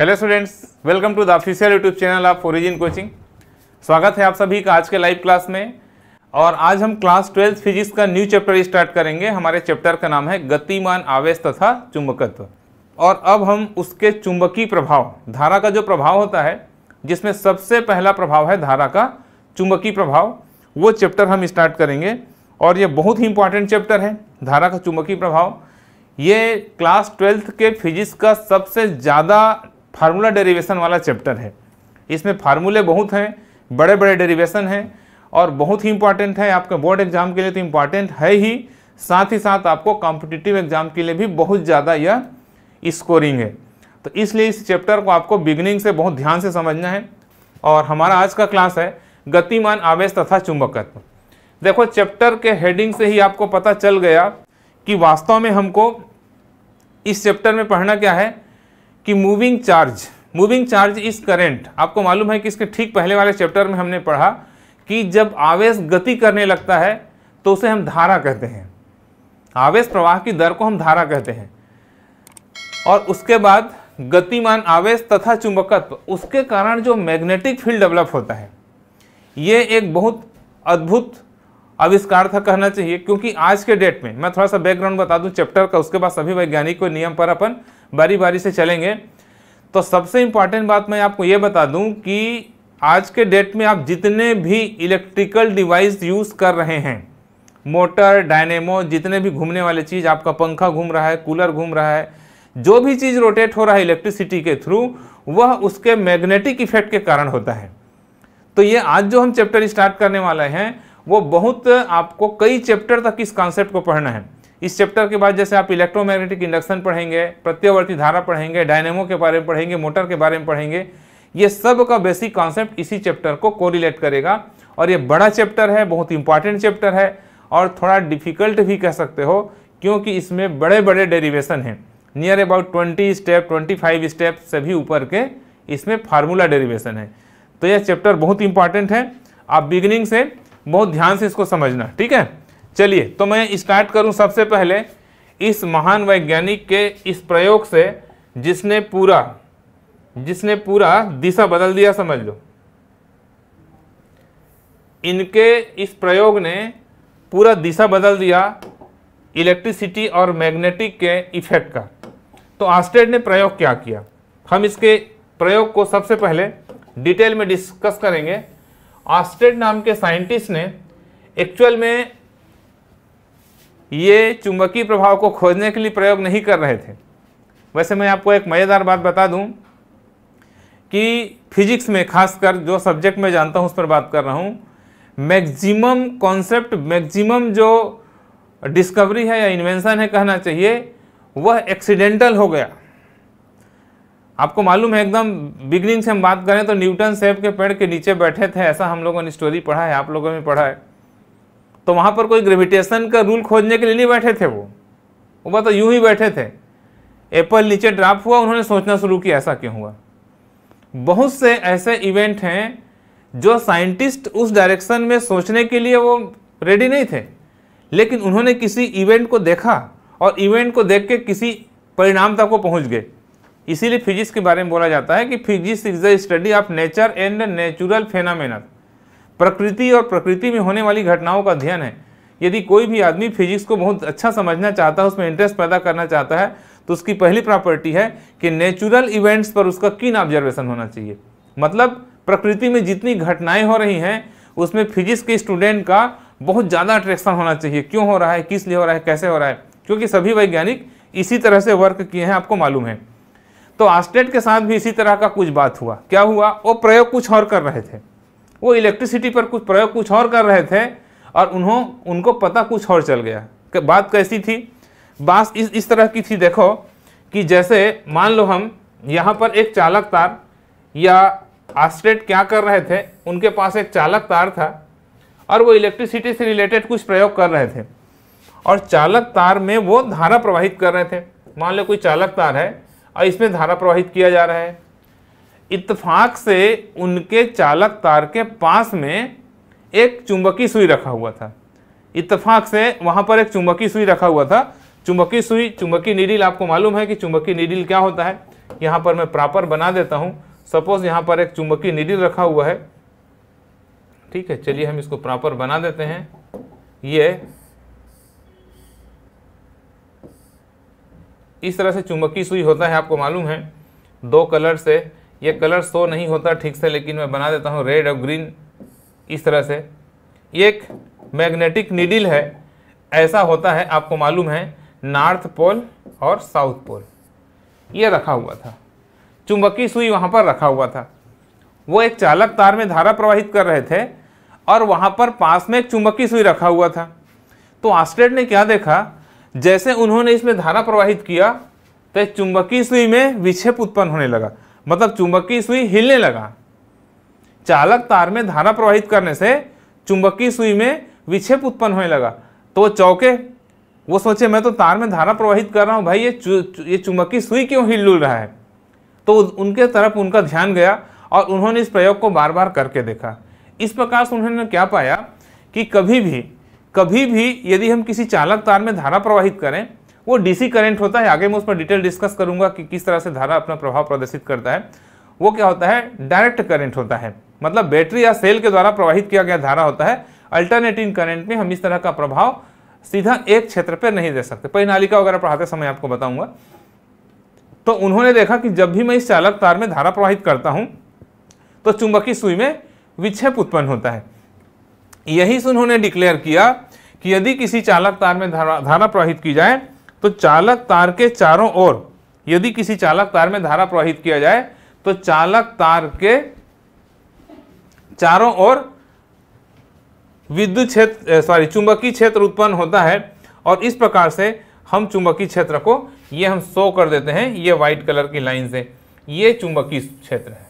Hello students welcome to the official YouTube channel of origin coaching स्वागत है आप सभी का आज के लाइव क्लास में और आज हम क्लास ट्वेल्थ फिजिक्स का न्यू चैप्टर स्टार्ट करेंगे हमारे चैप्टर का नाम है गतिमान आवेश तथा चुंबकत्व और अब हम उसके चुंबकीय प्रभाव धारा का जो प्रभाव होता है जिसमें सबसे पहला प्रभाव है धारा का चुंबकीय प्रभाव वो चैप्टर हम स्टार्ट करेंगे और ये बहुत ही इंपॉर्टेंट चैप्टर है धारा का चुंबकीय प्रभाव ये क्लास ट्वेल्थ के फिजिक्स का सबसे ज़्यादा फार्मूला डेरिवेशन वाला चैप्टर है इसमें फार्मूले बहुत हैं बड़े बड़े डेरिवेशन हैं और बहुत ही इंपॉर्टेंट है आपके बोर्ड एग्जाम के लिए तो इम्पॉर्टेंट है ही साथ ही साथ आपको कॉम्पिटिटिव एग्जाम के लिए भी बहुत ज़्यादा यह स्कोरिंग है तो इसलिए इस चैप्टर को आपको बिगनिंग से बहुत ध्यान से समझना है और हमारा आज का क्लास है गतिमान आवेश तथा चुंबकत्व देखो चैप्टर के हेडिंग से ही आपको पता चल गया कि वास्तव में हमको इस चैप्टर में पढ़ना क्या है कि moving charge moving charge is current आपको मालूम है कि इसके ठीक पहले वाले चैप्टर में हमने पढ़ा कि जब आवेश गति करने लगता है तो उसे हम धारा कहते हैं आवेश प्रवाह की दर को हम धारा कहते हैं और उसके बाद गतिमान आवेश तथा चुंबकत्व उसके कारण जो मैग्नेटिक फील्ड डेवलप होता है ये एक बहुत अद्भुत आविष्कार था कहना चाहिए क्योंकि आज के डेट में मैं थोड़ा सा बैकग्राउंड बता दूं चैप्टर का उसके बाद सभी वैज्ञानिक को नियम पर अपन बारी बारी से चलेंगे तो सबसे इम्पॉर्टेंट बात मैं आपको ये बता दूं कि आज के डेट में आप जितने भी इलेक्ट्रिकल डिवाइस यूज़ कर रहे हैं मोटर डायनेमो जितने भी घूमने वाले चीज़ आपका पंखा घूम रहा है कूलर घूम रहा है जो भी चीज़ रोटेट हो रहा है इलेक्ट्रिसिटी के थ्रू वह उसके मैग्नेटिक इफेक्ट के कारण होता है तो ये आज जो हम चैप्टर स्टार्ट करने वाले हैं वो बहुत आपको कई चैप्टर तक इस कॉन्सेप्ट को पढ़ना है इस चैप्टर के बाद जैसे आप इलेक्ट्रोमैग्नेटिक इंडक्शन पढ़ेंगे प्रत्यावर्ती धारा पढ़ेंगे डायनेमो के बारे में पढ़ेंगे मोटर के बारे में पढ़ेंगे ये सब का बेसिक कॉन्सेप्ट इसी चैप्टर को कोरिलेट करेगा और ये बड़ा चैप्टर है बहुत इंपॉर्टेंट चैप्टर है और थोड़ा डिफिकल्ट भी कह सकते हो क्योंकि इसमें बड़े बड़े डेरिवेशन हैं near about twenty step twenty five step सभी ऊपर के इसमें फार्मूला डेरिवेशन है तो यह चैप्टर बहुत इंपॉर्टेंट है आप बिगिनिंग से बहुत ध्यान से इसको समझना ठीक है चलिए तो मैं स्टार्ट करूं सबसे पहले इस महान वैज्ञानिक के इस प्रयोग से जिसने पूरा जिसने पूरा दिशा बदल दिया समझ लो इनके इस प्रयोग ने पूरा दिशा बदल दिया इलेक्ट्रिसिटी और मैग्नेटिक के इफेक्ट का तो आस्टेड ने प्रयोग क्या किया हम इसके प्रयोग को सबसे पहले डिटेल में डिस्कस करेंगे आस्टेड नाम के साइंटिस्ट ने एक्चुअल में ये चुंबकीय प्रभाव को खोजने के लिए प्रयोग नहीं कर रहे थे वैसे मैं आपको एक मज़ेदार बात बता दूं कि फिजिक्स में खासकर जो सब्जेक्ट मैं जानता हूं उस पर बात कर रहा हूं मैक्सिमम कॉन्सेप्ट मैक्सिमम जो डिस्कवरी है या इन्वेंशन है कहना चाहिए वह एक्सीडेंटल हो गया आपको मालूम है एकदम बिगनिंग से हम बात करें तो न्यूटन सेब के पेड़ के नीचे बैठे थे ऐसा हम लोगों ने स्टोरी पढ़ा है आप लोगों ने पढ़ा है तो वहाँ पर कोई ग्रेविटेशन का रूल खोजने के लिए नहीं बैठे थे वो वो बात तो यूँ ही बैठे थे एप्पल नीचे ड्राप हुआ उन्होंने सोचना शुरू किया ऐसा क्यों हुआ बहुत से ऐसे इवेंट हैं जो साइंटिस्ट उस डायरेक्शन में सोचने के लिए वो रेडी नहीं थे लेकिन उन्होंने किसी इवेंट को देखा और इवेंट को देख के किसी परिणाम तक वो पहुँच गए इसीलिए फिजिक्स के बारे में बोला जाता है कि physics is the study of nature and natural phenomena प्रकृति और प्रकृति में होने वाली घटनाओं का अध्ययन है यदि कोई भी आदमी फिजिक्स को बहुत अच्छा समझना चाहता है उसमें इंटरेस्ट पैदा करना चाहता है तो उसकी पहली प्रॉपर्टी है कि नेचुरल इवेंट्स पर उसका कीन ऑब्जर्वेशन होना चाहिए मतलब प्रकृति में जितनी घटनाएं हो रही हैं उसमें फिजिक्स के स्टूडेंट का बहुत ज़्यादा अट्रैक्शन होना चाहिए क्यों हो रहा है किस लिए हो रहा है कैसे हो रहा है क्योंकि सभी वैज्ञानिक इसी तरह से वर्क किए हैं आपको मालूम है तो आस्टेट के साथ भी इसी तरह का कुछ बात हुआ क्या हुआ वो प्रयोग कुछ और कर रहे थे वो इलेक्ट्रिसिटी पर कुछ प्रयोग कुछ और कर रहे थे और उन्हों उनको पता कुछ और चल गया बात कैसी थी बात इस इस तरह की थी देखो कि जैसे मान लो हम यहाँ पर एक चालक तार या आस्ट्रेट क्या कर रहे थे उनके पास एक चालक तार था और वो इलेक्ट्रिसिटी से रिलेटेड कुछ प्रयोग कर रहे थे और चालक तार में वो धारा प्रवाहित कर रहे थे मान लो कोई चालक तार है और इसमें धारा प्रवाहित किया जा रहा है इत्तफाक से उनके चालक तार के पास में एक चुंबकीय सुई रखा हुआ था इत्तफाक से वहाँ पर एक चुंबकीय सुई रखा हुआ था चुंबकीय सुई चुंबकीय नीडिल आपको मालूम है कि चुंबकीय नीडिल क्या होता है यहाँ पर मैं प्रॉपर बना देता हूँ सपोज यहाँ पर एक चुंबकीय नीडिल रखा हुआ है ठीक है चलिए हम इसको प्रॉपर बना देते हैं ये इस तरह से चुंबकीय सुई होता है आपको मालूम है दो कलर से ये कलर शो नहीं होता ठीक से लेकिन मैं बना देता हूँ रेड और ग्रीन इस तरह से ये एक मैग्नेटिक निडिल है ऐसा होता है आपको मालूम है नॉर्थ पोल और साउथ पोल ये रखा हुआ था चुंबकीय सुई वहाँ पर रखा हुआ था वो एक चालक तार में धारा प्रवाहित कर रहे थे और वहाँ पर पास में एक चुंबकीय सुई रखा हुआ था तो आस्ट्रेड ने क्या देखा जैसे उन्होंने इसमें धारा प्रवाहित किया तो चुंबकीय सुई में विक्षेप उत्पन्न होने लगा मतलब चुंबकीय सुई हिलने लगा चालक तार में धारा प्रवाहित करने से चुंबकीय सुई में विक्षेप उत्पन्न होने लगा तो वो चौके वो सोचे मैं तो तार में धारा प्रवाहित कर रहा हूँ भाई ये चु, चु, ये चुंबकीय सुई क्यों हिल डुल रहा है तो उनके तरफ उनका ध्यान गया और उन्होंने इस प्रयोग को बार बार करके देखा इस प्रकार से उन्होंने क्या पाया कि कभी भी कभी भी यदि हम किसी चालक तार में धारा प्रवाहित करें वो डीसी करंट होता है आगे मैं उस पर डिटेल डिस्कस करूंगा कि किस तरह से धारा अपना प्रभाव प्रदर्शित करता है वो क्या होता है डायरेक्ट करंट होता है मतलब बैटरी या सेल के द्वारा प्रवाहित किया गया धारा होता है अल्टरनेटिंग करंट में हम इस तरह का प्रभाव सीधा एक क्षेत्र पर नहीं दे सकते परिनालिका वगैरह पढ़ाते समय आपको बताऊंगा तो उन्होंने देखा कि जब भी मैं इस चालक तार में धारा प्रवाहित करता हूं तो चुंबकीय सुई में विक्षेप उत्पन्न होता है यही से उन्होंने डिक्लेयर किया कि यदि किसी चालक तार में धारा धारा प्रवाहित की जाए तो चालक तार के चारों ओर यदि किसी चालक तार में धारा प्रवाहित किया जाए तो चालक तार के चारों ओर विद्युत क्षेत्र सॉरी चुंबकीय क्षेत्र उत्पन्न होता है और इस प्रकार से हम चुंबकीय क्षेत्र को ये हम शो कर देते हैं ये व्हाइट कलर की लाइन से ये चुंबकीय क्षेत्र है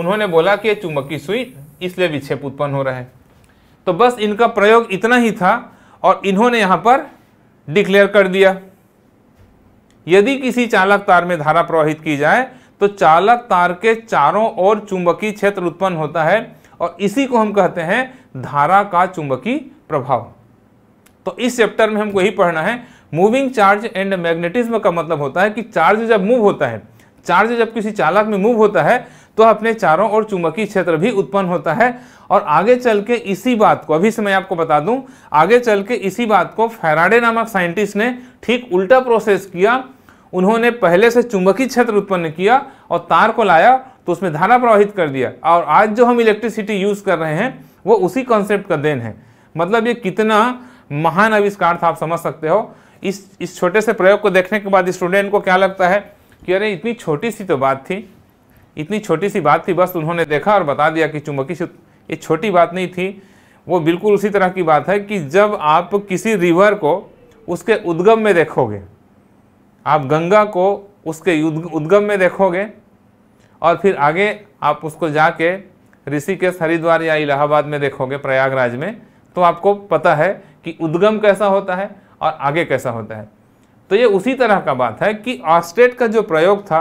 उन्होंने बोला कि चुंबकीय सुई इसलिए विक्षेप उत्पन्न हो रहा है तो बस इनका प्रयोग इतना ही था और इन्होंने यहाँ पर डिक्लेयर कर दिया यदि किसी चालक तार में धारा प्रवाहित की जाए तो चालक तार के चारों ओर चुंबकीय क्षेत्र उत्पन्न होता है और इसी को हम कहते हैं धारा का चुंबकीय प्रभाव तो इस चैप्टर में हमको यही पढ़ना है मूविंग चार्ज एंड मैग्नेटिज्म का मतलब होता है कि चार्ज जब मूव होता है चार्ज जब किसी चालक में मूव होता है तो अपने चारों ओर चुंबकीय क्षेत्र भी उत्पन्न होता है और आगे चल के इसी बात को अभी से मैं आपको बता दूं आगे चल के इसी बात को फेराडे नामक साइंटिस्ट ने ठीक उल्टा प्रोसेस किया उन्होंने पहले से चुंबकीय क्षेत्र उत्पन्न किया और तार को लाया तो उसमें धारा प्रवाहित कर दिया और आज जो हम इलेक्ट्रिसिटी यूज़ कर रहे हैं वो उसी कॉन्सेप्ट का देन है मतलब ये कितना महान आविष्कार था आप समझ सकते हो इस इस छोटे से प्रयोग को देखने के बाद स्टूडेंट को क्या लगता है कि अरे इतनी छोटी सी तो बात थी इतनी छोटी सी बात थी बस उन्होंने देखा और बता दिया कि चुंबकीय ये छोटी बात नहीं थी वो बिल्कुल उसी तरह की बात है कि जब आप किसी रिवर को उसके उद्गम में देखोगे आप गंगा को उसके उद्गम में देखोगे और फिर आगे आप उसको जाके ऋषिकेश हरिद्वार या इलाहाबाद में देखोगे प्रयागराज में तो आपको पता है कि उद्गम कैसा होता है और आगे कैसा होता है तो ये उसी तरह का बात है कि ऑस्टेट का जो प्रयोग था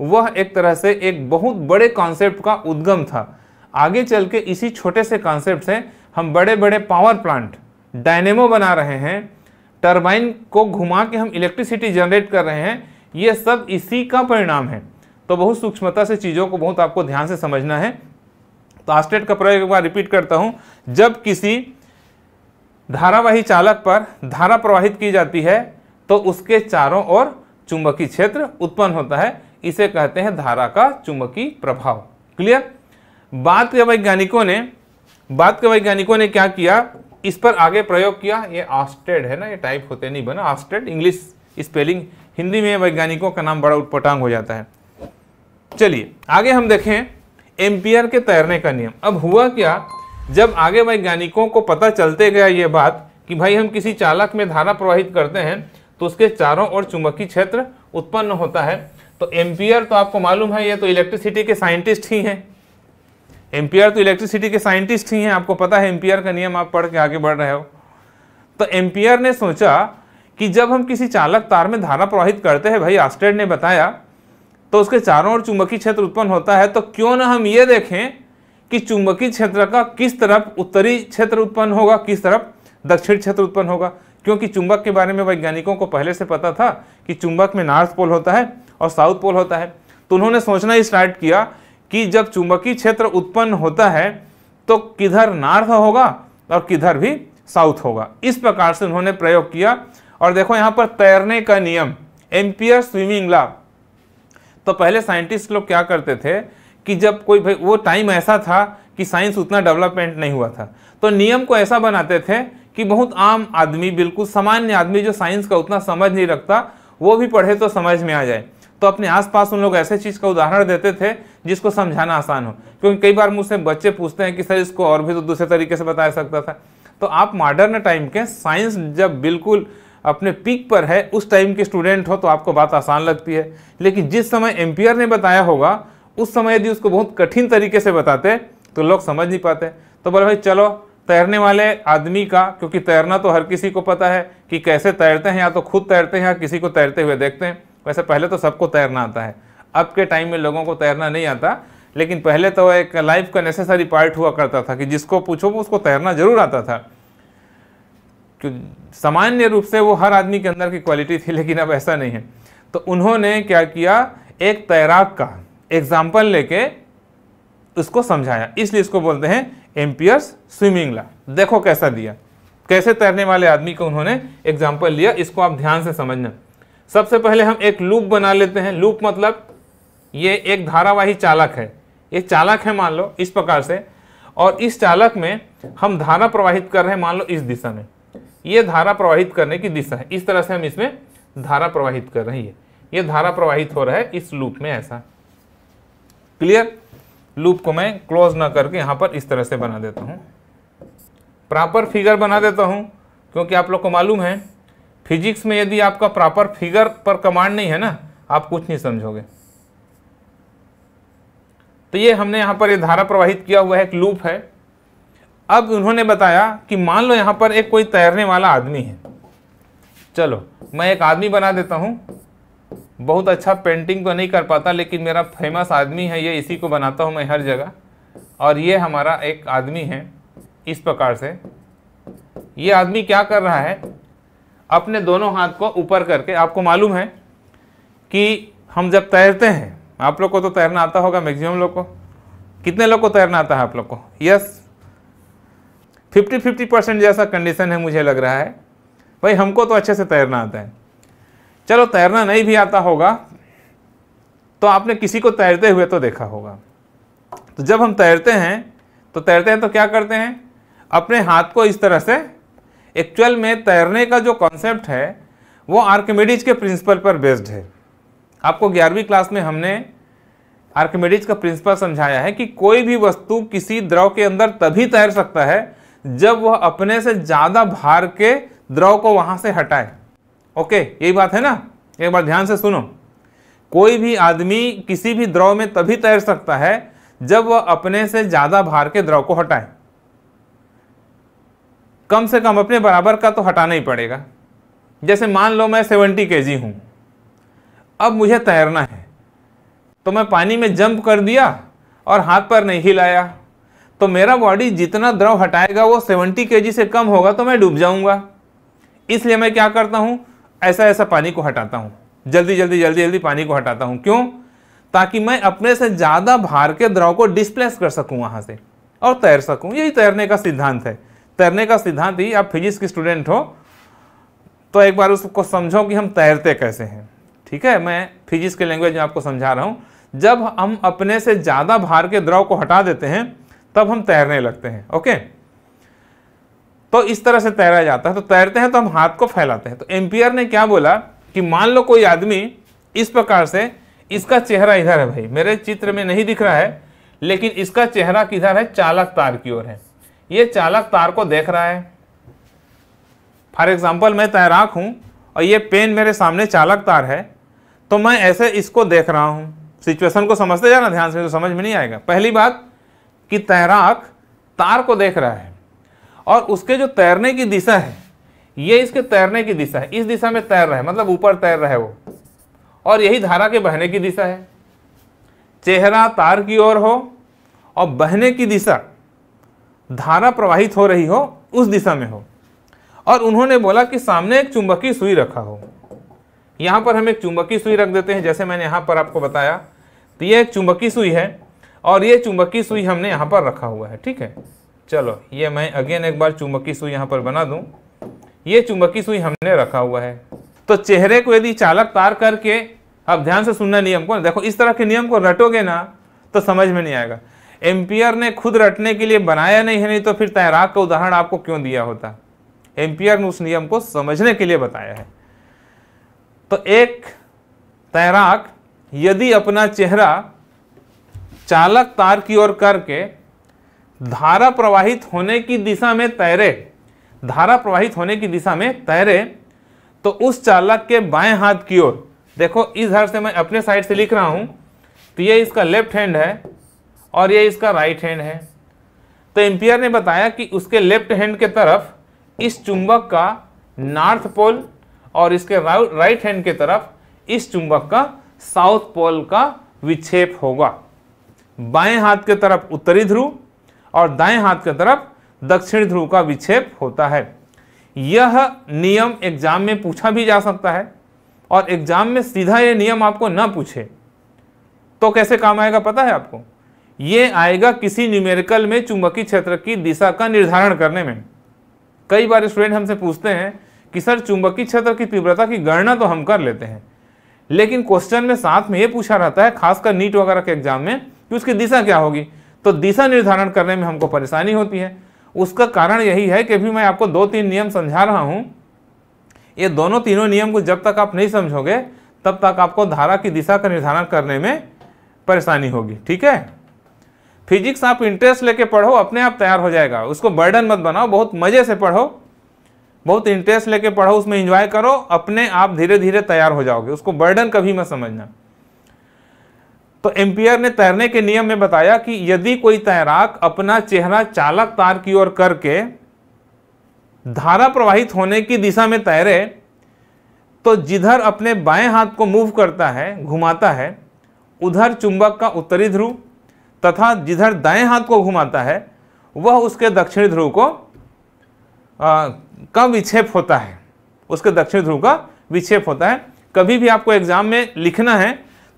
वह एक तरह से एक बहुत बड़े कॉन्सेप्ट का उद्गम था आगे चल के इसी छोटे से कॉन्सेप्ट से हम बड़े बड़े पावर प्लांट डायनेमो बना रहे हैं टर्बाइन को घुमा के हम इलेक्ट्रिसिटी जनरेट कर रहे हैं ये सब इसी का परिणाम है तो बहुत सूक्ष्मता से चीज़ों को बहुत आपको ध्यान से समझना है तो आस्टेट का प्रयोग एक बार रिपीट करता हूँ जब किसी धारावाही चालक पर धारा प्रवाहित की जाती है तो उसके चारों ओर चुंबकीय क्षेत्र उत्पन्न होता है इसे कहते हैं धारा का चुंबकीय प्रभाव क्लियर बात के वैज्ञानिकों ने बात के वैज्ञानिकों ने क्या किया इस पर आगे प्रयोग किया ये ऑस्टेड है ना ये टाइप होते नहीं बना ऑस्टेड इंग्लिश स्पेलिंग हिंदी में वैज्ञानिकों का नाम बड़ा उटपटांग हो जाता है चलिए आगे हम देखें एम्पियर के तैरने का नियम अब हुआ क्या जब आगे वैज्ञानिकों को पता चलते गया ये बात कि भाई हम किसी चालक में धारा प्रवाहित करते हैं तो उसके चारों ओर चुंबकीय क्षेत्र उत्पन्न होता है तो एम्पियर तो आपको मालूम है ये तो इलेक्ट्रिसिटी के साइंटिस्ट ही हैं एम्पियर तो इलेक्ट्रिसिटी के साइंटिस्ट ही हैं आपको पता है एम्पियर का नियम आप पढ़ के आगे बढ़ रहे हो तो एम्पियर ने सोचा कि जब हम किसी चालक तार में धारा प्रवाहित करते हैं भाई आस्टेड ने बताया तो उसके चारों ओर चुंबकीय क्षेत्र उत्पन्न होता है तो क्यों ना हम ये देखें कि चुंबकीय क्षेत्र का किस तरफ उत्तरी क्षेत्र उत्पन्न होगा किस तरफ दक्षिण क्षेत्र उत्पन्न होगा क्योंकि चुंबक के बारे में वैज्ञानिकों को पहले से पता था कि चुंबक में नॉर्थ पोल होता है और साउथ पोल होता है तो उन्होंने सोचना ही स्टार्ट किया कि जब चुंबकीय क्षेत्र उत्पन्न होता है तो किधर नॉर्थ होगा और किधर भी साउथ होगा इस प्रकार से उन्होंने प्रयोग किया और देखो यहाँ पर तैरने का नियम एम्पियर स्विमिंग ला तो पहले साइंटिस्ट लोग क्या करते थे कि जब कोई भाई वो टाइम ऐसा था कि साइंस उतना डेवलपमेंट नहीं हुआ था तो नियम को ऐसा बनाते थे कि बहुत आम आदमी बिल्कुल सामान्य आदमी जो साइंस का उतना समझ नहीं रखता वो भी पढ़े तो समझ में आ जाए तो अपने आसपास उन लोग ऐसे चीज़ का उदाहरण देते थे जिसको समझाना आसान हो क्योंकि कई बार मुझसे बच्चे पूछते हैं कि सर इसको और भी तो दूसरे तरीके से बता सकता था तो आप मॉडर्न टाइम के साइंस जब बिल्कुल अपने पीक पर है उस टाइम के स्टूडेंट हो तो आपको बात आसान लगती है लेकिन जिस समय एम्पियर ने बताया होगा उस समय यदि उसको बहुत कठिन तरीके से बताते तो लोग समझ नहीं पाते तो बोले भाई चलो तैरने वाले आदमी का क्योंकि तैरना तो हर किसी को पता है कि कैसे तैरते हैं या तो खुद तैरते हैं या किसी को तैरते हुए देखते हैं वैसे पहले तो सबको तैरना आता है अब के टाइम में लोगों को तैरना नहीं आता लेकिन पहले तो एक लाइफ का नेसेसरी पार्ट हुआ करता था कि जिसको पूछो वो उसको तैरना जरूर आता था सामान्य रूप से वो हर आदमी के अंदर की क्वालिटी थी लेकिन अब ऐसा नहीं है तो उन्होंने क्या किया एक तैराक का एग्जाम्पल लेके उसको समझाया इसलिए इसको बोलते हैं एम्पियर्स स्विमिंग ला देखो कैसा दिया कैसे तैरने वाले आदमी को उन्होंने एग्जाम्पल लिया इसको आप ध्यान से समझना सबसे पहले हम एक लूप बना लेते हैं लूप मतलब ये एक धारावाही चालक है ये चालक है मान लो इस प्रकार से और इस चालक में हम धारा प्रवाहित कर रहे हैं मान लो इस दिशा में ये धारा प्रवाहित करने की दिशा है इस तरह से हम इसमें धारा प्रवाहित कर रही है ये धारा प्रवाहित हो रहा है इस लूप में ऐसा क्लियर लूप को मैं क्लोज ना करके यहाँ पर इस तरह से बना देता हूँ प्रॉपर फिगर बना देता हूँ क्योंकि आप लोग को मालूम है फिजिक्स में यदि आपका प्रॉपर फिगर पर कमांड नहीं है ना आप कुछ नहीं समझोगे तो ये हमने यहाँ पर ये धारा प्रवाहित किया हुआ है एक लूप है अब उन्होंने बताया कि मान लो यहाँ पर एक कोई तैरने वाला आदमी है चलो मैं एक आदमी बना देता हूँ बहुत अच्छा पेंटिंग तो नहीं कर पाता लेकिन मेरा फेमस आदमी है ये इसी को बनाता हूँ मैं हर जगह और ये हमारा एक आदमी है इस प्रकार से ये आदमी क्या कर रहा है अपने दोनों हाथ को ऊपर करके आपको मालूम है कि हम जब तैरते हैं आप लोग को तो तैरना आता होगा मैक्सिमम लोग को कितने लोग को तैरना आता है आप लोग को यस फिफ्टी फिफ्टी परसेंट जैसा कंडीशन है मुझे लग रहा है भाई हमको तो अच्छे से तैरना आता है चलो तैरना नहीं भी आता होगा तो आपने किसी को तैरते हुए तो देखा होगा तो जब हम तैरते हैं तो तैरते हैं तो क्या करते हैं अपने हाथ को इस तरह से एक्चुअल में तैरने का जो कॉन्सेप्ट है वो आर्किमिडीज के प्रिंसिपल पर बेस्ड है आपको ग्यारहवीं क्लास में हमने आर्कमेडिज का प्रिंसिपल समझाया है कि कोई भी वस्तु किसी द्रव के अंदर तभी तैर सकता है जब वह अपने से ज़्यादा भार के द्रव को वहां से हटाए ओके यही बात है ना एक बार ध्यान से सुनो कोई भी आदमी किसी भी द्रव में तभी तैर सकता है जब वह अपने से ज़्यादा भार के द्रव को हटाए कम से कम अपने बराबर का तो हटाना ही पड़ेगा जैसे मान लो मैं सेवेंटी के जी हूं अब मुझे तैरना है तो मैं पानी में जंप कर दिया और हाथ पर नहीं हिलाया तो मेरा बॉडी जितना द्रव हटाएगा वो 70 के से कम होगा तो मैं डूब जाऊंगा इसलिए मैं क्या करता हूँ ऐसा ऐसा पानी को हटाता हूँ जल्दी जल्दी जल्दी जल्दी पानी को हटाता हूँ क्यों ताकि मैं अपने से ज़्यादा भार के द्रव को डिस्प्लेस कर सकूँ वहाँ से और तैर सकूँ यही तैरने का सिद्धांत है तैरने का सिद्धांत ही आप फिजिक्स के स्टूडेंट हो तो एक बार उसको समझो कि हम तैरते कैसे हैं ठीक है मैं फिजिक्स के लैंग्वेज में आपको समझा रहा हूँ जब हम अपने से ज़्यादा भार के द्रव को हटा देते हैं तब हम तैरने लगते हैं ओके तो इस तरह से तैरा जाता है तो तैरते हैं तो हम हाथ को फैलाते हैं तो एम्पियर ने क्या बोला कि मान लो कोई आदमी इस प्रकार से इसका चेहरा इधर है भाई मेरे चित्र में नहीं दिख रहा है लेकिन इसका चेहरा किधर है चालक तार की ओर है ये चालक तार को देख रहा है फॉर एग्जाम्पल मैं तैराक हूँ और ये पेन मेरे सामने चालक तार है तो मैं ऐसे इसको देख रहा हूँ सिचुएशन को समझते जाना ध्यान से तो समझ में नहीं आएगा पहली बात कि तैराक तार को देख रहा है और उसके जो तैरने की दिशा है ये इसके तैरने की दिशा है इस दिशा में तैर रहा है मतलब ऊपर तैर रहा है वो और यही धारा के बहने की दिशा है चेहरा तार की ओर हो और बहने की दिशा धारा प्रवाहित हो रही हो उस दिशा में हो और उन्होंने बोला कि सामने एक चुंबकीय सुई रखा हो यहाँ पर हम एक चुंबकीय सुई रख देते हैं जैसे मैंने यहाँ पर आपको बताया तो ये एक चुंबकीय सुई है और ये चुंबकीय सुई हमने यहाँ पर रखा हुआ है ठीक है चलो ये मैं अगेन एक बार चुंबकीय सुई यहाँ पर बना दूँ ये चुंबकीय सुई हमने रखा हुआ है तो चेहरे को यदि चालक तार करके अब ध्यान से सुनना नियम को देखो इस तरह के नियम को रटोगे ना तो समझ में नहीं आएगा एम्पियर ने खुद रटने के लिए बनाया नहीं है नहीं तो फिर तैराक का उदाहरण आपको क्यों दिया होता एम्पियर ने उस नियम को समझने के लिए बताया है तो एक तैराक यदि अपना चेहरा चालक तार की ओर करके धारा प्रवाहित होने की दिशा में तैरे धारा प्रवाहित होने की दिशा में तैरे तो उस चालक के बाएं हाथ की ओर देखो इस हर से मैं अपने साइड से लिख रहा हूँ तो ये इसका लेफ्ट हैंड है और ये इसका राइट हैंड है तो एम्पियर ने बताया कि उसके लेफ्ट हैंड के तरफ इस चुंबक का नॉर्थ पोल और इसके राइट हैंड के तरफ इस चुंबक का साउथ पोल का विक्षेप होगा बाएं हाथ के तरफ उत्तरी ध्रुव और दाएं हाथ के तरफ दक्षिण ध्रुव का विक्षेप होता है यह नियम एग्जाम में पूछा भी जा सकता है और एग्जाम में सीधा यह नियम आपको ना पूछे तो कैसे काम आएगा पता है आपको यह आएगा किसी न्यूमेरिकल में चुंबकीय क्षेत्र की दिशा का निर्धारण करने में कई बार स्टूडेंट हमसे पूछते हैं कि सर चुंबकीय क्षेत्र की तीव्रता की गणना तो हम कर लेते हैं लेकिन क्वेश्चन में साथ में ये पूछा रहता है खासकर नीट वगैरह के एग्जाम में कि उसकी दिशा क्या होगी तो दिशा निर्धारण करने में हमको परेशानी होती है उसका कारण यही है कि अभी मैं आपको दो तीन नियम समझा रहा हूँ ये दोनों तीनों नियम को जब तक आप नहीं समझोगे तब तक आपको धारा की दिशा का निर्धारण करने में परेशानी होगी ठीक है फिजिक्स आप इंटरेस्ट लेके पढ़ो अपने आप तैयार हो जाएगा उसको बर्डन मत बनाओ बहुत मज़े से पढ़ो बहुत इंटरेस्ट लेके पढ़ो उसमें इंजॉय करो अपने आप धीरे धीरे तैयार हो जाओगे उसको बर्डन कभी मत समझना तो एम्पियर ने तैरने के नियम में बताया कि यदि कोई तैराक अपना चेहरा चालक तार की ओर करके धारा प्रवाहित होने की दिशा में तैरे तो जिधर अपने बाएं हाथ को मूव करता है घुमाता है उधर चुंबक का उत्तरी ध्रुव तथा जिधर दाएं हाथ को घुमाता है वह उसके दक्षिणी ध्रुव को आ, का विक्षेप होता है उसके दक्षिण ध्रुव का विक्षेप होता है कभी भी आपको एग्जाम में लिखना है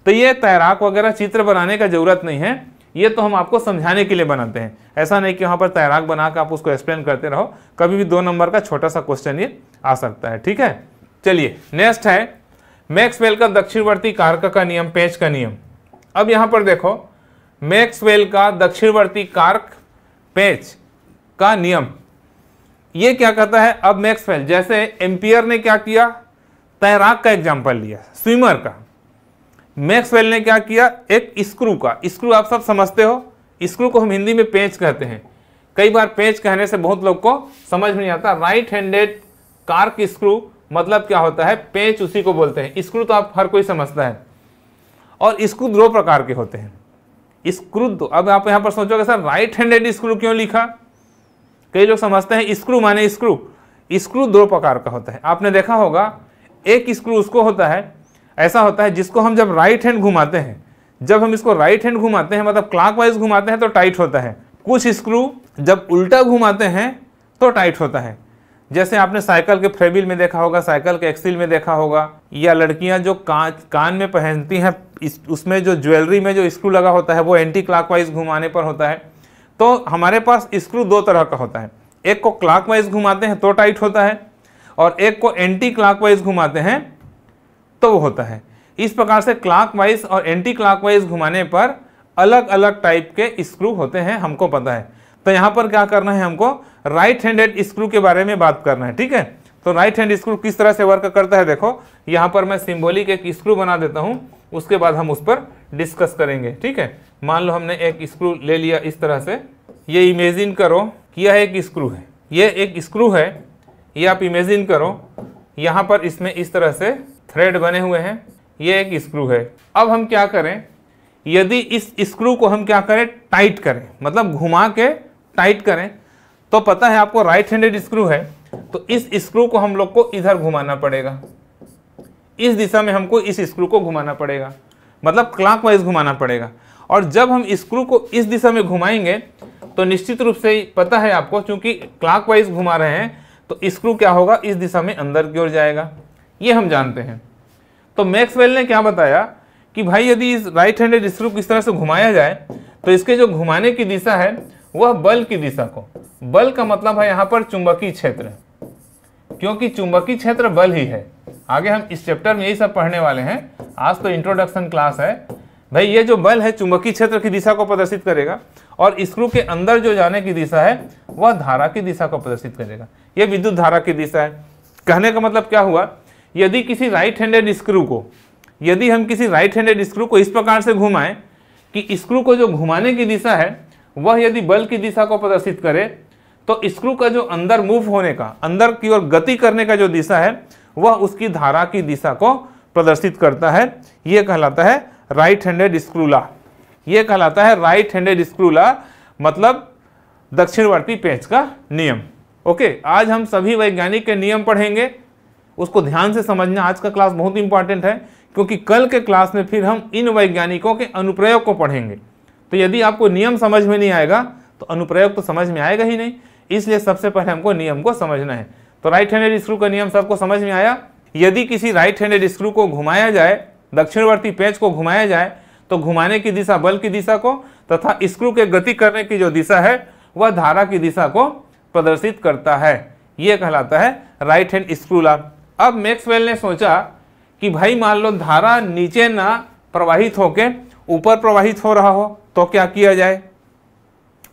तो ये तैराक वगैरह चित्र बनाने का जरूरत नहीं है ये तो हम आपको समझाने के लिए बनाते हैं ऐसा नहीं कि वहाँ पर तैराक बना आप उसको एक्सप्लेन करते रहो कभी भी दो नंबर का छोटा सा क्वेश्चन ये आ सकता है ठीक है चलिए नेक्स्ट है मैक्सवेल का दक्षिणवर्ती कारक का नियम पेच का नियम अब यहाँ पर देखो मैक्सवेल का दक्षिणवर्ती कारक पेच का नियम ये क्या कहता है अब मैक्सवेल जैसे एम्पियर ने क्या किया तैराक का एग्जाम्पल लिया स्विमर का मैक्सवेल ने क्या किया एक स्क्रू का स्क्रू आप सब समझते हो स्क्रू को हम हिंदी में पेंच कहते हैं कई बार पेंच कहने से बहुत लोग को समझ में नहीं आता राइट हैंडेड की स्क्रू मतलब क्या होता है पेंच उसी को बोलते हैं स्क्रू तो आप हर कोई समझता है और स्क्रू दो प्रकार के होते हैं स्क्रू तो अब आप यहां पर सोचोगे सर राइट हैंडेड स्क्रू क्यों लिखा कई लोग समझते हैं स्क्रू माने स्क्रू स्क्रू दो प्रकार का होता है आपने देखा होगा एक स्क्रू उसको होता है ऐसा होता है जिसको हम जब राइट हैंड घुमाते हैं जब हम इसको राइट हैंड घुमाते हैं मतलब क्लॉकवाइज घुमाते हैं तो टाइट होता है कुछ स्क्रू जब उल्टा घुमाते हैं तो टाइट होता है जैसे आपने साइकिल के फ्रेबिल में देखा होगा साइकिल के एक्सिल में देखा होगा या लड़कियां जो कान कान में पहनती हैं उसमें जो ज्वेलरी में जो स्क्रू लगा होता है वो एंटी क्लॉकवाइज घुमाने पर होता है तो हमारे पास स्क्रू दो तरह का होता है एक को क्लॉकवाइज घुमाते हैं तो टाइट होता है और एक को एंटी क्लॉकवाइज घुमाते हैं तो वो होता है इस प्रकार से क्लॉकवाइज और एंटी क्लॉकवाइज घुमाने पर अलग अलग टाइप के स्क्रू होते हैं हमको पता है तो यहाँ पर क्या करना है हमको राइट हैंडेड स्क्रू के बारे में बात करना है ठीक है तो राइट हैंड स्क्रू किस तरह से वर्क करता है देखो यहाँ पर मैं सिम्बोलिक एक स्क्रू बना देता हूँ उसके बाद हम उस पर डिस्कस करेंगे ठीक है मान लो हमने एक स्क्रू ले लिया इस तरह से ये इमेजिन करो कि यह एक स्क्रू है ये एक स्क्रू है ये आप इमेजिन करो यहाँ पर इसमें इस तरह से थ्रेड बने हुए हैं ये एक स्क्रू है अब हम क्या करें यदि इस स्क्रू को हम क्या करें टाइट करें मतलब घुमा के टाइट करें तो पता है आपको राइट हैंडेड स्क्रू है तो इस स्क्रू को हम लोग को इधर घुमाना पड़ेगा इस दिशा में हमको इस स्क्रू को घुमाना पड़ेगा मतलब क्लाक वाइज घुमाना पड़ेगा और जब हम स्क्रू को इस दिशा में घुमाएंगे तो निश्चित रूप से पता है आपको क्योंकि क्लॉकवाइज घुमा रहे हैं तो स्क्रू क्या होगा इस दिशा में अंदर की ओर जाएगा ये हम जानते हैं तो मैक्सवेल ने क्या बताया कि भाई यदि इस राइट हैंडेड स्क्रू को इस तरह से घुमाया जाए तो इसके जो घुमाने की दिशा है वह बल की दिशा को बल का मतलब है यहाँ पर चुंबकीय क्षेत्र क्योंकि चुंबकीय क्षेत्र बल ही है आगे हम इस चैप्टर में यही सब पढ़ने वाले हैं आज तो इंट्रोडक्शन क्लास है भाई ये जो बल है चुंबकीय क्षेत्र की दिशा को प्रदर्शित करेगा और स्क्रू के अंदर जो जाने की दिशा है वह धारा की दिशा को प्रदर्शित करेगा यह विद्युत धारा की दिशा है कहने का मतलब क्या हुआ यदि किसी राइट हैंडेड स्क्रू को यदि हम किसी राइट हैंडेड स्क्रू को इस प्रकार से घुमाएं कि स्क्रू को जो घुमाने की दिशा है वह यदि बल की दिशा को प्रदर्शित करे तो स्क्रू का जो अंदर मूव होने का अंदर की ओर गति करने का जो दिशा है वह उसकी धारा की दिशा को प्रदर्शित करता है ये कहलाता है राइट हैंडेड स्क्रूला ये कहलाता है राइट हैंडेड स्क्रूला मतलब दक्षिणवर्ती पेंच का नियम ओके आज हम सभी वैज्ञानिक के नियम पढ़ेंगे उसको ध्यान से समझना आज का क्लास बहुत इंपॉर्टेंट है क्योंकि कल के क्लास में फिर हम इन वैज्ञानिकों के अनुप्रयोग को पढ़ेंगे तो यदि आपको नियम समझ में नहीं आएगा तो अनुप्रयोग तो समझ में आएगा ही नहीं इसलिए सबसे पहले हमको नियम को समझना है तो राइट हैंडेड स्क्रू का नियम सबको समझ में आया यदि किसी राइट हैंडेड स्क्रू को घुमाया जाए दक्षिणवर्ती पेज को घुमाया जाए तो घुमाने की दिशा बल की दिशा को तथा स्क्रू के गति करने की जो दिशा है वह धारा की दिशा को प्रदर्शित करता है यह कहलाता है राइट हैंड स्क्रू लाभ अब मैक्सवेल ने सोचा कि भाई मान लो धारा नीचे ना प्रवाहित होके ऊपर प्रवाहित हो रहा हो तो क्या किया जाए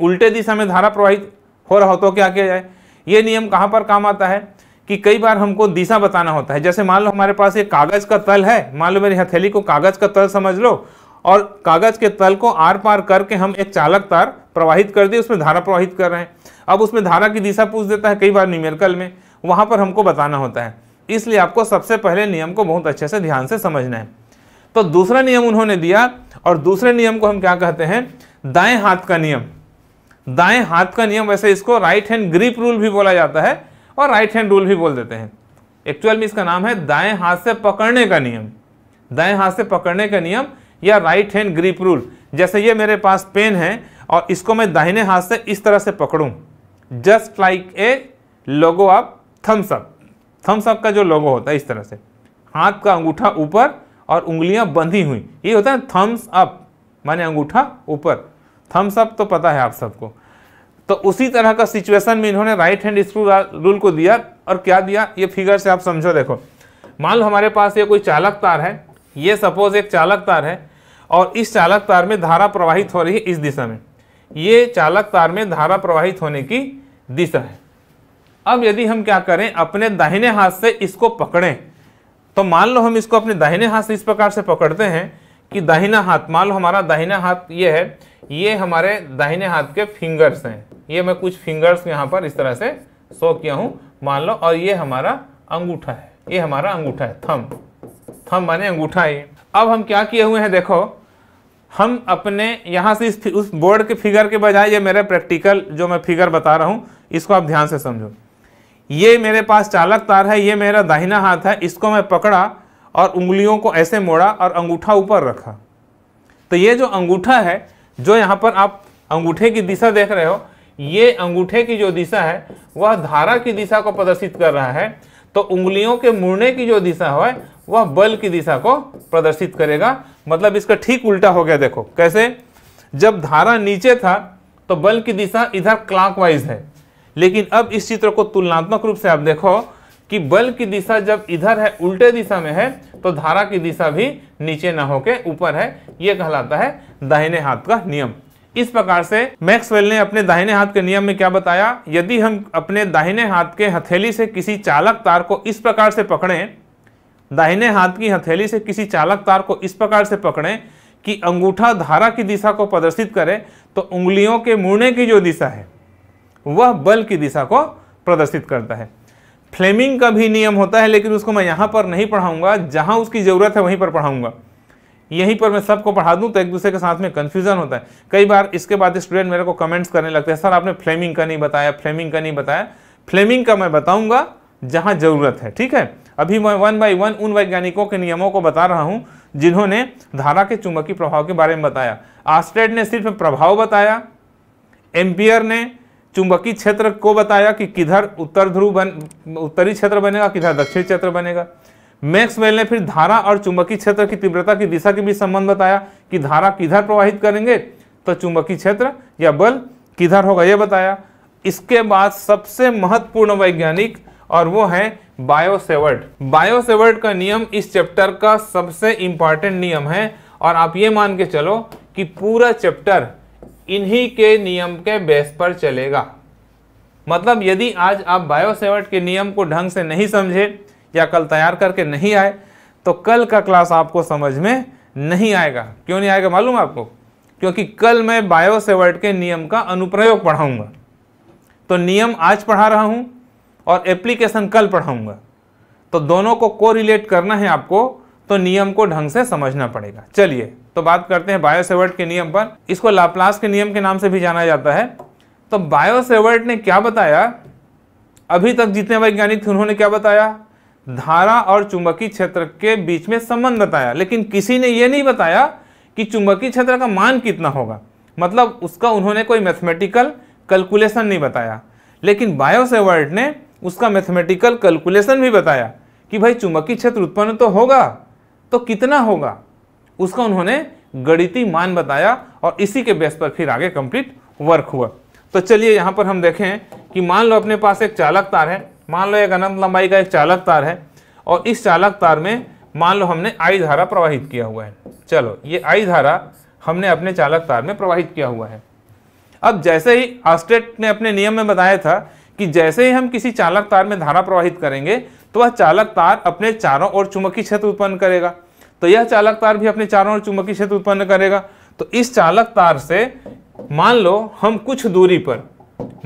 उल्टे दिशा में धारा प्रवाहित हो रहा हो तो क्या किया जाए ये नियम कहां पर काम आता है कि कई बार हमको दिशा बताना होता है जैसे मान लो हमारे पास एक कागज़ का तल है मान लो मेरी हथेली को कागज़ का तल समझ लो और कागज़ के तल को आर पार करके हम एक चालक तार प्रवाहित कर दिए उसमें धारा प्रवाहित कर रहे हैं अब उसमें धारा की दिशा पूछ देता है कई बार न्यूमेरिकल में वहां पर हमको बताना होता है इसलिए आपको सबसे पहले नियम को बहुत अच्छे से ध्यान से समझना है तो दूसरा नियम उन्होंने दिया और दूसरे नियम को हम क्या कहते हैं दाएं हाथ का नियम दाएं हाथ का नियम वैसे इसको राइट हैंड ग्रिप रूल भी बोला जाता है और राइट हैंड रूल भी बोल देते हैं एक्चुअल में इसका नाम है दाएं हाथ से पकड़ने का नियम दाएं हाथ से पकड़ने का नियम या राइट हैंड ग्रीप रूल जैसे ये मेरे पास पेन है और इसको मैं दाहिने हाथ से इस तरह से पकड़ूं जस्ट लाइक ए लोगो आप थम्स अप थम्स अप का जो लोगो होता है इस तरह से हाथ का अंगूठा ऊपर और उंगलियां बंधी हुई ये होता है थम्स अप माने अंगूठा ऊपर थम्स अप तो पता है आप सबको तो उसी तरह का सिचुएशन में इन्होंने राइट हैंड स्क्रू रूल को दिया और क्या दिया ये फिगर से आप समझो देखो मान लो हमारे पास ये कोई चालक तार है ये सपोज एक चालक तार है और इस चालक तार में धारा प्रवाहित हो रही है इस दिशा में ये चालक तार में धारा प्रवाहित होने की दिशा है अब यदि हम क्या करें अपने दाहिने हाथ से इसको पकड़ें तो मान लो हम इसको अपने दाहिने हाथ से इस प्रकार से पकड़ते हैं कि दाहिना हाथ मान लो हमारा दाहिना हाथ ये है ये हमारे दाहिने हाथ के फिंगर्स हैं ये मैं कुछ फिंगर्स यहाँ पर इस तरह से शो किया हूँ मान लो और ये हमारा अंगूठा है ये हमारा अंगूठा है थम थम माने अंगूठा है अब हम क्या किए हुए हैं देखो हम अपने यहाँ से इस उस बोर्ड के फिगर के बजाय ये मेरे प्रैक्टिकल जो मैं फिगर बता रहा हूँ इसको आप ध्यान से समझो ये मेरे पास चालक तार है ये मेरा दाहिना हाथ है इसको मैं पकड़ा और उंगलियों को ऐसे मोड़ा और अंगूठा ऊपर रखा तो ये जो अंगूठा है जो यहाँ पर आप अंगूठे की दिशा देख रहे हो ये अंगूठे की जो दिशा है वह धारा की दिशा को प्रदर्शित कर रहा है तो उंगलियों के मुड़ने की जो दिशा है वह बल की दिशा को प्रदर्शित करेगा मतलब इसका ठीक उल्टा हो गया देखो कैसे जब धारा नीचे था तो बल की दिशा इधर क्लॉकवाइज है लेकिन अब इस चित्र को तुलनात्मक रूप से आप देखो कि बल की दिशा जब इधर है उल्टे दिशा में है तो धारा की दिशा भी नीचे ना होके ऊपर है यह कहलाता है दाहिने हाथ का नियम इस प्रकार से मैक्सवेल ने अपने दाहिने हाथ के नियम में क्या बताया यदि हम अपने दाहिने हाथ के हथेली से किसी चालक तार को इस प्रकार से पकड़ें दाहिने हाथ की हथेली से किसी चालक तार को इस प्रकार से पकड़ें कि अंगूठा धारा की दिशा को प्रदर्शित करे तो उंगलियों के मुड़ने की जो दिशा है वह बल की दिशा को प्रदर्शित करता है फ्लेमिंग का भी नियम होता है लेकिन उसको मैं यहाँ पर नहीं पढ़ाऊँगा जहाँ उसकी ज़रूरत है वहीं पर पढ़ाऊँगा यहीं पर मैं सबको पढ़ा दूं तो एक दूसरे के साथ में कन्फ्यूजन होता है कई बार इसके बाद स्टूडेंट मेरे को कमेंट्स करने लगते हैं सर आपने फ्लेमिंग का नहीं बताया फ्लेमिंग का नहीं बताया फ्लेमिंग का मैं बताऊंगा जहां ज़रूरत है ठीक है अभी मैं वन बाई वन उन वैज्ञानिकों के नियमों को बता रहा हूँ जिन्होंने धारा के चुंबकीय प्रभाव के बारे में बताया आस्ट्रेड ने सिर्फ प्रभाव बताया एम्पियर ने चुंबकीय क्षेत्र को बताया कि किधर उत्तर ध्रुव बन उत्तरी क्षेत्र बनेगा किधर दक्षिण क्षेत्र बनेगा मैक्सवेल ने फिर धारा और चुंबकीय क्षेत्र की तीव्रता की दिशा के बीच संबंध बताया कि धारा किधर प्रवाहित करेंगे तो चुंबकीय क्षेत्र या बल किधर होगा यह बताया इसके बाद सबसे महत्वपूर्ण वैज्ञानिक और वो है बायोसेवर्ट बायोसेवर्ट का नियम इस चैप्टर का सबसे इंपॉर्टेंट नियम है और आप ये मान के चलो कि पूरा चैप्टर इन्हीं के नियम के बेस पर चलेगा मतलब यदि आज आप बायोसेवर्ट के नियम को ढंग से नहीं समझे या कल तैयार करके नहीं आए तो कल का क्लास आपको समझ में नहीं आएगा क्यों नहीं आएगा मालूम आपको क्योंकि कल मैं बायोसेवर्ट के नियम का अनुप्रयोग पढ़ाऊंगा तो नियम आज पढ़ा रहा हूं और एप्लीकेशन कल पढ़ाऊंगा तो दोनों को कोरिलेट करना है आपको तो नियम को ढंग से समझना पड़ेगा चलिए तो बात करते हैं बायोसेवर्ट के नियम पर इसको लाप्लास के नियम के नाम से भी जाना जाता है तो बायोसेवर्ट ने क्या बताया अभी तक जितने वैज्ञानिक थे उन्होंने क्या बताया धारा और चुंबकीय क्षेत्र के बीच में संबंध बताया लेकिन किसी ने यह नहीं बताया कि चुंबकीय क्षेत्र का मान कितना होगा मतलब उसका उन्होंने कोई मैथमेटिकल कैलकुलेशन नहीं बताया लेकिन बायोसेवर्ट ने उसका मैथमेटिकल कैलकुलेशन भी बताया कि भाई चुंबकीय क्षेत्र उत्पन्न तो होगा तो कितना होगा उसका उन्होंने गणितीय मान बताया और इसी के बेस पर फिर आगे कंप्लीट वर्क हुआ तो चलिए यहाँ पर हम देखें कि मान लो अपने पास एक चालक तार है मान लो एक अनंत लंबाई का एक चालक तार है और इस चालक तार में मान लो हमने आई धारा प्रवाहित किया हुआ है चलो ये आई धारा हमने अपने चालक तार में प्रवाहित किया हुआ है अब जैसे ही आस्टेट ने अपने नियम में बताया था कि जैसे ही हम किसी चालक तार में धारा प्रवाहित करेंगे तो वह चालक तार अपने चारों ओर चुंबकीय क्षेत्र उत्पन्न करेगा तो यह चालक तार भी अपने चारों ओर चुंबकीय क्षेत्र उत्पन्न करेगा तो इस चालक तार से मान लो हम कुछ दूरी पर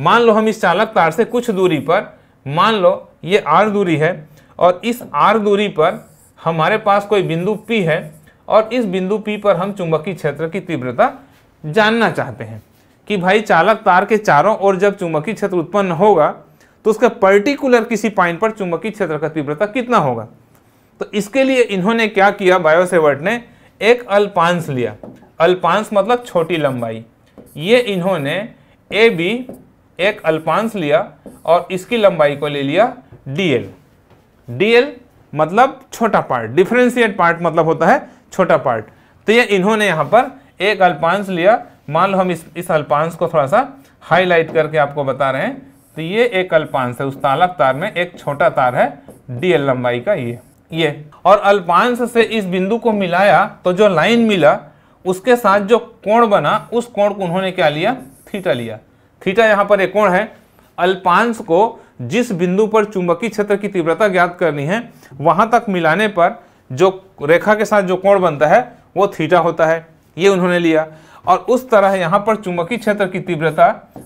मान लो हम इस चालक तार से कुछ दूरी पर मान लो ये आर दूरी है और इस आर दूरी पर हमारे पास कोई बिंदु पी है और इस बिंदु पी पर हम चुंबकीय क्षेत्र की तीव्रता जानना चाहते हैं कि भाई चालक तार के चारों ओर जब चुंबकीय क्षेत्र उत्पन्न होगा तो उसका पर्टिकुलर किसी पॉइंट पर चुंबकीय क्षेत्र का तीव्रता कितना होगा तो इसके लिए इन्होंने क्या किया बायोसेवर्ट ने एक अल्पांश लिया अल्पांश मतलब छोटी लंबाई ये इन्होंने ए बी एक अल्पांश लिया और इसकी लंबाई को ले लिया डीएल डीएल मतलब छोटा पार्ट डिफ्रेंशिएट पार्ट मतलब होता है छोटा पार्ट तो ये इन्होंने यहाँ पर एक अल्पांश लिया मान लो हम इस इस अल्पांश को थोड़ा सा हाईलाइट करके आपको बता रहे हैं तो ये एक अल्पांश है उस तालक तार में एक छोटा तार है डीएल लंबाई का ये ये और अल्पांश से इस बिंदु को मिलाया तो जो लाइन मिला उसके साथ जो कोण बना उस कोण को उन्होंने क्या लिया थीटा लिया थीटा यहाँ पर एक कोण है अल्पांश को जिस बिंदु पर चुंबकीय क्षेत्र की तीव्रता ज्ञात करनी है वहां तक मिलाने पर जो रेखा के साथ जो कोण बनता है वो थीटा होता है ये उन्होंने लिया और उस तरह यहाँ पर चुंबकीय क्षेत्र की तीव्रता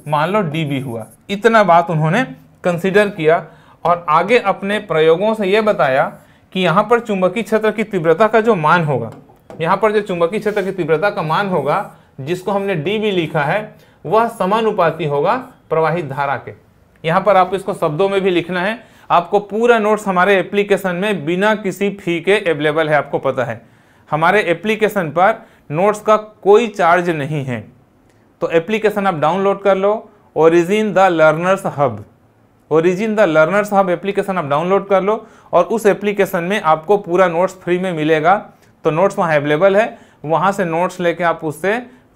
मान लो डी बी हुआ इतना बात उन्होंने कंसिडर किया और आगे अपने प्रयोगों से ये बताया कि यहाँ पर चुंबकीय क्षेत्र की तीव्रता का जो मान होगा यहाँ पर जो चुंबकीय क्षेत्र की तीव्रता का मान होगा जिसको हमने डी बी लिखा है वह समानुपाती होगा प्रवाहित धारा के यहाँ पर आप इसको शब्दों में भी लिखना है आपको पूरा नोट्स हमारे एप्लीकेशन में बिना किसी फी के अवेलेबल है आपको पता है हमारे एप्लीकेशन पर नोट्स का कोई चार्ज नहीं है तो एप्लीकेशन आप डाउनलोड कर लो origin the learners hub origin the learners hub application आप डाउनलोड कर लो और उस एप्लीकेशन में आपको पूरा नोट्स फ्री में मिलेगा तो नोट्स वहाँ अवेलेबल है वहाँ से नोट्स लेके आप उससे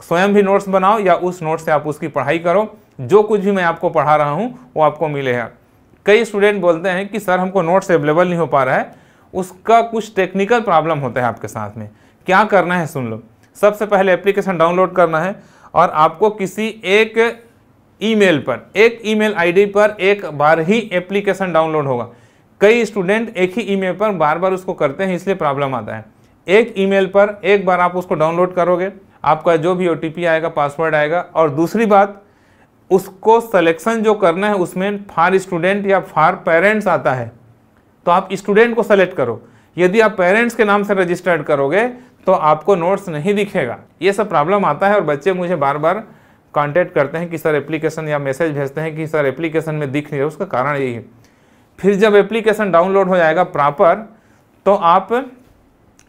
स्वयं भी नोट्स बनाओ या उस नोट्स से आप उसकी पढ़ाई करो जो कुछ भी मैं आपको पढ़ा रहा हूँ वो आपको मिलेगा कई स्टूडेंट बोलते हैं कि सर हमको नोट्स अवेलेबल नहीं हो पा रहा है उसका कुछ टेक्निकल प्रॉब्लम होता है आपके साथ में क्या करना है सुन लो सबसे पहले एप्लीकेशन डाउनलोड करना है और आपको किसी एक ईमेल पर एक ईमेल आईडी पर एक बार ही एप्लीकेशन डाउनलोड होगा कई स्टूडेंट एक ही ईमेल पर बार बार उसको करते हैं इसलिए प्रॉब्लम आता है एक ईमेल पर एक बार आप उसको डाउनलोड करोगे आपका जो भी ओ आएगा पासवर्ड आएगा और दूसरी बात उसको सिलेक्शन जो करना है उसमें फार स्टूडेंट या फार पेरेंट्स आता है तो आप स्टूडेंट को सेलेक्ट करो यदि आप पेरेंट्स के नाम से रजिस्टर्ड करोगे तो आपको नोट्स नहीं दिखेगा ये सब प्रॉब्लम आता है और बच्चे मुझे बार बार कांटेक्ट करते हैं कि सर एप्लीकेशन या मैसेज भेजते हैं कि सर एप्लीकेशन में दिख नहीं है उसका कारण यही है फिर जब एप्लीकेशन डाउनलोड हो जाएगा प्रॉपर तो आप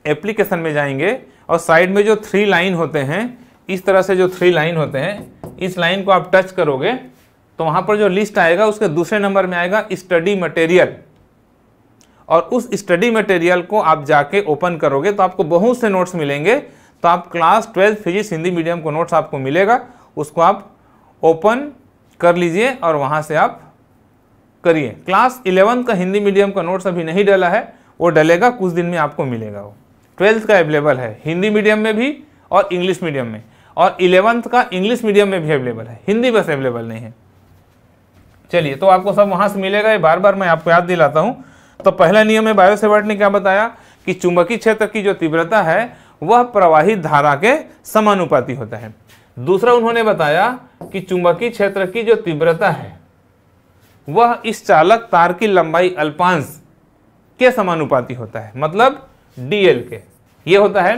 एप्लीकेशन में जाएंगे और साइड में जो थ्री लाइन होते हैं इस तरह से जो थ्री लाइन होते हैं इस लाइन को आप टच करोगे तो वहाँ पर जो लिस्ट आएगा उसके दूसरे नंबर में आएगा स्टडी मटेरियल और उस स्टडी मटेरियल को आप जाके ओपन करोगे तो आपको बहुत से नोट्स मिलेंगे तो आप class twelfth physics Hindi medium को नोट्स आपको मिलेगा उसको आप ओपन कर लीजिए और वहाँ से आप करिए क्लास इलेवंथ का हिंदी मीडियम का नोट्स अभी नहीं डला है वो डलेगा कुछ दिन में आपको मिलेगा वो ट्वेल्थ का अवेलेबल है हिंदी मीडियम में भी और इंग्लिश मीडियम में और इलेवंथ का इंग्लिश मीडियम में भी अवेलेबल है हिंदी बस अवेलेबल नहीं है चलिए तो आपको सब वहाँ से मिलेगा ये बार बार मैं आपको याद दिलाता हूँ तो पहला नियम बायो बायोसेवर्ट ने क्या बताया कि चुंबकीय क्षेत्र की जो तीव्रता है वह प्रवाही धारा के समानुपाती होता है दूसरा उन्होंने बताया कि चुंबकीय क्षेत्र की जो तीव्रता है वह इस चालक तार की लंबाई अल्पांश के समानुपाती होता है मतलब डीएल के ये होता है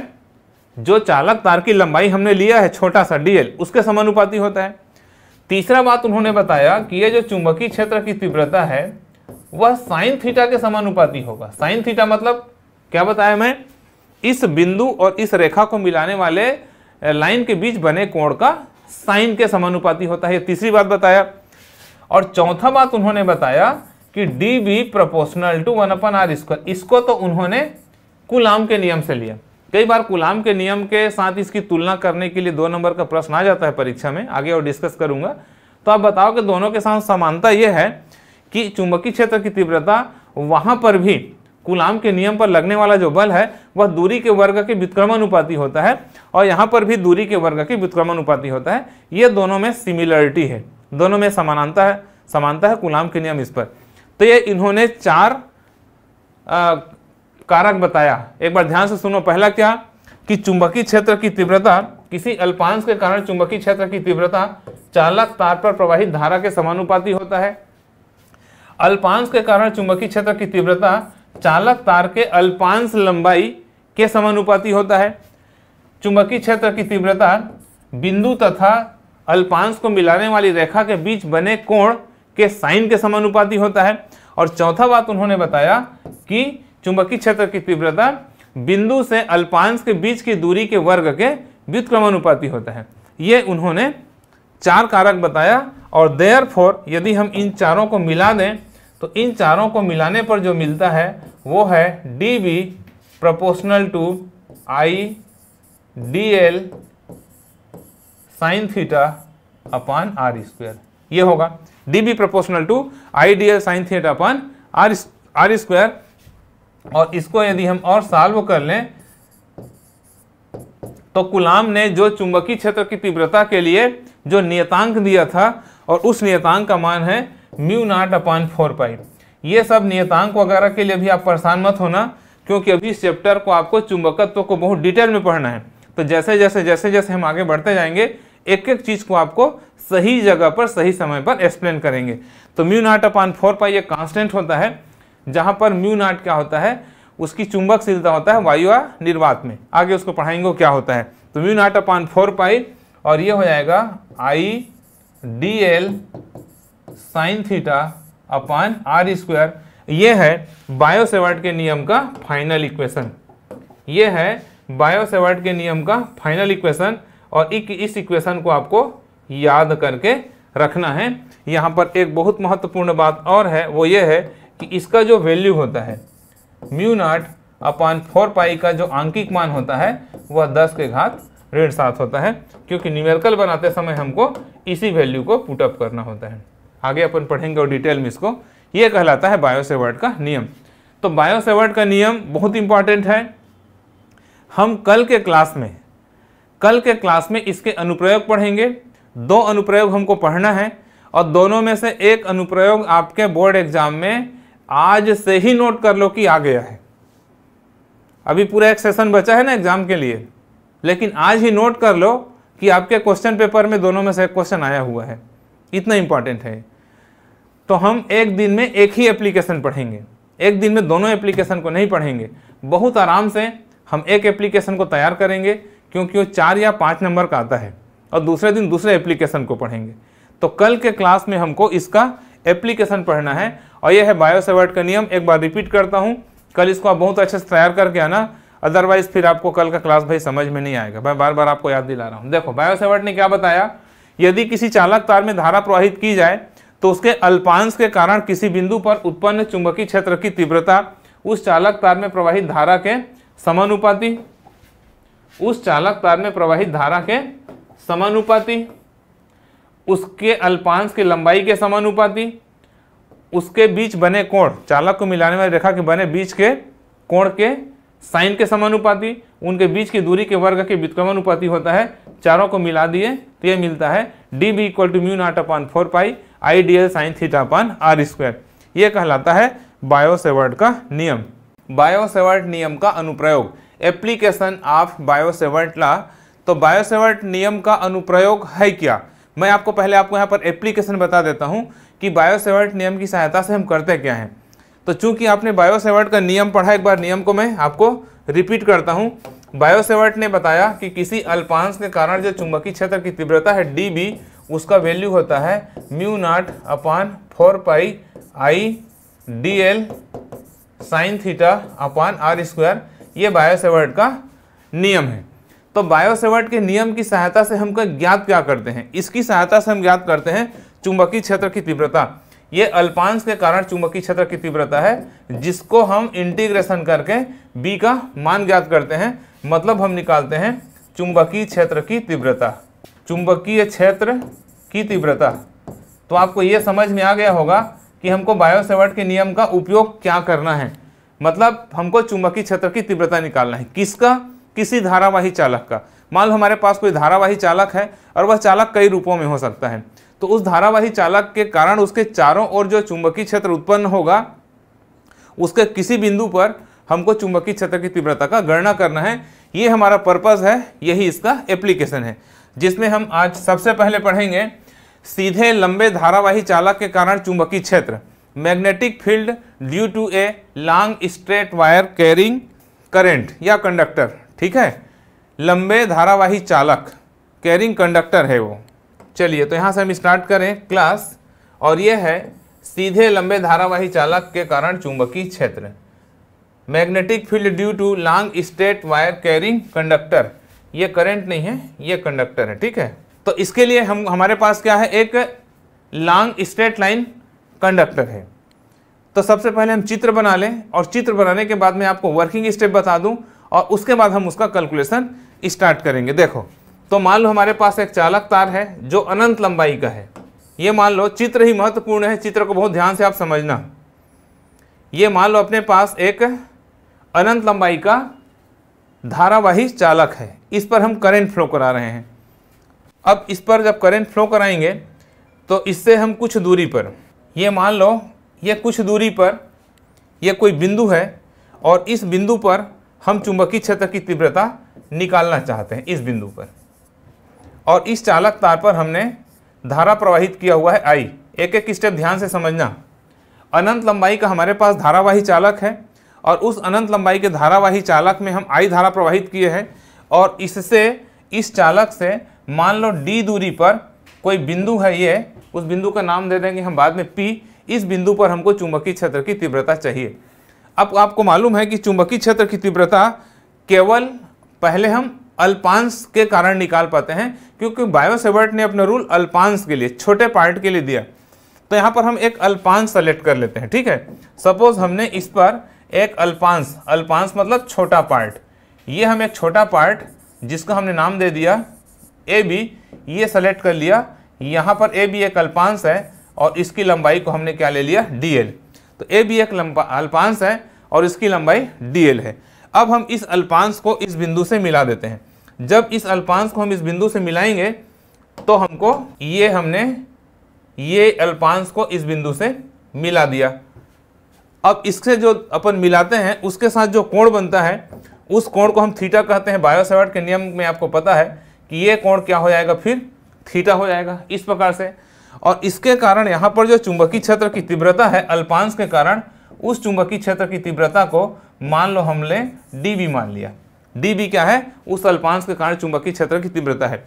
जो चालक तार की लंबाई हमने लिया है छोटा सा डीएल उसके समानुपाती होता है तीसरा बात उन्होंने बताया कि यह जो चुंबकीय क्षेत्र की तीव्रता है वह साइन थीटा के समानुपाती होगा साइन थीटा मतलब क्या बताया मैं इस बिंदु और इस रेखा को मिलाने वाले लाइन के बीच बने कोण का साइन के समानुपाती होता है तीसरी बात बताया और चौथा बात उन्होंने बताया कि d B proportional to one upon are square इसको तो उन्होंने कुलाम के नियम से लिया कई बार कुलाम के नियम के साथ इसकी तुलना करने के लिए दो नंबर का प्रश्न आ जाता है परीक्षा में आगे और डिस्कस करूंगा तो आप बताओ कि दोनों के साथ समानता यह है कि चुंबकीय क्षेत्र की तीव्रता वहाँ पर भी कुलाम के नियम पर लगने वाला जो बल है वह दूरी के वर्ग के व्युत्क्रमानुपाती होता है और यहाँ पर भी दूरी के वर्ग के व्युत्क्रमानुपाती होता है ये दोनों में सिमिलरिटी है दोनों में समानता है समानता है कुलाम के नियम इस पर तो ये इन्होंने चार आ, कारक बताया एक बार ध्यान से सुनो पहला क्या कि चुंबकीय क्षेत्र की तीव्रता किसी अल्पांश के कारण चुंबकीय क्षेत्र की तीव्रता चालक तार पर प्रवाहित धारा के समानुपाती होता है अल्पांश के कारण चुंबकीय क्षेत्र की तीव्रता चालक तार के अल्पांश लंबाई के समानुपाती होता है चुंबकीय क्षेत्र की तीव्रता बिंदु तथा अल्पांश को मिलाने वाली रेखा के बीच बने कोण के साइन के समानुपाती होता है और चौथा बात उन्होंने बताया कि चुंबकीय क्षेत्र की तीव्रता बिंदु से अल्पांश के बीच की दूरी के वर्ग के व्युत्क्रमानुपाती होता है ये उन्होंने चार कारक बताया और देयर यदि हम इन चारों को मिला दें तो इन चारों को मिलाने पर जो मिलता है वो है D B proportional to I D L sine theta upon R square ये होगा D B proportional to I D L sine theta upon R R square और इसको यदि हम और सॉल्व कर लें तो गुलाम ने जो चुंबकीय क्षेत्र की तीव्रता के लिए जो नियतांक दिया था और उस नियतांक का मान है mu naught upon four pi ये सब नियतांक वगैरह के लिए भी आप परेशान मत होना क्योंकि अभी इस चैप्टर को आपको चुंबकत्व को बहुत डिटेल में पढ़ना है तो जैसे जैसे जैसे जैसे हम आगे बढ़ते जाएंगे एक एक चीज़ को आपको सही जगह पर सही समय पर एक्सप्लेन करेंगे तो mu naught upon four pi एक कांस्टेंट होता है जहाँ पर म्यू नाट क्या होता है उसकी चुंबकशीलता होता है वायु निर्वात में आगे उसको पढ़ाएंगे क्या होता है तो mu naught upon four pi और ये हो जाएगा I D L sine theta upon R square ये है बायोसेवर्ट के नियम का फाइनल इक्वेशन ये है बायोसेवर्ट के नियम का फाइनल इक्वेशन और इक, इस इक्वेशन को आपको याद करके रखना है यहाँ पर एक बहुत महत्वपूर्ण बात और है वो ये है कि इसका जो वैल्यू होता है mu naught upon four pi का जो आंकिक मान होता है वह दस के घात ऋण सात होता है क्योंकि न्यूमेरिकल बनाते समय हमको इसी वैल्यू को पुटअप करना होता है आगे अपन पढ़ेंगे और डिटेल में इसको ये कहलाता है बायोसेवर्ट का नियम तो बायोसेवर्ट का नियम बहुत इंपॉर्टेंट है हम कल के क्लास में कल के क्लास में इसके अनुप्रयोग पढ़ेंगे दो अनुप्रयोग हमको पढ़ना है और दोनों में से एक अनुप्रयोग आपके बोर्ड एग्जाम में आज से ही नोट कर लो कि आ गया है अभी पूरा एक सेशन बचा है ना एग्जाम के लिए लेकिन आज ही नोट कर लो कि आपके क्वेश्चन पेपर में दोनों में से एक क्वेश्चन आया हुआ है इतना इंपॉर्टेंट है तो हम एक दिन में एक ही एप्लीकेशन पढ़ेंगे एक दिन में दोनों एप्लीकेशन को नहीं पढ़ेंगे बहुत आराम से हम एक एप्लीकेशन को तैयार करेंगे क्योंकि वो चार या पाँच नंबर का आता है और दूसरे दिन दूसरे एप्लीकेशन को पढ़ेंगे तो कल के क्लास में हमको इसका एप्लीकेशन पढ़ना है और यह है बायोसेवर्ट का नियम एक बार रिपीट करता हूँ कल इसको आप बहुत अच्छे से तैयार करके आना अदरवाइज फिर आपको कल का क्लास भाई समझ में नहीं आएगा मैं बार बार आपको याद दिला रहा हूँ देखो बायोसेवर्ट ने क्या बताया यदि किसी चालक तार में धारा प्रवाहित की जाए तो उसके अल्पांश के कारण किसी बिंदु पर उत्पन्न चुंबकीय क्षेत्र की तीव्रता उस चालक तार में प्रवाहित धारा के समानुपाति उस चालक तार में प्रवाहित धारा के समानुपाति उसके अल्पांश की लंबाई के समानुपाति उसके बीच बने कोण चालक को मिलाने वाली रेखा के बने बीच के कोण के साइन के समानुपाति उनके बीच की दूरी के वर्ग के व्युत्क्रमानुपाती होता है चारों को मिला दिए तो ये मिलता है D B equal to mu naught upon four pi I D L sine theta upon R square ये कहलाता है बायोसेवर्ट का नियम बायोसेवर्ट नियम का अनुप्रयोग एप्लीकेशन ऑफ बायोसेवर्ट ला तो बायोसेवर्ट नियम का अनुप्रयोग है क्या मैं आपको पहले आपको यहाँ पर एप्लीकेशन बता देता हूँ कि बायोसेवर्ट नियम की सहायता से हम करते क्या हैं तो चूंकि आपने बायोसेवर्ट का नियम पढ़ा एक बार नियम को मैं आपको रिपीट करता हूँ बायोसेवर्ट ने बताया कि किसी अल्पांश के कारण जो चुंबकीय क्षेत्र की तीव्रता है डी बी उसका वैल्यू होता है mu naught upon four pi I D L sine theta upon R square ये बायोसेवर्ट का नियम है तो बायोसेवर्ट के नियम की सहायता से हम ज्ञात क्या करते हैं इसकी सहायता से हम ज्ञात करते हैं चुंबकीय क्षेत्र की तीव्रता ये अल्पांश के कारण चुंबकीय क्षेत्र की तीव्रता है जिसको हम इंटीग्रेशन करके बी का मान ज्ञात करते हैं मतलब हम निकालते हैं चुंबकीय क्षेत्र की तीव्रता चुंबकीय क्षेत्र की तीव्रता तो आपको ये समझ में आ गया होगा कि हमको बायोसेवर्ट के नियम का उपयोग क्या करना है मतलब हमको चुंबकीय क्षेत्र की तीव्रता निकालना है किसका किसी धारावाही चालक का मान लो हमारे पास कोई धारावाही चालक है और वह चालक कई रूपों में हो सकता है तो उस धारावाही चालक के कारण उसके चारों ओर जो चुंबकीय क्षेत्र उत्पन्न होगा उसके किसी बिंदु पर हमको चुंबकीय क्षेत्र की तीव्रता का गणना करना है ये हमारा पर्पज़ है यही इसका एप्लीकेशन है जिसमें हम आज सबसे पहले पढ़ेंगे सीधे लंबे धारावाही चालक के कारण चुंबकीय क्षेत्र magnetic field due to a long straight wire carrying current या कंडक्टर ठीक है लंबे धारावाही चालक कैरिंग कंडक्टर है वो चलिए तो यहाँ से हम स्टार्ट करें क्लास और ये है सीधे लंबे धारावाही चालक के कारण चुंबकीय क्षेत्र magnetic field due to long straight wire carrying conductor ये करंट नहीं है ये कंडक्टर है ठीक है तो इसके लिए हम हमारे पास क्या है एक लॉन्ग स्ट्रेट लाइन कंडक्टर है तो सबसे पहले हम चित्र बना लें और चित्र बनाने के बाद मैं आपको वर्किंग स्टेप बता दूं और उसके बाद हम उसका कैलकुलेशन स्टार्ट करेंगे देखो तो मान लो हमारे पास एक चालक तार है जो अनंत लंबाई का है ये मान लो चित्र ही महत्वपूर्ण है चित्र को बहुत ध्यान से आप समझना ये मान लो अपने पास एक अनंत लंबाई का धारावाही चालक है इस पर हम करेंट फ्लो करा रहे हैं अब इस पर जब करेंट फ्लो कराएंगे तो इससे हम कुछ दूरी पर ये मान लो ये कुछ दूरी पर यह कोई बिंदु है और इस बिंदु पर हम चुंबकीय क्षेत्र की तीव्रता निकालना चाहते हैं इस बिंदु पर और इस चालक तार पर हमने धारा प्रवाहित किया हुआ है आई एक एक स्टेप ध्यान से समझना अनंत लंबाई का हमारे पास धारावाही चालक है और उस अनंत लंबाई के धारावाही चालक में हम आई धारा प्रवाहित किए हैं और इससे इस चालक से मान लो डी दूरी पर कोई बिंदु है ये उस बिंदु का नाम दे देंगे हम बाद में पी इस बिंदु पर हमको चुंबकीय क्षेत्र की तीव्रता चाहिए अब आपको मालूम है कि चुंबकीय क्षेत्र की तीव्रता केवल पहले हम अल्पांश के कारण निकाल पाते हैं क्योंकि बायोसेवर्ट ने अपना रूल अल्पांश के लिए छोटे पार्ट के लिए दिया तो यहाँ पर हम एक अल्पांश सेलेक्ट कर लेते हैं ठीक है सपोज हमने इस पर एक अल्पांश अल्पांश मतलब छोटा पार्ट ये हम एक छोटा पार्ट जिसको हमने नाम दे दिया ए बी ये सेलेक्ट कर लिया यहाँ पर ए बी एक अल्पांश है और इसकी लंबाई को हमने क्या ले लिया डी एल तो ए बी एक अल्पांश है और इसकी लंबाई डी एल है अब हम इस अल्पांश को इस बिंदु से मिला देते हैं जब इस अल्पांश को हम इस बिंदु से मिलाएंगे तो हमको ये हमने ये अल्पांश को इस बिंदु से मिला दिया अब इससे जो अपन मिलाते हैं उसके साथ जो कोण बनता है उस कोण को हम थीटा कहते हैं बायोसेवाट के नियम में आपको पता है कि ये कोण क्या हो जाएगा फिर थीटा हो जाएगा इस प्रकार से और इसके कारण यहाँ पर जो चुंबकीय क्षेत्र की तीव्रता है अल्पांश के कारण उस चुंबकीय क्षेत्र की तीव्रता को मान लो हमने डी मान लिया डी क्या है उस अल्पांश के कारण चुंबकीय क्षेत्र की तीव्रता है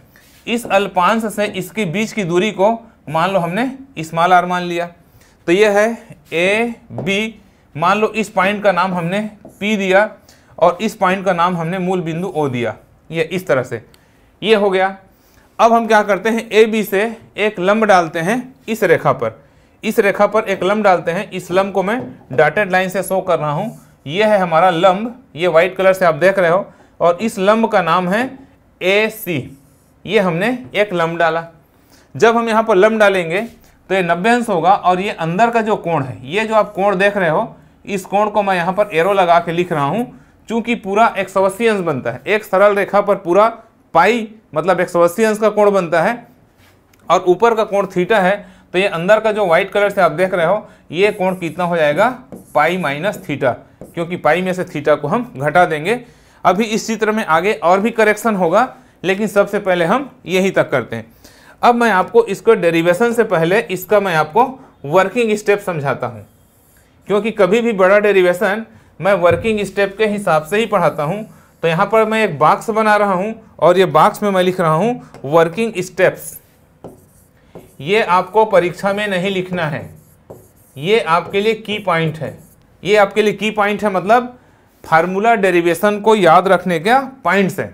इस अल्पांश से इसके बीच की दूरी को मान लो हमने स्मॉल आर मान लिया तो यह है ए बी मान लो इस पॉइंट का नाम हमने पी दिया और इस पॉइंट का नाम हमने मूल बिंदु ओ दिया ये इस तरह से ये हो गया अब हम क्या करते हैं ए बी से एक लंब डालते हैं इस रेखा पर इस रेखा पर एक लंब डालते हैं इस लंब को मैं डाटेड लाइन से शो कर रहा हूँ ये है हमारा लंब ये व्हाइट कलर से आप देख रहे हो और इस लंब का नाम है ए सी ये हमने एक लंब डाला जब हम यहाँ पर लंब डालेंगे तो ये नब्बे अंश होगा और ये अंदर का जो कोण है ये जो आप कोण देख रहे हो इस कोण को मैं यहाँ पर एरो लगा के लिख रहा हूँ चूंकि पूरा एक अंश बनता है एक सरल रेखा पर पूरा पाई मतलब एक अंश का कोण बनता है और ऊपर का कोण थीटा है तो ये अंदर का जो व्हाइट कलर से आप देख रहे हो ये कोण कितना हो जाएगा पाई माइनस थीटा क्योंकि पाई में से थीटा को हम घटा देंगे अभी इस चित्र में आगे और भी करेक्शन होगा लेकिन सबसे पहले हम यही तक करते हैं अब मैं आपको इसको डेरिवेशन से पहले इसका मैं आपको वर्किंग स्टेप समझाता हूँ क्योंकि कभी भी बड़ा डेरिवेशन मैं वर्किंग स्टेप के हिसाब से ही पढ़ाता हूँ तो यहाँ पर मैं एक बाक्स बना रहा हूँ और ये बाक्स में मैं लिख रहा हूँ वर्किंग स्टेप्स ये आपको परीक्षा में नहीं लिखना है ये आपके लिए की पॉइंट है ये आपके लिए की पॉइंट है मतलब फार्मूला डेरिवेशन को याद रखने का पॉइंट्स है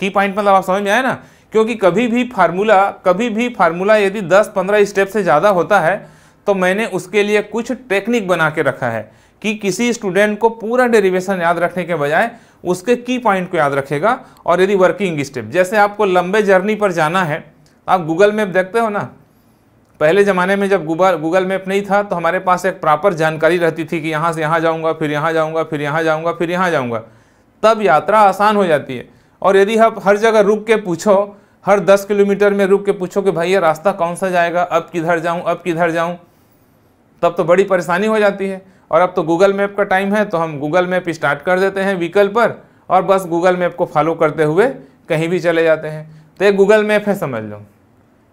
की पॉइंट मतलब आप समझ में आए ना क्योंकि कभी भी फार्मूला कभी भी फार्मूला यदि 10-15 स्टेप से ज़्यादा होता है तो मैंने उसके लिए कुछ टेक्निक बना के रखा है कि किसी स्टूडेंट को पूरा डेरिवेशन याद रखने के बजाय उसके की पॉइंट को याद रखेगा और यदि वर्किंग स्टेप जैसे आपको लंबे जर्नी पर जाना है आप गूगल मैप देखते हो ना पहले ज़माने में जब गूगल गूगल मैप नहीं था तो हमारे पास एक प्रॉपर जानकारी रहती थी कि यहाँ से यहाँ जाऊँगा फिर यहाँ जाऊँगा फिर यहाँ जाऊँगा फिर यहाँ जाऊँगा तब यात्रा आसान हो जाती है और यदि आप हर जगह रुक के पूछो हर दस किलोमीटर में रुक के पूछो कि भाई रास्ता कौन सा जाएगा अब किधर जाऊँ अब किधर जाऊँ तब तो बड़ी परेशानी हो जाती है और अब तो गूगल मैप का टाइम है तो हम गूगल मैप स्टार्ट कर देते हैं व्हीकल पर और बस गूगल मैप को फॉलो करते हुए कहीं भी चले जाते हैं तो एक गूगल मैप है समझ लो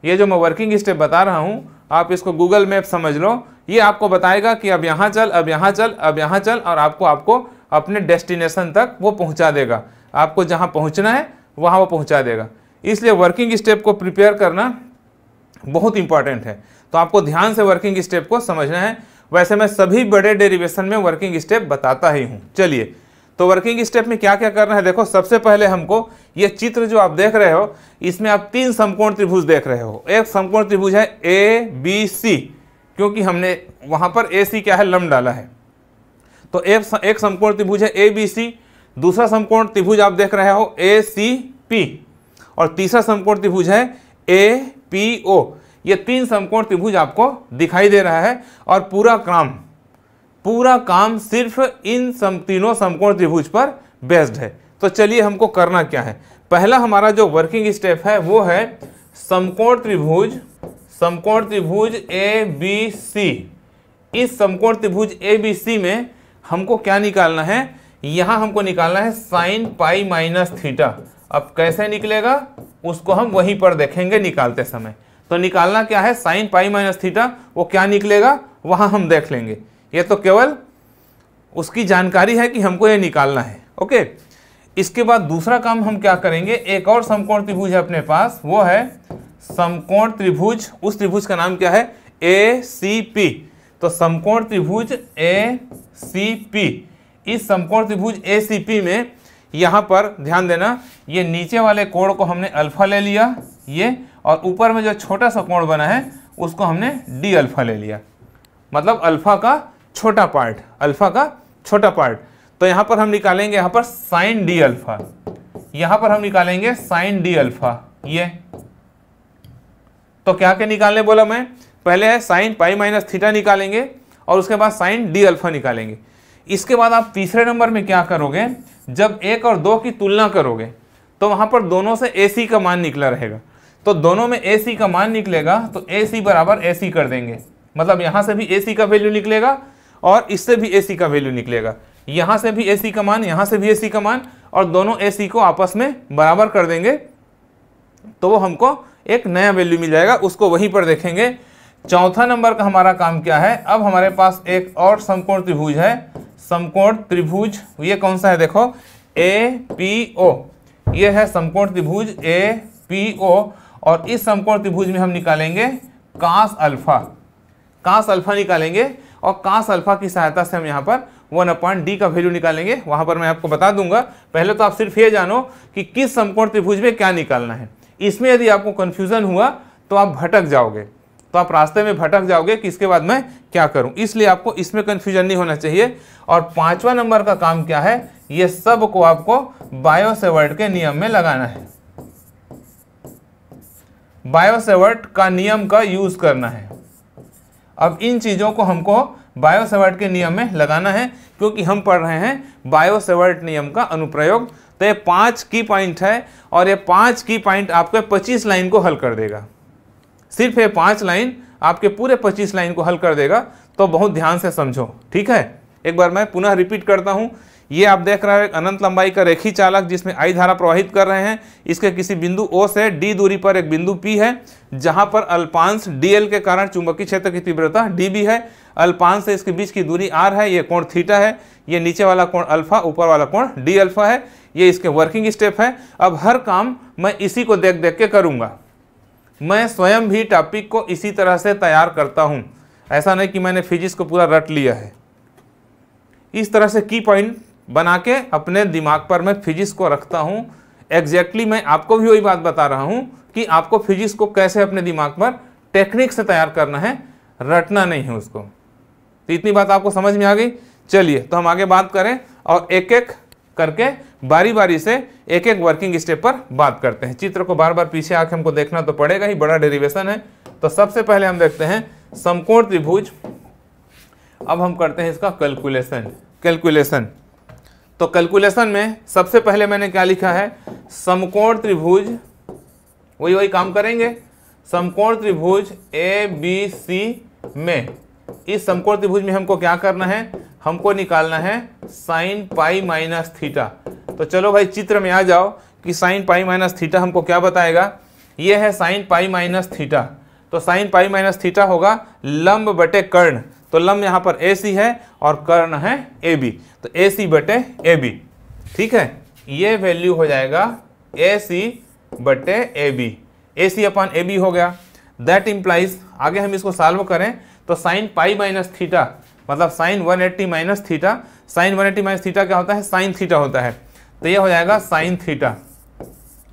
ये जो मैं वर्किंग स्टेप बता रहा हूँ आप इसको गूगल मैप समझ लो ये आपको बताएगा कि अब यहाँ चल अब यहाँ चल अब यहाँ चल और आपको आपको अपने डेस्टिनेशन तक वो पहुँचा देगा आपको जहाँ पहुँचना है वहाँ वो पहुँचा देगा इसलिए वर्किंग स्टेप को प्रिपेयर करना बहुत इंपॉर्टेंट है तो आपको ध्यान से वर्किंग स्टेप को समझना है वैसे मैं सभी बड़े डेरिवेशन में वर्किंग स्टेप बताता ही हूँ चलिए तो वर्किंग स्टेप में क्या क्या करना है देखो सबसे पहले हमको ये चित्र जो आप देख रहे हो इसमें आप तीन समकोण त्रिभुज देख रहे हो एक समकोण त्रिभुज है ए बी सी क्योंकि हमने वहाँ पर ए सी क्या है लम डाला है तो एक एक समकोण त्रिभुज है ए बी सी दूसरा समकोण त्रिभुज आप देख रहे हो ए सी पी और तीसरा समकोण त्रिभुज है ए पी ओ ये तीन समकोण त्रिभुज आपको दिखाई दे रहा है और पूरा काम पूरा काम सिर्फ इन सम तीनों समकोण त्रिभुज पर बेस्ड है तो चलिए हमको करना क्या है पहला हमारा जो वर्किंग स्टेप है वो है समकोण त्रिभुज समकोण त्रिभुज ए बी सी इस समकोण त्रिभुज ए बी सी में हमको क्या निकालना है यहां हमको निकालना है साइन पाई माइनस थीटा अब कैसे निकलेगा उसको हम वहीं पर देखेंगे निकालते समय तो निकालना क्या है साइन पाई माइनस थीटा वो क्या निकलेगा वहाँ हम देख लेंगे ये तो केवल उसकी जानकारी है कि हमको ये निकालना है ओके इसके बाद दूसरा काम हम क्या करेंगे एक और समकोण त्रिभुज है अपने पास वो है समकोण त्रिभुज उस त्रिभुज का नाम क्या है ए सी पी तो समकोण त्रिभुज ए सी पी इस समकोण त्रिभुज ए सी पी में यहाँ पर ध्यान देना ये नीचे वाले कोण को हमने अल्फा ले लिया ये और ऊपर में जो छोटा सा कोण बना है उसको हमने डी अल्फा ले लिया मतलब अल्फा का छोटा पार्ट अल्फा का छोटा पार्ट तो यहाँ पर हम निकालेंगे यहाँ पर साइन डी अल्फा यहाँ पर हम निकालेंगे साइन डी अल्फा ये तो क्या क्या निकालने बोला मैं पहले है साइन पाई माइनस थीटा निकालेंगे और उसके बाद साइन डी अल्फा निकालेंगे इसके बाद आप तीसरे नंबर में क्या करोगे जब एक और दो की तुलना करोगे तो वहां पर दोनों से ए सी का मान निकला रहेगा तो दोनों में ए सी का मान निकलेगा तो ए सी बराबर ए सी कर देंगे मतलब यहां से भी ए सी का वैल्यू निकलेगा और इससे भी ए सी का वैल्यू निकलेगा यहाँ से भी ए सी का मान यहां से भी ए सी का मान और दोनों ए सी को आपस में बराबर कर देंगे तो वो हमको एक नया वैल्यू मिल जाएगा उसको वहीं पर देखेंगे चौथा नंबर का हमारा काम क्या है अब हमारे पास एक और समकोण त्रिभुज है समकोण त्रिभुज ये कौन सा है देखो ए पी ओ ये है समकोण त्रिभुज ए पी ओ और इस समकोण त्रिभुज में हम निकालेंगे कांस अल्फा कांस अल्फा निकालेंगे और कांस अल्फा की सहायता से हम यहाँ पर वन अपॉइंट डी का वैल्यू निकालेंगे वहाँ पर मैं आपको बता दूंगा पहले तो आप सिर्फ ये जानो कि किस समकोण त्रिभुज में क्या निकालना है इसमें यदि आपको कन्फ्यूज़न हुआ तो आप भटक जाओगे तो आप रास्ते में भटक जाओगे कि इसके बाद मैं क्या करूं इसलिए आपको इसमें कन्फ्यूजन नहीं होना चाहिए और पांचवा नंबर का काम क्या है ये सब को आपको बायोसेवर्ट के नियम में लगाना है बायोसेवर्ट का नियम का यूज करना है अब इन चीज़ों को हमको बायोसेवर्ट के नियम में लगाना है क्योंकि हम पढ़ रहे हैं बायोसेवर्ट नियम का अनुप्रयोग तो ये पांच की पॉइंट है और ये पांच की पॉइंट आपके पच्चीस लाइन को हल कर देगा सिर्फ ये पाँच लाइन आपके पूरे पच्चीस लाइन को हल कर देगा तो बहुत ध्यान से समझो ठीक है एक बार मैं पुनः रिपीट करता हूँ ये आप देख रहे हैं अनंत लंबाई का रेखी चालक जिसमें आई धारा प्रवाहित कर रहे हैं इसके किसी बिंदु ओ से डी दूरी पर एक बिंदु पी है जहां पर अल्पांश डीएल के कारण चुंबकीय क्षेत्र की तीव्रता डीबी है अल्पांश से इसके बीच की दूरी आर है ये कोण थीटा है ये नीचे वाला कोण अल्फा ऊपर वाला कोण डी अल्फा है ये इसके वर्किंग स्टेप है अब हर काम मैं इसी को देख देख के करूँगा मैं स्वयं भी टॉपिक को इसी तरह से तैयार करता हूँ ऐसा नहीं कि मैंने फिजिक्स को पूरा रट लिया है इस तरह से की पॉइंट बना के अपने दिमाग पर मैं फिजिक्स को रखता हूँ एग्जैक्टली exactly मैं आपको भी वही बात बता रहा हूँ कि आपको फिजिक्स को कैसे अपने दिमाग पर टेक्निक से तैयार करना है रटना नहीं है उसको तो इतनी बात आपको समझ में आ गई चलिए तो हम आगे बात करें और एक एक करके बारी बारी से एक एक वर्किंग स्टेप पर बात करते हैं चित्र को बार बार पीछे आके हमको देखना तो पड़ेगा ही बड़ा डेरिवेशन है तो सबसे पहले हम देखते हैं समकोण त्रिभुज अब हम करते हैं इसका कैलकुलेशन कैलकुलेशन तो कैलकुलेशन में सबसे पहले मैंने क्या लिखा है समकोण त्रिभुज वही वही काम करेंगे समकोण त्रिभुज ए बी सी में इस समकोण त्रिभुज में हमको क्या करना है हमको निकालना है साइन पाई माइनस थीटा तो चलो भाई चित्र में आ जाओ कि साइन पाई माइनस थीटा हमको क्या बताएगा ये है साइन पाई माइनस थीटा तो साइन पाई माइनस थीटा होगा लंब बटे कर्ण तो लंब यहाँ पर ए सी है और कर्ण है ए बी तो ए सी बटे ए बी ठीक है ये वैल्यू हो जाएगा ए सी बटे A B A C upon A B हो गया दैट इम्प्लाइज आगे हम इसको सॉल्व करें तो साइन पाई माइनस थीटा मतलब sine 180 eighty minus theta sine 180 eighty minus theta क्या होता है साइन थीटा होता है तो ये हो जाएगा साइन थीटा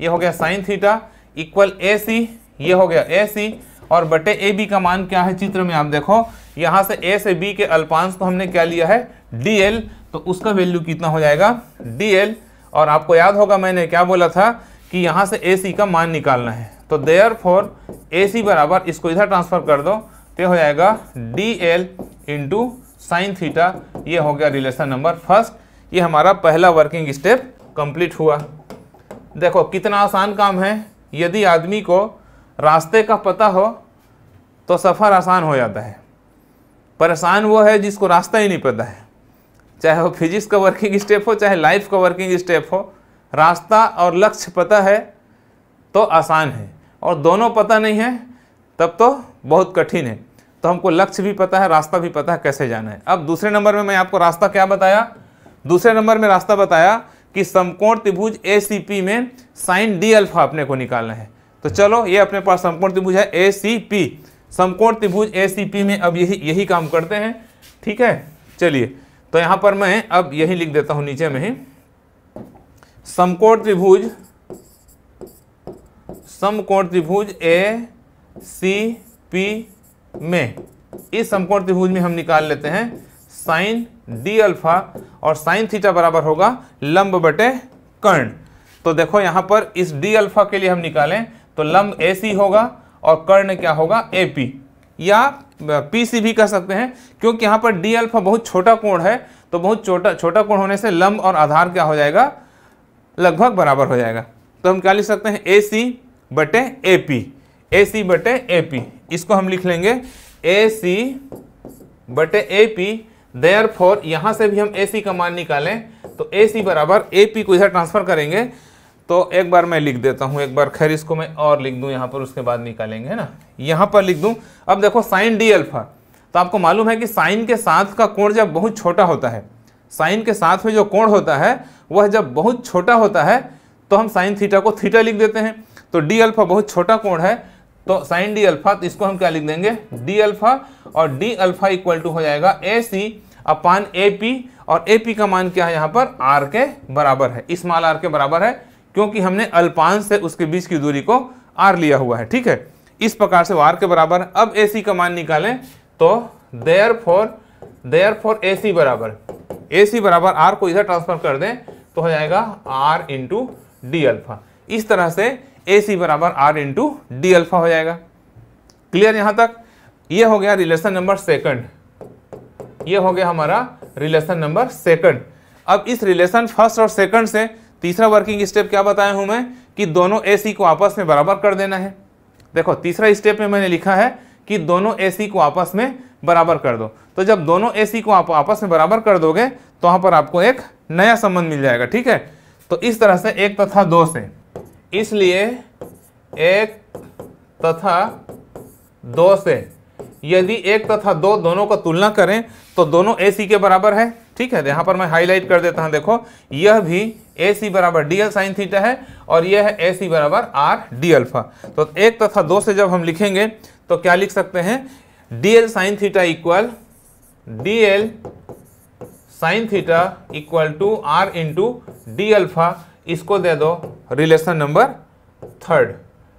ये हो गया sine theta equal A C ये हो गया ए सी और बटे ए बी का मान क्या है चित्र में आप देखो यहाँ से ए से बी के अल्पांश को हमने क्या लिया है डी एल तो उसका वैल्यू कितना हो जाएगा डी एल और आपको याद होगा मैंने क्या बोला था कि यहाँ से ए सी का मान निकालना है तो देयर फॉर ए सी बराबर इसको इधर ट्रांसफर कर दो तो हो जाएगा D L into sine theta ये हो गया रिलेशन नंबर फर्स्ट ये हमारा पहला वर्किंग स्टेप कंप्लीट हुआ देखो कितना आसान काम है यदि आदमी को रास्ते का पता हो तो सफ़र आसान हो जाता है परेशान वो है जिसको रास्ता ही नहीं पता है चाहे वो फिजिक्स का वर्किंग स्टेप हो चाहे लाइफ का वर्किंग स्टेप हो रास्ता और लक्ष्य पता है तो आसान है और दोनों पता नहीं है तब तो बहुत कठिन है तो हमको लक्ष्य भी पता है रास्ता भी पता है कैसे जाना है अब दूसरे नंबर में मैं आपको रास्ता क्या बताया दूसरे नंबर में रास्ता बताया कि समकोण त्रिभुज ए में साइन डी अल्फा अपने को निकालना है तो चलो ये अपने पास समकोण त्रिभुज है ए समकोण त्रिभुज ए में अब यही यही काम करते हैं ठीक है चलिए तो यहाँ पर मैं अब यही लिख देता हूँ नीचे में ही समकोण त्रिभुज समकोण त्रिभुज ए सी पी में इस समकोण त्रिभुज में हम निकाल लेते हैं साइन डी अल्फा और साइन थीटा बराबर होगा लंब बटे कर्ण तो देखो यहां पर इस डी अल्फा के लिए हम निकालें तो लंब ए सी होगा और कर्ण क्या होगा ए पी या पी सी भी कह सकते हैं क्योंकि यहां पर डी अल्फा बहुत छोटा कोण है तो बहुत छोटा छोटा कोण होने से लंब और आधार क्या हो जाएगा लगभग बराबर हो जाएगा तो हम क्या लिख सकते हैं ए सी बटे ए पी ए सी बटे ए पी इसको हम लिख लेंगे ए सी बटे ए पी देयर फोर यहाँ से भी हम ए सी का मान निकालें तो ए सी बराबर ए पी को इधर ट्रांसफ़र करेंगे तो एक बार मैं लिख देता हूँ एक बार खैर इसको मैं और लिख दूँ यहाँ पर उसके बाद निकालेंगे है ना यहाँ पर लिख दूँ अब देखो साइन डी अल्फा तो आपको मालूम है कि साइन के साथ का कोण जब बहुत छोटा होता है साइन के साथ में जो कोण होता है वह जब बहुत छोटा होता है तो हम साइन थीटा को थीटा लिख देते हैं तो डी अल्फा बहुत छोटा कोण है तो साइन डी अल्फा तो इसको हम क्या लिख देंगे डी अल्फा और डी अल्फा इक्वल टू हो जाएगा A C upon A P और ए पी का मान क्या है यहाँ पर आर के बराबर है इस माल आर के बराबर है क्योंकि हमने अल्पान से उसके बीच की दूरी को आर लिया हुआ है ठीक है इस प्रकार से वो आर के बराबर है अब ए सी का मान निकालें तो therefore therefore A C बराबर ए सी बराबर आर को इधर ट्रांसफर कर दें तो हो जाएगा आर इंटू डी अल्फा इस तरह से ए सी बराबर आर इंटू डी अल्फा हो जाएगा क्लियर यहां तक ये हो गया रिलेशन नंबर सेकंड ये हो गया हमारा रिलेशन नंबर सेकंड अब इस रिलेशन फर्स्ट और सेकंड से तीसरा वर्किंग स्टेप क्या बताया हूं मैं कि दोनों ए सी को आपस में बराबर कर देना है देखो तीसरा स्टेप में मैंने लिखा है कि दोनों ए सी को आपस में बराबर कर दो तो जब दोनों ए सी को आप आपस में बराबर कर दोगे तो वहां पर आपको एक नया संबंध मिल जाएगा ठीक है तो इस तरह से एक तथा दो से इसलिए एक तथा दो से यदि एक तथा दो दोनों का तुलना करें तो दोनों ए सी के बराबर है ठीक है तो यहाँ पर मैं हाईलाइट कर देता हूँ देखो यह भी ए सी बराबर डी एल साइन थीटा है और यह है ए सी बराबर आर डी अल्फा तो एक तथा दो से जब हम लिखेंगे तो क्या लिख सकते हैं D L sine theta equal D L sine theta equal to R into D alpha इसको दे दो रिलेशन नंबर थर्ड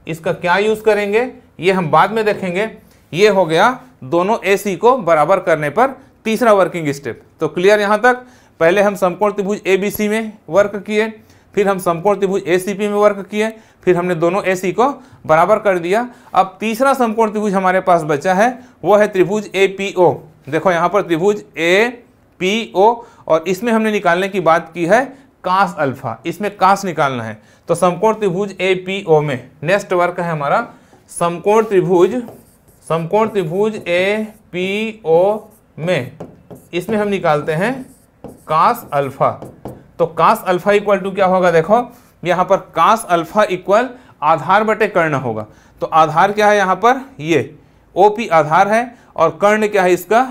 इसका क्या यूज़ करेंगे ये हम बाद में देखेंगे ये हो गया दोनों ए सी को बराबर करने पर तीसरा वर्किंग स्टेप तो क्लियर यहाँ तक पहले हम समकोण त्रिभुज ए बी सी में वर्क किए फिर हम समकोण त्रिभुज ए सी पी में वर्क किए फिर हमने दोनों ए सी को बराबर कर दिया अब तीसरा समकोण त्रिभुज हमारे पास बचा है वो है त्रिभुज ए पी ओ देखो यहाँ पर त्रिभुज ए पी ओ और इसमें हमने निकालने की बात की है कास अल्फा इसमें कास निकालना है तो समकोण त्रिभुज ए पी ओ में नेक्स्ट वर्क है हमारा समकोण त्रिभुज समकोण त्रिभुज ए पी ओ में इसमें हम निकालते हैं कास अल्फा तो कास अल्फा इक्वल टू क्या होगा देखो यहाँ पर कास अल्फा इक्वल आधार बटे कर्ण होगा तो आधार क्या है यहाँ पर ये ओ पी आधार है और कर्ण क्या है इसका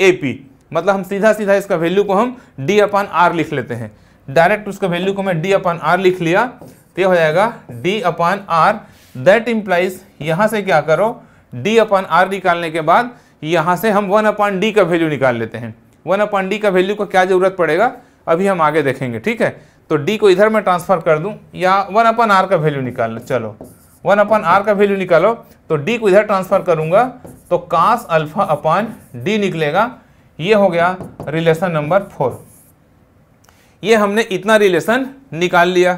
ए पी मतलब हम सीधा सीधा इसका वैल्यू को हम डी अपान आर लिख लेते हैं डायरेक्ट उसका वैल्यू को मैं डी अपन आर लिख लिया तो हो जाएगा D upon R that implies यहाँ से क्या करो डी अपन आर निकालने के बाद यहाँ से हम वन अपन डी का वैल्यू निकाल लेते हैं वन अपन डी का वैल्यू को क्या ज़रूरत पड़ेगा अभी हम आगे देखेंगे ठीक है तो डी को इधर मैं ट्रांसफ़र कर दूँ या वन अपन आर का वैल्यू निकाल लो चलो वन अपन आर का वैल्यू निकालो तो डी को इधर ट्रांसफ़र करूंगा तो कास अल्फा अपन डी निकलेगा ये हो गया रिलेशन नंबर फोर ये हमने इतना रिलेशन निकाल लिया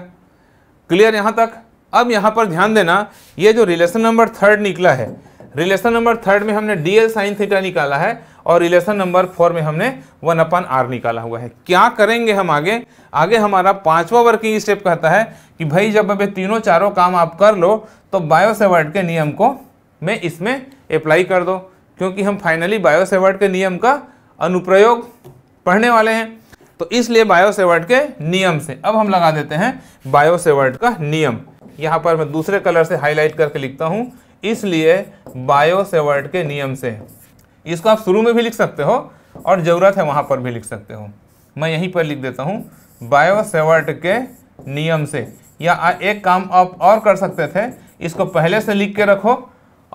क्लियर यहाँ तक अब यहाँ पर ध्यान देना ये जो रिलेशन नंबर थर्ड निकला है रिलेशन नंबर थर्ड में हमने डी एल साइन थीटा निकाला है और रिलेशन नंबर फोर में हमने वन अपन आर निकाला हुआ है क्या करेंगे हम आगे आगे हमारा पांचवा वर्किंग स्टेप कहता है कि भाई जब अब तीनों चारों काम आप कर लो तो बायोसेवर्ट के नियम को मैं इसमें अप्लाई कर दो क्योंकि हम फाइनली बायोसेवर्ट के नियम का अनुप्रयोग पढ़ने वाले हैं तो इसलिए बायोसेवर्ट के नियम से अब हम लगा देते हैं बायोसेवर्ट का नियम यहाँ पर मैं दूसरे कलर से हाईलाइट करके लिखता हूँ इसलिए बायोसेवर्ट के नियम से इसको आप शुरू में भी लिख सकते हो और ज़रूरत है वहाँ पर भी लिख सकते हो मैं यहीं पर लिख देता हूँ बायोसेवर्ट के नियम से या एक काम आप और कर सकते थे इसको पहले से लिख के रखो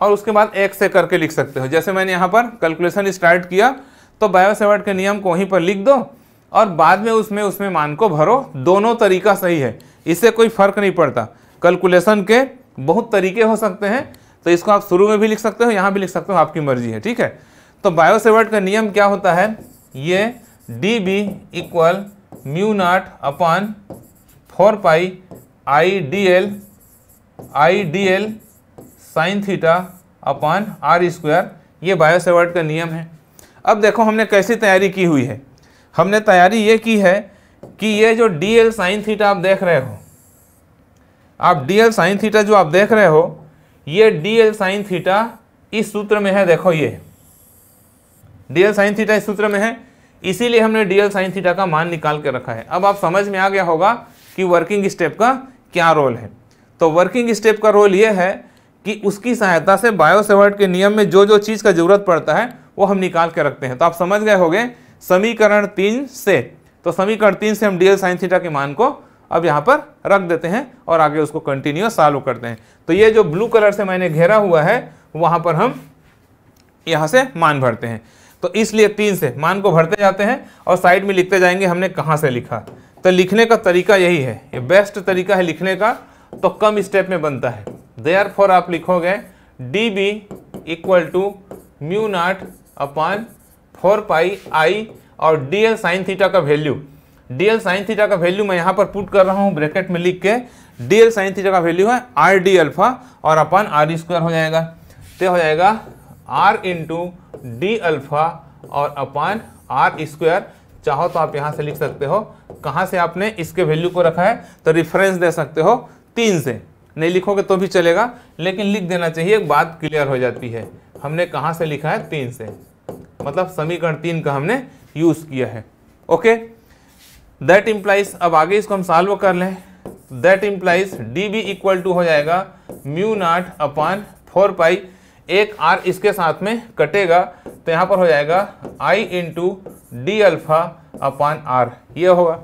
और उसके बाद एक से करके लिख सकते हो जैसे मैंने यहाँ पर कैलकुलेशन स्टार्ट किया तो बायोसेवर्ट के नियम को वहीं पर लिख दो और बाद में उसमें उसमें मान को भरो दोनों तरीका सही है इससे कोई फर्क नहीं पड़ता कैलकुलेशन के बहुत तरीके हो सकते हैं तो इसको आप शुरू में भी लिख सकते हो यहाँ भी लिख सकते हो आपकी मर्जी है ठीक है तो बायोसेवर्ट का नियम क्या होता है ये D B equal mu naught upon four pi I D L I D L sine theta upon R square ये बायोसेवर्ट का नियम है अब देखो हमने कैसी तैयारी की हुई है हमने तैयारी ये की है कि ये जो डी एल साइन थीटा आप देख रहे हो आप डी एल साइन थीटा जो आप देख रहे हो ये डी एल साइन थीटा इस सूत्र में है देखो ये डी एल साइन थीटा इस सूत्र में है इसीलिए हमने डी एल साइन थीटा का मान निकाल के रखा है अब आप समझ में आ गया होगा कि वर्किंग स्टेप का क्या रोल है तो वर्किंग स्टेप का रोल ये है कि उसकी सहायता से बायोसेवर्ट के नियम में जो जो चीज़ का ज़रूरत पड़ता है वो हम निकाल के रखते हैं तो आप समझ गए होगे समीकरण तीन से तो समीकरण तीन से हम डीएल साइन थीटा के मान को अब यहाँ पर रख देते हैं और आगे उसको कंटिन्यू सॉल्व करते हैं तो ये जो ब्लू कलर से मैंने घेरा हुआ है वहां पर हम यहाँ से मान भरते हैं तो इसलिए तीन से मान को भरते जाते हैं और साइड में लिखते जाएंगे हमने कहाँ से लिखा तो लिखने का तरीका यही है ये बेस्ट तरीका है लिखने का तो कम स्टेप में बनता है देयर फॉर आप लिखोगे D B equal to mu naught upon four pi I और डी एल साइन थीटा का value D L sine theta का वैल्यू मैं यहाँ पर पुट कर रहा हूँ ब्रैकेट में लिख के डी एल साइन थीटा का वैल्यू है आर डी अल्फा और अपन आर स्क्वायर हो जाएगा तो हो जाएगा आर इंटू डी अल्फा और अपन आर स्क्वायर चाहो तो आप यहाँ से लिख सकते हो कहाँ से आपने इसके वैल्यू को रखा है तो रिफरेंस दे सकते हो तीन से नहीं लिखोगे तो भी चलेगा लेकिन लिख देना चाहिए एक बात क्लियर हो जाती है हमने कहाँ से लिखा है तीन से मतलब समीकरण तीन का हमने यूज किया है ओके दैट इंप्लाइज अब आगे इसको हम सॉल्व कर लें that implies D B equal to हो जाएगा mu naught upon four pi एक आर इसके साथ में कटेगा तो यहां पर हो जाएगा I into D alpha upon R ये होगा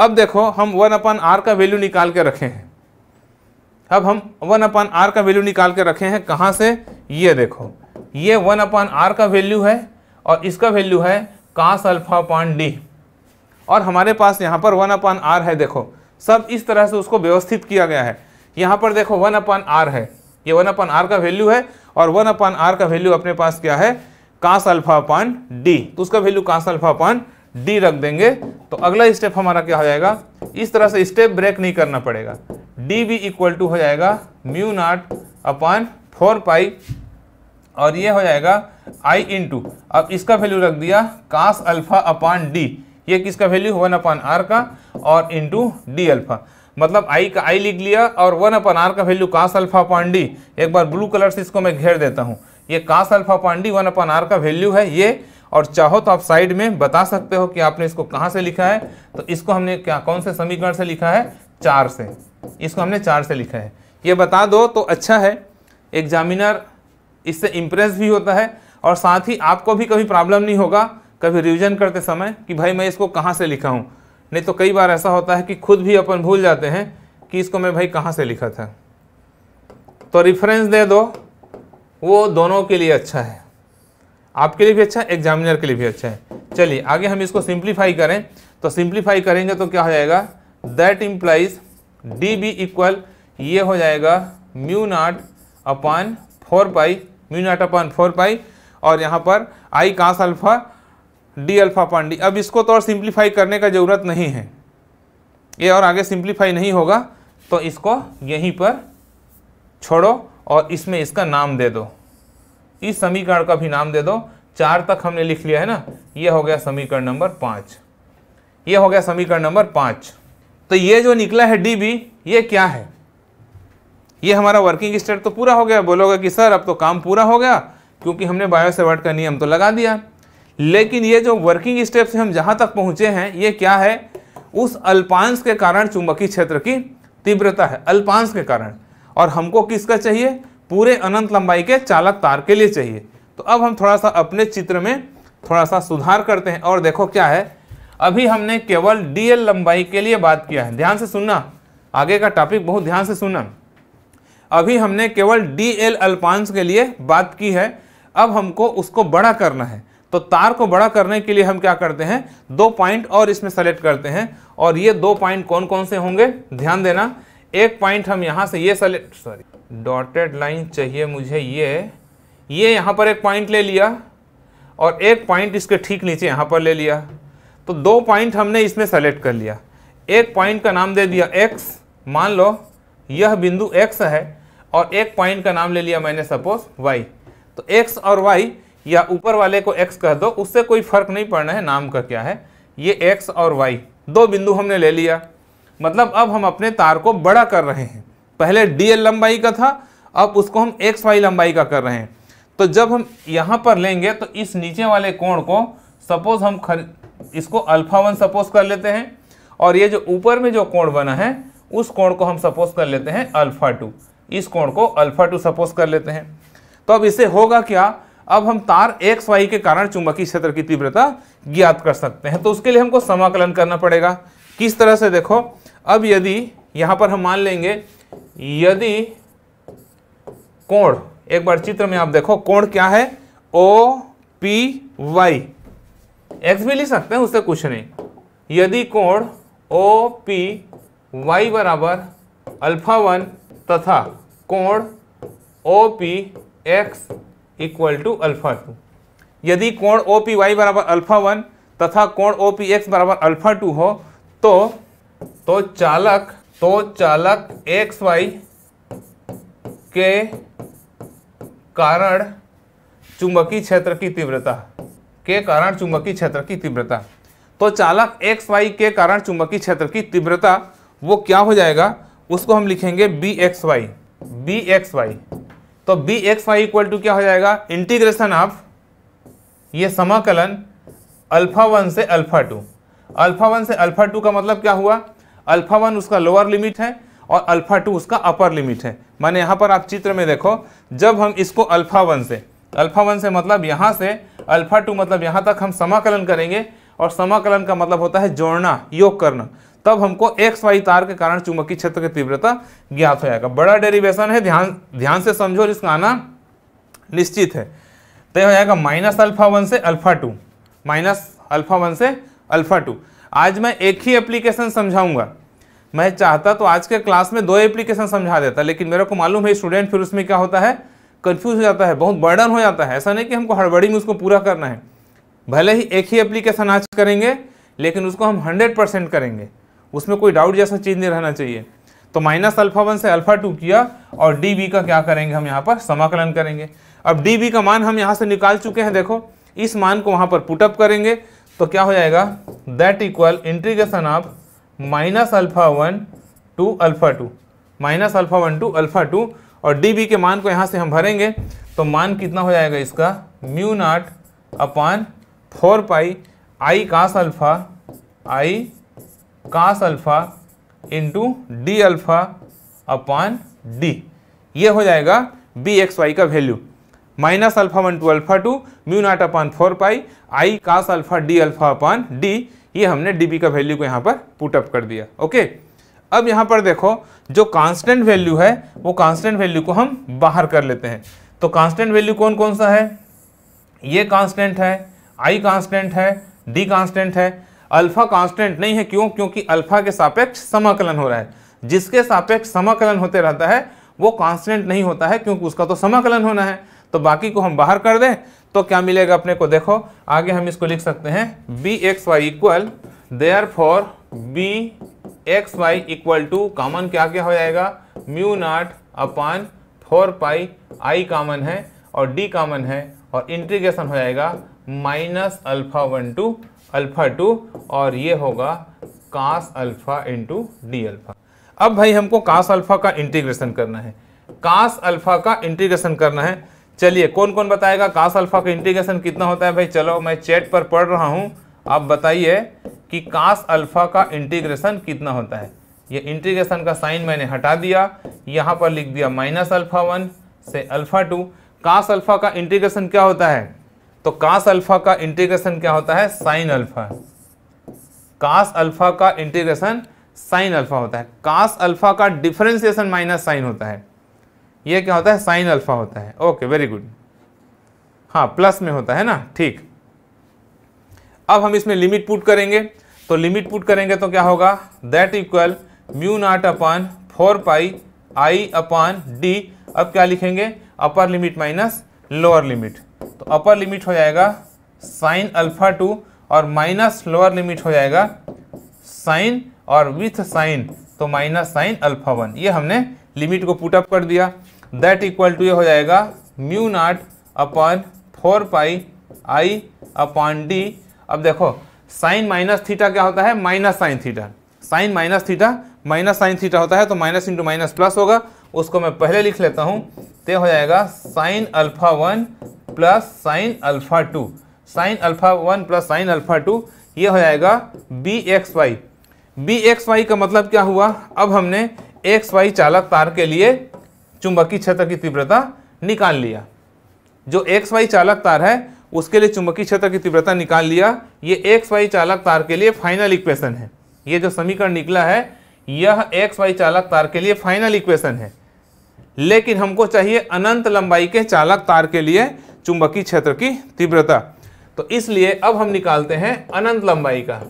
अब देखो हम वन अपॉन आर का वैल्यू निकाल के रखे हैं अब हम वन अपॉन आर का वैल्यू निकाल के रखे हैं कहां से ये देखो ये वन अपॉन आर का वैल्यू है और इसका वैल्यू है कास अल्फा अपॉन डी और हमारे पास यहाँ पर वन अपॉन आर है देखो सब इस तरह से उसको व्यवस्थित किया गया है यहाँ पर देखो वन अपॉन आर है ये वन अपॉन आर का वैल्यू है और वन अपॉन आर का वैल्यू अपने पास क्या है कास अल्फा अपॉन डी तो उसका value cos alpha upon D रख देंगे तो अगला स्टेप हमारा क्या हो जाएगा इस तरह से स्टेप ब्रेक नहीं करना पड़ेगा डी भी इक्वल टू हो जाएगा mu naught upon four pi और ये हो जाएगा आई इन टू अब इसका वैल्यू रख दिया कास अल्फा अपान डी ये किसका वैल्यू वन अपान आर का और इंटू डी अल्फा मतलब आई का आई लिख लिया और वन अपन आर का value cos alpha upon D एक बार ब्लू कलर से इसको मैं घेर देता हूँ ये cos alpha upon D one upon R का वैल्यू है ये और चाहो तो आप साइड में बता सकते हो कि आपने इसको कहाँ से लिखा है तो इसको हमने क्या कौन से समीकरण से लिखा है चार से इसको हमने चार से लिखा है ये बता दो तो अच्छा है एग्जामिनर इससे इम्प्रेस भी होता है और साथ ही आपको भी कभी प्रॉब्लम नहीं होगा कभी रिविजन करते समय कि भाई मैं इसको कहाँ से लिखा हूँ नहीं तो कई बार ऐसा होता है कि खुद भी अपन भूल जाते हैं कि इसको मैं भाई कहाँ से लिखा था तो रिफरेंस दे दो वो दोनों के लिए अच्छा है आपके लिए भी अच्छा है एग्जामिनर के लिए भी अच्छा है चलिए आगे हम इसको सिंप्लीफाई करें तो सिंप्लीफाई करेंगे तो क्या हो जाएगा that implies D B equal ये हो जाएगा mu naught upon four pi mu naught upon four pi और यहाँ पर I cos alpha D alpha point D अब इसको तो और सिंप्लीफाई करने का ज़रूरत नहीं है ये और आगे सिंप्लीफाई नहीं होगा तो इसको यहीं पर छोड़ो और इसमें इसका नाम दे दो इस समीकरण का भी नाम दे दो चार तक हमने लिख लिया है ना ये हो गया समीकरण नंबर पाँच ये हो गया समीकरण नंबर पाँच तो ये जो निकला है डी बी ये क्या है ये हमारा वर्किंग स्टेट तो पूरा हो गया बोलोगे कि सर अब तो काम पूरा हो गया क्योंकि हमने बायो सेवर्ट का नियम तो लगा दिया लेकिन ये जो वर्किंग स्टेप से हम जहाँ तक पहुँचे हैं ये क्या है उस अल्पांश के कारण चुंबकीय क्षेत्र की तीव्रता है अल्पांश के कारण और हमको किसका चाहिए पूरे अनंत लंबाई के चालक तार के लिए चाहिए तो अब हम थोड़ा सा अपने चित्र में थोड़ा सा सुधार करते हैं और देखो क्या है अभी हमने केवल डी लंबाई के लिए बात किया है ध्यान से सुनना आगे का टॉपिक बहुत ध्यान से सुनना अभी हमने केवल डी एल अल्पांश के लिए बात की है अब हमको उसको बड़ा करना है तो तार को बड़ा करने के लिए हम क्या करते हैं दो पॉइंट और इसमें सेलेक्ट करते हैं और ये दो पॉइंट कौन कौन से होंगे ध्यान देना एक पॉइंट हम यहाँ से ये सेलेक्ट सॉरी डॉटेड लाइन चाहिए मुझे ये ये यहाँ पर एक पॉइंट ले लिया और एक पॉइंट इसके ठीक नीचे यहाँ पर ले लिया तो दो पॉइंट हमने इसमें सेलेक्ट कर लिया एक पॉइंट का नाम दे दिया एक्स मान लो यह बिंदु एक्स है और एक पॉइंट का नाम ले लिया मैंने सपोज वाई तो एक्स और वाई या ऊपर वाले को एक्स कह दो उससे कोई फर्क नहीं पड़ना है नाम का क्या है ये एक्स और वाई दो बिंदु हमने ले लिया मतलब अब हम अपने तार को बड़ा कर रहे हैं पहले डी एल लंबाई का था अब उसको हम एक्स वाई लंबाई का कर रहे हैं तो जब हम यहाँ पर लेंगे तो इस नीचे वाले कोण को सपोज हम खर इसको अल्फा वन सपोज कर लेते हैं और ये जो ऊपर में जो कोण बना है उस कोण को हम सपोज कर लेते हैं अल्फा टू इस कोण को अल्फा टू सपोज कर लेते हैं तो अब इससे होगा क्या अब हम तार एक्स वाई के कारण चुंबकीय क्षेत्र की तीव्रता ज्ञात कर सकते हैं तो उसके लिए हमको समाकलन करना पड़ेगा किस तरह से देखो अब यदि यहां पर हम मान लेंगे यदि कोण एक बार चित्र में आप देखो कोण क्या है ओ पी वाई एक्स भी लिख सकते हैं उससे कुछ नहीं यदि कोण ओ पी वाई बराबर अल्फा वन तथा कोण O P X equal to alpha two यदि कोण ओ पी वाई बराबर अल्फा वन तथा कोण ओ पी एक्स बराबर अल्फा टू हो तो तो चालक तो चालक एक्स वाई के कारण चुंबकीय क्षेत्र की तीव्रता के कारण चुंबकीय क्षेत्र की तीव्रता तो चालक एक्स वाई के कारण चुंबकीय क्षेत्र की तीव्रता वो क्या हो जाएगा उसको हम लिखेंगे B X Y B X Y तो B X Y equal to क्या हो जाएगा इंटीग्रेशन ऑफ ये समाकलन अल्फा वन से अल्फा टू अल्फा वन से अल्फा टू का मतलब क्या हुआ अल्फा वन उसका लोअर लिमिट है और अल्फा टू उसका अपर लिमिट है माने यहाँ पर आप चित्र में देखो जब हम इसको अल्फा वन से अल्फा वन से मतलब यहाँ से अल्फा टू मतलब यहाँ तक हम समाकलन करेंगे और समाकलन का मतलब होता है जोड़ना योग करना तब हमको एक्स वाई तार के कारण चुंबकीय क्षेत्र की तीव्रता ज्ञात हो जाएगा बड़ा डेरिवेशन है ध्यान ध्यान से समझो जिसका आना निश्चित है तय तो हो जाएगा माइनस अल्फा वन से alpha two minus alpha one से अल्फा टू आज मैं एक ही एप्लीकेशन समझाऊंगा मैं चाहता तो आज के क्लास में दो एप्लीकेशन समझा देता लेकिन मेरे को मालूम है स्टूडेंट फिर उसमें क्या होता है कन्फ्यूज हो जाता है बहुत बर्डन हो जाता है ऐसा नहीं कि हमको हड़बड़ी में उसको पूरा करना है भले ही एक ही एप्लीकेशन आज करेंगे लेकिन उसको हम हंड्रेड परसेंट करेंगे उसमें कोई डाउट जैसा चीज़ नहीं रहना चाहिए तो माइनस अल्फा वन से अल्फा टू किया और डी बी का क्या करेंगे हम यहाँ पर समाकलन करेंगे अब डी बी का मान हम यहाँ से निकाल चुके हैं देखो इस मान को वहाँ पर पुटअप करेंगे तो क्या हो जाएगा that equal integration of minus alpha one to alpha two minus alpha one to alpha two और डी बी के मान को यहाँ से हम भरेंगे तो मान कितना हो जाएगा इसका mu naught upon four pi I cos alpha I cos alpha into D alpha upon D ये हो जाएगा बी एक्स वाई का value minus alpha one to alpha two mu naught upon four pi I cos alpha D alpha upon D ये हमने D B का value को यहाँ पर पुटअप कर दिया ओके अब यहाँ पर देखो जो कांस्टेंट वैल्यू है वो कांस्टेंट वैल्यू को हम बाहर कर लेते हैं तो कांस्टेंट वैल्यू कौन कौन सा है ये कांस्टेंट है आई कांस्टेंट है डी कांस्टेंट है अल्फा कांस्टेंट नहीं है क्यों क्योंकि अल्फा के सापेक्ष समाकलन हो रहा है जिसके सापेक्ष समाकलन होते रहता है वो कांस्टेंट नहीं होता है क्योंकि उसका तो समाकलन होना है तो बाकी को हम बाहर कर दें तो क्या मिलेगा अपने को देखो आगे हम इसको लिख सकते हैं B X Y equal therefore B X Y equal to common क्या क्या हो जाएगा mu naught upon four pi I common है और डी कॉमन है और इंटीग्रेशन हो जाएगा minus alpha one to alpha two और ये होगा cos alpha into D alpha अब भाई हमको कास अल्फ़ा का इंटीग्रेशन करना है कास अल्फ़ा का इंटीग्रेशन करना है चलिए कौन कौन बताएगा कास अल्फ़ा का इंटीग्रेशन कितना होता है भाई चलो मैं चैट पर पढ़ रहा हूँ आप बताइए कि कास अल्फ़ा का इंटीग्रेशन कितना होता है ये इंटीग्रेशन का साइन मैंने हटा दिया यहाँ पर लिख दिया माइनस अल्फ़ा वन से अल्फ़ा टू कास अल्फ़ा का इंटीग्रेशन क्या होता है तो कास अल्फा का इंटीग्रेशन क्या होता है साइन अल्फा कास अल्फा का इंटीग्रेशन साइन अल्फा होता है कास अल्फा का डिफ्रेंसिएशन माइनस साइन होता है ये क्या होता है साइन अल्फा होता है ओके वेरी गुड हाँ प्लस में होता है ना ठीक अब हम इसमें लिमिट पुट करेंगे तो लिमिट पुट करेंगे तो क्या होगा that equal mu naught upon four pi I upon D अब क्या लिखेंगे upper limit minus lower limit तो अपर लिमिट हो जाएगा साइन अल्फा टू और माइनस लोअर लिमिट हो जाएगा साइन और विथ साइन तो माइनस साइन अल्फा वन ये हमने लिमिट को पुटअप कर दिया दैट इक्वल टू ये हो जाएगा mu naught upon four pi I upon D अब देखो साइन माइनस थीटा क्या होता है minus sine theta sine minus theta minus sine theta होता है तो माइनस इंटू माइनस प्लस होगा उसको मैं पहले लिख लेता हूँ तो हो जाएगा sine alpha one plus sine alpha two sine alpha one plus sine alpha two ये हो जाएगा B X Y B X Y का मतलब क्या हुआ अब हमने एक्स वाई चालक तार के लिए चुंबकीय क्षेत्र की तीव्रता निकाल लिया जो एक्स वाई चालक तार है उसके लिए चुंबकीय क्षेत्र की तीव्रता निकाल लिया ये एक्स वाई चालक तार के लिए फाइनल इक्वेशन है ये जो समीकरण निकला है यह एक्स वाई चालक तार के लिए फाइनल इक्वेशन है लेकिन हमको चाहिए अनंत लंबाई के चालक तार के लिए चुंबकीय क्षेत्र की तीव्रता तो इसलिए अब हम निकालते हैं अनंत लंबाई का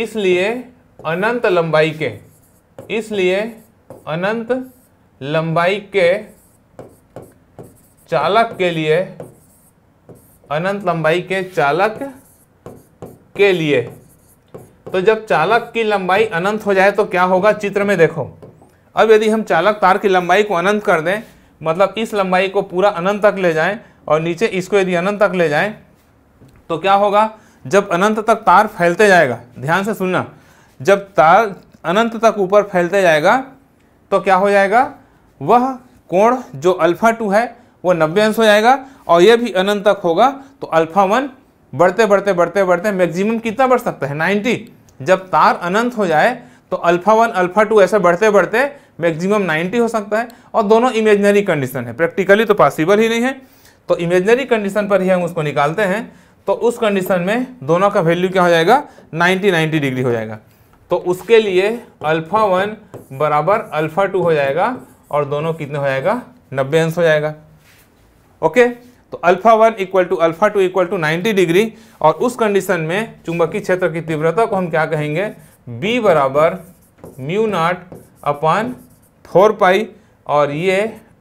इसलिए अनंत लंबाई के इसलिए अनंत लंबाई के चालक के लिए अनंत लंबाई के चालक के लिए तो जब चालक की लंबाई अनंत हो जाए तो क्या होगा चित्र में देखो अब यदि हम चालक तार की लंबाई को अनंत कर दें मतलब इस लंबाई को पूरा अनंत तक ले जाएं और नीचे इसको यदि अनंत तक ले जाएं तो क्या होगा जब अनंत तक तार फैलते जाएगा ध्यान से सुनना जब तार अनंत तक ऊपर फैलते जाएगा तो क्या हो जाएगा वह कोण जो अल्फ़ा टू है वो नब्बे अंश हो जाएगा और यह भी अनंत तक होगा तो अल्फ़ा वन बढ़ते बढ़ते बढ़ते बढ़ते मैक्सिमम कितना बढ़ सकता है 90 जब तार अनंत हो जाए तो अल्फ़ा वन अल्फ़ा टू ऐसे बढ़ते बढ़ते मैक्सिमम 90 हो सकता है और दोनों इमेजनरी कंडीशन है प्रैक्टिकली तो पॉसिबल ही नहीं है तो इमेजनरी कंडीशन पर ही हम उसको निकालते हैं तो उस कंडीशन में दोनों का वैल्यू क्या हो जाएगा 90 90 डिग्री हो जाएगा तो उसके लिए अल्फ़ा वन बराबर अल्फ़ा टू हो जाएगा और दोनों कितने हो जाएगा नब्बे अंश हो जाएगा ओके तो alpha one equal to alpha two equal to ninety degree और उस कंडीशन में चुंबकीय क्षेत्र की तीव्रता को हम क्या कहेंगे बी बराबर mu naught upon four pi और ये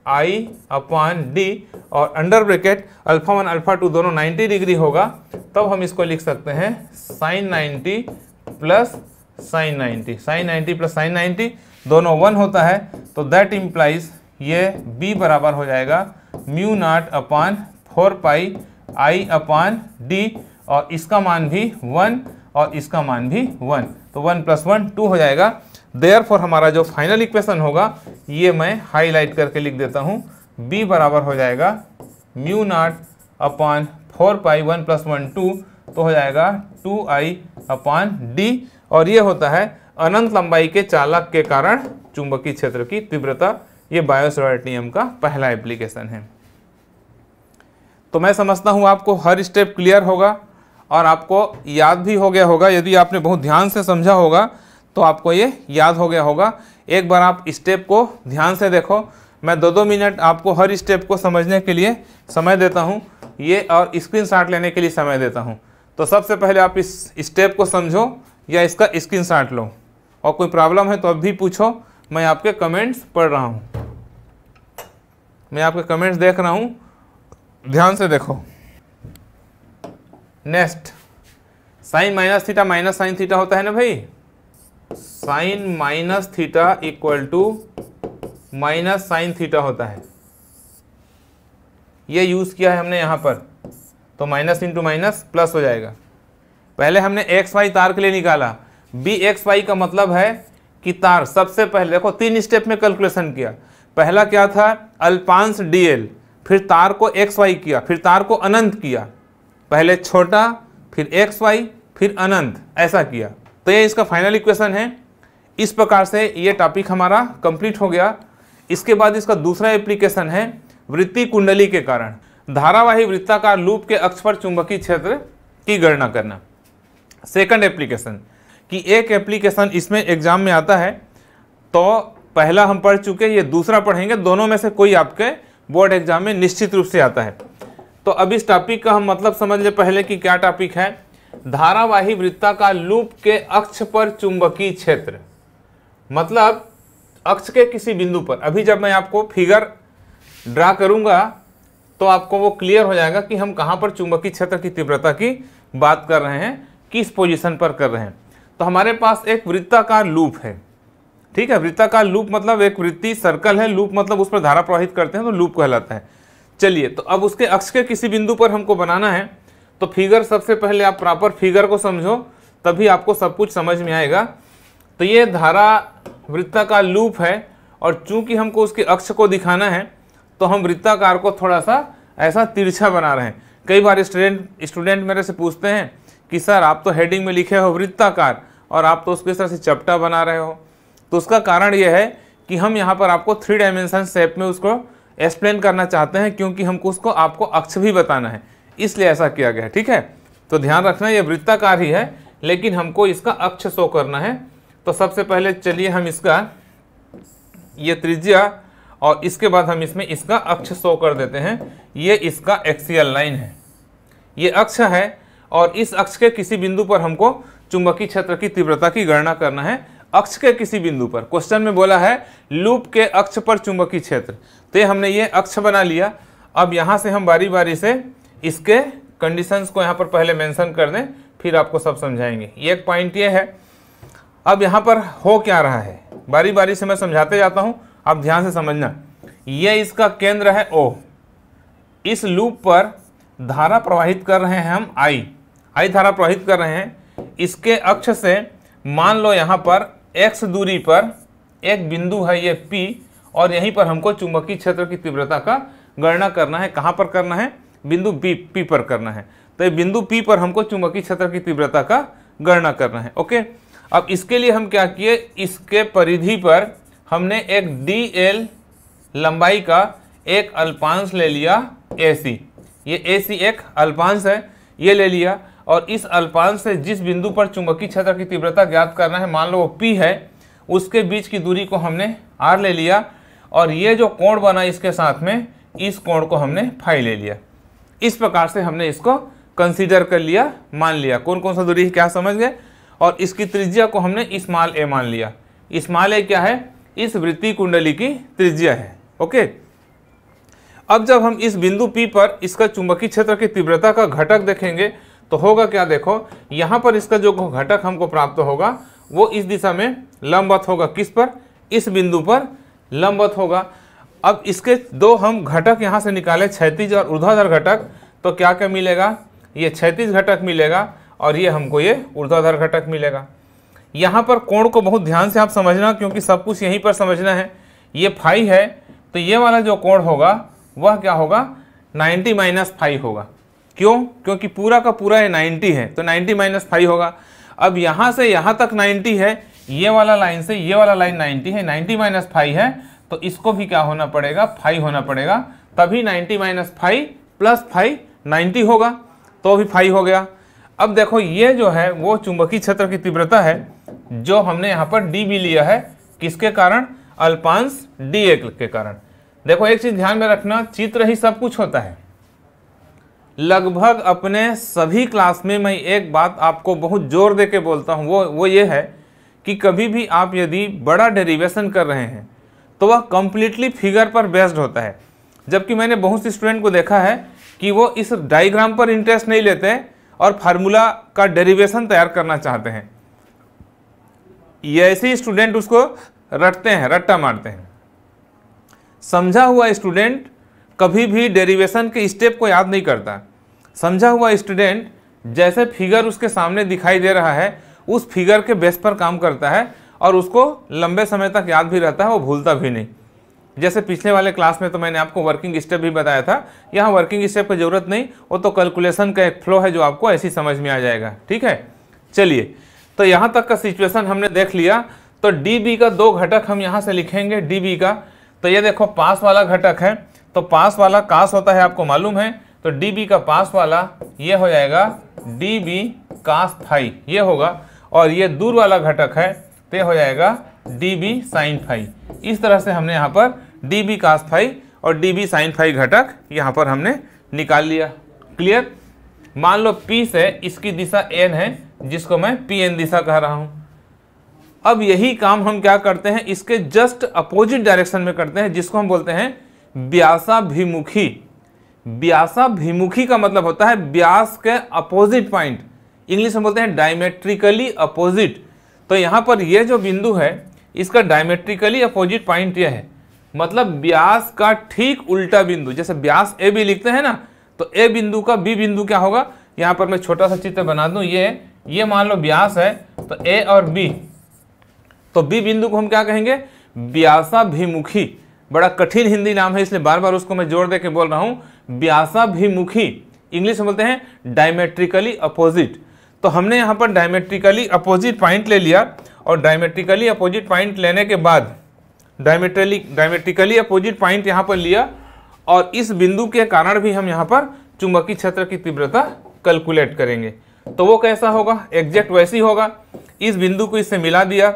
आई अपॉन डी और under bracket alpha one alpha two दोनों 90 डिग्री होगा तब हम इसको लिख सकते हैं sine 90 plus sine 90 sine 90 plus sine 90 दोनों वन होता है तो दैट इम्प्लाइज ये b बराबर हो जाएगा mu naught upon four pi I upon D और इसका मान भी वन और इसका मान भी वन तो वन प्लस वन टू हो जाएगा देयर फॉर हमारा जो फाइनल इक्वेशन होगा ये मैं हाईलाइट करके लिख देता हूँ बी बराबर हो जाएगा mu naught upon four pi one plus one two तो हो जाएगा टू आई अपॉन डी और ये होता है अनंत लंबाई के चालक के कारण चुंबकीय क्षेत्र की तीव्रता ये बायोसोराइट नियम का पहला एप्लीकेशन है तो मैं समझता हूँ आपको हर स्टेप क्लियर होगा और आपको याद भी हो गया होगा यदि आपने बहुत ध्यान से समझा होगा तो आपको ये याद हो गया होगा एक बार आप स्टेप को ध्यान से देखो मैं दो दो मिनट आपको हर स्टेप को समझने के लिए समय देता हूँ ये और स्क्रीन लेने के लिए समय देता हूँ तो सबसे पहले आप इस स्टेप को समझो या इसका स्क्रीन लो और कोई प्रॉब्लम है तो अब भी पूछो मैं आपके कमेंट्स पढ़ रहा हूँ मैं आपके कमेंट्स देख रहा हूँ ध्यान से देखो next sine minus theta minus sine theta होता है ना भाई sine minus theta equal to minus sine theta होता है ये यूज़ किया है हमने यहाँ पर तो माइनस इंटू माइनस प्लस हो जाएगा पहले हमने एक्स वाई तार के लिए निकाला बी एक्स वाई का मतलब है कि तार सबसे पहले देखो तीन स्टेप में कैलकुलेशन किया पहला क्या था अल्पांस डीएल फिर तार को एक्स वाई किया फिर तार को अनंत किया पहले छोटा फिर एक्स वाई फिर अनंत ऐसा किया तो ये इसका फाइनल इक्वेशन है इस प्रकार से ये टॉपिक हमारा कंप्लीट हो गया इसके बाद इसका दूसरा एप्लीकेशन है वृत्ति कुंडली के कारण धारावाही वृत्ताकार लूप के अक्ष पर चुंबकीय क्षेत्र की गणना करना सेकंड एप्लीकेशन कि एक एप्लीकेशन इसमें एग्जाम में आता है तो पहला हम पढ़ चुके ये दूसरा पढ़ेंगे दोनों में से कोई आपके बोर्ड एग्जाम में निश्चित रूप से आता है तो अब इस टॉपिक का हम मतलब समझ लें पहले कि क्या टॉपिक है धारावाही वृत्ताकार लूप के अक्ष पर चुंबकीय क्षेत्र मतलब अक्ष के किसी बिंदु पर अभी जब मैं आपको फिगर ड्रा करूंगा तो आपको वो क्लियर हो जाएगा कि हम कहां पर चुंबकीय क्षेत्र की तीव्रता की बात कर रहे हैं किस पोजीशन पर कर रहे हैं तो हमारे पास एक वृत्ताकार लूप है ठीक है वृत्ताकार लूप मतलब एक वृत्ति सर्कल है लूप मतलब उस पर धारा प्रवाहित करते हैं तो लूप कहलाता है चलिए तो अब उसके अक्ष के किसी बिंदु पर हमको बनाना है तो फिगर सबसे पहले आप प्रॉपर फिगर को समझो तभी आपको सब कुछ समझ में आएगा तो ये धारा वृत्ता का लूप है और चूंकि हमको उसके अक्ष को दिखाना है तो हम वृत्ताकार को थोड़ा सा ऐसा तिरछा बना रहे हैं कई बार स्टूडेंट स्टूडेंट मेरे से पूछते हैं कि सर आप तो हेडिंग में लिखे हो वृत्ताकार और आप तो उसके तरह से चपटा बना रहे हो तो उसका कारण यह है कि हम यहाँ पर आपको थ्री डायमेंशन शेप में उसको एक्सप्लेन करना चाहते हैं क्योंकि हमको उसको आपको अक्ष भी बताना है इसलिए ऐसा किया गया है ठीक है तो ध्यान रखना यह वृत्ताकार ही है लेकिन हमको इसका अक्ष शो करना है तो सबसे पहले चलिए हम इसका ये त्रिज्या और इसके बाद हम इसमें इसका अक्ष शो कर देते हैं ये इसका एक्सियल लाइन है ये अक्ष है और इस अक्ष के किसी बिंदु पर हमको चुंबकीय क्षेत्र की तीव्रता की गणना करना है अक्ष के किसी बिंदु पर क्वेश्चन में बोला है लूप के अक्ष पर चुंबकीय क्षेत्र तो ये हमने ये अक्ष बना लिया अब यहाँ से हम बारी बारी से इसके कंडीशंस को यहाँ पर पहले मेंशन कर दें फिर आपको सब समझाएंगे ये एक पॉइंट ये है अब यहाँ पर हो क्या रहा है बारी बारी से मैं समझाते जाता हूँ आप ध्यान से समझना ये इसका केंद्र है ओ इस लूप पर धारा प्रवाहित कर रहे हैं हम आई आई धारा प्रवाहित कर रहे हैं इसके अक्ष से मान लो यहाँ पर एक्स दूरी पर एक बिंदु है ये पी और यहीं पर हमको चुंबकीय क्षेत्र की तीव्रता का गणना करना है कहाँ पर करना है बिंदु बी पी पर करना है तो बिंदु पी पर हमको चुंबकीय क्षेत्र की तीव्रता का गणना करना है ओके अब इसके लिए हम क्या किए इसके परिधि पर हमने एक डी एल लंबाई का एक अल्पांश ले लिया ए सी ये ए सी एक अल्पांश है ये ले लिया और इस अल्पांश से जिस बिंदु पर चुंबकीय क्षेत्र की तीव्रता ज्ञात करना है मान लो वो पी है उसके बीच की दूरी को हमने आर ले लिया और ये जो कोण बना इसके साथ में इस कोण को हमने फाई ले लिया इस प्रकार से हमने इसको कंसीडर कर लिया मान लिया कौन कौन सा दूरी है क्या समझ गए और इसकी त्रिज्या को हमने इस्माल ए मान लिया इस्माल ए क्या है इस वृत्ति कुंडली की त्रिज्या है ओके अब जब हम इस बिंदु पी पर इसका चुंबकीय क्षेत्र की तीव्रता का घटक देखेंगे तो होगा क्या देखो यहाँ पर इसका जो घटक हमको प्राप्त होगा वो इस दिशा में लंबत होगा किस पर इस बिंदु पर लंबत होगा अब इसके दो हम घटक यहाँ से निकाले क्षैतिज और ऊर्ध्वाधर घटक तो क्या क्या मिलेगा ये क्षैतिज घटक मिलेगा और ये हमको ये ऊर्ध्वाधर घटक मिलेगा यहाँ पर कोण को बहुत ध्यान से आप समझना क्योंकि सब कुछ यहीं पर समझना है ये फाई है तो ये वाला जो कोण होगा वह क्या होगा 90 माइनस फाइव होगा क्यों क्योंकि पूरा का पूरा ये 90 है तो 90 माइनस फाइव होगा अब यहाँ से यहाँ तक 90 है ये वाला लाइन से ये वाला लाइन 90 है 90 माइनस फाइव है तो इसको भी क्या होना पड़ेगा फाइव होना पड़ेगा तभी ninety minus five plus five ninety होगा तो भी फाइव हो गया अब देखो ये जो है वो चुंबकीय क्षेत्र की तीव्रता है जो हमने यहाँ पर डी भी लिया है किसके कारण अल्पांश डी के कारण देखो एक चीज़ ध्यान में रखना चित्र ही सब कुछ होता है लगभग अपने सभी क्लास में मैं एक बात आपको बहुत जोर दे के बोलता हूँ वो वो ये है कि कभी भी आप यदि बड़ा डेरिवेशन कर रहे हैं तो वह कम्प्लीटली फिगर पर बेस्ड होता है जबकि मैंने बहुत से स्टूडेंट को देखा है कि वो इस डायग्राम पर इंटरेस्ट नहीं लेते और फार्मूला का डेरिवेशन तैयार करना चाहते हैं ये ऐसे ही स्टूडेंट उसको रटते हैं रट्टा मारते हैं समझा हुआ स्टूडेंट कभी भी डेरिवेशन के स्टेप को याद नहीं करता समझा हुआ स्टूडेंट जैसे फिगर उसके सामने दिखाई दे रहा है उस फिगर के बेस पर काम करता है और उसको लंबे समय तक याद भी रहता है वो भूलता भी नहीं जैसे पिछले वाले क्लास में तो मैंने आपको वर्किंग स्टेप भी बताया था यहाँ वर्किंग स्टेप की ज़रूरत नहीं वो तो कैलकुलेशन का एक फ्लो है जो आपको ऐसी समझ में आ जाएगा ठीक है चलिए तो यहाँ तक का सिचुएशन हमने देख लिया तो डी का दो घटक हम यहाँ से लिखेंगे डी का तो ये देखो पास वाला घटक है तो पास वाला कास होता है आपको मालूम है तो डी का पास वाला ये हो जाएगा डी बी कास फाई ये होगा और ये दूर वाला घटक है तो हो जाएगा डी बी साइन फाई इस तरह से हमने यहाँ पर डी बी कास फाई और डी बी साइन फाई घटक यहाँ पर हमने निकाल लिया क्लियर मान लो पी से इसकी दिशा एन है जिसको मैं पी एन दिशा कह रहा हूँ अब यही काम हम क्या करते हैं इसके जस्ट अपोजिट डायरेक्शन में करते हैं जिसको हम बोलते हैं व्यासाभिमुखी व्यासाभिमुखी का मतलब होता है व्यास के अपोजिट पॉइंट इंग्लिश में बोलते हैं डायमेट्रिकली अपोजिट तो यहाँ पर यह जो बिंदु है इसका डायमेट्रिकली अपोजिट पॉइंट यह है मतलब ब्यास का ठीक उल्टा बिंदु जैसे ब्यास ए बी लिखते हैं ना तो ए बिंदु का बी बिंदु क्या होगा यहाँ पर मैं छोटा सा चित्र बना दूँ ये ये मान लो ब्यास है तो ए और बी तो बी बिंदु को हम क्या कहेंगे ब्यासाभिमुखी बड़ा कठिन हिंदी नाम है इसलिए बार बार उसको मैं जोड़ दे के बोल रहा हूँ ब्यासाभिमुखी इंग्लिश में बोलते हैं डायमेट्रिकली अपोजिट तो हमने यहाँ पर डायमेट्रिकली अपोजिट पॉइंट ले लिया और डायमेट्रिकली अपोजिट पॉइंट लेने के बाद डायमेट्रली डायमेट्रिकली अपोजिट पॉइंट यहाँ पर लिया और इस बिंदु के कारण भी हम यहाँ पर चुंबकीय क्षेत्र की तीव्रता कैलकुलेट करेंगे तो वो कैसा होगा एग्जैक्ट वैसी होगा इस बिंदु को इससे मिला दिया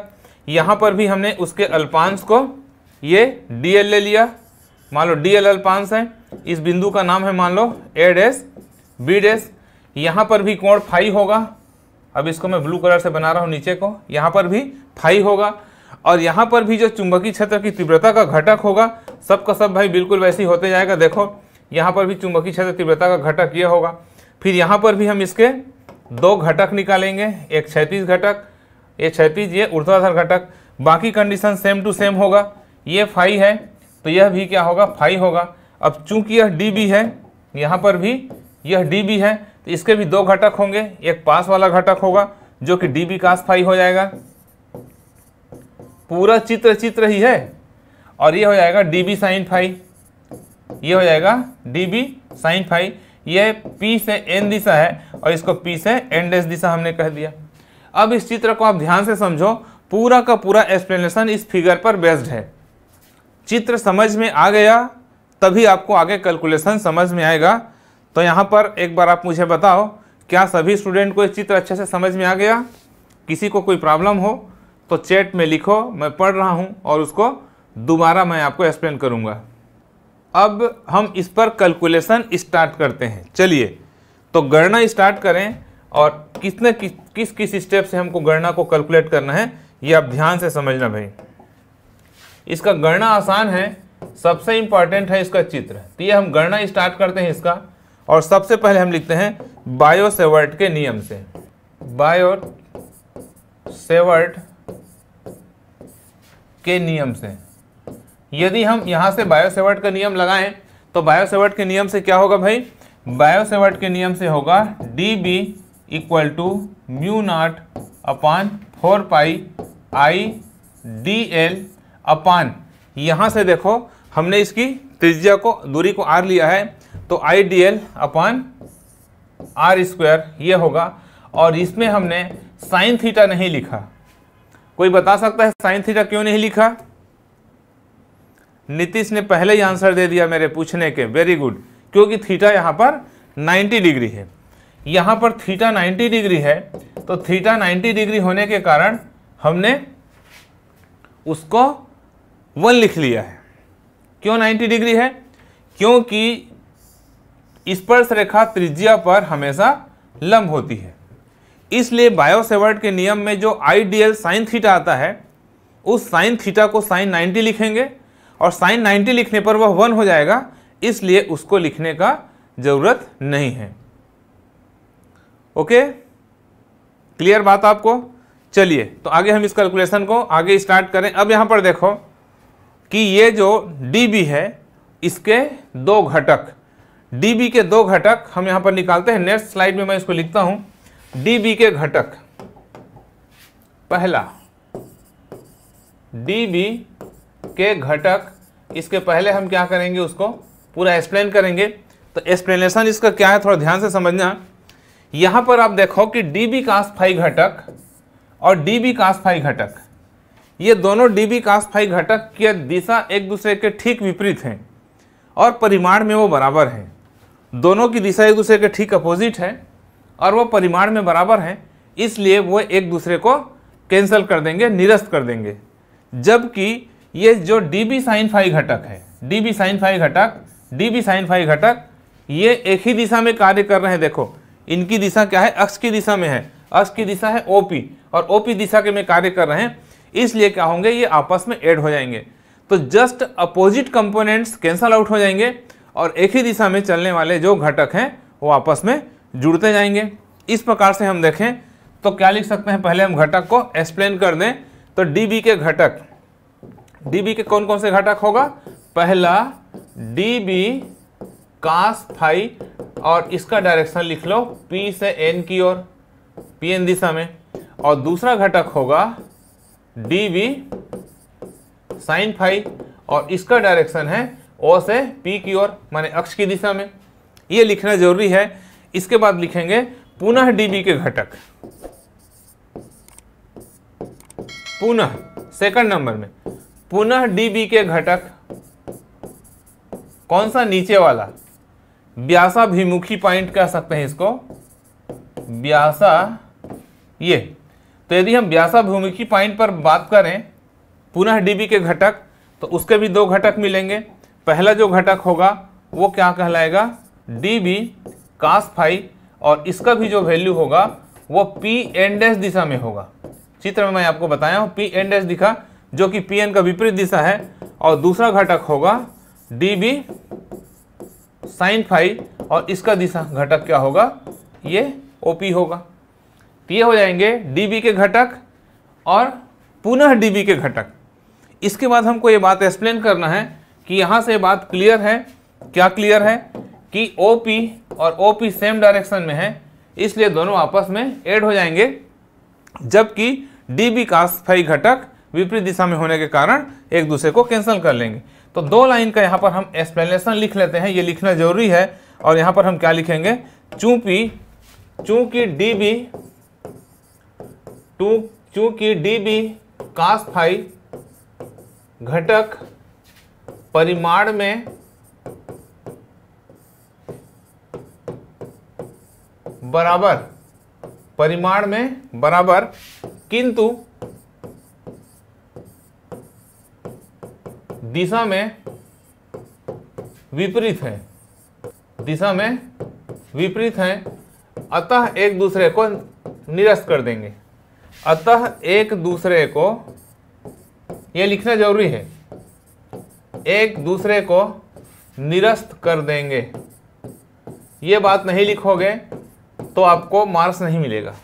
यहाँ पर भी हमने उसके अल्पांश को ये डी एल ले लिया मान लो डी एल अल्पांश है इस बिंदु का नाम है मान लो ए डैस बी डैस यहाँ पर भी कोण फाइव होगा अब इसको मैं ब्लू कलर से बना रहा हूँ नीचे को यहाँ पर भी फाइव होगा और यहाँ पर भी जो चुंबकीय क्षेत्र की तीव्रता का घटक होगा सब का सब भाई बिल्कुल वैसे ही होते जाएगा देखो यहाँ पर भी चुंबकीय क्षेत्र तीव्रता का घटक ये होगा फिर यहाँ पर भी हम इसके दो घटक निकालेंगे एक क्षैतिज घटक ये क्षैतिज ये ऊर्ध्वाधर घटक बाकी कंडीशन सेम टू सेम होगा ये फाई है तो यह भी क्या होगा फाई होगा अब चूंकि यह डी बी है यहाँ पर भी यह डी है तो इसके भी दो घटक होंगे एक पास वाला घटक होगा जो कि डी बी कास फाई हो जाएगा पूरा चित्र चित्र ही है और ये हो जाएगा डी बी साइन फाई ये हो जाएगा डी बी साइन फाई ये पी से एन दिशा है और इसको पी से एन डेस दिशा हमने कह दिया अब इस चित्र को आप ध्यान से समझो पूरा का पूरा एक्सप्लेनेशन इस फिगर पर बेस्ड है चित्र समझ में आ गया तभी आपको आगे कैलकुलेशन समझ में आएगा तो यहाँ पर एक बार आप मुझे बताओ क्या सभी स्टूडेंट को ये चित्र अच्छे से समझ में आ गया किसी को कोई प्रॉब्लम हो तो चैट में लिखो मैं पढ़ रहा हूँ और उसको दोबारा मैं आपको एक्सप्लेन करूँगा अब हम इस पर कैलकुलेशन स्टार्ट करते हैं चलिए तो गणना स्टार्ट करें और कितने किस किस स्टेप से हमको गणना को कैलकुलेट करना है ये आप ध्यान से समझना भाई इसका गणना आसान है सबसे इम्पॉर्टेंट है इसका चित्र तो ये हम गणना स्टार्ट करते हैं इसका और सबसे पहले हम लिखते हैं बायो सेवर्ट के नियम से बायो सेवर्ट के नियम से यदि हम यहां से बायो सेवर्ट का नियम लगाएं तो बायो सेवर्ट के नियम से क्या होगा भाई बायो सेवर्ट के नियम से होगा D B equal to mu naught upon four pi I D L upon यहां से देखो हमने इसकी त्रिज्या को दूरी को आर लिया है तो I D L upon are square ये होगा और इसमें हमने साइन थीटा नहीं लिखा कोई बता सकता है साइन थीटा क्यों नहीं लिखा नीतीश ने पहले ही आंसर दे दिया मेरे पूछने के वेरी गुड क्योंकि थीटा यहाँ पर 90 डिग्री है यहाँ पर थीटा 90 डिग्री है तो थीटा 90 डिग्री होने के कारण हमने उसको वन लिख लिया है क्यों 90 डिग्री है क्योंकि स्पर्श रेखा त्रिज्या पर हमेशा लंब होती है इसलिए बायोसेवर्ट के नियम में जो आईडीएल साइन थीटा आता है उस साइन थीटा को साइन 90 लिखेंगे और साइन 90 लिखने पर वह वन हो जाएगा इसलिए उसको लिखने का ज़रूरत नहीं है ओके क्लियर बात आपको चलिए तो आगे हम इस कैलकुलेशन को आगे स्टार्ट करें अब यहाँ पर देखो कि ये जो डी है इसके दो घटक डी के दो घटक हम यहां पर निकालते हैं नेक्स्ट स्लाइड में मैं इसको लिखता हूं डी के घटक पहला डी के घटक इसके पहले हम क्या करेंगे उसको पूरा एक्सप्लेन करेंगे तो एक्सप्लेनेशन इसका क्या है थोड़ा ध्यान से समझना यहां पर आप देखो कि डी बी कास्फाई घटक और डी बी कास्फाई घटक ये दोनों डी बी कास्फाई घटक की दिशा एक दूसरे के ठीक विपरीत हैं और परिमाण में वो बराबर हैं दोनों की दिशा एक दूसरे के ठीक अपोजिट है और वो परिमाण में बराबर हैं इसलिए वो एक दूसरे को कैंसिल कर देंगे निरस्त कर देंगे जबकि ये जो डी बी साइन फाई घटक है डी बी साइन फाई घटक डी बी साइन फाई घटक ये एक ही दिशा में कार्य कर रहे हैं देखो इनकी दिशा क्या है अक्ष की दिशा में है अक्ष की दिशा है ओ पी और ओ पी दिशा के में कार्य कर रहे हैं इसलिए क्या होंगे ये आपस में एड हो जाएंगे तो just opposite components cancel out हो जाएंगे और एक ही दिशा में चलने वाले जो घटक हैं वो आपस में जुड़ते जाएंगे इस प्रकार से हम देखें तो क्या लिख सकते हैं पहले हम घटक को एक्सप्लेन कर दें तो डी के घटक डी के कौन कौन से घटक होगा पहला डी बी कास फाई और इसका डायरेक्शन लिख लो पी से एन की ओर पी एन दिशा में और दूसरा घटक होगा डी बी साइन फाई और इसका डायरेक्शन है ओ से पी की ओर माने अक्ष की दिशा में ये लिखना जरूरी है इसके बाद लिखेंगे पुनः डीबी के घटक पुनः सेकंड नंबर में पुनः डीबी के घटक कौन सा नीचे वाला व्यासाभिमुखी पॉइंट कह सकते हैं इसको ब्यासा ये तो यदि हम व्यासाभिमुखी पॉइंट पर बात करें पुनः डीबी के घटक तो उसके भी दो घटक मिलेंगे पहला जो घटक होगा वो क्या कहलाएगा डी बी कास फाइव और इसका भी जो वैल्यू होगा वो पी एन डैश दिशा में होगा चित्र में मैं आपको बताया हूँ पी एन डैश दिखा जो कि पी एन का विपरीत दिशा है और दूसरा घटक होगा डी बी साइन फाई और इसका दिशा घटक क्या होगा ये ओ पी होगा तो ये हो जाएंगे डी बी के घटक और पुनः डी बी के घटक इसके बाद हमको ये बात एक्सप्लेन करना है कि यहां से बात क्लियर है क्या क्लियर है कि ओ पी और ओ पी सेम डायरेक्शन में है इसलिए दोनों आपस में ऐड हो जाएंगे जबकि डी बी का स्थायी घटक विपरीत दिशा में होने के कारण एक दूसरे को कैंसिल कर लेंगे तो दो लाइन का यहां पर हम एक्सप्लेनेशन लिख लेते हैं ये लिखना जरूरी है और यहां पर हम क्या लिखेंगे चूंकि चूंकि डी बी टू चूंकि डी बी कास्ट फाई घटक परिमाण में बराबर परिमाण में बराबर किंतु दिशा में विपरीत है दिशा में विपरीत है अतः एक दूसरे को निरस्त कर देंगे अतः एक दूसरे को यह लिखना जरूरी है एक दूसरे को निरस्त कर देंगे ये बात नहीं लिखोगे तो आपको मार्क्स नहीं मिलेगा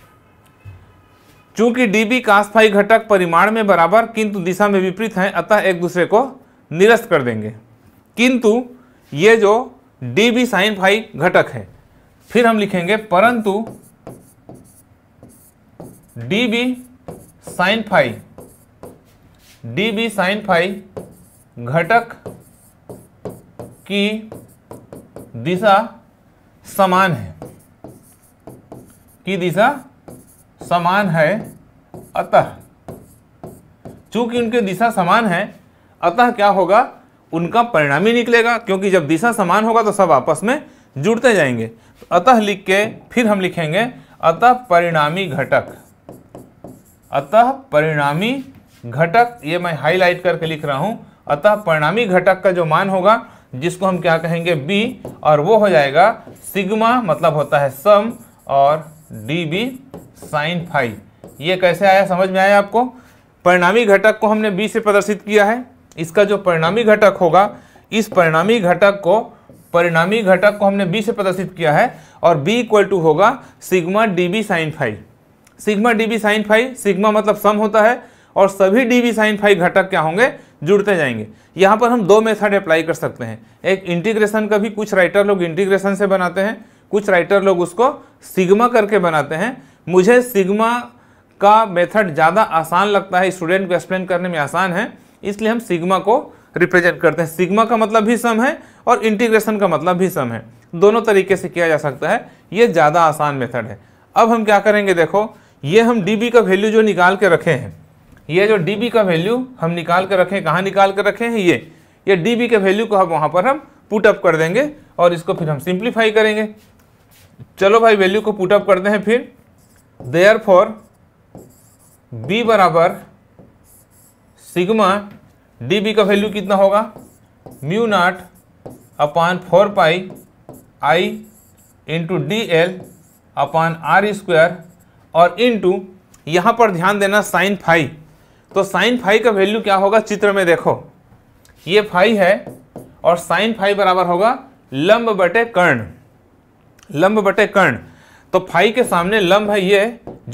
चूंकि डी बी कांस्पाई घटक परिमाण में बराबर किंतु दिशा में विपरीत हैं अतः एक दूसरे को निरस्त कर देंगे किंतु ये जो डी बी साइन फाई घटक है फिर हम लिखेंगे परंतु D B sine phi D B sine phi घटक की दिशा समान है की दिशा समान है अतः चूंकि उनके दिशा समान है अतः क्या होगा उनका परिणाम ही निकलेगा क्योंकि जब दिशा समान होगा तो सब आपस में जुड़ते जाएंगे तो अतः लिख के फिर हम लिखेंगे अतः परिणामी घटक अतः परिणामी घटक ये मैं हाईलाइट करके लिख रहा हूं अतः परिणामी घटक का जो मान होगा जिसको हम क्या कहेंगे बी और वो हो जाएगा सिग्मा मतलब होता है सम और डी बी साइन फाइव ये कैसे आया समझ में आया आपको परिणामी घटक को हमने बी से प्रदर्शित किया है इसका जो परिणामी घटक होगा इस परिणामी घटक को परिणामी घटक को हमने बी से प्रदर्शित किया है और बी इक्वल टू होगा sigma D B sine phi sigma D B sine phi sigma मतलब सम होता है और सभी डी बी साइन फाइव घटक क्या होंगे जुड़ते जाएंगे यहाँ पर हम दो मेथड अप्लाई कर सकते हैं एक इंटीग्रेशन का भी कुछ राइटर लोग इंटीग्रेशन से बनाते हैं कुछ राइटर लोग उसको सिग्मा करके बनाते हैं मुझे सिग्मा का मेथड ज़्यादा आसान लगता है स्टूडेंट को एक्सप्लेन करने में आसान है इसलिए हम सिग्मा को रिप्रेजेंट करते हैं सिग्मा का मतलब भी सम है और इंटीग्रेशन का मतलब भी सम है दोनों तरीके से किया जा सकता है ये ज़्यादा आसान मेथड है अब हम क्या करेंगे देखो ये हम डी का वैल्यू जो निकाल के रखे हैं ये जो डी का वैल्यू हम निकाल कर रखें कहाँ निकाल कर रखें हैं ये ये डी के वैल्यू को हम वहाँ पर हम पुटअप कर देंगे और इसको फिर हम सिंप्लीफाई करेंगे चलो भाई वैल्यू को पुटअप करते हैं फिर देयर फॉर बी बराबर सिग्मा डी बी का वैल्यू कितना होगा mu naught upon four pi I into D L upon R square और इंटू यहाँ पर ध्यान देना साइन फाइव तो साइन फाइव का वैल्यू क्या होगा चित्र में देखो ये फाइव है और साइन फाइव बराबर होगा लंब बटे कर्ण लंब बटे कर्ण तो फाइव के सामने लंब है ये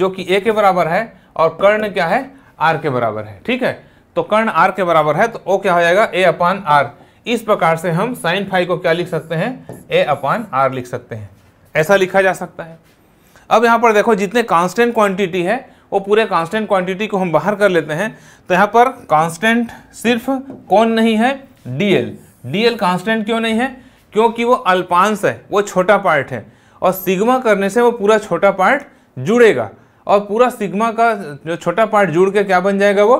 जो कि ए के बराबर है और कर्ण क्या है आर के बराबर है ठीक है तो कर्ण आर के बराबर है तो ओ क्या हो जाएगा ए अपान आर इस प्रकार से हम साइन फाइव को क्या लिख सकते हैं ए अपान आर लिख सकते हैं ऐसा लिखा जा सकता है अब यहां पर देखो जितने कांस्टेंट क्वांटिटी है वो पूरे कांस्टेंट क्वांटिटी को हम बाहर कर लेते हैं तो यहाँ पर कांस्टेंट सिर्फ कौन नहीं है डीएल डीएल कांस्टेंट क्यों नहीं है क्योंकि वो अल्पांश है वो छोटा पार्ट है और सिग्मा करने से वो पूरा छोटा पार्ट जुड़ेगा और पूरा सिग्मा का जो छोटा पार्ट जुड़ के क्या बन जाएगा वो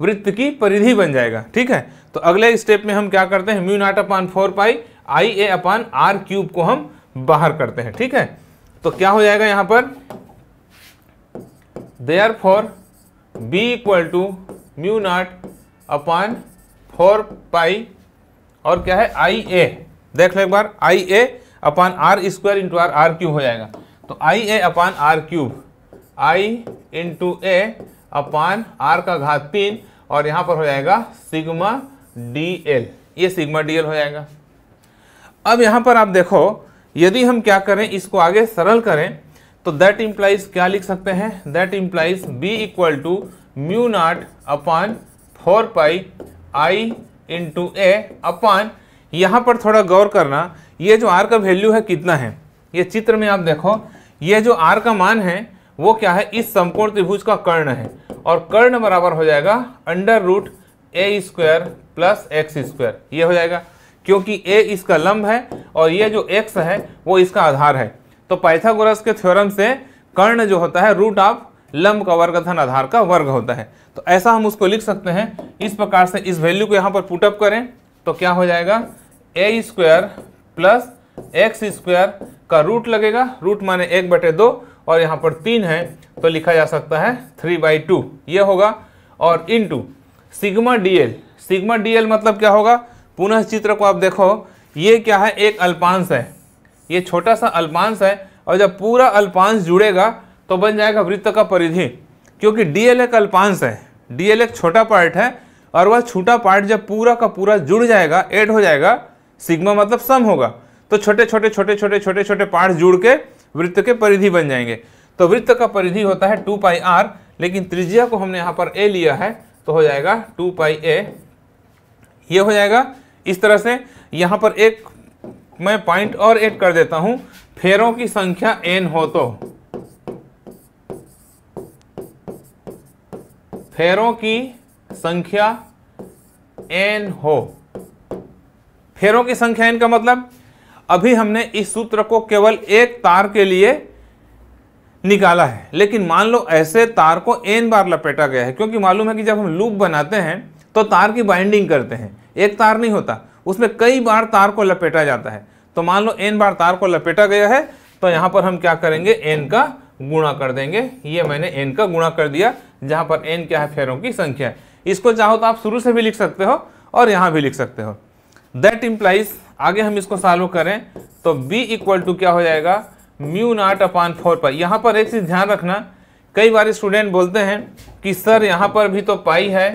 वृत्त की परिधि बन जाएगा ठीक है तो अगले स्टेप में हम क्या करते हैं mu naught upon four pi I A upon R cube को हम बाहर करते हैं ठीक है तो क्या हो जाएगा यहाँ पर therefore B equal to mu naught upon four pi और क्या है आई ए देख लो एक बार I A upon are square into R R cube हो जाएगा तो I A upon R cube I into A upon R का घात तीन और यहाँ पर हो जाएगा सिग्मा डी एल ये सिग्मा डी एल हो जाएगा अब यहाँ पर आप देखो यदि हम क्या करें इसको आगे सरल करें तो दैट इम्प्लाइज क्या लिख सकते हैं that implies B equal to mu naught upon four pi I into A upon यहाँ पर थोड़ा गौर करना ये जो आर का वैल्यू है कितना है ये चित्र में आप देखो ये जो आर का मान है वो क्या है इस संपूर्ण त्रिभुज का कर्ण है और कर्ण बराबर हो जाएगा under root A square plus X square ये हो जाएगा क्योंकि ए इसका लंब है और ये जो एक्स है वो इसका आधार है तो पाइथागोरस के थ्योरम से कर्ण जो होता है रूट ऑफ लंब का वर्ग धन आधार का वर्ग होता है तो ऐसा हम उसको लिख सकते हैं इस प्रकार से इस वैल्यू को यहाँ पर पुटअप करें तो क्या हो जाएगा A square plus X square का रूट लगेगा रूट माने एक बटे दो और यहाँ पर तीन है तो लिखा जा सकता है थ्री बाई टू ये होगा और into sigma DL sigma DL मतलब क्या होगा पुनः चित्र को आप देखो ये क्या है एक अल्पांश है ये छोटा सा अल्पांश है और जब पूरा अल्पांश जुड़ेगा तो बन जाएगा वृत्त का परिधि क्योंकि डी एल एक अल्पांश है डी एल एक छोटा पार्ट है और वह छोटा पार्ट जब पूरा का पूरा जुड़ जाएगा एड हो जाएगा सिग्मा मतलब सम होगा तो छोटे छोटे छोटे छोटे छोटे छोटे पार्ट जुड़ के वृत्त के परिधि बन जाएंगे तो वृत्त का परिधि होता है टू पाई आर लेकिन त्रिज्या को हमने यहाँ पर ए लिया है तो हो जाएगा टू पाई ए ये हो जाएगा इस तरह से यहाँ पर एक मैं पॉइंट और एड कर देता हूं फेरों की संख्या एन हो तो फेरों की संख्या एन हो फेरों की संख्या एन का मतलब अभी हमने इस सूत्र को केवल एक तार के लिए निकाला है लेकिन मान लो ऐसे तार को एन बार लपेटा गया है क्योंकि मालूम है कि जब हम लूप बनाते हैं तो तार की बाइंडिंग करते हैं एक तार नहीं होता उसमें कई बार तार को लपेटा जाता है तो मान लो एन बार तार को लपेटा गया है तो यहाँ पर हम क्या करेंगे एन का गुणा कर देंगे ये मैंने एन का गुणा कर दिया जहाँ पर एन क्या है फेरों की संख्या है इसको चाहो तो आप शुरू से भी लिख सकते हो और यहाँ भी लिख सकते हो दैट इम्प्लाइज आगे हम इसको सॉल्व करें तो बी इक्वल टू क्या हो जाएगा म्यू नाट अपान फोर पाई यहाँ पर एक चीज़ ध्यान रखना कई बार स्टूडेंट बोलते हैं कि सर यहाँ पर भी तो पाई है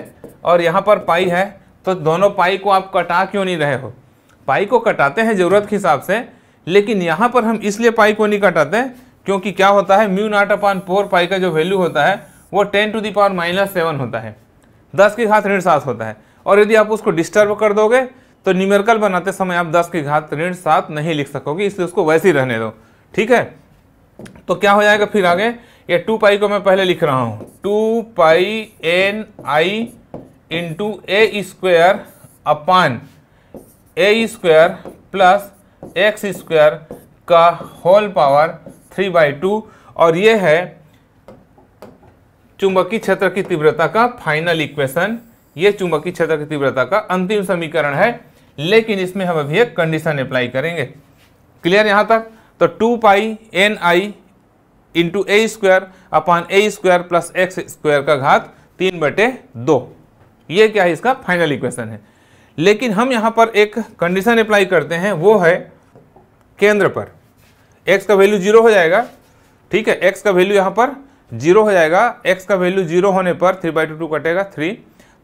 और यहाँ पर पाई है तो दोनों पाई को आप कटा क्यों नहीं रहे हो पाई को कटाते हैं ज़रूरत के हिसाब से लेकिन यहाँ पर हम इसलिए पाई को नहीं कटाते क्योंकि क्या होता है mu naught upon four pi का जो वैल्यू होता है वो ten to the power minus seven होता है दस के घात ऋण सात होता है और यदि आप उसको डिस्टर्ब कर दोगे तो न्यूमेरिकल बनाते समय आप दस के घात ऋण सात नहीं लिख सकोगे इसलिए उसको वैसे ही रहने दो ठीक है तो क्या हो जाएगा फिर आगे ये टू पाई को मैं पहले लिख रहा हूँ two pi N I into A square upon A square plus X square का whole power three by two और ये है चुंबकीय क्षेत्र की तीव्रता का फाइनल इक्वेशन ये चुंबकीय क्षेत्र की तीव्रता का अंतिम समीकरण है लेकिन इसमें हम अभी एक कंडीशन अप्लाई करेंगे क्लियर यहाँ तक तो two pi N I into A square upon A square plus X square का घात तीन बटे दो ये क्या है इसका फाइनल इक्वेशन है लेकिन हम यहाँ पर एक कंडीशन अप्लाई करते हैं वो है केंद्र पर एक्स का वैल्यू जीरो हो जाएगा ठीक है एक्स का वैल्यू यहाँ पर जीरो हो जाएगा एक्स का वैल्यू जीरो होने पर थ्री बाई टू टू कटेगा थ्री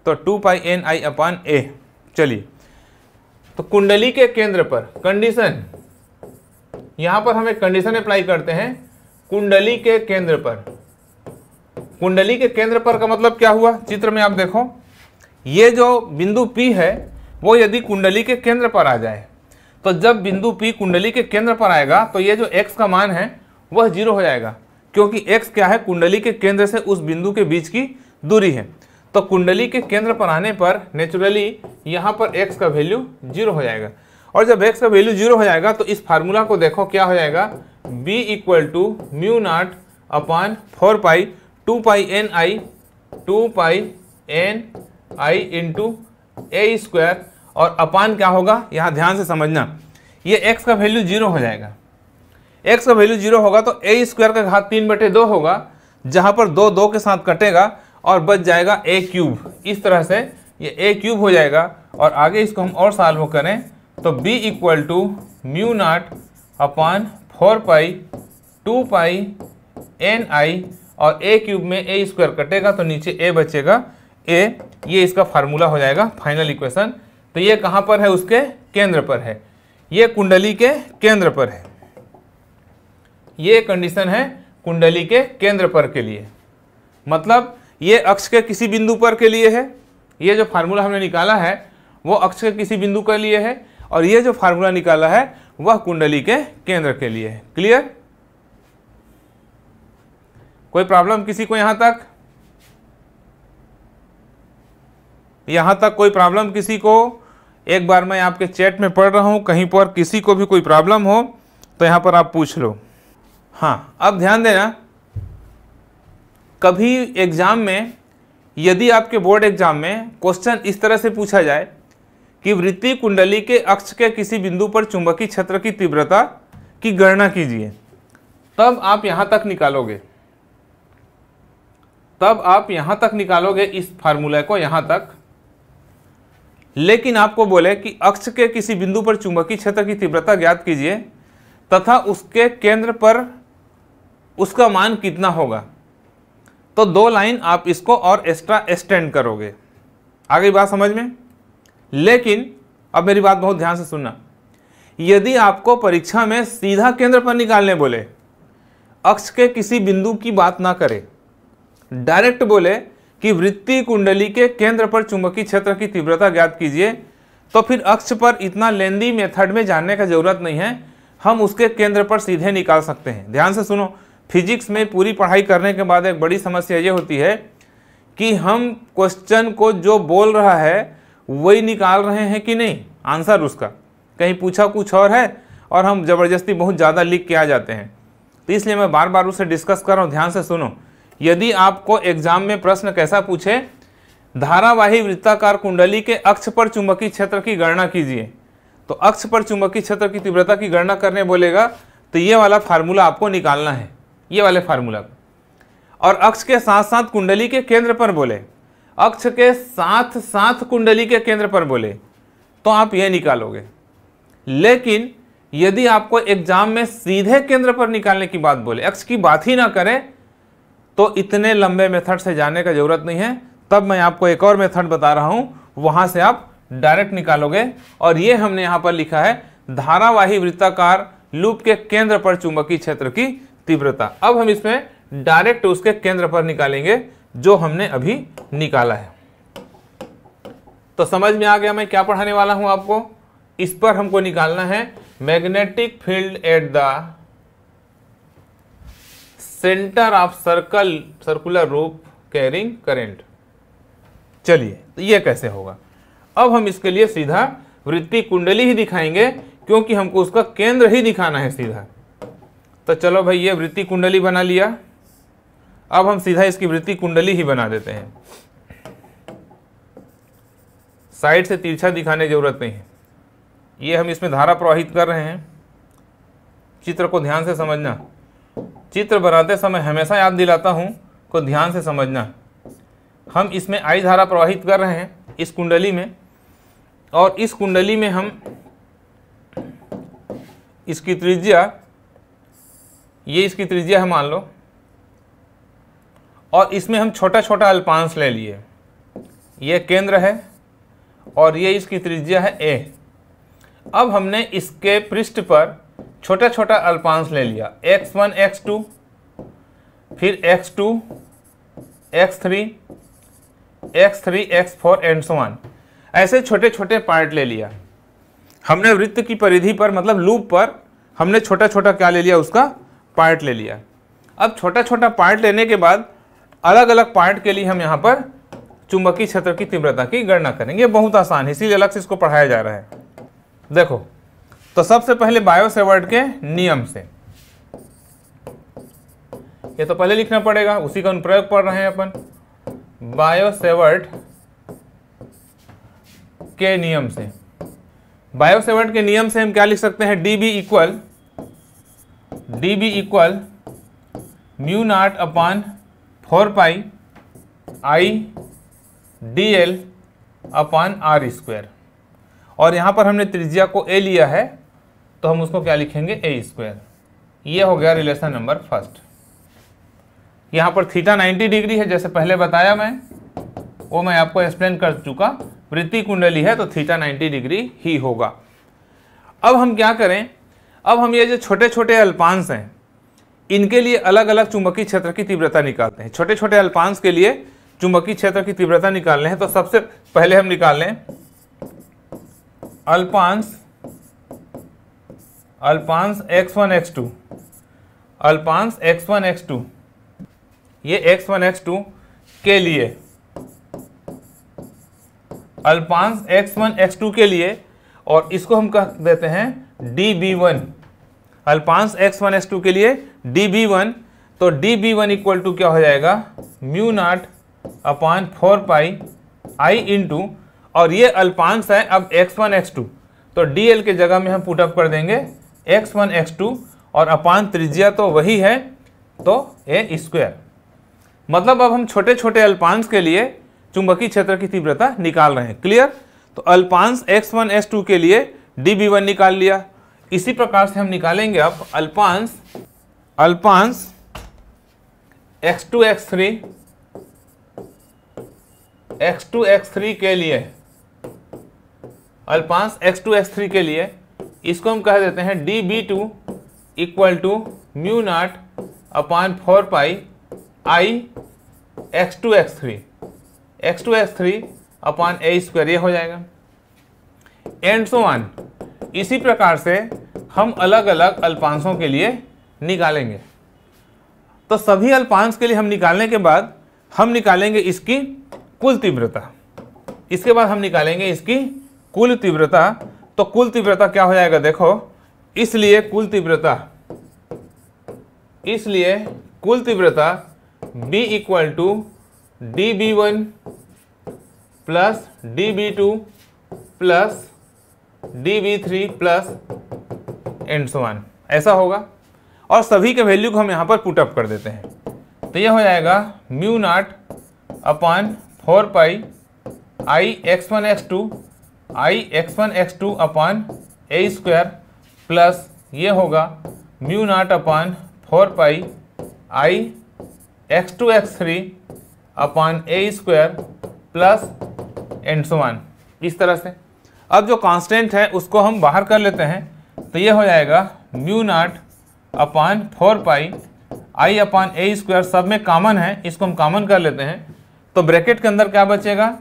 तो two pi N I upon A चलिए तो कुंडली के केंद्र पर कंडीशन यहाँ पर हम एक कंडीशन अप्लाई करते हैं कुंडली के केंद्र पर कुंडली के केंद्र पर का मतलब क्या हुआ चित्र में आप देखो ये जो बिंदु पी है वो यदि कुंडली के केंद्र पर आ जाए तो जब बिंदु पी कुंडली के केंद्र पर आएगा तो ये जो एक्स का मान है वह जीरो हो जाएगा क्योंकि एक्स क्या है कुंडली के केंद्र से उस बिंदु के बीच की दूरी है तो कुंडली के केंद्र पर आने पर नेचुरली यहाँ पर एक्स का वैल्यू जीरो हो जाएगा और जब एक्स का वैल्यू जीरो हो जाएगा तो इस फार्मूला को देखो क्या हो जाएगा B equal to mu naught upon four pi two pi N I two pi N I into A square और अपान क्या होगा यहाँ ध्यान से समझना ये एक्स का वैल्यू जीरो हो जाएगा एक्स का वैल्यू जीरो होगा तो ए स्क्वायर का घात तीन बटे दो होगा जहाँ पर दो दो के साथ कटेगा और बच जाएगा ए क्यूब इस तरह से ये ए क्यूब हो जाएगा और आगे इसको हम और सॉल्व करें तो b equal to mu naught upon four pi two pi N I और ए क्यूब में ए स्क्वायर कटेगा तो नीचे ए बचेगा ए ये इसका फार्मूला हो जाएगा फाइनल इक्वेशन तो ये कहाँ पर है उसके केंद्र पर है ये कुंडली के केंद्र पर है ये कंडीशन है कुंडली के केंद्र पर के लिए मतलब ये अक्ष के किसी बिंदु पर के लिए है ये जो फार्मूला हमने निकाला है वो अक्ष के किसी बिंदु के लिए है और ये जो फार्मूला निकाला है वह कुंडली के केंद्र के लिए है क्लियर कोई प्रॉब्लम किसी को यहाँ तक यहाँ तक कोई प्रॉब्लम किसी को एक बार मैं आपके चैट में पढ़ रहा हूँ कहीं पर किसी को भी कोई प्रॉब्लम हो तो यहाँ पर आप पूछ लो हाँ अब ध्यान देना कभी एग्ज़ाम में यदि आपके बोर्ड एग्ज़ाम में क्वेश्चन इस तरह से पूछा जाए कि वृत्ति कुंडली के अक्ष के किसी बिंदु पर चुंबकीय क्षेत्र की तीव्रता की गणना कीजिए तब आप यहाँ तक निकालोगे तब आप यहाँ तक निकालोगे इस फार्मूला को यहाँ तक लेकिन आपको बोले कि अक्ष के किसी बिंदु पर चुंबकीय क्षेत्र की तीव्रता ज्ञात कीजिए तथा उसके केंद्र पर उसका मान कितना होगा तो दो लाइन आप इसको और एक्स्ट्रा एक्सटेंड करोगे आ गई बात समझ में लेकिन अब मेरी बात बहुत ध्यान से सुनना यदि आपको परीक्षा में सीधा केंद्र पर निकालने बोले अक्ष के किसी बिंदु की बात ना करें डायरेक्ट बोले कि वृत्ति कुंडली के केंद्र पर चुंबकीय क्षेत्र की तीव्रता ज्ञात कीजिए तो फिर अक्ष पर इतना लेंदी मेथड में जानने का जरूरत नहीं है हम उसके केंद्र पर सीधे निकाल सकते हैं ध्यान से सुनो फिजिक्स में पूरी पढ़ाई करने के बाद एक बड़ी समस्या ये होती है कि हम क्वेश्चन को जो बोल रहा है वही निकाल रहे हैं कि नहीं आंसर उसका कहीं पूछा कुछ और है और हम ज़बरदस्ती बहुत ज़्यादा लिख के आ जाते हैं तो इसलिए मैं बार बार उसे डिस्कस कर रहा हूँ ध्यान से सुनो यदि आपको एग्जाम में प्रश्न कैसा पूछे धारावाही वृत्ताकार कुंडली के अक्ष पर चुंबकीय क्षेत्र की गणना कीजिए तो अक्ष पर चुंबकीय क्षेत्र की तीव्रता की गणना करने बोलेगा तो ये वाला फार्मूला आपको निकालना है ये वाले फार्मूला और अक्ष के साथ साथ कुंडली के केंद्र पर बोले अक्ष के साथ साथ कुंडली के केंद्र पर बोले तो आप ये निकालोगे लेकिन यदि आपको एग्जाम में सीधे केंद्र पर निकालने की बात बोले अक्ष की बात ही ना करें तो इतने लंबे मेथड से जाने का ज़रूरत नहीं है तब मैं आपको एक और मेथड बता रहा हूं वहां से आप डायरेक्ट निकालोगे और ये हमने यहां पर लिखा है धारावाही वृत्ताकार लूप के केंद्र पर चुंबकीय क्षेत्र की तीव्रता अब हम इसमें डायरेक्ट उसके केंद्र पर निकालेंगे जो हमने अभी निकाला है तो समझ में आ गया मैं क्या पढ़ाने वाला हूं आपको इस पर हमको निकालना है magnetic field at the centre of circle circular रूप कैरिंग करेंट चलिए तो ये कैसे होगा अब हम इसके लिए सीधा वृत्ति कुंडली ही दिखाएंगे क्योंकि हमको उसका केंद्र ही दिखाना है सीधा तो चलो भाई ये वृत्ति कुंडली बना लिया अब हम सीधा इसकी वृत्ति कुंडली ही बना देते हैं साइड से तिरछा दिखाने जरूरत नहीं है ये हम इसमें धारा प्रवाहित कर रहे हैं चित्र को ध्यान से समझना चित्र बनाते समय हमेशा याद दिलाता हूँ को ध्यान से समझना हम इसमें आई धारा प्रवाहित कर रहे हैं इस कुंडली में और इस कुंडली में हम इसकी त्रिज्या ये इसकी त्रिज्या है मान लो और इसमें हम छोटा छोटा अल्पांश ले लिए ये केंद्र है और ये इसकी त्रिज्या है ए अब हमने इसके पृष्ठ पर छोटा छोटा अल्पांश ले लिया एक्स वन एक्स टू फिर X two X three X three X four and so on ऐसे छोटे छोटे पार्ट ले लिया हमने वृत्त की परिधि पर मतलब लूप पर हमने छोटा छोटा क्या ले लिया उसका पार्ट ले लिया अब छोटा छोटा पार्ट लेने के बाद अलग अलग पार्ट के लिए हम यहाँ पर चुंबकीय क्षेत्र की तीव्रता की गणना करेंगे बहुत आसान है इसीलिए अलग से इसको पढ़ाया जा रहा है देखो तो सबसे पहले बायोसेवर्ट के नियम से ये तो पहले लिखना पड़ेगा उसी का अनुप्रयोग पढ़ रहे हैं अपन बायोसेवर्ट के नियम से बायोसेवर्ट के नियम से हम क्या लिख सकते हैं D B equal D B equal mu naught upon four pi I D L upon R square और यहां पर हमने त्रिज्या को ए लिया है तो हम उसको क्या लिखेंगे ए स्क्वायर ये हो गया रिलेशन नंबर फर्स्ट यहाँ पर थीटा 90 डिग्री है जैसे पहले बताया मैं वो मैं आपको एक्सप्लेन कर चुका वृत्ति कुंडली है तो थीटा 90 डिग्री ही होगा अब हम क्या करें अब हम ये जो छोटे छोटे अल्पांश हैं इनके लिए अलग अलग चुंबकीय क्षेत्र की तीव्रता निकालते हैं छोटे छोटे अल्पांश के लिए चुंबकीय क्षेत्र की तीव्रता निकालने हैं तो सबसे पहले हम निकाल लें अल्पांश अल्पांस एक्स वन एक्स टू अल्पांस एक्स वन एक्स टू ये एक्स वन एक्स टू के लिए अल्पांस एक्स वन एक्स टू के लिए और इसको हम कह देते हैं डी बी वन अल्पांस एक्स वन एक्स टू के लिए डी बी वन तो D B one equal to क्या हो जाएगा mu naught upon four pi I into और ये अल्पांस है अब एक्स वन एक्स टू तो डी एल के जगह में हम पुटअप कर देंगे एक्स वन एक्स टू और अपान त्रिज्या तो वही है तो ए स्क्वेयर मतलब अब हम छोटे छोटे अल्पांश के लिए चुंबकीय क्षेत्र की तीव्रता निकाल रहे हैं क्लियर तो अल्पांश एक्स वन एक्स टू के लिए डी बी वन निकाल लिया इसी प्रकार से हम निकालेंगे अब अल्पांश अल्पांश X two X three X two X three के लिए अल्पांश एक्स टू एक्स थ्री के लिए इसको हम कह देते हैं D B two equal to mu naught upon four pi I X two X three X two X three upon A square ये हो जाएगा एंड सो वन इसी प्रकार से हम अलग अलग अल्पांशों के लिए निकालेंगे तो सभी अल्पांश के लिए हम निकालने के बाद हम निकालेंगे इसकी कुल तीव्रता इसके बाद हम निकालेंगे इसकी कुल तीव्रता तो कुल तीव्रता क्या हो जाएगा देखो इसलिए कुल तीव्रता इसलिए कुल तीव्रता B equal to D B one plus D B two plus D B three plus and so on ऐसा होगा और सभी के वैल्यू को हम यहाँ पर पुटअप कर देते हैं तो यह हो जाएगा mu naught upon four pi I X one X two I X one X two upon A square plus ये होगा mu naught upon four pi I X two X three upon A square plus and on इस तरह से अब जो constant है उसको हम बाहर कर लेते हैं तो ये हो जाएगा mu naught upon four pi I upon A square सब में कॉमन है इसको हम कॉमन कर लेते हैं तो ब्रैकेट के अंदर क्या बचेगा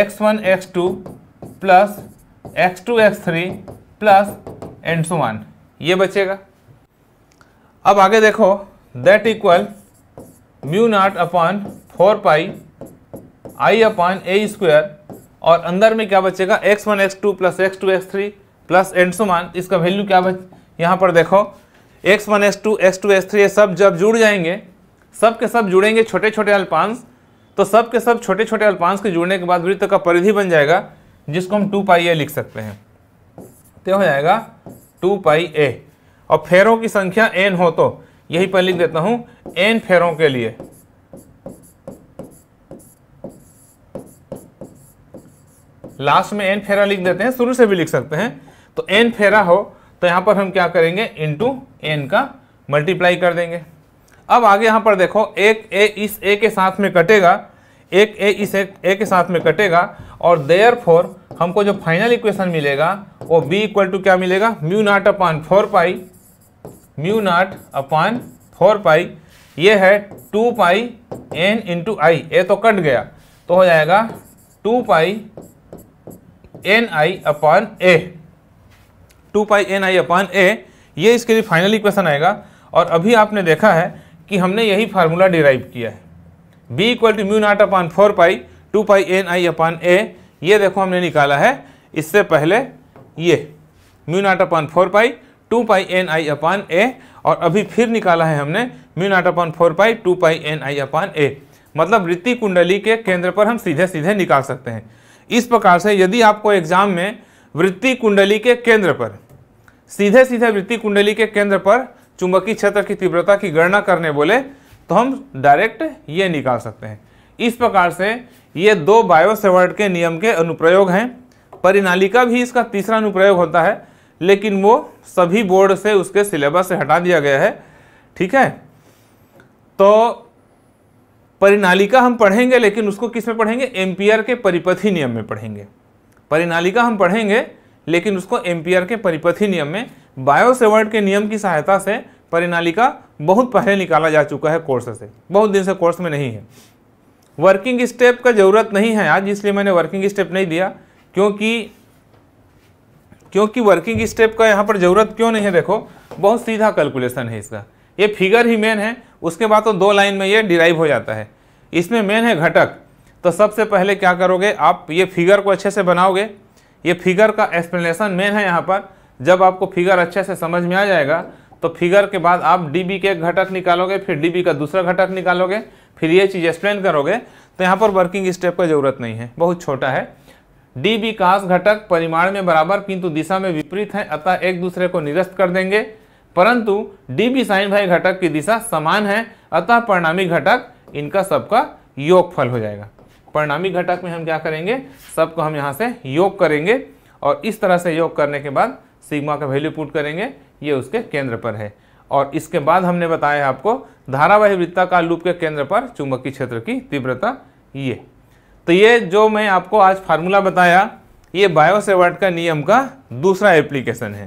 X one X two plus X two X three plus and so on ये बचेगा अब आगे देखो that equal mu naught upon four pi I upon A square और अंदर में क्या बचेगा X one X two plus X two X three plus and so on इसका वैल्यू क्या बच यहाँ पर देखो X one X two X two X three ये सब जब जुड़ जाएंगे सब के सब जुड़ेंगे छोटे छोटे अल्पांश तो सब के सब छोटे छोटे अल्पांश के जुड़ने के बाद वृत्त का परिधि बन जाएगा जिसको हम टू पाई ए लिख सकते हैं तो हो जाएगा टू पाई ए और फेरों की संख्या एन हो तो यही पर लिख देता हूं एन फेरों के लिए लास्ट में एन फेरा लिख देते हैं शुरू से भी लिख सकते हैं तो एन फेरा हो तो यहां पर हम क्या करेंगे इंटू एन का मल्टीप्लाई कर देंगे अब आगे यहां पर देखो एक ए इस ए के साथ में कटेगा एक ए इस एक ए के साथ में कटेगा और देयर फोर हमको जो फाइनल इक्वेशन मिलेगा वो बी इक्वल टू क्या मिलेगा mu naught upon four pi mu naught upon four pi ये है two pi N into I A तो कट गया तो हो जाएगा two pi N I upon A two pi N I upon A ये इसके लिए फाइनल इक्वेशन आएगा और अभी आपने देखा है कि हमने यही फार्मूला डिराइव किया है b equal to mu naught upon four pi two pi N I upon A ये देखो हमने निकाला है इससे पहले ये mu naught upon four pi two pi N I upon A और अभी फिर निकाला है हमने mu naught upon four pi two pi N I upon A मतलब वृत्ति कुंडली के केंद्र पर हम सीधे सीधे निकाल सकते हैं इस प्रकार से यदि आपको एग्जाम में वृत्ति कुंडली के केंद्र पर सीधे सीधे वृत्ति कुंडली के केंद्र पर चुंबकीय क्षेत्र की तीव्रता की गणना करने बोले तो हम डायरेक्ट ये निकाल सकते हैं इस प्रकार से ये दो बायोसेवर्ट के नियम के अनुप्रयोग हैं परिनाली का भी इसका तीसरा अनुप्रयोग होता है लेकिन वो सभी बोर्ड से उसके सिलेबस से हटा दिया गया है ठीक है तो परिनालिका हम पढ़ेंगे लेकिन उसको किस में पढ़ेंगे एम्पियर के परिपथी नियम में पढ़ेंगे परिनालिका हम पढ़ेंगे लेकिन उसको एम्पियर के परिपथी नियम में बायोसेवर्ट के नियम की सहायता से परिनालिका बहुत पहले निकाला जा चुका है कोर्स से बहुत दिन से कोर्स में नहीं है वर्किंग स्टेप का ज़रूरत नहीं है आज इसलिए मैंने वर्किंग स्टेप नहीं दिया क्योंकि क्योंकि वर्किंग स्टेप का यहाँ पर ज़रूरत क्यों नहीं है देखो बहुत सीधा कैलकुलेशन है इसका ये फिगर ही मेन है उसके बाद तो दो लाइन में ये डिराइव हो जाता है इसमें मेन है घटक तो सबसे पहले क्या करोगे आप ये फिगर को अच्छे से बनाओगे ये फिगर का एक्सप्लेनेशन मेन है यहाँ पर जब आपको फिगर अच्छे से समझ में आ जाएगा तो फिगर के बाद आप डी के घटक निकालोगे फिर डी का दूसरा घटक निकालोगे फिर ये चीज़ एक्सप्लेन करोगे तो यहाँ पर वर्किंग स्टेप का जरूरत नहीं है बहुत छोटा है डी बी काश घटक परिमाण में बराबर किंतु दिशा में विपरीत हैं अतः एक दूसरे को निरस्त कर देंगे परंतु डी बी साइन भाई घटक की दिशा समान है अतः परिणामी घटक इनका सबका योगफल हो जाएगा परिणामी घटक में हम क्या करेंगे सबको हम यहाँ से योग करेंगे और इस तरह से योग करने के बाद सिग्मा का वैल्यू पुट करेंगे ये उसके केंद्र पर है और इसके बाद हमने बताया आपको धारावाही वृत्ताकार लूप के केंद्र पर चुंबकीय क्षेत्र की तीव्रता ये तो ये जो मैं आपको आज फार्मूला बताया ये बायोसेवर्ट का नियम का दूसरा एप्लीकेशन है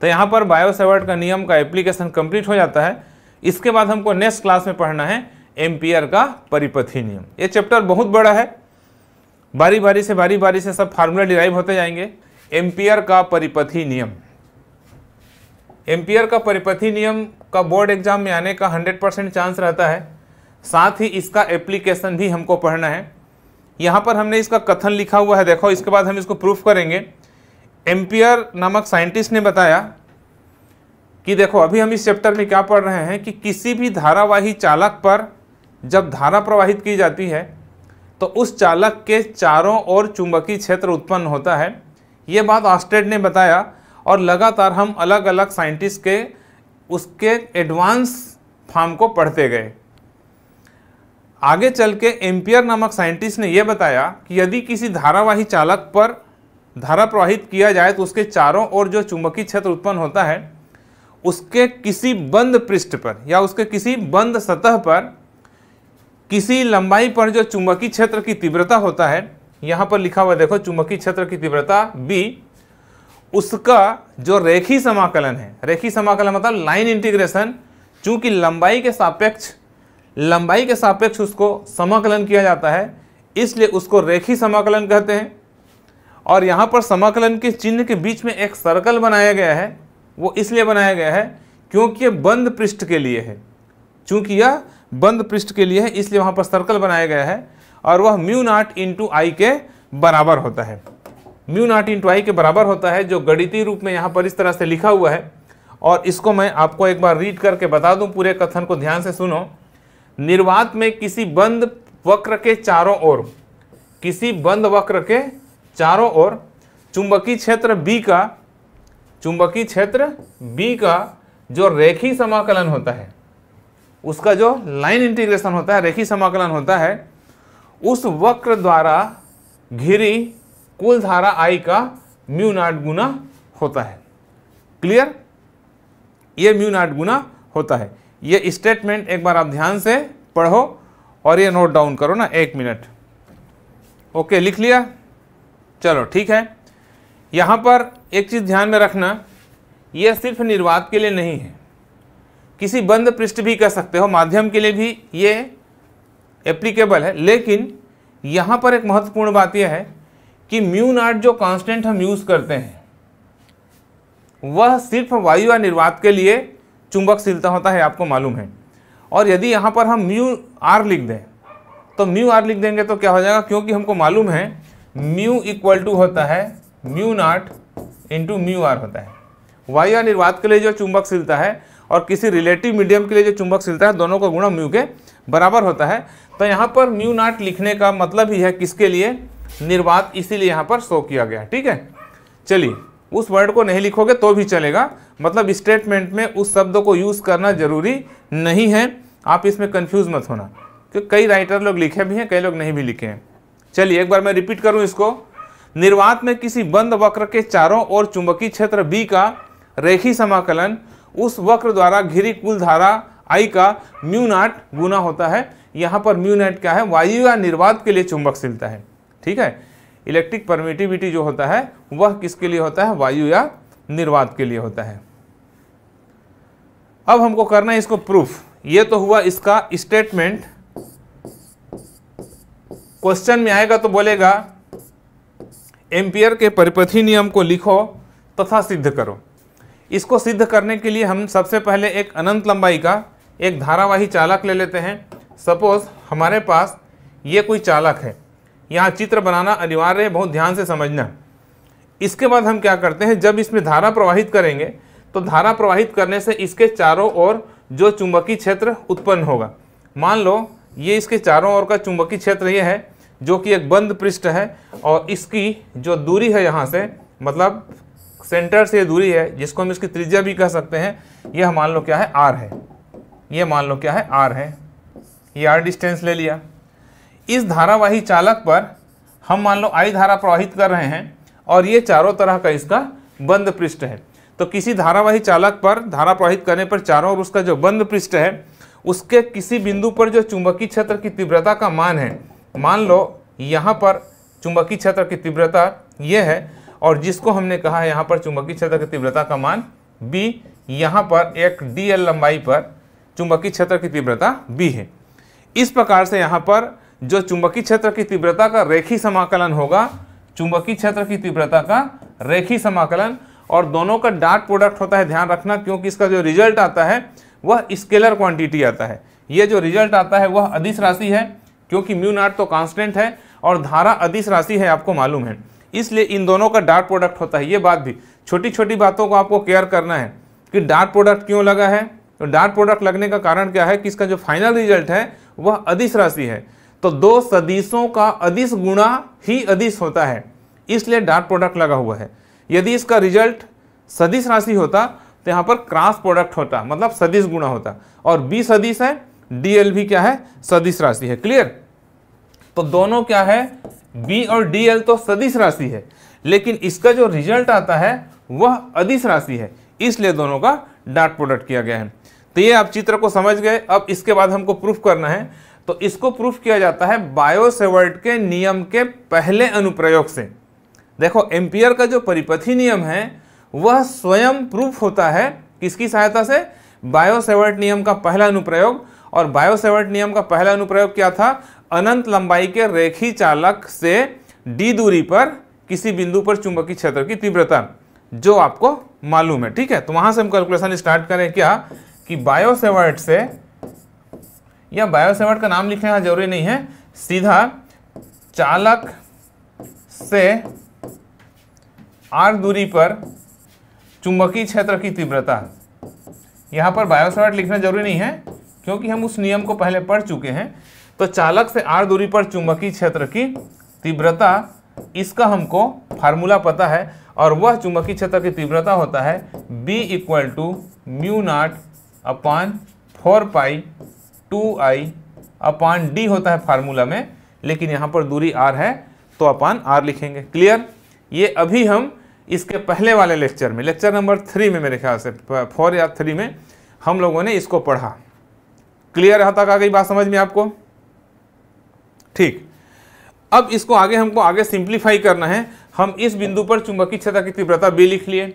तो यहाँ पर बायोसेवर्ट का नियम का एप्लीकेशन कंप्लीट हो जाता है इसके बाद हमको नेक्स्ट क्लास में पढ़ना है एम्पियर का परिपथी नियम ये चैप्टर बहुत बड़ा है बारी बारी से बारी बारी से सब फार्मूला डिराइव होते जाएंगे एम्पियर का परिपथी नियम एम्पियर का परिपथी नियम का बोर्ड एग्जाम में आने का 100 परसेंट चांस रहता है साथ ही इसका एप्लीकेशन भी हमको पढ़ना है यहाँ पर हमने इसका कथन लिखा हुआ है देखो इसके बाद हम इसको प्रूफ करेंगे एम्पियर नामक साइंटिस्ट ने बताया कि देखो अभी हम इस चैप्टर में क्या पढ़ रहे हैं कि किसी भी धारावाही चालक पर जब धारा प्रवाहित की जाती है तो उस चालक के चारों ओर चुंबकीय क्षेत्र उत्पन्न होता है ये बात ऑस्ट्रेड ने बताया और लगातार हम अलग अलग साइंटिस्ट के उसके एडवांस फार्म को पढ़ते गए आगे चल के एम्पियर नामक साइंटिस्ट ने यह बताया कि यदि किसी धारावाही चालक पर धारा प्रवाहित किया जाए तो उसके चारों ओर जो चुंबकीय क्षेत्र उत्पन्न होता है उसके किसी बंद पृष्ठ पर या उसके किसी बंद सतह पर किसी लंबाई पर जो चुंबकीय क्षेत्र की तीव्रता होता है यहाँ पर लिखा हुआ देखो चुंबकीय क्षेत्र की तीव्रता बी उसका जो रेखी समाकलन है रेखी समाकलन मतलब लाइन इंटीग्रेशन चूंकि लंबाई के सापेक्ष लंबाई के सापेक्ष उसको समाकलन किया जाता है इसलिए उसको रेखी समाकलन कहते हैं और यहाँ पर समाकलन के चिन्ह के बीच में एक सर्कल बनाया गया है वो इसलिए बनाया गया है क्योंकि ये बंद पृष्ठ के लिए है चूँकि यह बंद पृष्ठ के लिए है इसलिए वहाँ पर सर्कल बनाया गया है और वह म्यू नाट इंटू आई के बराबर होता है म्यू नॉट इन के बराबर होता है जो गणितीय रूप में यहाँ पर इस तरह से लिखा हुआ है और इसको मैं आपको एक बार रीड करके बता दूं पूरे कथन को ध्यान से सुनो निर्वात में किसी बंद वक्र के चारों ओर किसी बंद वक्र के चारों ओर चुंबकीय क्षेत्र बी का चुंबकीय क्षेत्र बी का जो रेखी समाकलन होता है उसका जो लाइन इंटीग्रेशन होता है रेखी समाकलन होता है उस वक्र द्वारा घिरी कुल धारा आई का म्यू नाट गुना होता है क्लियर ये म्यू नाट गुना होता है ये स्टेटमेंट एक बार आप ध्यान से पढ़ो और ये नोट डाउन करो ना एक मिनट ओके लिख लिया चलो ठीक है यहाँ पर एक चीज़ ध्यान में रखना यह सिर्फ निर्वात के लिए नहीं है किसी बंद पृष्ठ भी कर सकते हो माध्यम के लिए भी ये एप्लीकेबल है लेकिन यहाँ पर एक महत्वपूर्ण बात यह है कि म्यू नाट जो कांस्टेंट हम यूज़ करते हैं वह सिर्फ वायु या निर्वात के लिए चुंबकशीलता होता है आपको मालूम है और यदि यहाँ पर हम म्यू आर लिख दें तो म्यू आर लिख देंगे तो क्या हो जाएगा क्योंकि हमको मालूम है म्यू इक्वल टू होता है mu naught into mu R होता है वायु निर्वात के लिए जो चुंबकशीलता है और किसी रिलेटिव मीडियम के लिए जो चुंबकशीलता है दोनों का गुणा म्यू के बराबर होता है तो यहाँ पर म्यू नाट लिखने का मतलब ही है किसके लिए निर्वात इसीलिए यहाँ पर शो किया गया ठीक है चलिए उस वर्ड को नहीं लिखोगे तो भी चलेगा मतलब स्टेटमेंट में उस शब्द को यूज़ करना जरूरी नहीं है आप इसमें कन्फ्यूज़ मत होना क्योंकि कई राइटर लोग लिखे भी हैं कई लोग नहीं भी लिखे हैं चलिए एक बार मैं रिपीट करूं इसको निर्वात में किसी बंद वक्र के चारों ओर चुंबकीय क्षेत्र बी का रेखी समाकलन उस वक्र द्वारा घिरी कुल धारा आई का म्यूनाट गुना होता है यहाँ पर म्यूनाट क्या है वायु या निर्वात के लिए चुंबकशीलता है ठीक है इलेक्ट्रिक परमिटिविटी जो होता है वह किसके लिए होता है वायु या निर्वात के लिए होता है अब हमको करना है इसको प्रूफ ये तो हुआ इसका स्टेटमेंट क्वेश्चन में आएगा तो बोलेगा एम्पियर के परिपथी नियम को लिखो तथा सिद्ध करो इसको सिद्ध करने के लिए हम सबसे पहले एक अनंत लंबाई का एक धारावाही चालक ले लेते हैं सपोज हमारे पास ये कोई चालक है यहाँ चित्र बनाना अनिवार्य है बहुत ध्यान से समझना इसके बाद हम क्या करते हैं जब इसमें धारा प्रवाहित करेंगे तो धारा प्रवाहित करने से इसके चारों ओर जो चुंबकीय क्षेत्र उत्पन्न होगा मान लो ये इसके चारों ओर का चुंबकीय क्षेत्र ये है जो कि एक बंद पृष्ठ है और इसकी जो दूरी है यहाँ से मतलब सेंटर से दूरी है जिसको हम इसकी त्रिज्या भी कह सकते हैं यह मान लो क्या है आर है यह मान लो क्या है आर है ये आर डिस्टेंस ले लिया इस धारावाही चालक पर हम मान लो आई धारा प्रवाहित कर रहे हैं और ये चारों तरह का इसका बंद पृष्ठ है तो किसी धारावाही चालक पर धारा प्रवाहित करने पर चारों ओर उसका जो बंद पृष्ठ है उसके किसी बिंदु पर जो चुंबकीय क्षेत्र की तीव्रता का मान है मान लो यहाँ पर चुंबकीय क्षेत्र की तीव्रता ये है और जिसको हमने कहा है यहाँ पर चुंबकीय क्षेत्र की तीव्रता का मान बी यहाँ पर एक डी लंबाई पर चुंबकीय क्षेत्र की तीव्रता बी है इस प्रकार से यहाँ पर जो चुंबकीय क्षेत्र की तीव्रता का रेखी समाकलन होगा चुंबकीय क्षेत्र की तीव्रता का रेखी समाकलन और दोनों का डार्ट प्रोडक्ट होता है ध्यान रखना क्योंकि इसका जो रिजल्ट आता है वह स्केलर क्वांटिटी आता है ये जो रिजल्ट आता है वह अधिस राशि है क्योंकि म्यू नाट तो कांस्टेंट है और धारा अधिस राशि है आपको मालूम है इसलिए इन दोनों का डार्ट प्रोडक्ट होता है ये बात भी छोटी छोटी बातों को आपको केयर करना है कि डार्ट प्रोडक्ट क्यों लगा है तो डार्ट प्रोडक्ट लगने का कारण क्या है कि इसका जो फाइनल रिजल्ट है वह अधिस राशि है तो दो सदिशों का अदिश गुणा ही अदिश होता है इसलिए डॉट प्रोडक्ट लगा हुआ है यदि इसका रिजल्ट सदिश राशि होता तो यहाँ पर क्रॉस प्रोडक्ट होता मतलब सदिश गुणा होता और बी सदिश है डीएल भी क्या है सदिश राशि है क्लियर तो दोनों क्या है बी और डीएल तो सदिश राशि है लेकिन इसका जो रिजल्ट आता है वह अदिश राशि है इसलिए दोनों का डॉट प्रोडक्ट किया गया है तो ये आप चित्र को समझ गए अब इसके बाद हमको प्रूफ करना है तो इसको प्रूफ किया जाता है बायोसेवर्ट के नियम के पहले अनुप्रयोग से देखो एम्पियर का जो परिपथी नियम है वह स्वयं प्रूफ होता है किसकी सहायता से बायोसेवर्ट नियम का पहला अनुप्रयोग और बायोसेवर्ट नियम का पहला अनुप्रयोग क्या था अनंत लंबाई के रेखी चालक से डी दूरी पर किसी बिंदु पर चुंबकीय क्षेत्र की तीव्रता जो आपको मालूम है ठीक है तो वहां से हम कैलकुलेशन स्टार्ट करें क्या कि बायोसेवर्ट से या बायोसेवर्ट का नाम लिखना जरूरी नहीं है सीधा चालक से आर दूरी पर चुंबकीय क्षेत्र की तीव्रता यहाँ पर बायोसेवर्ट लिखना जरूरी नहीं है क्योंकि हम उस नियम को पहले पढ़ चुके हैं तो चालक से आर दूरी पर चुंबकीय क्षेत्र की तीव्रता इसका हमको फार्मूला पता है और वह चुंबकीय क्षेत्र की तीव्रता होता है B equal to mu naught upon four pi two I upon D होता है फार्मूला में लेकिन यहाँ पर दूरी आर है तो अपान आर लिखेंगे क्लियर ये अभी हम इसके पहले वाले लेक्चर में लेक्चर नंबर थ्री में मेरे ख्याल से फोर या थ्री में हम लोगों ने इसको पढ़ा क्लियर यहाँ तक आ गई बात समझ में आपको ठीक अब इसको आगे हमको आगे सिंप्लीफाई करना है हम इस बिंदु पर चुंबकीय क्षेत्र की तीव्रता बी लिख लिए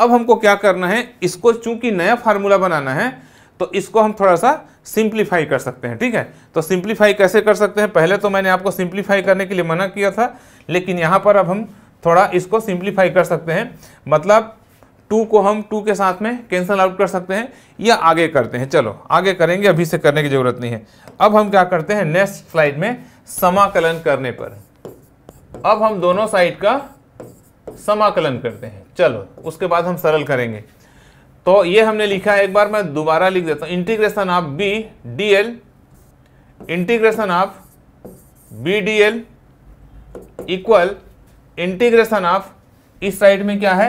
अब हमको क्या करना है इसको चूंकि नया फार्मूला बनाना है तो इसको हम थोड़ा सा सिंप्लीफाई कर सकते हैं ठीक है तो सिंप्लीफाई कैसे कर सकते हैं पहले तो मैंने आपको सिंप्लीफाई करने के लिए मना किया था लेकिन यहाँ पर अब हम थोड़ा इसको सिंप्लीफाई कर सकते हैं मतलब टू को हम टू के साथ में कैंसिल आउट कर सकते हैं या आगे करते हैं चलो आगे करेंगे अभी से करने की जरूरत नहीं है अब हम क्या करते हैं नेक्स्ट स्लाइड में समाकलन करने पर अब हम दोनों साइड का समाकलन करते हैं चलो उसके बाद हम सरल करेंगे तो ये हमने लिखा है एक बार मैं दोबारा लिख देता हूं integration of B D L integration of B D L equal integration of इस साइड में क्या है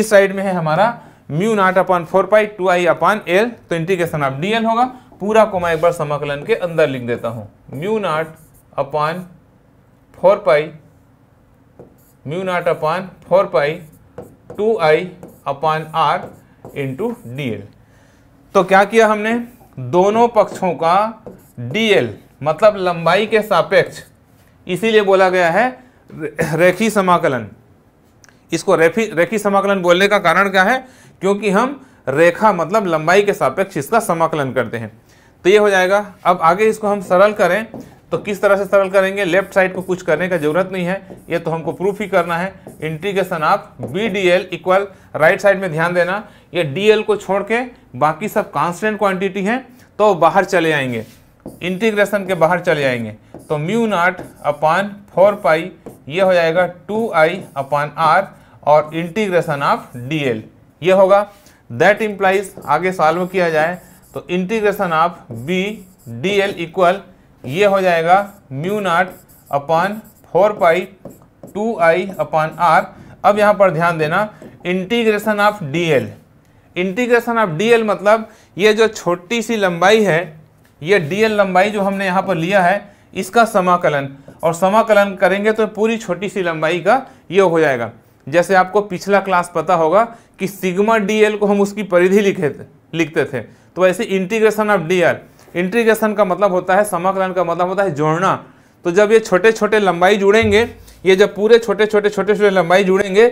इस साइड में है हमारा mu naught upon four pi two I upon L तो इंटीग्रेशन ऑफ डी एल होगा पूरा को मैं एक बार समाकलन के अंदर लिख देता हूं mu naught upon four pi mu naught upon four pi two I upon R into DL तो क्या किया हमने दोनों पक्षों का डीएल मतलब लंबाई के सापेक्ष इसीलिए बोला गया है रेखी समाकलन इसको रेखी रेखी समाकलन बोलने का कारण क्या है क्योंकि हम रेखा मतलब लंबाई के सापेक्ष इसका समाकलन करते हैं तो ये हो जाएगा अब आगे इसको हम सरल करें तो किस तरह से सरल करेंगे लेफ्ट साइड को कुछ करने का जरूरत नहीं है ये तो हमको प्रूफ ही करना है integration of B D L equal right side में ध्यान देना ये डी एल को छोड़ के बाकी सब कांस्टेंट क्वांटिटी हैं तो बाहर चले आएंगे इंटीग्रेशन के बाहर चले आएंगे तो mu naught upon four pi ये हो जाएगा टू आई अपान आर और इंटीग्रेशन ऑफ डी एल ये होगा दैट इम्प्लाइज आगे सॉल्व किया जाए तो integration of B D L equal ये हो जाएगा mu naught upon four pi two I upon R अब यहाँ पर ध्यान देना integration of D L integration of D L मतलब ये जो छोटी सी लंबाई है ये एल लंबाई जो हमने यहाँ पर लिया है इसका समाकलन और समाकलन करेंगे तो पूरी छोटी सी लंबाई का ये हो जाएगा जैसे आपको पिछला क्लास पता होगा कि सिग्मा एल को हम उसकी परिधि लिखे लिखते थे तो वैसे इंटीग्रेशन ऑफ एल इंट्रीगेशन का मतलब होता है समाकलन का मतलब होता है जोड़ना तो जब ये छोटे छोटे लंबाई जुड़ेंगे ये जब पूरे छोटे छोटे छोटे छोटे लंबाई जुड़ेंगे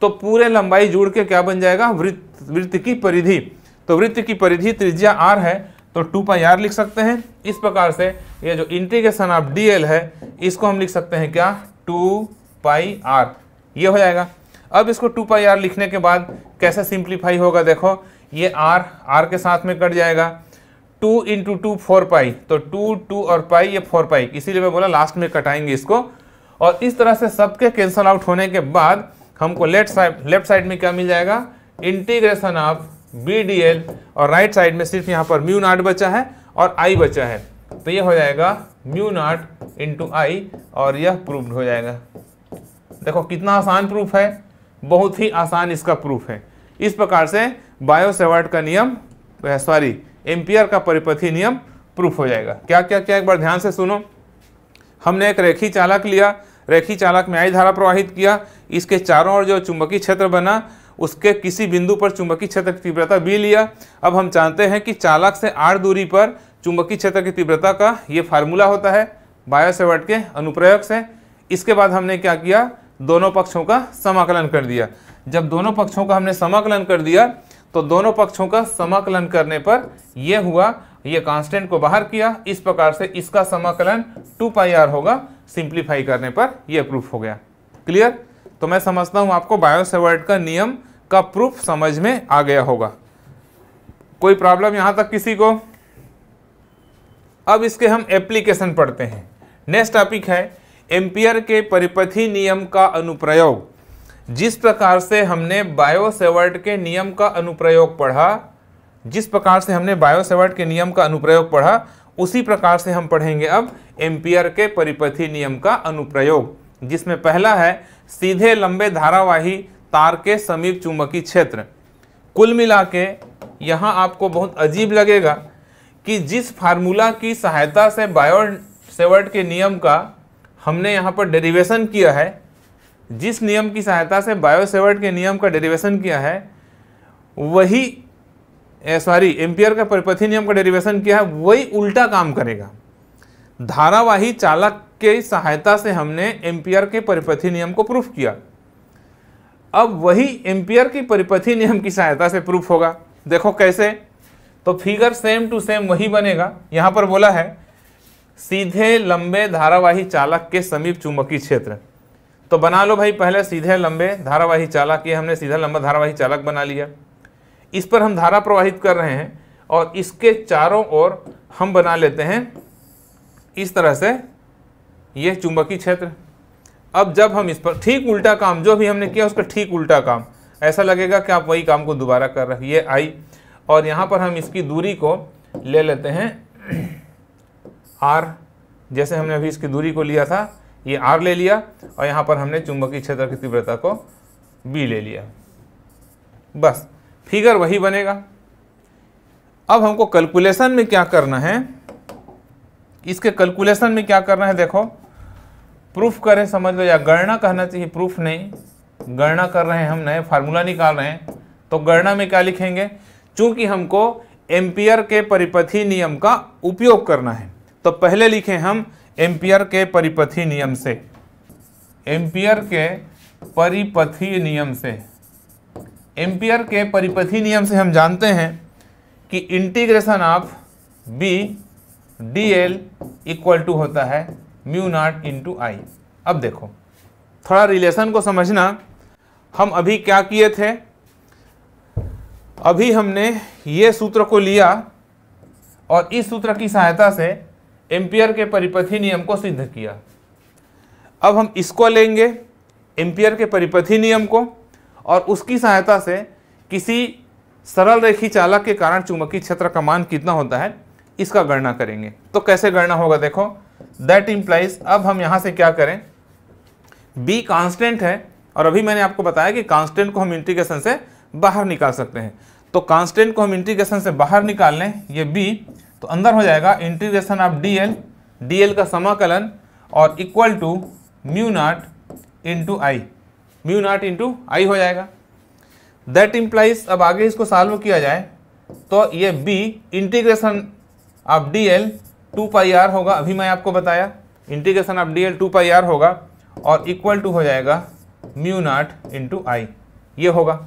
तो पूरे लंबाई जुड़ के क्या बन जाएगा वृत्त वृत्त की परिधि तो वृत्त की परिधि त्रिज्या आर है तो टू पाई आर लिख सकते हैं इस प्रकार से ये जो इंटीग्रेशन ऑफ डी एल है इसको हम लिख सकते हैं क्या टू पाई आर ये हो जाएगा अब इसको टू पाई आर लिखने के बाद कैसे सिंप्लीफाई होगा देखो ये आर आर के साथ में कट जाएगा two into two four pi तो टू टू और पाई ये फोर पाई इसीलिए मैं बोला लास्ट में कटाएंगे इसको और इस तरह से सबके कैंसल आउट होने के बाद हमको लेफ्ट साइड लेफ्ट साइड में क्या मिल जाएगा integration of B D L और राइट साइड में सिर्फ यहाँ पर म्यू नाट बचा है और आई बचा है तो ये हो जाएगा म्यू नाट इंटू आई और यह प्रूव्ड हो जाएगा देखो कितना आसान प्रूफ है बहुत ही आसान इसका प्रूफ है इस प्रकार से बायोसेवर्ट का नियम सॉरी एम्पियर का परिपथी नियम प्रूफ हो जाएगा क्या क्या क्या एक बार ध्यान से सुनो हमने एक रेखी चालक लिया रेखी चालक में आई धारा प्रवाहित किया इसके चारों ओर जो चुंबकीय क्षेत्र बना उसके किसी बिंदु पर चुंबकीय क्षेत्र की तीव्रता बी लिया अब हम जानते हैं कि चालक से आर दूरी पर चुंबकीय क्षेत्र की तीव्रता का ये फार्मूला होता है बायो के अनुप्रयोग से इसके बाद हमने क्या किया दोनों पक्षों का समाकलन कर दिया जब दोनों पक्षों का हमने समाकलन कर दिया तो दोनों पक्षों का समाकलन करने पर यह हुआ ये कांस्टेंट को बाहर किया इस प्रकार से इसका समाकलन टू पाई आर होगा सिंप्लीफाई करने पर यह प्रूफ हो गया क्लियर तो मैं समझता हूं आपको बायोसेवर्ड का नियम का प्रूफ समझ में आ गया होगा कोई प्रॉब्लम यहां तक किसी को अब इसके हम एप्लीकेशन पढ़ते हैं नेक्स्ट टॉपिक है एम्पियर के परिपथी नियम का अनुप्रयोग जिस प्रकार से हमने बायोसेवर्ट के नियम का अनुप्रयोग पढ़ा जिस प्रकार से हमने बायोसेवर्ट के नियम का अनुप्रयोग पढ़ा उसी प्रकार से हम पढ़ेंगे अब एम्पियर के परिपथी नियम का अनुप्रयोग जिसमें पहला है सीधे लंबे धारावाही तार के समीप चुंबकीय क्षेत्र कुल मिला के यहाँ आपको बहुत अजीब लगेगा कि जिस फार्मूला की सहायता से बायो सेवर्ट के नियम का हमने यहाँ पर डेरिवेशन किया है जिस नियम की सहायता से बायोसेवर्ट के नियम का डेरिवेशन किया है वही सॉरी एम्पियर का परिपथी नियम का डेरिवेशन किया है वही उल्टा काम करेगा धारावाही चालक के सहायता से हमने एम्पियर के परिपथी नियम को प्रूफ किया अब वही एम्पियर की परिपथी नियम की सहायता से प्रूफ होगा देखो कैसे तो फिगर सेम टू सेम वही बनेगा यहाँ पर बोला है सीधे लंबे धारावाही चालक के समीप चुंबकीय क्षेत्र तो बना लो भाई पहले सीधे लंबे धारावाही चालक ये हमने सीधा लंबा धारावाही चालक बना लिया इस पर हम धारा प्रवाहित कर रहे हैं और इसके चारों ओर हम बना लेते हैं इस तरह से यह चुंबकीय क्षेत्र अब जब हम इस पर ठीक उल्टा काम जो भी हमने किया उसका ठीक उल्टा काम ऐसा लगेगा कि आप वही काम को दोबारा कर रहे ये आई और यहाँ पर हम इसकी दूरी को ले लेते हैं आर जैसे हमने अभी इसकी दूरी को लिया था ये आर ले लिया और यहाँ पर हमने चुंबकीय क्षेत्र की तीव्रता को बी ले लिया बस फिगर वही बनेगा अब हमको कैलकुलेशन में क्या करना है इसके कैलकुलेशन में क्या करना है देखो प्रूफ करें समझ लो या गणना कहना चाहिए प्रूफ नहीं गणना कर रहे हैं हम नए फार्मूला निकाल रहे हैं तो गणना में क्या लिखेंगे चूंकि हमको एम्पियर के परिपथी नियम का उपयोग करना है तो पहले लिखें हम एम्पियर के परिपथी नियम से एम्पियर के परिपथी नियम से एम्पियर के परिपथी नियम से हम जानते हैं कि integration of B D L equal to होता है म्यू नॉट इंटू आई अब देखो थोड़ा रिलेशन को समझना हम अभी क्या किए थे अभी हमने ये सूत्र को लिया और इस सूत्र की सहायता से एम्पियर के परिपथी नियम को सिद्ध किया अब हम इसको लेंगे एम्पियर के परिपथी नियम को और उसकी सहायता से किसी सरल रेखी चालक के कारण चुंबकीय क्षेत्र का मान कितना होता है इसका गणना करेंगे तो कैसे गणना होगा देखो दैट इम्प्लाइज अब हम यहाँ से क्या करें बी कांस्टेंट है और अभी मैंने आपको बताया कि कांस्टेंट को हम इंटीग्रेशन से बाहर निकाल सकते हैं तो कांस्टेंट को हम इंटीग्रेशन से बाहर निकाल लें ये बी तो अंदर हो जाएगा integration of D L D L का समाकलन और equal to mu naught into I mu naught into I हो जाएगा दैट इम्प्लाइज अब आगे इसको सॉल्व किया जाए तो ये B integration of D L two pi R होगा अभी मैं आपको बताया integration of D L two pi R होगा और इक्वल टू हो जाएगा म्यू नॉट इंटू आई ये होगा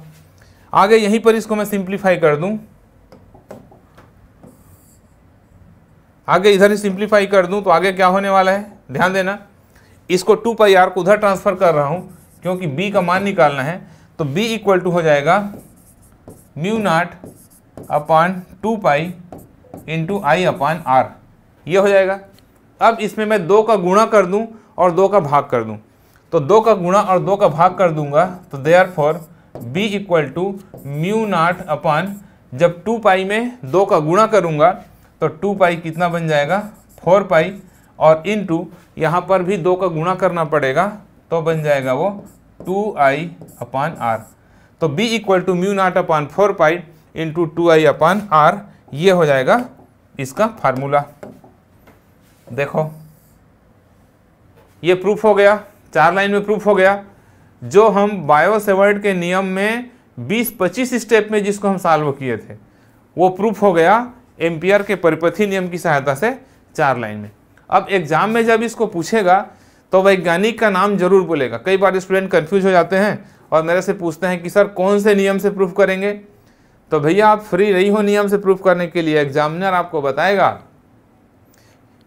आगे यहीं पर इसको मैं सिंप्लीफाई कर दूँ आगे इधर ही सिंप्लीफाई कर दूं तो आगे क्या होने वाला है ध्यान देना इसको टू पाई आर को उधर ट्रांसफ़र कर रहा हूँ क्योंकि बी का मान निकालना है तो बी इक्वल टू हो जाएगा mu naught upon two pi into I upon R ये हो जाएगा अब इसमें मैं दो का गुणा कर दूं और दो का भाग कर दूं तो दो का गुणा और दो का भाग कर दूंगा तो therefore B equal to mu naught upon जब टू पाई में दो का गुणा करूंगा तो टू पाई कितना बन जाएगा फोर पाई और इन टू यहाँ पर भी दो का गुणा करना पड़ेगा तो बन जाएगा वो टू आई अपान आर तो B equal to mu naught upon four pi into two I upon R ये हो जाएगा इसका फार्मूला देखो ये प्रूफ हो गया चार लाइन में प्रूफ हो गया जो हम बायोसेवर्ड के नियम में 20-25 स्टेप में जिसको हम सॉल्व किए थे वो प्रूफ हो गया एम्पियर के परिपथी नियम की सहायता से चार लाइन में अब एग्जाम में जब इसको पूछेगा तो वैज्ञानिक का नाम जरूर बोलेगा कई बार स्टूडेंट कन्फ्यूज हो जाते हैं और मेरे से पूछते हैं कि सर कौन से नियम से प्रूफ करेंगे तो भैया आप फ्री रही हो नियम से प्रूफ करने के लिए एग्जामिनर आपको बताएगा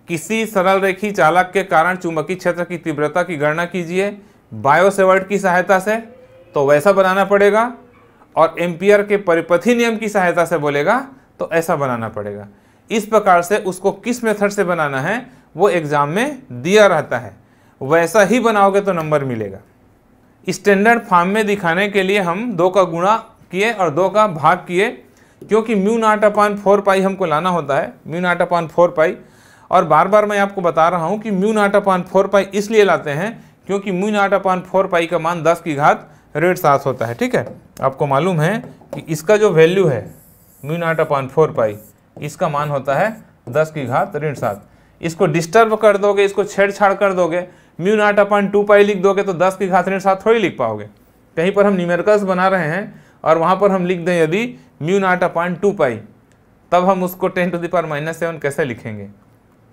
किसी सरल रेखी चालक के कारण चुंबकीय क्षेत्र की तीव्रता की गणना कीजिए बायोसेवर्ट की सहायता से तो वैसा बनाना पड़ेगा और एम्पियर के परिपथी नियम की सहायता से बोलेगा तो ऐसा बनाना पड़ेगा इस प्रकार से उसको किस मेथड से बनाना है वो एग्ज़ाम में दिया रहता है वैसा ही बनाओगे तो नंबर मिलेगा स्टैंडर्ड फॉर्म में दिखाने के लिए हम दो का गुणा किए और दो का भाग किए क्योंकि म्यू नाट अपान फोर पाई हमको लाना होता है mu naught upon four pi और बार बार मैं आपको बता रहा हूँ कि म्यू नाट अपान फोर पाई इसलिए लाते हैं क्योंकि mu naught upon four pi का मान दस की घात रेड सात होता है ठीक है आपको मालूम है कि इसका जो वैल्यू है mu naught upon four pi इसका मान होता है दस की घात ऋण सात इसको डिस्टर्ब कर दोगे इसको छेड़छाड़ कर दोगे mu naught upon two pi लिख दोगे तो दस की घात ऋण सात थोड़ी लिख पाओगे कहीं पर हम न्यूमेरिकल्स बना रहे हैं और वहाँ पर हम लिख दें यदि mu naught upon two pi तब हम उसको ten to the power minus seven कैसे लिखेंगे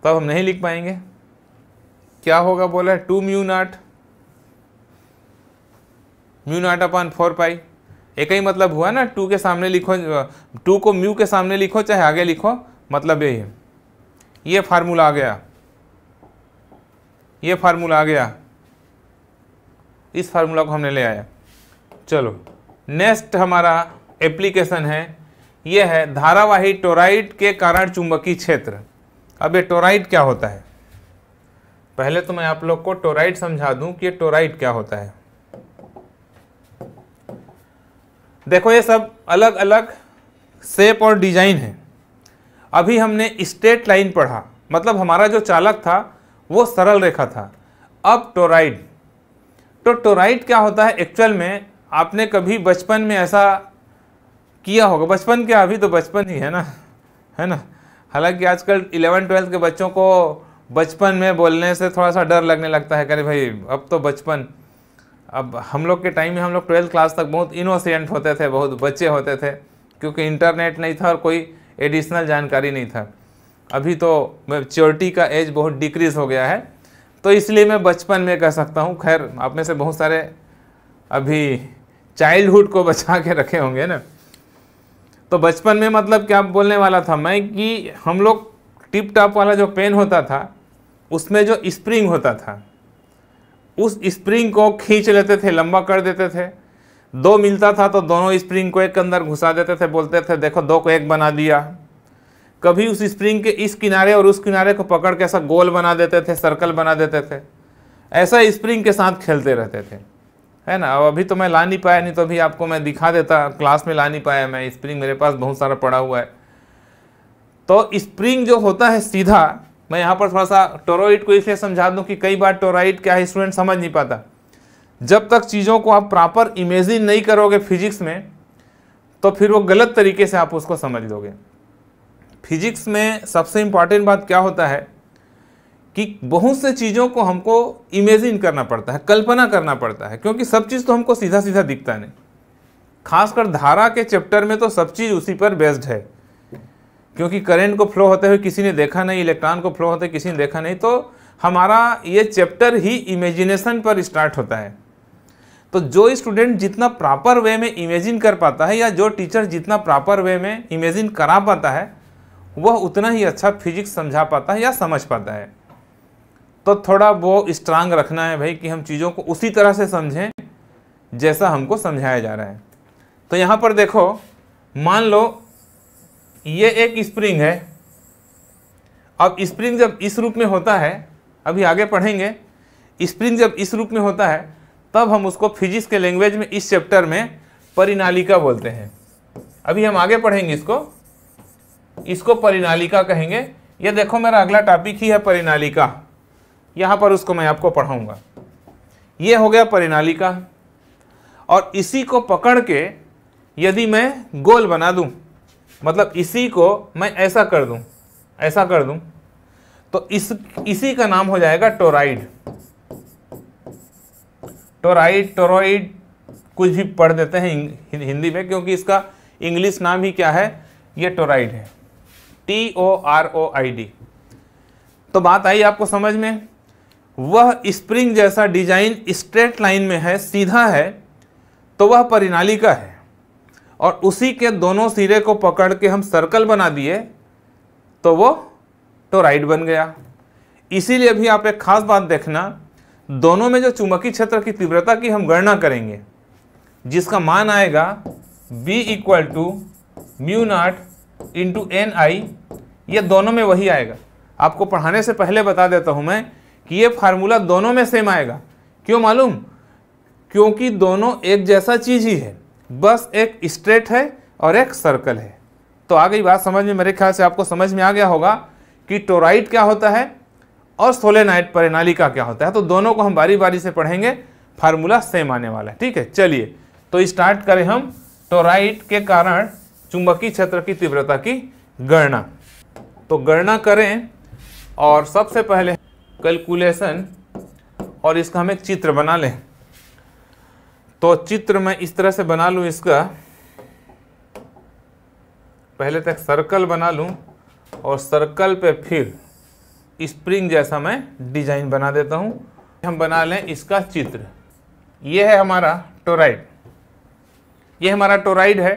तब हम नहीं लिख पाएंगे क्या होगा बोला है two mu naught mu naught upon four pi एक ही मतलब हुआ ना टू के सामने लिखो टू को म्यू के सामने लिखो चाहे आगे लिखो मतलब यही है ये फार्मूला आ गया ये फार्मूला आ गया इस फार्मूला को हमने ले आया चलो नेक्स्ट हमारा एप्लीकेशन है ये है धारावाही टोराइड के कारण चुंबकीय क्षेत्र अब ये टोराइड क्या होता है पहले तो मैं आप लोग को टोराइड समझा दूं कि ये टोराइड क्या होता है देखो ये सब अलग अलग सेप और डिजाइन है अभी हमने स्ट्रेट लाइन पढ़ा मतलब हमारा जो चालक था वो सरल रेखा था अब टोराइड तो टोराइड क्या होता है एक्चुअल में आपने कभी बचपन में ऐसा किया होगा बचपन क्या अभी तो बचपन ही है ना है ना हालांकि आजकल इलेवन ट्वेल्थ के बच्चों को बचपन में बोलने से थोड़ा सा डर लगने लगता है अरे भाई अब तो बचपन अब हम लोग के टाइम में हम लोग ट्वेल्थ क्लास तक बहुत इनोसेंट होते थे बहुत बच्चे होते थे क्योंकि इंटरनेट नहीं था और कोई एडिशनल जानकारी नहीं था अभी तो मेच्योरिटी का एज बहुत डिक्रीज़ हो गया है तो इसलिए मैं बचपन में कह सकता हूँ खैर आप में से बहुत सारे अभी चाइल्डहुड को बचा के रखे होंगे ना तो बचपन में मतलब क्या बोलने वाला था मैं कि हम लोग टिप टॉप वाला जो पेन होता था उसमें जो स्प्रिंग होता था उस स्प्रिंग को खींच लेते थे लंबा कर देते थे दो मिलता था तो दोनों स्प्रिंग को एक के अंदर घुसा देते थे बोलते थे देखो दो को एक बना दिया कभी उस स्प्रिंग के इस किनारे और उस किनारे को पकड़ के ऐसा गोल बना देते थे सर्कल बना देते थे ऐसा स्प्रिंग के साथ खेलते रहते थे है ना अब अभी तो मैं ला नहीं पाया नहीं तो अभी आपको मैं दिखा देता क्लास में ला नहीं पाया मैं स्प्रिंग मेरे पास बहुत सारा पड़ा हुआ है तो स्प्रिंग जो होता है सीधा मैं यहाँ पर थोड़ा सा टोराइड को इसलिए समझा दूँ कि कई बार टोराइड क्या है स्टूडेंट समझ नहीं पाता जब तक चीज़ों को आप प्रॉपर इमेजिन नहीं करोगे फिजिक्स में तो फिर वो गलत तरीके से आप उसको समझ लोगे फिजिक्स में सबसे इम्पॉर्टेंट बात क्या होता है कि बहुत से चीज़ों को हमको इमेजिन करना पड़ता है कल्पना करना पड़ता है क्योंकि सब चीज़ तो हमको सीधा सीधा दिखता नहीं खासकर धारा के चैप्टर में तो सब चीज़ उसी पर बेस्ड है क्योंकि करंट को फ्लो होते हुए किसी ने देखा नहीं इलेक्ट्रॉन को फ्लो होते किसी ने देखा नहीं तो हमारा ये चैप्टर ही इमेजिनेशन पर स्टार्ट होता है तो जो स्टूडेंट जितना प्रॉपर वे में इमेजिन कर पाता है या जो टीचर जितना प्रॉपर वे में इमेजिन करा पाता है वह उतना ही अच्छा फिजिक्स समझा पाता है या समझ पाता है तो थोड़ा वो स्ट्रांग रखना है भाई कि हम चीज़ों को उसी तरह से समझें जैसा हमको समझाया जा रहा है तो यहाँ पर देखो मान लो ये एक स्प्रिंग है अब स्प्रिंग जब इस रूप में होता है अभी आगे पढ़ेंगे स्प्रिंग जब इस रूप में होता है तब हम उसको फिजिक्स के लैंग्वेज में इस चैप्टर में परिनालिका बोलते हैं अभी हम आगे पढ़ेंगे इसको इसको परिनालिका कहेंगे ये देखो मेरा अगला टॉपिक ही है परिनालिका यहाँ पर उसको मैं आपको पढ़ाऊँगा ये हो गया परिनालिका और इसी को पकड़ के यदि मैं गोल बना दूँ मतलब इसी को मैं ऐसा कर दूं ऐसा कर दूं तो इस इसी का नाम हो जाएगा टोराइड टोराइड टोराइड कुछ भी पढ़ देते हैं हिंदी में क्योंकि इसका इंग्लिश नाम ही क्या है ये टोराइड है T O R O I D तो बात आई आपको समझ में वह स्प्रिंग जैसा डिजाइन स्ट्रेट लाइन में है सीधा है तो वह परिणाली का है और उसी के दोनों सिरे को पकड़ के हम सर्कल बना दिए तो वो टोराइड बन गया इसीलिए भी आप एक खास बात देखना दोनों में जो चुंबकीय क्षेत्र की तीव्रता की हम गणना करेंगे जिसका मान आएगा B equal to mu naught into N I ये दोनों में वही आएगा आपको पढ़ाने से पहले बता देता हूँ मैं कि ये फार्मूला दोनों में सेम आएगा क्यों मालूम क्योंकि दोनों एक जैसा चीज़ ही है बस एक स्ट्रेट है और एक सर्कल है तो आ गई बात समझ में मेरे ख्याल से आपको समझ में आ गया होगा कि टोराइड क्या होता है और सोलेनाइट प्रणाली का क्या होता है तो दोनों को हम बारी बारी से पढ़ेंगे फार्मूला सेम आने वाला है ठीक है चलिए तो स्टार्ट करें हम टोराइट के कारण चुंबकीय क्षेत्र की तीव्रता की गणना तो गणना करें और सबसे पहले कैलकुलेशन और इसका हम एक चित्र बना लें तो चित्र मैं इस तरह से बना लूँ इसका पहले तक सर्कल बना लूँ और सर्कल पे फिर स्प्रिंग जैसा मैं डिजाइन बना देता हूँ हम बना लें इसका चित्र ये है हमारा टोराइड ये हमारा टोराइड है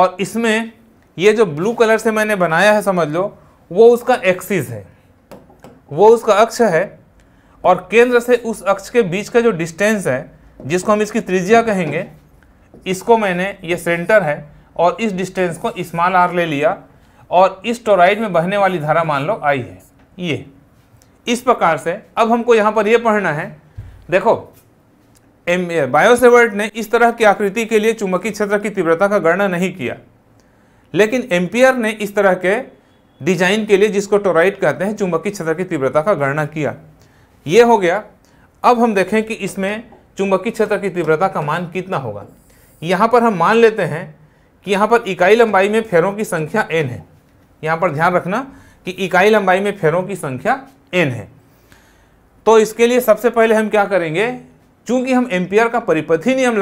और इसमें ये जो ब्लू कलर से मैंने बनाया है समझ लो वो उसका एक्सिस है वो उसका अक्ष है और केंद्र से उस अक्ष के बीच का जो डिस्टेंस है जिसको हम इसकी त्रिज्या कहेंगे इसको मैंने ये सेंटर है और इस डिस्टेंस को स्मॉल आर ले लिया और इस टोराइड में बहने वाली धारा मान लो आई है ये इस प्रकार से अब हमको यहाँ पर यह पढ़ना है देखो एम बायोसेवर्ट ने इस तरह की आकृति के लिए चुंबकीय क्षेत्र की तीव्रता का गणना नहीं किया लेकिन एम्पियर ने इस तरह के डिजाइन के लिए जिसको टोराइड कहते हैं चुंबकीय क्षेत्र की तीव्रता का गणना किया ये हो गया अब हम देखें कि इसमें चुंबकीय क्षेत्र की तीव्रता का मान कितना होगा यहाँ पर हम मान लेते हैं कि यहाँ पर इकाई लंबाई में फेरों की संख्या एन है यहाँ पर ध्यान रखना कि इकाई लंबाई में फेरों की संख्या एन है तो इसके लिए सबसे पहले हम क्या करेंगे चूंकि हम एम्पियर का परिपथी नियम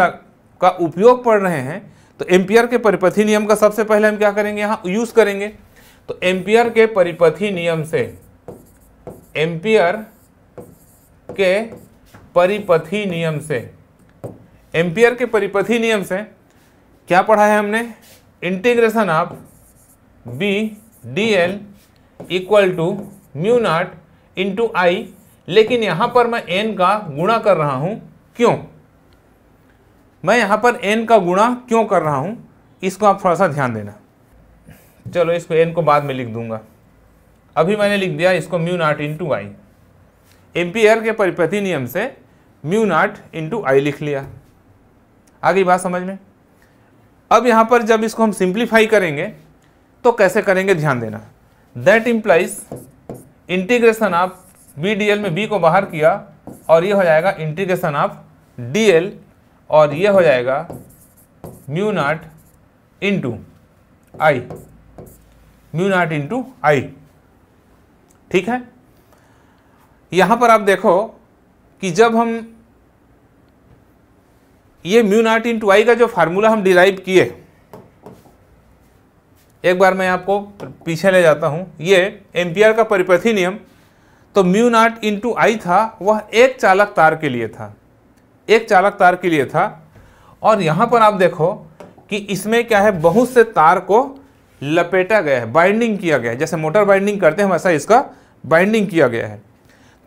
का उपयोग पढ़ रहे हैं तो एम्पियर के परिपथी नियम का सबसे पहले हम क्या करेंगे यहाँ यूज़ करेंगे तो एम्पियर के परिपथी नियम से एम्पियर के परिपथी नियम से एम्पियर के परिपथी नियम से क्या पढ़ा है हमने integration of B D L equal to mu naught into I लेकिन यहाँ पर मैं एन का गुणा कर रहा हूँ क्यों मैं यहाँ पर एन का गुणा क्यों कर रहा हूँ इसको आप थोड़ा सा ध्यान देना चलो इसको एन को बाद में लिख दूंगा अभी मैंने लिख दिया इसको mu naught into I ampere के परिपति नियम से म्यू नाट इंटू आई लिख लिया आ गई बात समझ में अब यहाँ पर जब इसको हम सिंप्लीफाई करेंगे तो कैसे करेंगे ध्यान देना that implies integration of B D L में बी को बाहर किया और ये हो जाएगा इंटीग्रेशन ऑफ डी एल और ये हो जाएगा mu naught into I mu naught into I ठीक है यहां पर आप देखो कि जब हम ये mu naught into I का जो फार्मूला हम डिराइव किए एक बार मैं आपको पीछे ले जाता हूं ये एम्पियर का परिपथी नियम तो mu naught into I था वह एक चालक तार के लिए था एक चालक तार के लिए था और यहां पर आप देखो कि इसमें क्या है बहुत से तार को लपेटा गया है बाइंडिंग किया गया है जैसे मोटर बाइंडिंग करते हैं वैसा इसका बाइंडिंग किया गया है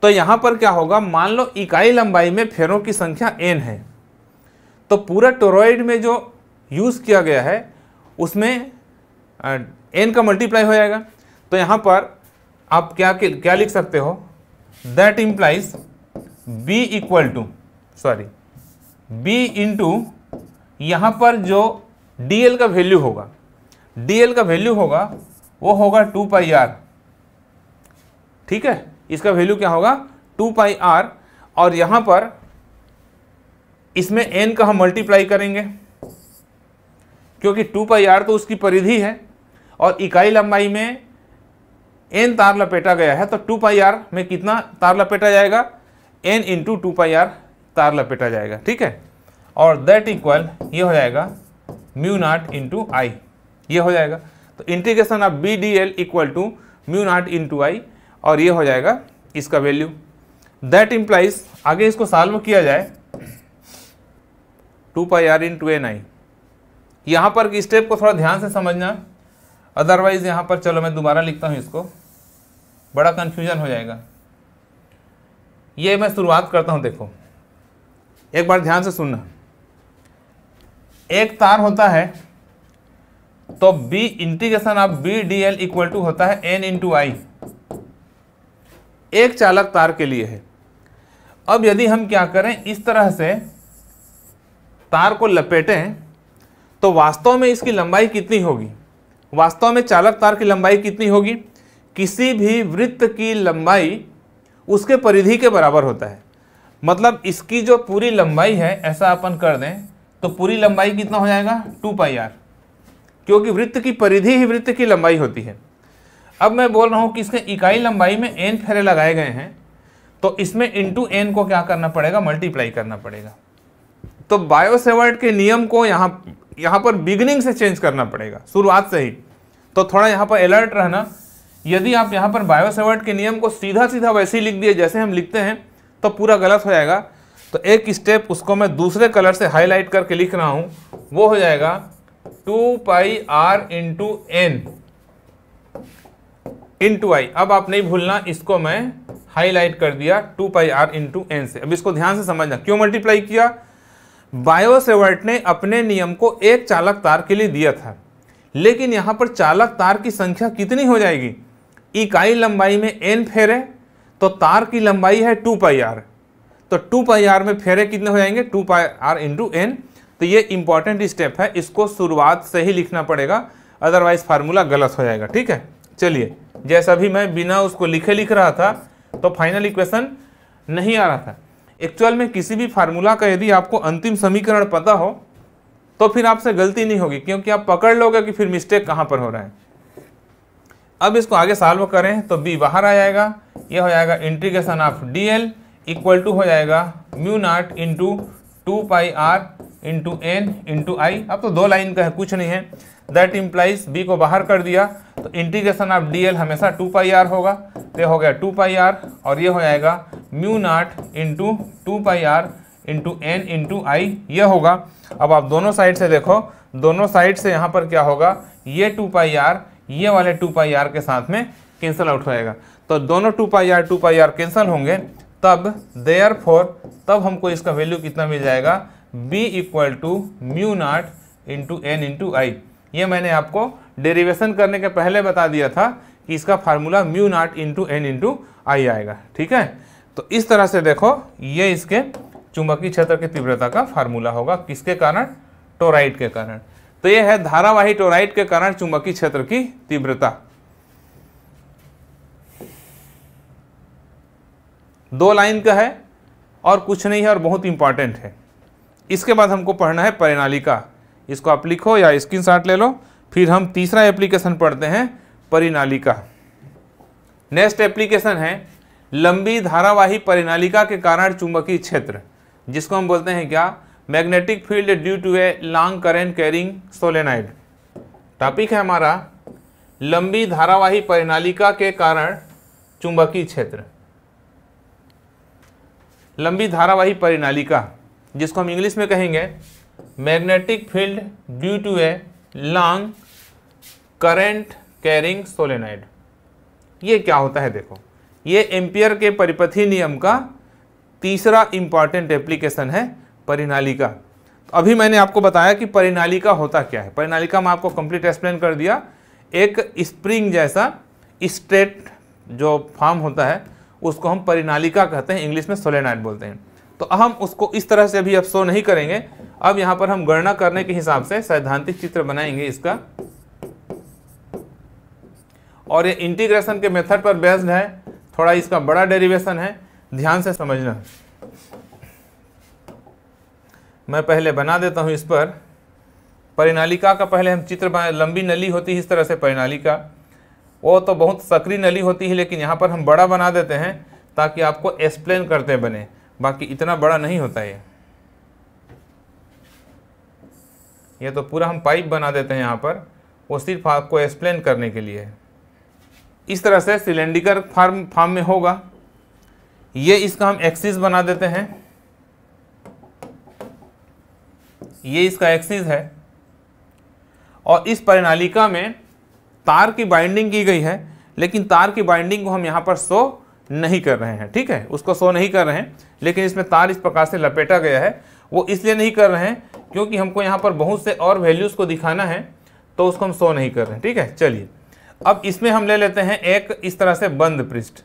तो यहाँ पर क्या होगा मान लो इकाई लंबाई में फेरों की संख्या एन है तो पूरा टोरॉइड में जो यूज़ किया गया है उसमें एन का मल्टीप्लाई हो जाएगा तो यहाँ पर आप क्या क्या लिख सकते हो that implies B equal to sorry B into यहां पर जो डी एल का वैल्यू होगा डी एल का वैल्यू होगा वो होगा टू पाई आर ठीक है इसका वैल्यू क्या होगा टू पाई आर और यहां पर इसमें एन का हम मल्टीप्लाई करेंगे क्योंकि टू पाई आर तो उसकी परिधि है और इकाई लंबाई में एन तार लपेटा गया है तो टू पाई आर में कितना तार लपेटा जाएगा N into two pi R तार लपेटा जाएगा ठीक है और दैट इक्वल ये हो जाएगा म्यू नाट इंटू आई ये हो जाएगा तो integration of B D L equal to mu naught into I और ये हो जाएगा इसका वैल्यू दैट इम्प्लाइज आगे इसको सॉल्व किया जाए two pi R into N I यहाँ पर स्टेप को थोड़ा ध्यान से समझना अदरवाइज यहाँ पर चलो मैं दोबारा लिखता हूँ इसको बड़ा कन्फ्यूजन हो जाएगा ये मैं शुरुआत करता हूँ देखो एक बार ध्यान से सुनना एक तार होता है तो b integration of B D L equal to होता है n इंटू आई एक चालक तार के लिए है अब यदि हम क्या करें इस तरह से तार को लपेटें तो वास्तव में इसकी लंबाई कितनी होगी वास्तव में चालक तार की लंबाई कितनी होगी किसी भी वृत्त की लंबाई उसके परिधि के बराबर होता है मतलब इसकी जो पूरी लंबाई है ऐसा अपन कर दें तो पूरी लंबाई कितना हो जाएगा टू पाई आर क्योंकि वृत्त की परिधि ही वृत्त की लंबाई होती है अब मैं बोल रहा हूँ कि इसके इकाई लंबाई में एन फेरे लगाए गए हैं तो इसमें इंटू एन को क्या करना पड़ेगा मल्टीप्लाई करना पड़ेगा तो बायोसेवर्ट के नियम को यहाँ यहाँ पर बिगनिंग से चेंज करना पड़ेगा शुरुआत से ही तो थोड़ा यहाँ पर अलर्ट रहना यदि आप यहाँ पर बायोसेवर्ट के नियम को सीधा सीधा वैसे ही लिख दिए जैसे हम लिखते हैं तो पूरा गलत हो जाएगा तो एक स्टेप उसको मैं दूसरे कलर से हाईलाइट करके लिख रहा हूँ वो हो जाएगा two pi R into N into I अब आप नहीं भूलना इसको मैं हाईलाइट कर दिया two pi R into N से अब इसको ध्यान से समझना क्यों मल्टीप्लाई किया बायोसेवर्ट ने अपने नियम को एक चालक तार के लिए दिया था लेकिन यहाँ पर चालक तार की संख्या कितनी हो जाएगी इकाई लंबाई में एन फेरे तो तार की लंबाई है टू पाई आर तो टू पाई आर में फेरे कितने हो जाएंगे two pi R into N तो ये इंपॉर्टेंट स्टेप है इसको शुरुआत से ही लिखना पड़ेगा अदरवाइज फार्मूला गलत हो जाएगा ठीक है चलिए जैसा भी मैं बिना उसको लिखे लिख रहा था तो फाइनल इक्वेशन नहीं आ रहा था एक्चुअल में किसी भी फार्मूला का यदि आपको अंतिम समीकरण पता हो तो फिर आपसे गलती नहीं होगी क्योंकि आप पकड़ लोगे कि फिर मिस्टेक कहाँ पर हो रहा है अब इसको आगे सॉल्व करें तो बी बाहर आ जाएगा यह हो जाएगा integration of D L equal to हो जाएगा mu naught into two pi R into N into I अब तो दो लाइन का है कुछ नहीं है दैट इम्प्लाइज बी को बाहर कर दिया तो इंटीग्रेशन ऑफ डी एल हमेशा टू पाई आर होगा तो हो गया टू पाई आर और ये हो जाएगा mu naught into two pi R into N into I ये होगा अब आप दोनों साइड से देखो दोनों साइड से यहाँ पर क्या होगा ये टू पाई आर ये वाले टू पाई आर के साथ में कैंसिल आउट हो जाएगा तो दोनों two pi R two pi R cancel होंगे तब देयर फोर तब हमको इसका वैल्यू कितना मिल जाएगा B equal to mu naught into N into I ये मैंने आपको डेरिवेशन करने के पहले बता दिया था कि इसका formula mu naught into N into I आएगा ठीक है तो इस तरह से देखो ये इसके चुंबकीय क्षेत्र की तीव्रता का फार्मूला होगा किसके कारण टोराइड के कारण तो यह है धारावाही टोराइड के कारण चुंबकीय क्षेत्र की तीव्रता दो लाइन का है और कुछ नहीं है और बहुत इंपॉर्टेंट है इसके बाद हमको पढ़ना है प्रणाली का इसको आप लिखो या स्क्रीन शॉट ले लो फिर हम तीसरा एप्लीकेशन पढ़ते हैं परिनालिका नेक्स्ट एप्लीकेशन है लंबी धारावाही परिनालिका के कारण चुंबकीय क्षेत्र जिसको हम बोलते हैं क्या magnetic field due to a long current carrying solenoid topic है हमारा लंबी धारावाही परिनालिका के कारण चुंबकीय क्षेत्र लंबी धारावाही परिनालिका जिसको हम इंग्लिश में कहेंगे magnetic field due to a long current carrying solenoid ये क्या होता है देखो ये एम्पियर के परिपथी नियम का तीसरा इंपॉर्टेंट एप्लीकेशन है परिनालिका तो अभी मैंने आपको बताया कि परिनालिका होता क्या है परिनालिका मैं आपको कंप्लीट एक्सप्लेन कर दिया एक स्प्रिंग जैसा स्ट्रेट जो फॉर्म होता है उसको हम परिनालिका कहते हैं इंग्लिश में सोलेनाइड बोलते हैं तो हम उसको इस तरह से अभी अब शो नहीं करेंगे अब यहां पर हम गणना करने के हिसाब से सैद्धांतिक चित्र बनाएंगे इसका और ये इंटीग्रेशन के मेथड पर बेस्ड है थोड़ा इसका बड़ा डेरिवेशन है ध्यान से समझना मैं पहले बना देता हूं इस पर परिनालिका का पहले हम चित्र बनाए लंबी नली होती है इस तरह से परिनालिका वो तो बहुत सक्रिय नली होती है लेकिन यहाँ पर हम बड़ा बना देते हैं ताकि आपको एक्सप्लेन करते बने बाकी इतना बड़ा नहीं होता ये ये तो पूरा हम पाइप बना देते हैं यहाँ पर वो सिर्फ आपको एक्सप्लेन करने के लिए इस तरह से सिलेंडिकर फार्म फार्म में होगा ये इसका हम एक्सिस बना देते हैं ये इसका एक्सिस है और इस परिणालिका में तार की बाइंडिंग की गई है लेकिन तार की बाइंडिंग को हम यहाँ पर सो नहीं कर रहे हैं ठीक है उसको शो नहीं कर रहे हैं लेकिन इसमें तार इस प्रकार से लपेटा गया है वो इसलिए नहीं कर रहे हैं क्योंकि हमको यहाँ पर बहुत से और वैल्यूज़ को दिखाना है तो उसको हम शो नहीं कर रहे हैं ठीक है चलिए अब इसमें हम ले लेते हैं एक इस तरह से बंद पृष्ठ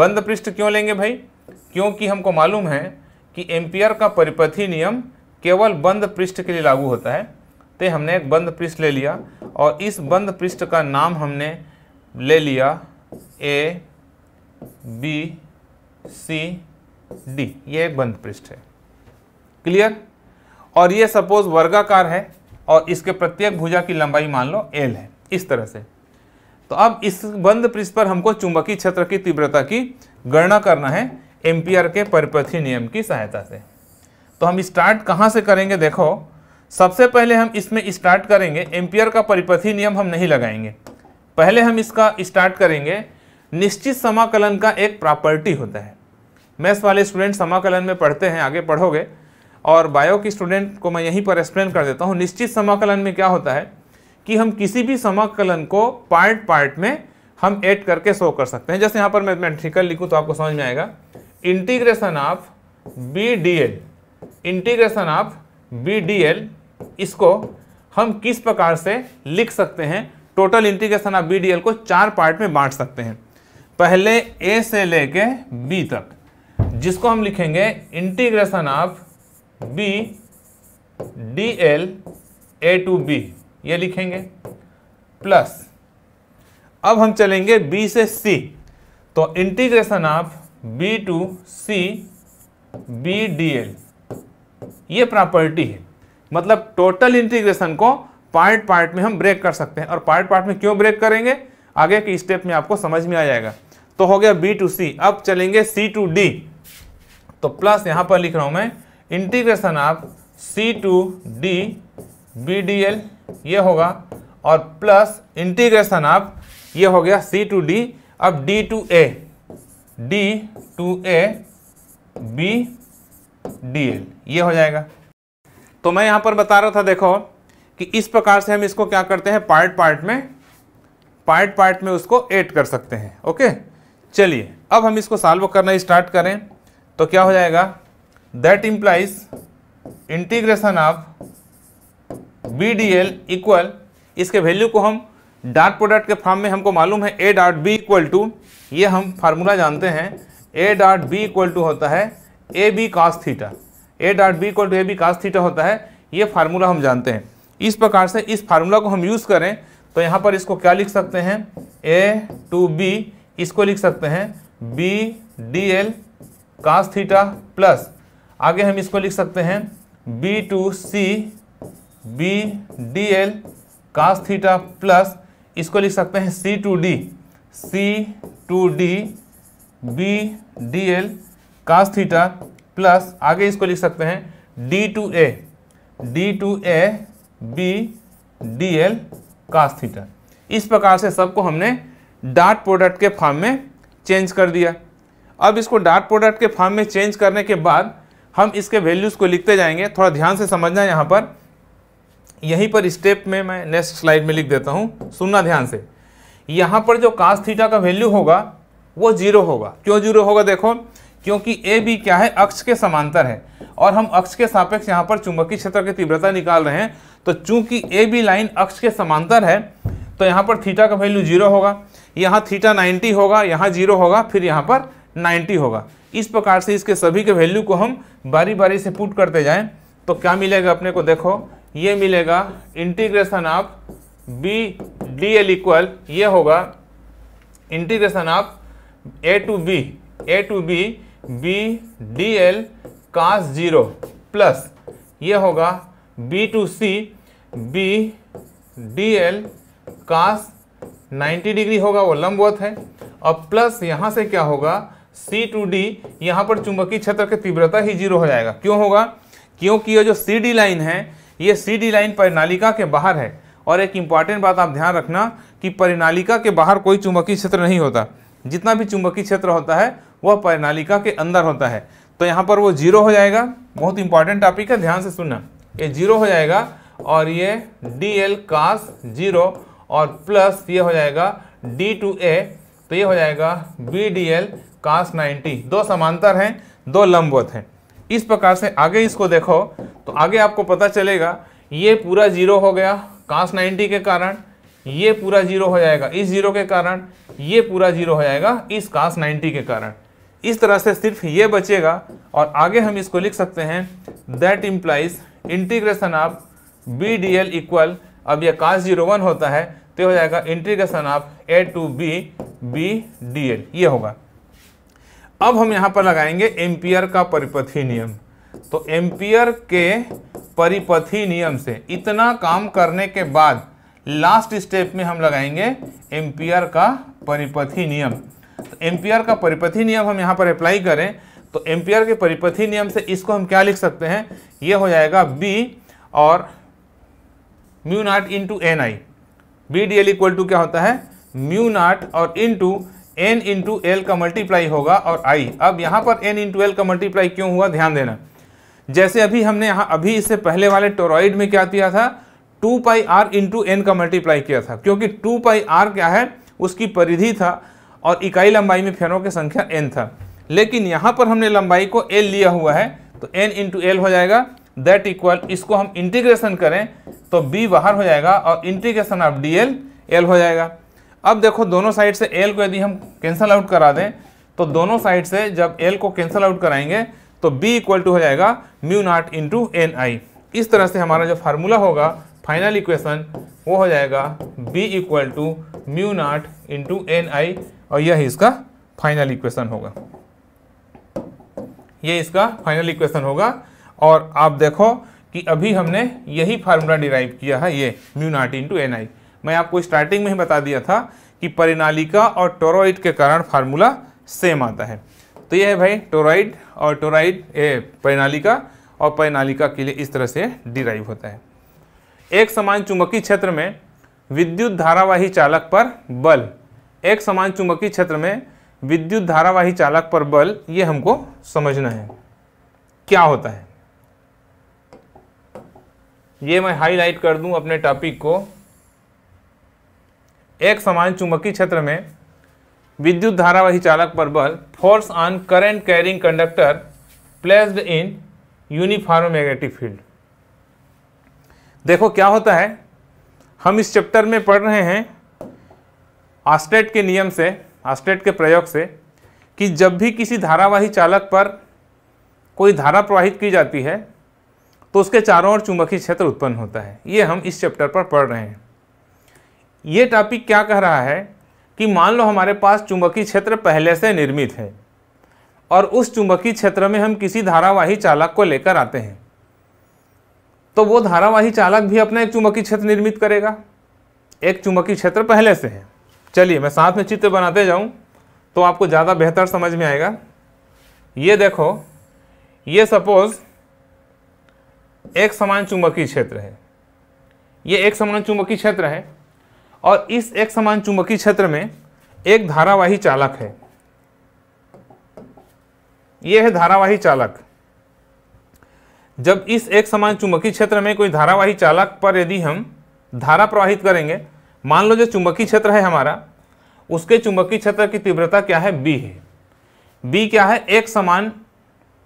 बंद पृष्ठ क्यों लेंगे भाई क्योंकि हमको मालूम है कि एम्पियर का परिपथी नियम केवल बंद पृष्ठ के लिए लागू होता है तो हमने एक बंद पृष्ठ ले लिया और इस बंद पृष्ठ का नाम हमने ले लिया ए बी सी डी ये एक बंद पृष्ठ है क्लियर और ये सपोज वर्गाकार है और इसके प्रत्येक भुजा की लंबाई मान लो एल है इस तरह से तो अब इस बंद पृष्ठ पर हमको चुंबकीय क्षेत्र की तीव्रता की गणना करना है एम्पियर के परिपथी नियम की सहायता से तो हम स्टार्ट कहाँ से करेंगे देखो सबसे पहले हम इसमें स्टार्ट करेंगे एम्पियर का परिपथी नियम हम नहीं लगाएंगे पहले हम इसका स्टार्ट करेंगे निश्चित समाकलन का एक प्रॉपर्टी होता है मैथ्स वाले स्टूडेंट समाकलन में पढ़ते हैं आगे पढ़ोगे और बायो की स्टूडेंट को मैं यहीं पर एक्सप्लेन कर देता हूँ निश्चित समाकलन में क्या होता है कि हम किसी भी समाकलन को पार्ट पार्ट में हम ऐड करके शो कर सकते हैं जैसे यहाँ पर मैं मैथमेटिकल लिखूँ तो आपको समझ में आएगा integration of B D L integration of B D L इसको हम किस प्रकार से लिख सकते हैं total integration of B D L को चार पार्ट में बांट सकते हैं पहले ए से लेके बी तक जिसको हम लिखेंगे integration of B D L A to B ये लिखेंगे प्लस अब हम चलेंगे बी से सी तो integration of B to C B D L ये प्रॉपर्टी है मतलब टोटल इंटीग्रेशन को पार्ट पार्ट में हम ब्रेक कर सकते हैं और पार्ट पार्ट में क्यों ब्रेक करेंगे आगे के स्टेप में आपको समझ में आ जाएगा तो हो गया बी टू सी अब चलेंगे सी टू डी तो प्लस यहां पर लिख रहा हूं मैं integration of C to D B D L ये होगा और प्लस इंटीग्रेशन ऑफ ये हो गया सी टू डी अब D to A D to A B D L ये हो जाएगा तो मैं यहां पर बता रहा था देखो कि इस प्रकार से हम इसको क्या करते हैं पार्ट पार्ट में पार्ट पार्ट में उसको ऐड कर सकते हैं ओके चलिए अब हम इसको सॉल्व करना स्टार्ट करें तो क्या हो जाएगा that implies integration of B D L equal इसके वैल्यू को हम डॉट प्रोडक्ट के फॉर्म में हमको मालूम है A dot B equal to ये हम फार्मूला जानते हैं A dot B equal to होता है A B cos theta A dot B equal to A B cos theta होता है ये फार्मूला हम जानते हैं इस प्रकार से इस फार्मूला को हम यूज़ करें तो यहाँ पर इसको क्या लिख सकते हैं ए टू बी इसको लिख सकते हैं B D L cos theta plus आगे हम इसको लिख सकते हैं B to C B D L cos theta plus इसको लिख सकते हैं C to D C to D B D L cos theta plus आगे इसको लिख सकते हैं D to A D to A B D L cos theta इस प्रकार से सबको हमने डार्ट प्रोडक्ट के फॉर्म में चेंज कर दिया अब इसको डार्ट प्रोडक्ट के फॉर्म में चेंज करने के बाद हम इसके वैल्यूज़ को लिखते जाएंगे थोड़ा ध्यान से समझना यहाँ पर यहीं पर स्टेप में मैं नेक्स्ट स्लाइड में लिख देता हूँ सुनना ध्यान से यहाँ पर जो कास थीटा का वैल्यू होगा वो जीरो होगा क्यों जीरो होगा देखो क्योंकि ए बी क्या है अक्ष के समांतर है और हम अक्ष के सापेक्ष यहाँ पर चुंबकीय क्षेत्र की तीव्रता निकाल रहे हैं तो चूंकि ए बी लाइन अक्ष के समांतर है तो यहाँ पर थीटा का वैल्यू जीरो होगा यहाँ थीटा 90 होगा यहाँ जीरो होगा फिर यहाँ पर 90 होगा इस प्रकार से इसके सभी के वैल्यू को हम बारी बारी से पुट करते जाएं तो क्या मिलेगा अपने को देखो ये मिलेगा integration of B D L equal ये होगा integration of A to B A to B B D L cos zero plus ये होगा B to C B D L cos ninety degree होगा वो लंबवत है और प्लस यहाँ से क्या होगा सी टू डी यहाँ पर चुंबकीय क्षेत्र की तीव्रता ही जीरो हो जाएगा क्यों होगा क्योंकि ये जो सी डी लाइन है ये सी डी लाइन परिनालिका के बाहर है और एक इम्पॉर्टेंट बात आप ध्यान रखना कि परिनालिका के बाहर कोई चुंबकीय क्षेत्र नहीं होता जितना भी चुंबकीय क्षेत्र होता है वह परिनालिका के अंदर होता है तो यहाँ पर वो जीरो हो जाएगा बहुत इंपॉर्टेंट टॉपिक है ध्यान से सुनना ये जीरो हो जाएगा और ये डी एल कास जीरो और प्लस ये हो जाएगा डी टू ए तो ये हो जाएगा B D L cos ninety दो समांतर हैं दो लंबवत हैं इस प्रकार से आगे इसको देखो तो आगे आपको पता चलेगा ये पूरा जीरो हो गया कास नाइन्टी के कारण ये पूरा जीरो हो जाएगा इस जीरो के कारण ये पूरा जीरो हो जाएगा इस कास नाइन्टी के कारण इस तरह से सिर्फ ये बचेगा और आगे हम इसको लिख सकते हैं that implies integration of B D L equal अब यह कास्ट जीरो वन होता है तो हो जाएगा integration of A to B B D L ये होगा अब हम यहाँ पर लगाएंगे एम्पियर का परिपथी नियम तो एम्पियर के परिपथी नियम से इतना काम करने के बाद लास्ट स्टेप में हम लगाएंगे एम्पियर का परिपथी नियम तो एम्पियर का परिपथी नियम हम यहाँ पर अप्लाई करें तो एम्पियर के परिपथी नियम से इसको हम क्या लिख सकते हैं ये हो जाएगा बी और mu naught into N I B D L equal to क्या होता है म्यू नाट और इंटू एन इंटू एल का मल्टीप्लाई होगा और आई अब यहाँ पर एन इंटू एल का मल्टीप्लाई क्यों हुआ ध्यान देना जैसे अभी हमने यहाँ अभी इससे पहले वाले टोरॉइड में क्या किया था two pi R into N का मल्टीप्लाई किया था क्योंकि टू पाई आर क्या है उसकी परिधि था और इकाई लंबाई में फेरों की संख्या एन था लेकिन यहाँ पर हमने लंबाई को एल लिया हुआ है तो एन इंटू एल हो जाएगा दैट इक्वल इसको हम इंटीग्रेशन करें तो बी बाहर हो जाएगा और integration of D L L हो जाएगा अब देखो दोनों साइड से एल को यदि हम कैंसल आउट करा दें तो दोनों साइड से जब एल को कैंसल आउट कराएंगे तो बी इक्वल टू हो जाएगा mu naught into N I इस तरह से हमारा जो फार्मूला होगा फाइनल इक्वेशन वो हो जाएगा B equal to mu naught into N I और यह इसका फाइनल इक्वेशन होगा ये इसका फाइनल इक्वेशन होगा और आप देखो कि अभी हमने यही फार्मूला डिराइव किया है ये mu naught into N I मैं आपको स्टार्टिंग में ही बता दिया था कि परिनालिका और टोरॉइड के कारण फार्मूला सेम आता है तो ये है भाई टोराइड और टोराइड ए परिनालिका और परिनालिका के लिए इस तरह से डिराइव होता है एक समान चुंबकीय क्षेत्र में विद्युत धारावाही चालक पर बल एक समान चुंबकीय क्षेत्र में विद्युत धारावाही चालक पर बल ये हमको समझना है क्या होता है ये मैं हाईलाइट कर दूं अपने टॉपिक को एक समान चुंबकीय क्षेत्र में विद्युत धारावाही चालक पर बल force on current carrying conductor placed in uniform magnetic field देखो क्या होता है हम इस चैप्टर में पढ़ रहे हैं आस्टेट के नियम से हास्टेट के प्रयोग से कि जब भी किसी धारावाही चालक पर कोई धारा प्रवाहित की जाती है तो उसके चारों ओर चुंबकीय क्षेत्र उत्पन्न होता है ये हम इस चैप्टर पर पढ़ रहे हैं ये टॉपिक क्या कह रहा है कि मान लो हमारे पास चुंबकीय क्षेत्र पहले से निर्मित है और उस चुंबकीय क्षेत्र में हम किसी धारावाही चालक को लेकर आते हैं तो वो धारावाही चालक भी अपना एक चुंबकीय क्षेत्र निर्मित करेगा एक चुंबकीय क्षेत्र पहले से है चलिए मैं साथ में चित्र बनाते जाऊं तो आपको ज़्यादा बेहतर समझ में आएगा ये देखो ये सपोज़ एक समान चुंबकीय क्षेत्र है ये एक समान चुंबकीय क्षेत्र है और इस एक समान चुंबकीय क्षेत्र में एक धारावाही चालक है ये है धारावाही चालक जब इस एक समान चुंबकीय क्षेत्र में कोई धारावाही चालक पर यदि हम धारा प्रवाहित करेंगे मान लो जो चुंबकीय क्षेत्र है हमारा उसके चुंबकीय क्षेत्र की तीव्रता क्या है बी है बी क्या है एक समान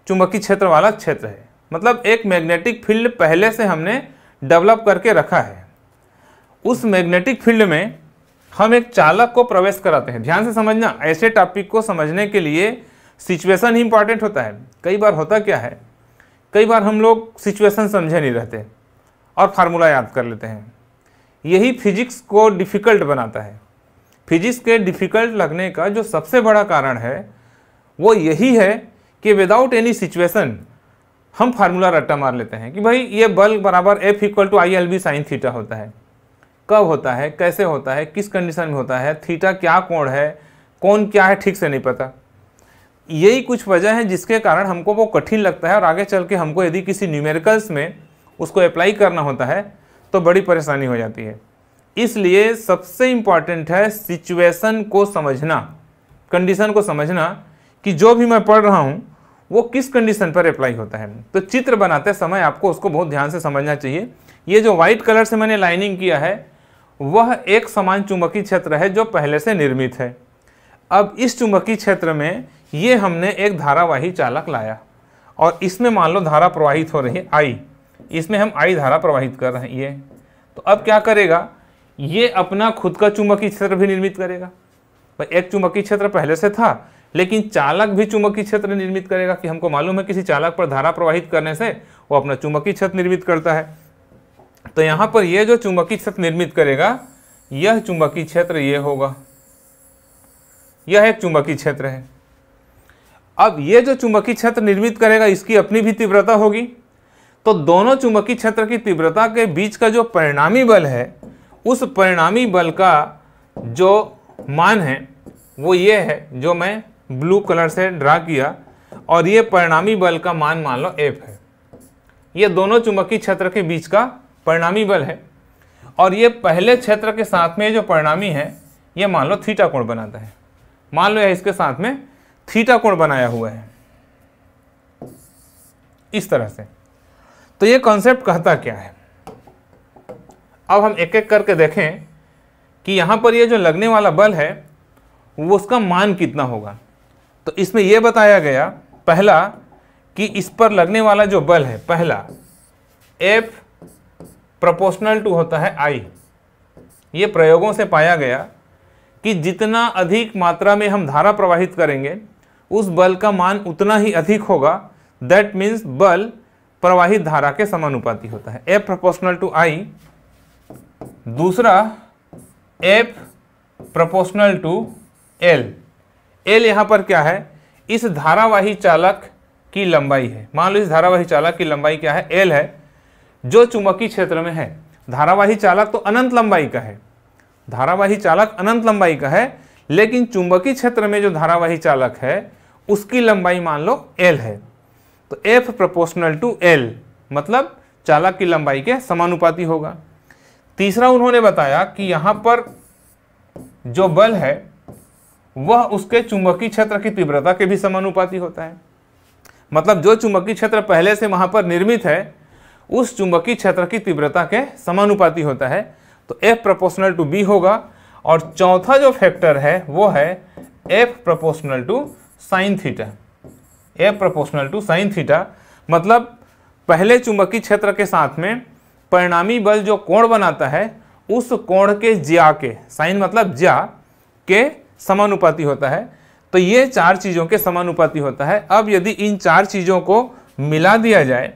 चुंबकीय क्षेत्र वाला क्षेत्र है मतलब एक मैग्नेटिक फील्ड पहले से हमने डेवलप करके रखा है उस मैग्नेटिक फील्ड में हम एक चालक को प्रवेश कराते हैं ध्यान से समझना ऐसे टॉपिक को समझने के लिए सिचुएशन ही इंपॉर्टेंट होता है कई बार होता क्या है कई बार हम लोग सिचुएशन समझे नहीं रहते और फार्मूला याद कर लेते हैं यही फिजिक्स को डिफ़िकल्ट बनाता है फिजिक्स के डिफ़िकल्ट लगने का जो सबसे बड़ा कारण है वो यही है कि विदाउट एनी सिचुएशन हम फार्मूला रट्टा मार लेते हैं कि भाई ये बल बराबर F equal to I L B sine theta होता है कब होता है कैसे होता है किस कंडीशन में होता है थीटा क्या कोण है कौन क्या है ठीक से नहीं पता यही कुछ वजह है जिसके कारण हमको वो कठिन लगता है और आगे चल के हमको यदि किसी न्यूमेरिकल्स में उसको अप्लाई करना होता है तो बड़ी परेशानी हो जाती है इसलिए सबसे इम्पॉर्टेंट है सिचुएशन को समझना कंडीशन को समझना कि जो भी मैं पढ़ रहा हूँ वो किस कंडीशन पर अप्लाई होता है तो चित्र बनाते समय आपको उसको बहुत ध्यान से समझना चाहिए ये जो व्हाइट कलर से मैंने लाइनिंग किया है वह एक समान चुंबकीय क्षेत्र है जो पहले से निर्मित है अब इस चुंबकीय क्षेत्र में ये हमने एक धारावाही चालक लाया और इसमें मान लो धारा प्रवाहित हो रही आई इसमें हम आई धारा प्रवाहित कर रहे हैं ये तो अब क्या करेगा ये अपना खुद का चुंबकीय क्षेत्र भी निर्मित करेगा भाई एक चुंबकीय क्षेत्र पहले से था लेकिन चालक भी चुंबकीय क्षेत्र निर्मित करेगा कि हमको मालूम है किसी चालक पर धारा प्रवाहित करने से वो अपना चुंबकीय क्षेत्र निर्मित करता है तो यहाँ पर यह जो चुंबकीय क्षेत्र निर्मित करेगा यह चुंबकीय क्षेत्र ये होगा यह एक चुंबकीय क्षेत्र है अब ये जो चुंबकीय क्षेत्र निर्मित करेगा इसकी अपनी भी तीव्रता होगी तो दोनों चुंबकीय क्षेत्र की तीव्रता के बीच का जो परिणामी बल है उस परिणामी बल का जो मान है वो ये है जो मैं ब्लू कलर से ड्रा किया और ये परिणामी बल का मान मान लो एफ है ये दोनों चुंबकीय क्षेत्र के बीच का परिणामी बल है और ये पहले क्षेत्र के साथ में जो परिणामी है ये मान लो थीटा कोण बनाता है मान लो यह इसके साथ में थीटा कोण बनाया हुआ है इस तरह से तो ये कॉन्सेप्ट कहता क्या है अब हम एक एक करके देखें कि यहाँ पर ये जो लगने वाला बल है वो उसका मान कितना होगा तो इसमें यह बताया गया पहला कि इस पर लगने वाला जो बल है पहला एफ प्रोपोर्शनल टू होता है आई ये प्रयोगों से पाया गया कि जितना अधिक मात्रा में हम धारा प्रवाहित करेंगे उस बल का मान उतना ही अधिक होगा दैट मीन्स बल प्रवाहित धारा के समानुपाती होता है एफ प्रोपोर्शनल टू आई दूसरा F proportional to L L यहां पर क्या है इस धारावाही चालक की लंबाई है मान लो इस धारावाही चालक की लंबाई क्या है एल है जो चुंबकीय क्षेत्र में है धारावाही चालक तो अनंत लंबाई का है धारावाही चालक अनंत लंबाई का है लेकिन चुंबकीय क्षेत्र में जो धारावाही चालक है उसकी लंबाई मान लो एल है तो एफ प्रोपोर्शनल टू एल मतलब चालक की लंबाई के समानुपाती होगा तीसरा उन्होंने बताया कि यहां पर जो बल है वह उसके चुंबकीय क्षेत्र की तीव्रता के भी समानुपाती होता है मतलब जो चुंबकीय क्षेत्र पहले से वहां पर निर्मित है उस चुंबकीय क्षेत्र की तीव्रता के समानुपाती होता है तो एफ प्रोपोर्शनल टू बी होगा और चौथा जो फैक्टर है वो है F proportional to sine theta A proportional to sine theta मतलब पहले चुंबकीय क्षेत्र के साथ में परिणामी बल जो कोण बनाता है उस कोण के ज्या के साइन मतलब ज्या के समानुपाति होता है तो ये चार चीज़ों के समानुपाति होता है अब यदि इन चार चीज़ों को मिला दिया जाए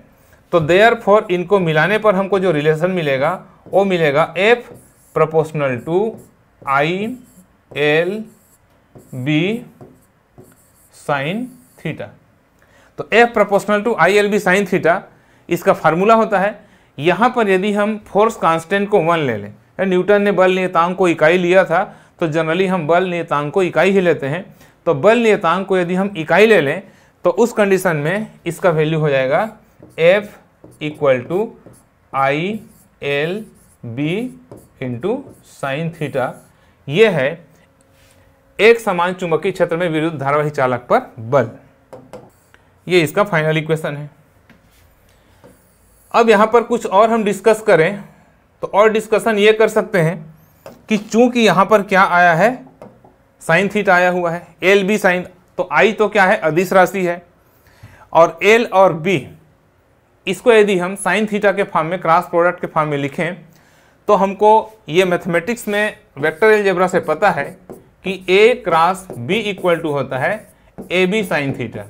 तो देयर फॉर इनको मिलाने पर हमको जो रिलेशन मिलेगा वो मिलेगा F proportional to I L B sine theta तो F proportional to I L B sine theta इसका फार्मूला होता है यहाँ पर यदि हम फोर्स कांस्टेंट को वन ले लें या तो न्यूटन ने बल नियतांक को इकाई लिया था तो जनरली हम बल नियतांक को इकाई ही लेते हैं तो बल नियतांक को यदि हम इकाई ले लें तो उस कंडीशन में इसका वैल्यू हो जाएगा F equal to I L B into sine theta यह है एक समान चुंबकीय क्षेत्र में विरुद्ध धारावाही चालक पर बल ये इसका फाइनल इक्वेशन है अब यहाँ पर कुछ और हम डिस्कस करें तो और डिस्कशन ये कर सकते हैं कि चूंकि यहाँ पर क्या आया है साइन थीटा आया हुआ है एल बी साइन तो आई तो क्या है अधिस राशि है और एल और बी इसको यदि हम साइन थीटा के फॉर्म में क्रॉस प्रोडक्ट के फॉर्म में लिखें तो हमको ये मैथमेटिक्स में वेक्टर एलजेब्रा से पता है कि A cross B equal to होता है A B sine theta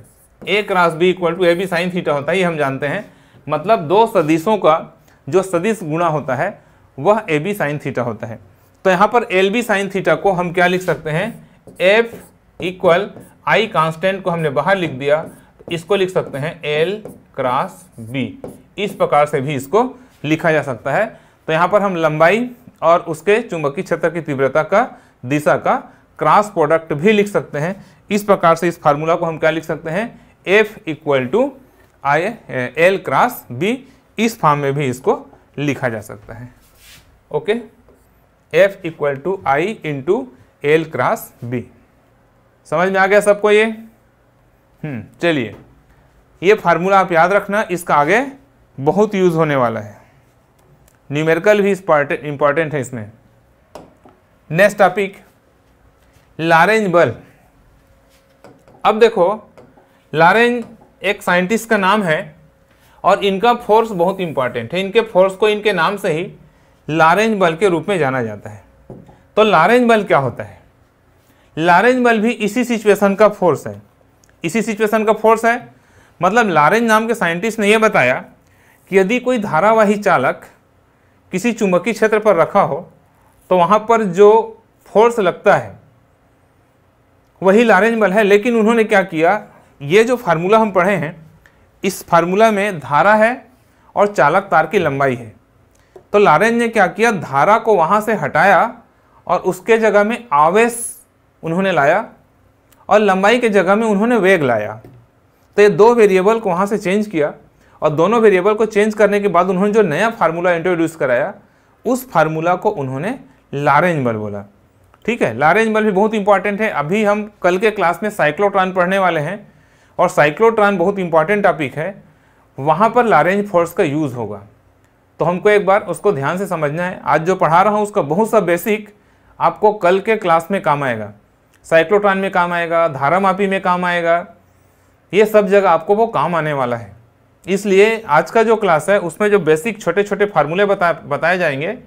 A cross B equal to A B sine theta होता है ये हम जानते हैं मतलब दो सदिशों का जो सदिश गुणा होता है वह ए बी साइन थीटा होता है तो यहाँ पर एल बी साइन थीटा को हम क्या लिख सकते हैं एफ इक्वल आई कांस्टेंट को हमने बाहर लिख दिया इसको लिख सकते हैं एल क्रॉस बी इस प्रकार से भी इसको लिखा जा सकता है तो यहाँ पर हम लंबाई और उसके चुंबकीय क्षेत्र की तीव्रता का दिशा का क्रॉस प्रोडक्ट भी लिख सकते हैं इस प्रकार से इस फार्मूला को हम क्या लिख सकते हैं F equal to I L cross B इस फॉर्म में भी इसको लिखा जा सकता है okay F equal to I into L cross B समझ में आ गया सबको ये हम्म, चलिए ये फार्मूला आप याद रखना इसका आगे बहुत यूज़ होने वाला है न्यूमेरिकल भी इंपॉर्टेंट है इसमें नेक्स्ट टॉपिक लारेंज बल अब देखो लारेंज एक साइंटिस्ट का नाम है और इनका फोर्स बहुत इंपॉर्टेंट है इनके फोर्स को इनके नाम से ही लारेंज बल के रूप में जाना जाता है तो लारेंज बल क्या होता है लारेंज बल भी इसी सिचुएशन का फोर्स है इसी सिचुएशन का फोर्स है मतलब लारेंज नाम के साइंटिस्ट ने यह बताया कि यदि कोई धारावाही चालक किसी चुंबकीय क्षेत्र पर रखा हो तो वहाँ पर जो फोर्स लगता है वही लारेंज बल है लेकिन उन्होंने क्या किया ये जो फार्मूला हम पढ़े हैं इस फार्मूला में धारा है और चालक तार की लंबाई है तो लारेंज ने क्या किया धारा को वहाँ से हटाया और उसके जगह में आवेश उन्होंने लाया और लंबाई के जगह में उन्होंने वेग लाया तो ये दो वेरिएबल को वहाँ से चेंज किया और दोनों वेरिएबल को चेंज करने के बाद उन्होंने जो नया फार्मूला इंट्रोड्यूस कराया उस फार्मूला को उन्होंने लारेंज बल बोला ठीक है लारेंज बल भी बहुत इंपॉर्टेंट है अभी हम कल के क्लास में साइक्लोट्रॉन पढ़ने वाले हैं और साइक्लोट्रान बहुत इंपॉर्टेंट टॉपिक है वहाँ पर लारेंज फोर्स का यूज़ होगा तो हमको एक बार उसको ध्यान से समझना है आज जो पढ़ा रहा हूँ उसका बहुत सा बेसिक आपको कल के क्लास में काम आएगा साइक्लोट्रान में काम आएगा धारामापी में काम आएगा ये सब जगह आपको वो काम आने वाला है इसलिए आज का जो क्लास है उसमें जो बेसिक छोटे छोटे फार्मूले बता बताए जाएंगे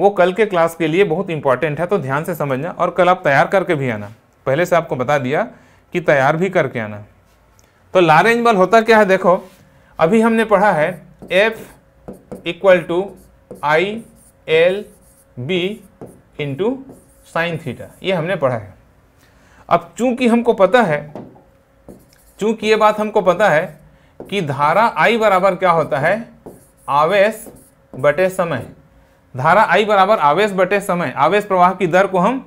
वो कल के क्लास के लिए बहुत इंपॉर्टेंट है तो ध्यान से समझना और कल आप तैयार करके भी आना पहले से आपको बता दिया कि तैयार भी करके आना तो लारेंज बल होता क्या है देखो अभी हमने पढ़ा है F equal to I L B into sine theta ये हमने पढ़ा है अब चूंकि हमको पता है चूंकि ये बात हमको पता है कि धारा I बराबर क्या होता है आवेश बटे समय धारा I बराबर आवेश बटे समय आवेश प्रवाह की दर को हम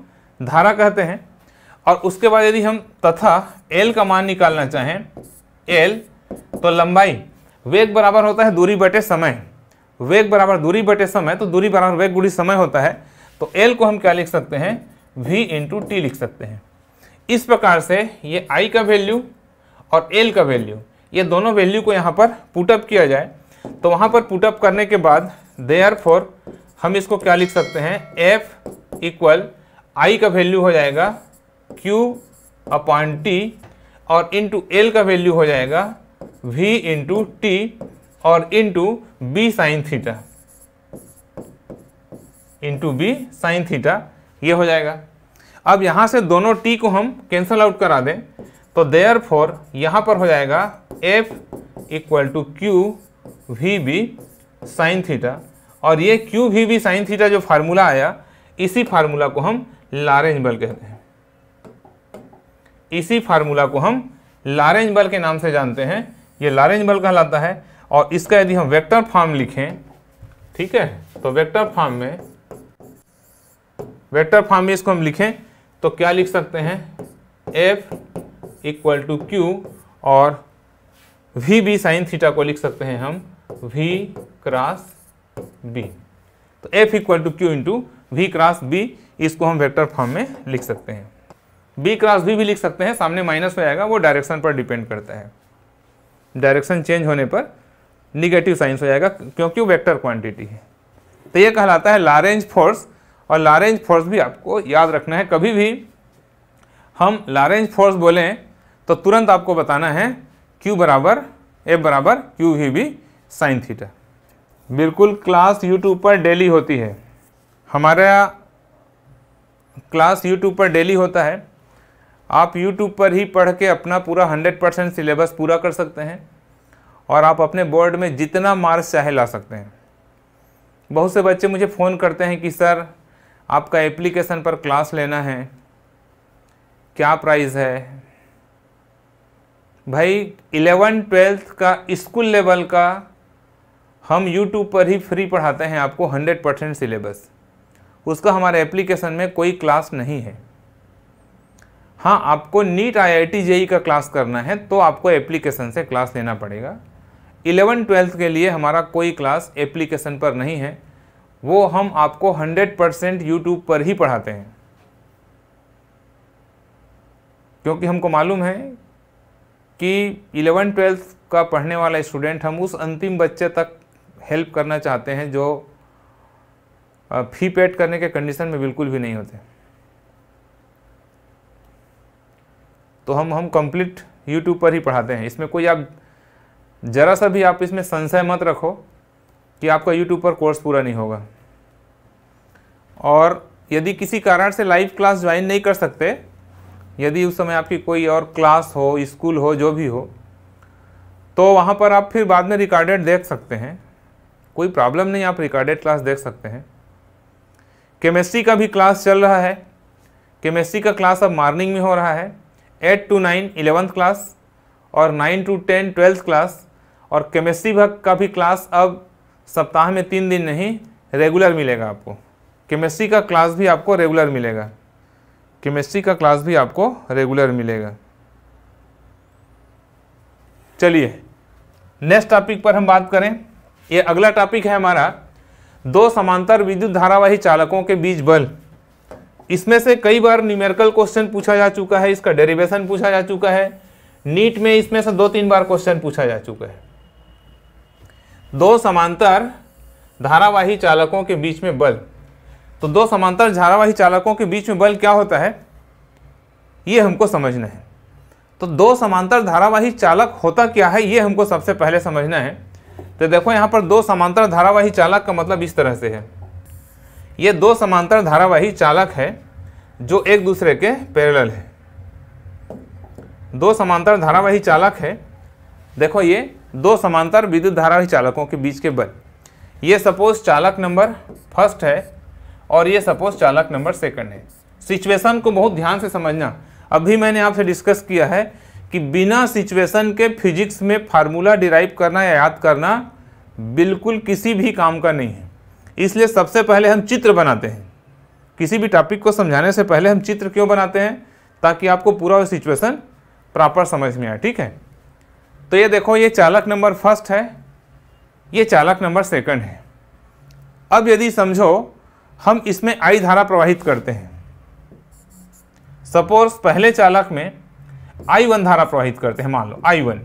धारा कहते हैं और उसके बाद यदि हम तथा L का मान निकालना चाहें एल तो लंबाई वेग बराबर होता है दूरी बटे समय वेग बराबर दूरी बटे समय तो दूरी बराबर वेग गुड़ी समय होता है तो एल को हम क्या लिख सकते हैं वी इंटू टी लिख सकते हैं इस प्रकार से ये आई का वैल्यू और एल का वैल्यू ये दोनों वैल्यू को यहाँ पर पुटअप किया जाए तो वहाँ पर पुटअप करने के बाद आर फॉर हम इसको क्या लिख सकते हैं एफ इक्वल आई का वैल्यू हो जाएगा क्यू अपॉन टी और इंटू एल का वैल्यू हो जाएगा वी इंटू टी और into B sine theta into B sine theta ये हो जाएगा अब यहाँ से दोनों टी को हम कैंसल आउट करा दें तो देयर फॉर यहाँ पर हो जाएगा F equal to Q V B sine theta और ये Q V B sine theta जो फार्मूला आया इसी फार्मूला को हम लारेंज बल कहते हैं इसी फार्मूला को हम लारेंज बल के नाम से जानते हैं ये लारेंज बल कहलाता है और इसका यदि हम वेक्टर फॉर्म लिखें ठीक है तो वेक्टर फॉर्म में वेक्टर फॉर्म में इसको हम लिखें तो क्या लिख सकते हैं F इक्वल टू क्यू और वी बी साइन थीटा को लिख सकते हैं हम V क्रॉस B तो F equal to Q into V cross B इसको हम वेक्टर फॉर्म में लिख सकते हैं बी क्रॉस बी भी लिख सकते हैं सामने माइनस में आएगा वो डायरेक्शन पर डिपेंड करता है डायरेक्शन चेंज होने पर निगेटिव साइंस हो जाएगा क्योंकि वो वैक्टर क्वान्टिटी है तो ये कहलाता है लारेंज फोर्स और लारेंज फोर्स भी आपको याद रखना है कभी भी हम लारेंज फोर्स बोलें तो तुरंत आपको बताना है क्यू बराबर ए बराबर क्यू ही भी साइन थीटा बिल्कुल क्लास यूट्यूब पर डेली होती है हमारा क्लास यूट्यूब पर डेली होता है आप यूट्यूब पर ही पढ़ के अपना पूरा हंड्रेड परसेंट सिलेबस पूरा कर सकते हैं और आप अपने बोर्ड में जितना मार्क्स चाहे ला सकते हैं बहुत से बच्चे मुझे फ़ोन करते हैं कि सर आपका एप्लीकेशन पर क्लास लेना है क्या प्राइस है भाई इलेवन ट्वेल्थ का स्कूल लेवल का हम यूट्यूब पर ही फ्री पढ़ाते हैं आपको हंड्रेड परसेंट सिलेबस उसका हमारे एप्लीकेशन में कोई क्लास नहीं है हाँ आपको NEET I I T JEE का क्लास करना है तो आपको एप्लीकेशन से क्लास लेना पड़ेगा इलेवन ट्वेल्थ के लिए हमारा कोई क्लास एप्लीकेशन पर नहीं है वो हम आपको हंड्रेड परसेंट यूट्यूब पर ही पढ़ाते हैं क्योंकि हमको मालूम है कि इलेवन ट्वेल्थ का पढ़ने वाला स्टूडेंट हम उस अंतिम बच्चे तक हेल्प करना चाहते हैं जो फी पेड करने के कंडीशन में बिल्कुल भी नहीं होते तो हम हम कंप्लीट यूट्यूब पर ही पढ़ाते हैं इसमें कोई आप ज़रा सा भी आप इसमें संशय मत रखो कि आपका यूट्यूब पर कोर्स पूरा नहीं होगा और यदि किसी कारण से लाइव क्लास ज्वाइन नहीं कर सकते यदि उस समय आपकी कोई और क्लास हो स्कूल हो जो भी हो तो वहाँ पर आप फिर बाद में रिकॉर्डेड देख सकते हैं कोई प्रॉब्लम नहीं आप रिकॉर्डेड क्लास देख सकते हैं केमिस्ट्री का भी क्लास चल रहा है केमिस्ट्री का क्लास अब मॉर्निंग में हो रहा है eight to nine eleventh class और nine to ten twelfth class और केमिस्ट्री भाग का भी क्लास अब सप्ताह में तीन दिन नहीं रेगुलर मिलेगा आपको केमिस्ट्री का क्लास भी आपको रेगुलर मिलेगा केमिस्ट्री का क्लास भी आपको रेगुलर मिलेगा चलिए नेक्स्ट टॉपिक पर हम बात करें ये अगला टॉपिक है हमारा दो समांतर विद्युत धारावाही चालकों के बीच बल इसमें से कई बार न्यूमेरिकल क्वेश्चन पूछा जा चुका है इसका डेरिवेशन पूछा जा चुका है नीट में इसमें से दो तीन बार क्वेश्चन पूछा जा चुका है दो समांतर धारावाही चालकों के बीच में बल तो दो समांतर धारावाही चालकों के बीच में बल क्या होता है ये हमको समझना है तो दो समांतर धारावाही चालक होता क्या है ये हमको सबसे पहले समझना है तो देखो यहाँ पर दो समांतर धारावाही चालक का मतलब इस तरह से है ये दो समांतर धारावाही चालक है जो एक दूसरे के पैरेलल है दो समांतर धारावाही चालक है देखो ये दो समांतर विद्युत धारावाही चालकों के बीच के बल ये सपोज चालक नंबर फर्स्ट है और ये सपोज चालक नंबर सेकंड है सिचुएशन को बहुत ध्यान से समझना अभी मैंने आपसे डिस्कस किया है कि बिना सिचुएशन के फिजिक्स में फार्मूला डिराइव करना या याद करना बिल्कुल किसी भी काम का नहीं है इसलिए सबसे पहले हम चित्र बनाते हैं किसी भी टॉपिक को समझाने से पहले हम चित्र क्यों बनाते हैं ताकि आपको पूरा सिचुएशन प्रॉपर समझ में आए ठीक है तो ये देखो ये चालक नंबर फर्स्ट है ये चालक नंबर सेकंड है अब यदि समझो हम इसमें आई धारा प्रवाहित करते हैं सपोज पहले चालक में आई वन धारा प्रवाहित करते हैं मान लो आई वन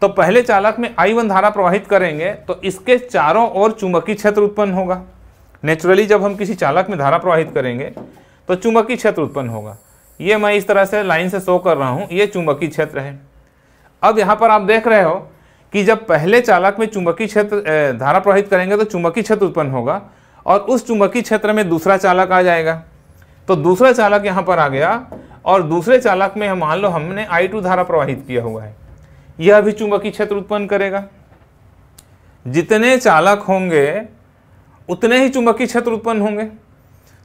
तो पहले चालक में आई वन धारा प्रवाहित करेंगे तो इसके चारों ओर चुंबकीय क्षेत्र उत्पन्न होगा नेचुरली जब हम किसी चालक में धारा प्रवाहित करेंगे तो चुंबकीय क्षेत्र उत्पन्न होगा ये मैं इस तरह से लाइन से शो कर रहा हूँ ये चुंबकीय क्षेत्र है अब यहाँ पर आप देख रहे हो कि जब पहले चालक में चुंबकीय क्षेत्र धारा प्रवाहित करेंगे तो चुंबकीय क्षेत्र उत्पन्न होगा और उस चुंबकीय क्षेत्र में दूसरा चालक आ जाएगा तो दूसरा चालक यहाँ पर आ गया और दूसरे चालक में मान लो हमने आई टू धारा प्रवाहित किया हुआ है यह भी चुंबकीय क्षेत्र उत्पन्न करेगा जितने चालक होंगे उतने ही चुंबकीय क्षेत्र उत्पन्न होंगे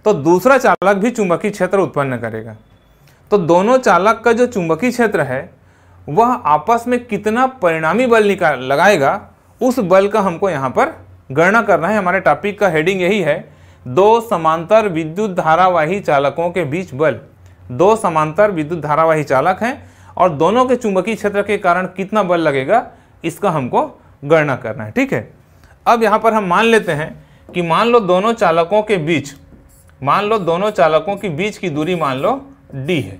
तो दूसरा चालक भी चुंबकीय क्षेत्र उत्पन्न करेगा तो दोनों चालक का जो चुंबकीय क्षेत्र है वह आपस में कितना परिणामी बल निकाल लगाएगा उस बल का हमको यहाँ पर गणना करना है हमारे टॉपिक का हेडिंग यही है दो समांतर विद्युत धारावाही चालकों के बीच बल दो समांतर विद्युत धारावाही चालक हैं और दोनों के चुंबकीय क्षेत्र के कारण कितना बल लगेगा इसका हमको गणना करना है ठीक है अब यहाँ पर हम मान लेते हैं कि मान लो दोनों चालकों के बीच मान लो दोनों चालकों के बीच की दूरी मान लो डी है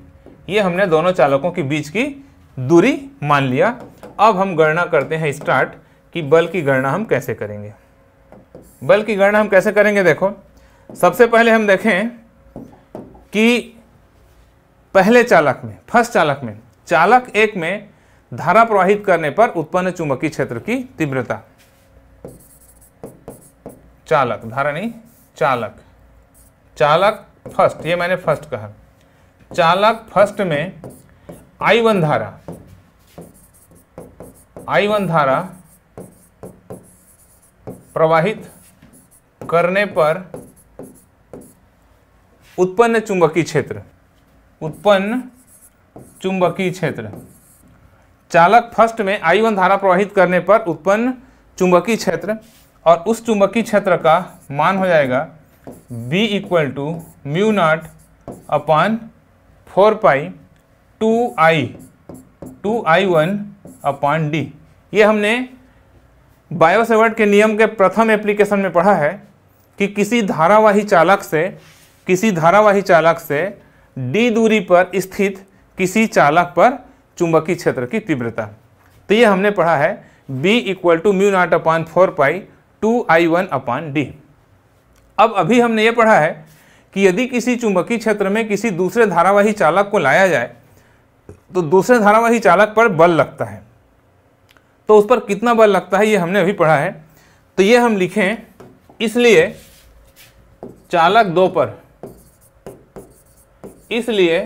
ये हमने दोनों चालकों के बीच की दूरी मान लिया अब हम गणना करते हैं स्टार्ट कि बल की गणना हम कैसे करेंगे बल की गणना हम कैसे करेंगे देखो सबसे पहले हम देखें कि पहले चालक में फर्स्ट चालक में चालक एक में धारा प्रवाहित करने पर उत्पन्न चुंबकीय क्षेत्र की तीव्रता चालक धारा नहीं चालक चालक फर्स्ट ये मैंने फर्स्ट कहा चालक फर्स्ट में आई वन धारा आई वन धारा प्रवाहित करने पर उत्पन्न चुंबकीय क्षेत्र उत्पन्न चुंबकीय क्षेत्र चालक फर्स्ट में आई वन धारा प्रवाहित करने पर उत्पन्न चुंबकीय क्षेत्र और उस चुंबकीय क्षेत्र का मान हो जाएगा B equal to mu naught upon four pi two I two I one upon D ये हमने बायोसेवर्ट के नियम के प्रथम एप्लीकेशन में पढ़ा है कि किसी धारावाही चालक से किसी धारावाही चालक से डी दूरी पर स्थित किसी चालक पर चुंबकीय क्षेत्र की तीव्रता तो ये हमने पढ़ा है B equal to mu naught upon four pi two I one upon D अब अभी हमने ये पढ़ा है कि यदि किसी चुंबकीय क्षेत्र में किसी दूसरे धारावाही चालक को लाया जाए तो दूसरे धारावाही चालक पर बल लगता है तो उस पर कितना बल लगता है ये हमने अभी पढ़ा है तो ये हम लिखें इसलिए चालक दो पर इसलिए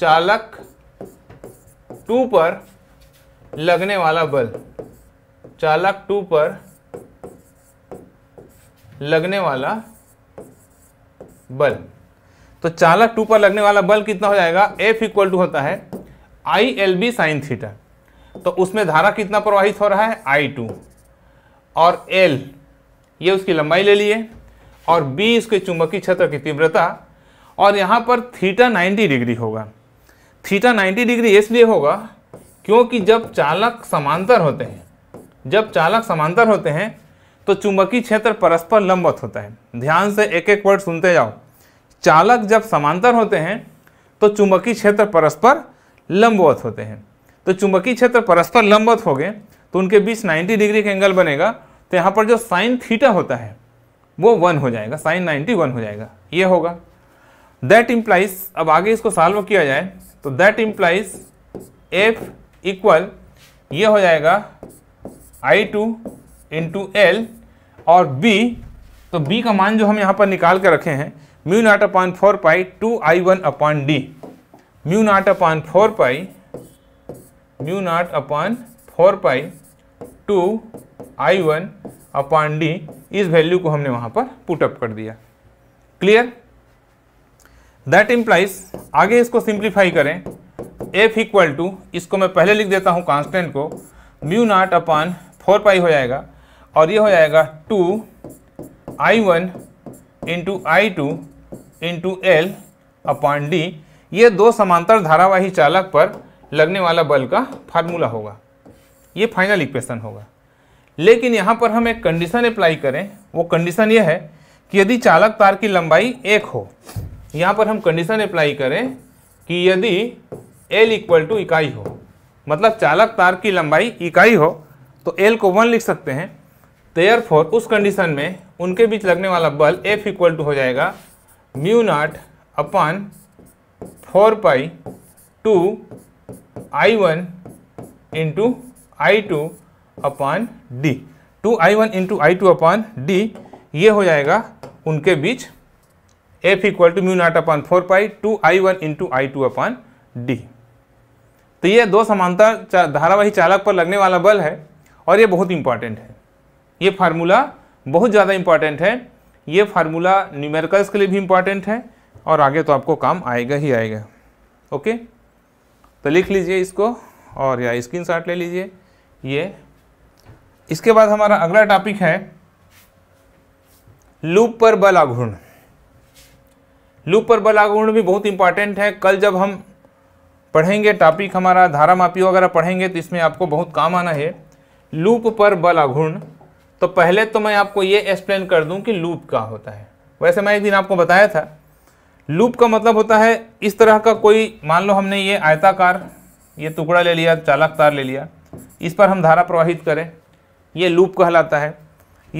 चालक टू पर लगने वाला बल चालक टू पर लगने वाला बल तो चालक टू पर लगने वाला बल कितना हो जाएगा एफ इक्वल टू होता है I L B sine theta तो उसमें धारा कितना प्रवाहित हो रहा है आई टू और एल ये उसकी लंबाई ले लिए और बी इसके चुंबकीय क्षेत्र की तीव्रता और यहाँ पर थीटा 90 डिग्री होगा थीटा 90 डिग्री इसलिए होगा क्योंकि जब चालक समांतर होते हैं जब चालक समांतर होते हैं तो चुंबकीय क्षेत्र परस्पर लंबवत होता है ध्यान से एक एक वर्ड सुनते जाओ चालक जब समांतर होते हैं तो चुंबकीय क्षेत्र परस्पर लंबवत होते हैं तो चुंबकीय क्षेत्र परस्पर लंबवत हो गए तो उनके बीच 90 डिग्री का एंगल बनेगा तो यहाँ पर जो साइन थीटा होता है वो वन हो जाएगा साइन नाइन्टी वन हो जाएगा ये होगा दैट इम्प्लाइज अब आगे इसको सॉल्व किया जाए तो दैट इम्प्लाइज एफ इक्वल ये हो जाएगा आई टू इंटू एल और बी तो बी का मान जो हम यहाँ पर निकाल के रखे हैं mu naught upon four pi two I one upon D mu naught upon four pi mu naught upon four pi two I one upon D इस वैल्यू को हमने वहाँ पर पुटअप कर दिया क्लियर दैट इम्प्लाइज आगे इसको सिंप्लीफाई करें एफ इक्वल टू इसको मैं पहले लिख देता हूँ कांस्टेंट को mu naught upon four pi हो जाएगा और ये हो जाएगा two I one into I two into L upon D ये दो समांतर धारावाही चालक पर लगने वाला बल का फार्मूला होगा ये फाइनल इक्वेशन होगा लेकिन यहाँ पर हम एक कंडीशन अप्लाई करें वो कंडीशन ये है कि यदि चालक तार की लंबाई एक हो यहाँ पर हम कंडीशन अप्लाई करें कि यदि एल इक्वल टू इकाई हो मतलब चालक तार की लंबाई इकाई हो तो एल को वन लिख सकते हैं तेयर फोर उस कंडीशन में उनके बीच लगने वाला बल एफ इक्वल टू हो जाएगा mu naught upon four pi two I one into I two upon D two I one into I two upon D ये हो जाएगा उनके बीच F equal to mu naught upon four pi two I one into I two upon D तो ये दो समानता धारावाही चालक पर लगने वाला बल है और ये बहुत इंपॉर्टेंट है ये फार्मूला बहुत ज़्यादा इंपॉर्टेंट है ये फार्मूला न्यूमेरिकल्स के लिए भी इम्पॉर्टेंट है और आगे तो आपको काम आएगा ही आएगा ओके तो लिख लीजिए इसको और या स्क्रीन शॉट ले लीजिए ये इसके बाद हमारा अगला टॉपिक है लूप पर बल आघूर्ण लूप पर बल आघूर्ण भी बहुत इंपॉर्टेंट है कल जब हम पढ़ेंगे टॉपिक हमारा धारा मापी वगैरह पढ़ेंगे तो इसमें आपको बहुत काम आना है लूप पर बल आघूर्ण तो पहले तो मैं आपको ये एक्सप्लेन कर दूं कि लूप क्या होता है वैसे मैं एक दिन आपको बताया था लूप का मतलब होता है इस तरह का कोई मान लो हमने ये आयताकार ये टुकड़ा ले लिया चालक तार ले लिया इस पर हम धारा प्रवाहित करें ये लूप कहलाता है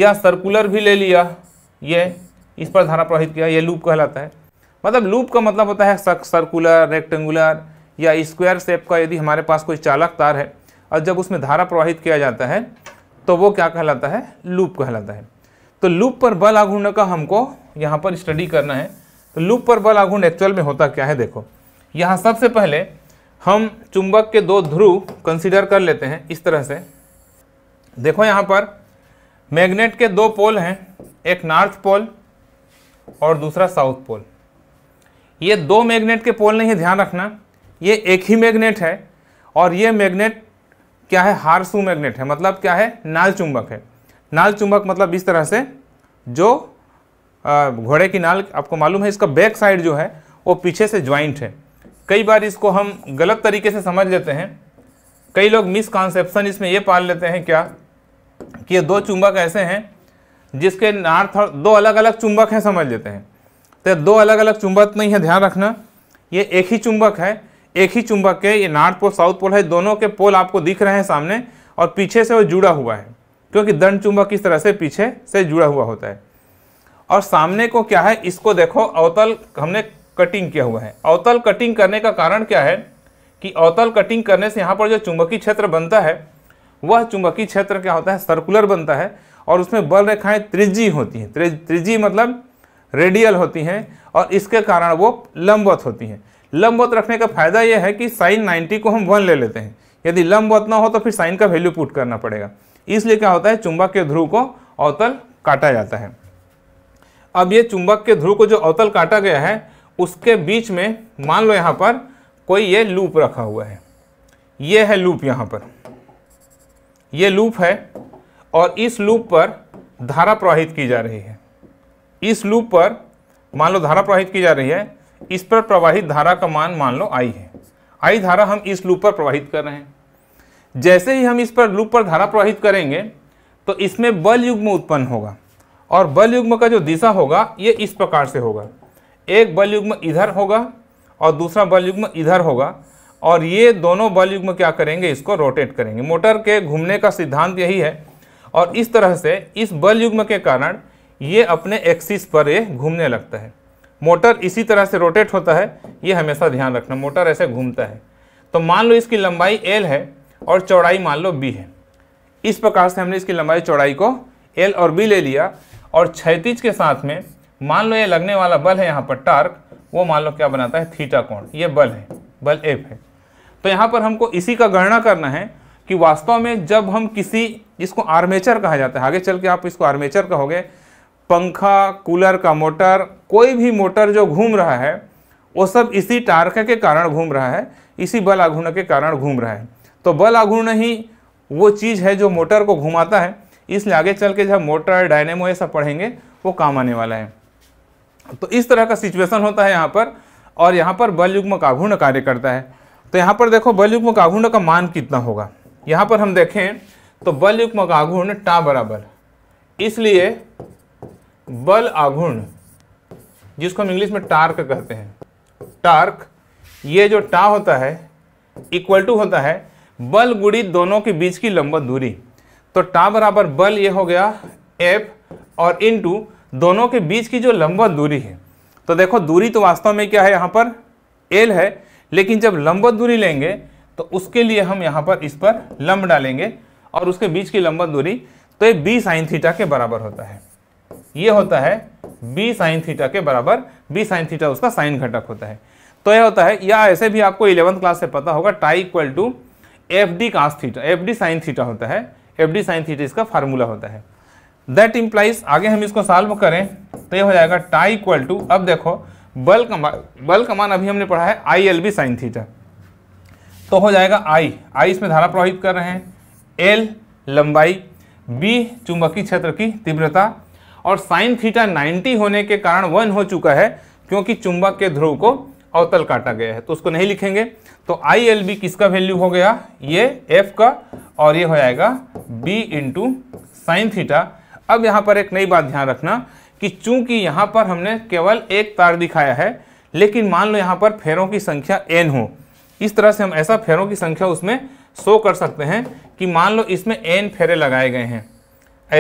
या सर्कुलर भी ले लिया ये इस पर धारा प्रवाहित किया ये लूप कहलाता है मतलब लूप का मतलब होता है सर्कुलर रेक्टेंगुलर या स्क्वायर शेप का यदि हमारे पास कोई चालक तार है और जब उसमें धारा प्रवाहित किया जाता है तो वो क्या कहलाता है लूप कहलाता है तो लूप पर बल आघूर्ण का हमको यहाँ पर स्टडी करना है तो लूप पर बल आघूर्ण एक्चुअल में होता क्या है देखो यहाँ सबसे पहले हम चुंबक के दो ध्रुव कंसिडर कर लेते हैं इस तरह से देखो यहाँ पर मैग्नेट के दो पोल हैं एक नॉर्थ पोल और दूसरा साउथ पोल ये दो मैग्नेट के पोल नहीं है ध्यान रखना ये एक ही मैग्नेट है और ये मैग्नेट क्या है हारसू मैग्नेट है मतलब क्या है नाल चुंबक है नाल चुंबक मतलब इस तरह से जो घोड़े की नाल आपको मालूम है इसका बैक साइड जो है वो पीछे से ज्वाइंट है कई बार इसको हम गलत तरीके से समझ लेते हैं कई लोग मिसकॉन्सेप्शन इसमें ये पाल लेते हैं क्या कि ये दो चुंबक ऐसे हैं जिसके नार्थ और दो अलग अलग चुंबक हैं समझ लेते हैं तो दो अलग अलग चुंबक नहीं है ध्यान रखना ये एक ही चुंबक है एक ही चुंबक के ये नॉर्थ पोल साउथ पोल है दोनों के पोल आपको दिख रहे हैं सामने और पीछे से वो जुड़ा हुआ है क्योंकि दंड चुंबक इस तरह से पीछे से जुड़ा हुआ होता है और सामने को क्या है इसको देखो अवतल हमने कटिंग किया हुआ है अवतल कटिंग करने का कारण क्या है कि अवतल कटिंग करने से यहाँ पर जो चुंबकीय क्षेत्र बनता है वह चुंबकीय क्षेत्र क्या होता है सर्कुलर बनता है और उसमें बल रेखाएं त्रिज्यी होती हैं त्रिज्यी मतलब रेडियल होती हैं और इसके कारण वो लंबवत होती हैं लंबवत रखने का फायदा यह है कि साइन 90 को हम वन ले लेते हैं यदि लंबवत ना हो तो फिर साइन का वैल्यू पुट करना पड़ेगा इसलिए क्या होता है चुंबक के ध्रुव को अवतल काटा जाता है अब ये चुंबक के ध्रुव को जो अवतल काटा गया है उसके बीच में मान लो यहाँ पर कोई ये लूप रखा हुआ है ये है लूप यहाँ पर ये लूप है और इस लूप पर धारा प्रवाहित की जा रही है इस लूप पर मान लो धारा प्रवाहित की जा रही है इस पर प्रवाहित धारा का मान मान लो आई है आई धारा हम इस लूप पर प्रवाहित कर रहे हैं जैसे ही हम इस पर लूप पर धारा प्रवाहित करेंगे तो इसमें बल युग्म उत्पन्न होगा और बल युग्म का जो दिशा होगा ये इस प्रकार से होगा एक बल युग्म इधर होगा और दूसरा बल युग्म इधर होगा और ये दोनों बल युग्म क्या करेंगे इसको रोटेट करेंगे मोटर के घूमने का सिद्धांत यही है और इस तरह से इस बल युग्म के कारण ये अपने एक्सिस पर ये घूमने लगता है मोटर इसी तरह से रोटेट होता है ये हमेशा ध्यान रखना मोटर ऐसे घूमता है तो मान लो इसकी लंबाई एल है और चौड़ाई मान लो बी है इस प्रकार से हमने इसकी लंबाई चौड़ाई को एल और बी ले लिया और क्षैतिज के साथ में मान लो ये लगने वाला बल है यहाँ पर टार्क वो मान लो क्या बनाता है थीटा कोण ये बल है बल एफ है तो यहाँ पर हमको इसी का गणना करना है कि वास्तव में जब हम किसी इसको आर्मेचर कहा जाता है आगे चल के आप इसको आर्मेचर कहोगे पंखा कूलर का मोटर कोई भी मोटर जो घूम रहा है वो सब इसी टार्क के कारण घूम रहा है इसी बल आघूर्ण के कारण घूम रहा है तो बल आघूर्ण ही वो चीज़ है जो मोटर को घुमाता है इसलिए आगे चल के जब मोटर डायनेमो ये सब पढ़ेंगे वो काम आने वाला है तो इस तरह का सिचुएशन होता है यहाँ पर और यहाँ पर बल युग्म काघूर्ण कार्य करता है तो यहाँ पर देखो बल युग्म काघूर्ण का मान कितना होगा यहाँ पर हम देखें तो बल युग्म काघूर्ण टा बराबर इसलिए बल आघूर्ण जिसको हम इंग्लिश में टार्क कहते हैं टार्क ये जो टा होता है इक्वल टू होता है बल गुड़ी दोनों के बीच की लंबा दूरी तो टा बराबर बल ये हो गया एफ और इन टू दोनों के बीच की जो लंबा दूरी है तो देखो दूरी तो वास्तव में क्या है यहाँ पर एल है लेकिन जब लंबा दूरी लेंगे तो उसके लिए हम यहाँ पर इस पर लंब डालेंगे और उसके बीच की लंबा दूरी तो ये बी साइन थीटा के बराबर होता है ये होता है बी साइन थीटा के बराबर बी साइन थीटा उसका साइन घटक होता है तो यह होता है या ऐसे भी आपको इलेवंथ क्लास से पता होगा tau equal to F D cos theta F D sine theta होता है एफ डी साइन थीटा इसका फार्मूला होता है दैट इम्प्लाइज आगे हम इसको सॉल्व करें तो यह हो जाएगा टाई इक्वल टू अब देखो बल कमा बल कमान अभी हमने पढ़ा है I L B sine theta तो हो जाएगा आई आई इसमें धारा प्रवाहित कर रहे हैं एल लंबाई बी चुंबकीय क्षेत्र की तीव्रता और साइन थीटा 90 होने के कारण वन हो चुका है क्योंकि चुंबक के ध्रुव को अवतल काटा गया है तो उसको नहीं लिखेंगे तो आई एल बी किसका वैल्यू हो गया ये एफ का और ये हो जाएगा बी इंटू साइन थीटा अब यहाँ पर एक नई बात ध्यान रखना कि चूंकि यहाँ पर हमने केवल एक तार दिखाया है लेकिन मान लो यहाँ पर फेरों की संख्या एन हो इस तरह से हम ऐसा फेरों की संख्या उसमें शो कर सकते हैं कि मान लो इसमें एन फेरे लगाए गए हैं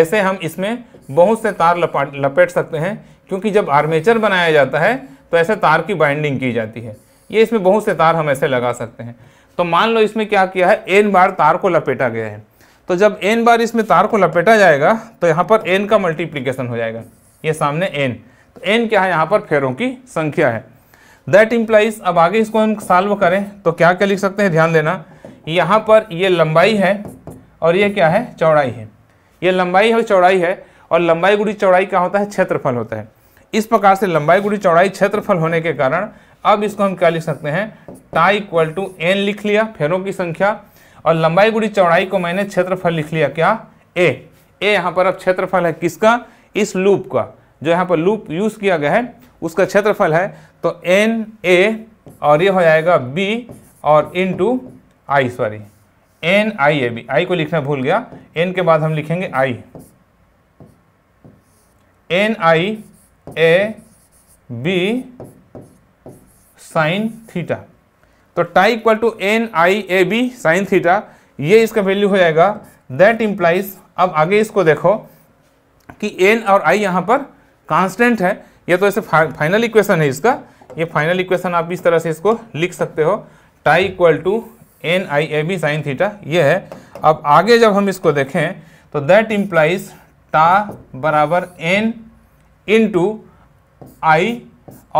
ऐसे हम इसमें बहुत से तार लपेट सकते हैं क्योंकि जब आर्मेचर बनाया जाता है तो ऐसे तार की बाइंडिंग की जाती है ये इसमें बहुत से तार हम ऐसे लगा सकते हैं तो मान लो इसमें क्या किया है एन बार तार को लपेटा गया है तो जब एन बार इसमें तार को लपेटा जाएगा तो यहाँ पर एन का मल्टीप्लीकेशन हो जाएगा ये सामने एन तो एन क्या है यहाँ पर फेरों की संख्या है दैट इम्प्लाइज अब आगे इसको हम सॉल्व करें तो क्या क्या लिख सकते हैं ध्यान देना यहाँ पर ये लंबाई है और ये क्या है चौड़ाई है ये लंबाई है और चौड़ाई है और लंबाई गुड़ी चौड़ाई क्या होता है क्षेत्रफल होता है इस प्रकार से लंबाई गुड़ी चौड़ाई क्षेत्रफल होने के कारण अब इसको हम क्या लिख सकते हैं टाई इक्वल टू एन लिख लिया फेरों की संख्या और लंबाई गुड़ी चौड़ाई को मैंने क्षेत्रफल लिख लिया क्या ए ए यहाँ पर अब क्षेत्रफल है किसका इस लूप का जो यहाँ पर लूप यूज़ किया गया है उसका क्षेत्रफल है तो एन ए और ये हो जाएगा बी और into I sorry N I A B I को लिखना भूल गया एन के बाद हम लिखेंगे I N I A B sine theta तो tau equal to N I A B sine theta ये इसका वैल्यू हो जाएगा दैट इम्प्लाइज अब आगे इसको देखो कि एन और आई यहाँ पर कांस्टेंट है ये तो ऐसे फाइनल इक्वेशन है इसका ये फाइनल इक्वेशन आप इस तरह से इसको लिख सकते हो tau equal to N I A B sine theta ये है अब आगे जब हम इसको देखें तो दैट इम्प्लाइज ता बराबर एन इन टू आई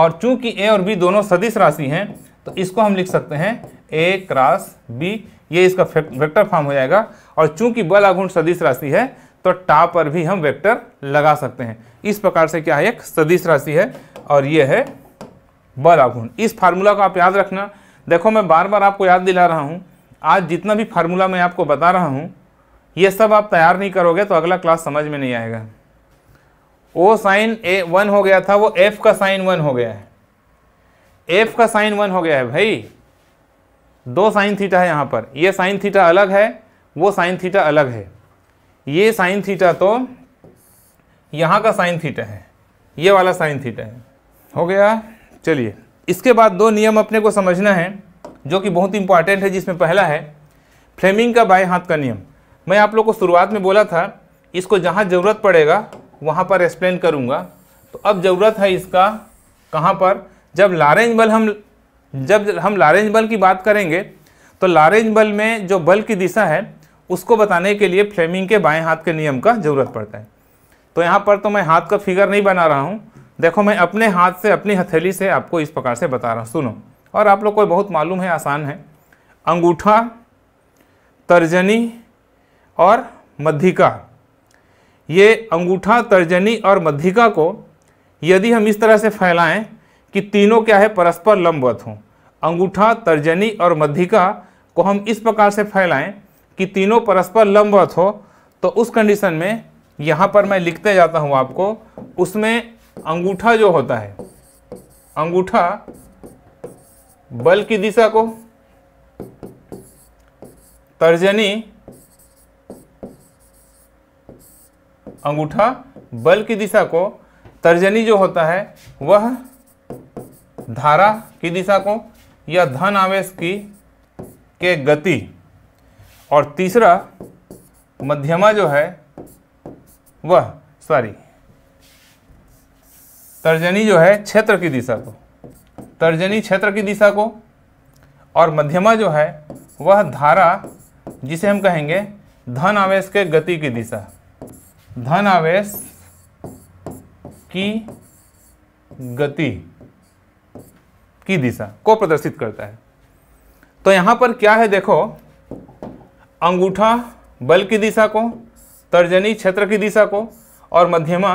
और चूंकि ए और बी दोनों सदिश राशि हैं तो इसको हम लिख सकते हैं ए क्रॉस बी ये इसका वेक्टर फॉर्म हो जाएगा और चूंकि बल आघूर्ण सदिश राशि है तो टा पर भी हम वेक्टर लगा सकते हैं इस प्रकार से क्या है एक सदिश राशि है और ये है बल आघूर्ण इस फार्मूला को आप याद रखना देखो मैं बार बार आपको याद दिला रहा हूँ आज जितना भी फार्मूला मैं आपको बता रहा हूँ ये सब आप तैयार नहीं करोगे तो अगला क्लास समझ में नहीं आएगा ओ साइन ए वन हो गया था वो एफ का साइन वन हो गया है एफ का साइन वन हो गया है भाई दो साइन थीटा है यहाँ पर ये साइन थीटा अलग है वो साइन थीटा अलग है ये साइन थीटा तो यहाँ का साइन थीटा है ये वाला साइन थीटा है हो गया चलिए इसके बाद दो नियम अपने को समझना है जो कि बहुत इंपॉर्टेंट है जिसमें पहला है फ्लेमिंग का बाएं हाथ का नियम मैं आप लोग को शुरुआत में बोला था इसको जहाँ ज़रूरत पड़ेगा वहाँ पर एक्सप्लेन करूँगा तो अब ज़रूरत है इसका कहाँ पर जब लारेंज बल हम जब हम लारेंज बल की बात करेंगे तो लारेंज बल में जो बल की दिशा है उसको बताने के लिए फ्लेमिंग के बाएं हाथ के नियम का ज़रूरत पड़ता है तो यहाँ पर तो मैं हाथ का फिगर नहीं बना रहा हूँ देखो मैं अपने हाथ से अपनी हथेली से आपको इस प्रकार से बता रहा हूँ सुनो और आप लोग को बहुत मालूम है आसान है अंगूठा तर्जनी और मध्यिका ये अंगूठा तर्जनी और मध्यिका को यदि हम इस तरह से फैलाएं कि तीनों क्या है परस्पर लंबवत हों अंगूठा तर्जनी और मध्यिका को हम इस प्रकार से फैलाएं कि तीनों परस्पर लंबवत हो तो उस कंडीशन में यहाँ पर मैं लिखते जाता हूँ आपको उसमें अंगूठा जो होता है अंगूठा बल की दिशा को तर्जनी अंगूठा बल की दिशा को तर्जनी जो होता है वह धारा की दिशा को या धन आवेश की के गति और तीसरा मध्यमा जो है वह सॉरी तर्जनी जो है क्षेत्र की दिशा को तर्जनी क्षेत्र की दिशा को और मध्यमा जो है वह धारा जिसे हम कहेंगे धन आवेश के गति की दिशा धन आवेश की गति की दिशा को प्रदर्शित करता है तो यहां पर क्या है देखो अंगूठा बल की दिशा को तर्जनी क्षेत्र की दिशा को और मध्यमा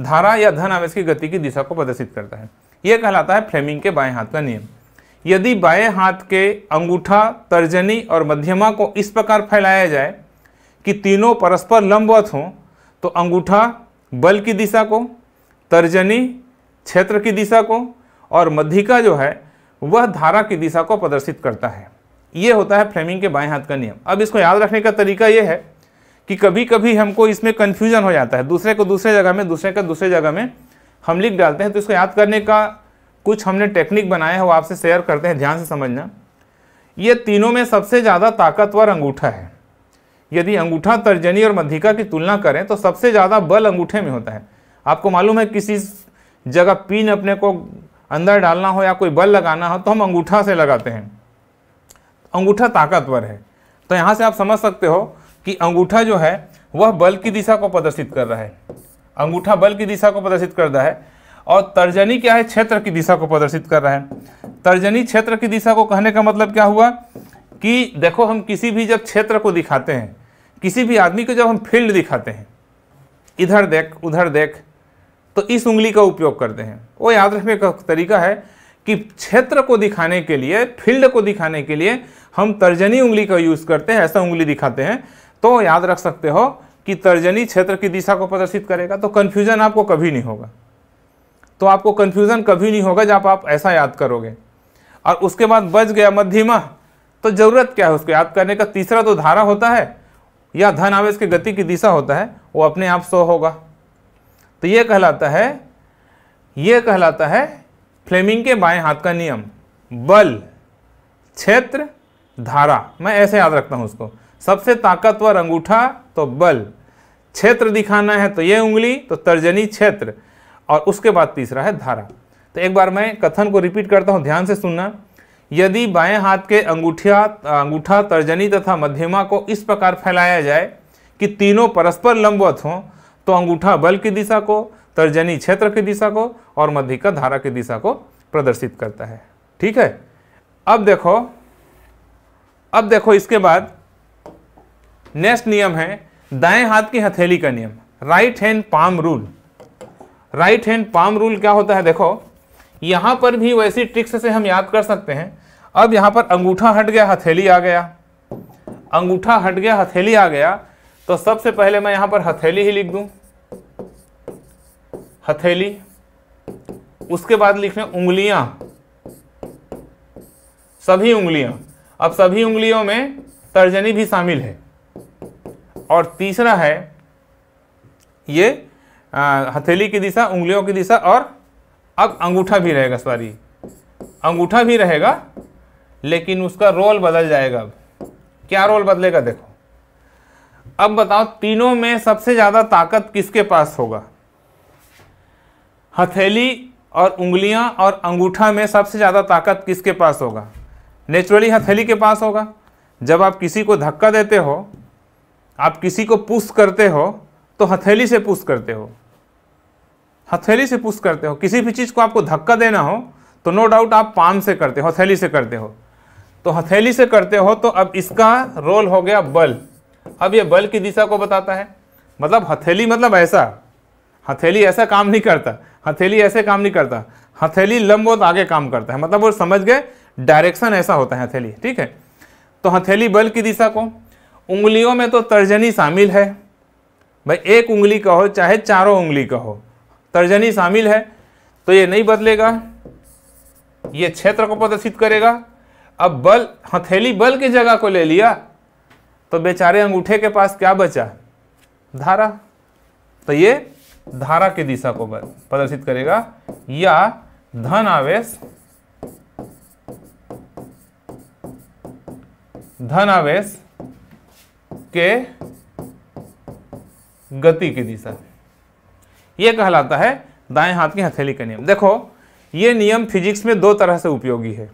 धारा या धन आवेश की गति की दिशा को प्रदर्शित करता है यह कहलाता है फ्लेमिंग के बाएं हाथ का नियम यदि बाएं हाथ के अंगूठा तर्जनी और मध्यमा को इस प्रकार फैलाया जाए कि तीनों परस्पर लंबवत हों तो अंगूठा बल की दिशा को तर्जनी क्षेत्र की दिशा को और मध्यिका जो है वह धारा की दिशा को प्रदर्शित करता है ये होता है फ्लेमिंग के बाएं हाथ का नियम अब इसको याद रखने का तरीका ये है कि कभी कभी हमको इसमें कन्फ्यूजन हो जाता है दूसरे को दूसरे जगह में दूसरे का दूसरे जगह में हम लिख डालते हैं तो इसको याद करने का कुछ हमने टेक्निक बनाया है वो आपसे शेयर करते हैं ध्यान से समझना ये तीनों में सबसे ज़्यादा ताकतवर अंगूठा है यदि अंगूठा तर्जनी और मध्यिका की तुलना करें तो सबसे ज़्यादा बल अंगूठे में होता है आपको मालूम है किसी जगह पिन अपने को अंदर डालना हो या कोई बल लगाना हो तो हम अंगूठा से लगाते हैं अंगूठा ताकतवर है तो यहाँ से आप समझ सकते हो कि अंगूठा जो है वह बल की दिशा को प्रदर्शित कर रहा है अंगूठा बल की दिशा को प्रदर्शित कर रहा है और तर्जनी क्या है क्षेत्र की दिशा को प्रदर्शित कर रहा है तर्जनी क्षेत्र की दिशा को कहने का मतलब क्या हुआ कि देखो हम किसी भी जब क्षेत्र को दिखाते हैं किसी भी आदमी को जब हम फील्ड दिखाते हैं इधर देख उधर देख तो इस उंगली का उपयोग करते हैं वो याद रखने का तरीका है कि क्षेत्र को दिखाने के लिए फील्ड को दिखाने के लिए हम तर्जनी उंगली का यूज़ करते हैं ऐसा उंगली दिखाते हैं तो याद रख सकते हो कि तर्जनी क्षेत्र की दिशा को प्रदर्शित करेगा तो कन्फ्यूज़न आपको कभी नहीं होगा तो आपको कन्फ्यूज़न कभी नहीं होगा जब आप ऐसा याद करोगे और उसके बाद बच गया मध्यमा तो जरूरत क्या है उसको याद करने का तीसरा तो धारा होता है या धन आवेश की गति की दिशा होता है वो अपने आप सो होगा तो ये कहलाता है ये कहलाता है फ्लेमिंग के बाएं हाथ का नियम बल क्षेत्र धारा मैं ऐसे याद रखता हूँ उसको सबसे ताकतवर अंगूठा तो बल क्षेत्र दिखाना है तो ये उंगली तो तर्जनी क्षेत्र और उसके बाद तीसरा है धारा तो एक बार मैं कथन को रिपीट करता हूँ ध्यान से सुनना यदि बाएं हाथ के अंगूठिया अंगूठा तर्जनी तथा मध्यमा को इस प्रकार फैलाया जाए कि तीनों परस्पर लंबवत हों तो अंगूठा बल की दिशा को तर्जनी क्षेत्र की दिशा को और मध्यिका धारा की दिशा को प्रदर्शित करता है ठीक है अब देखो अब देखो इसके बाद नेक्स्ट नियम है दाएं हाथ की हथेली का नियम right hand palm rule right hand palm rule क्या होता है देखो यहां पर भी वैसी ट्रिक्स से हम याद कर सकते हैं अब यहां पर अंगूठा हट गया हथेली आ गया अंगूठा हट गया हथेली आ गया तो सबसे पहले मैं यहां पर हथेली ही लिख दूं हथेली उसके बाद लिख उंगलियां सभी उंगलियां अब सभी उंगलियों में तर्जनी भी शामिल है और तीसरा है ये हथेली की दिशा उंगलियों की दिशा और अब अंगूठा भी रहेगा सॉरी अंगूठा भी रहेगा लेकिन उसका रोल बदल जाएगा अब क्या रोल बदलेगा देखो अब बताओ तीनों में सबसे ज़्यादा ताकत किसके पास होगा हथेली और उंगलियां और अंगूठा में सबसे ज़्यादा ताकत किसके पास होगा नेचुरली हथेली के पास होगा जब आप किसी को धक्का देते हो आप किसी को पुश करते हो तो हथेली से पुश करते हो हथेली से पुश करते हो किसी भी चीज़ को आपको धक्का देना हो तो नो डाउट आप पाम से करते हो हथेली से करते हो तो हथेली से करते हो तो अब इसका रोल हो गया बल अब ये बल की दिशा को बताता है मतलब हथेली मतलब ऐसा हथेली ऐसा काम नहीं करता हथेली ऐसे काम नहीं करता हथेली लंबवत आगे काम करता है मतलब वो समझ गए डायरेक्शन ऐसा होता है हथेली ठीक है तो हथेली बल की दिशा को उंगलियों में तो तर्जनी शामिल है भाई एक उंगली का हो चाहे चारों उंगली का हो तर्जनी शामिल है तो ये नहीं बदलेगा ये क्षेत्र को प्रदर्शित करेगा अब बल हथेली बल की जगह को ले लिया तो बेचारे अंगूठे के पास क्या बचा धारा तो ये धारा की दिशा को प्रदर्शित करेगा या धन आवेश धन आवेश के गति की दिशा ये कहलाता है दाएं हाथ की हथेली का नियम देखो ये नियम फिजिक्स में दो तरह से उपयोगी है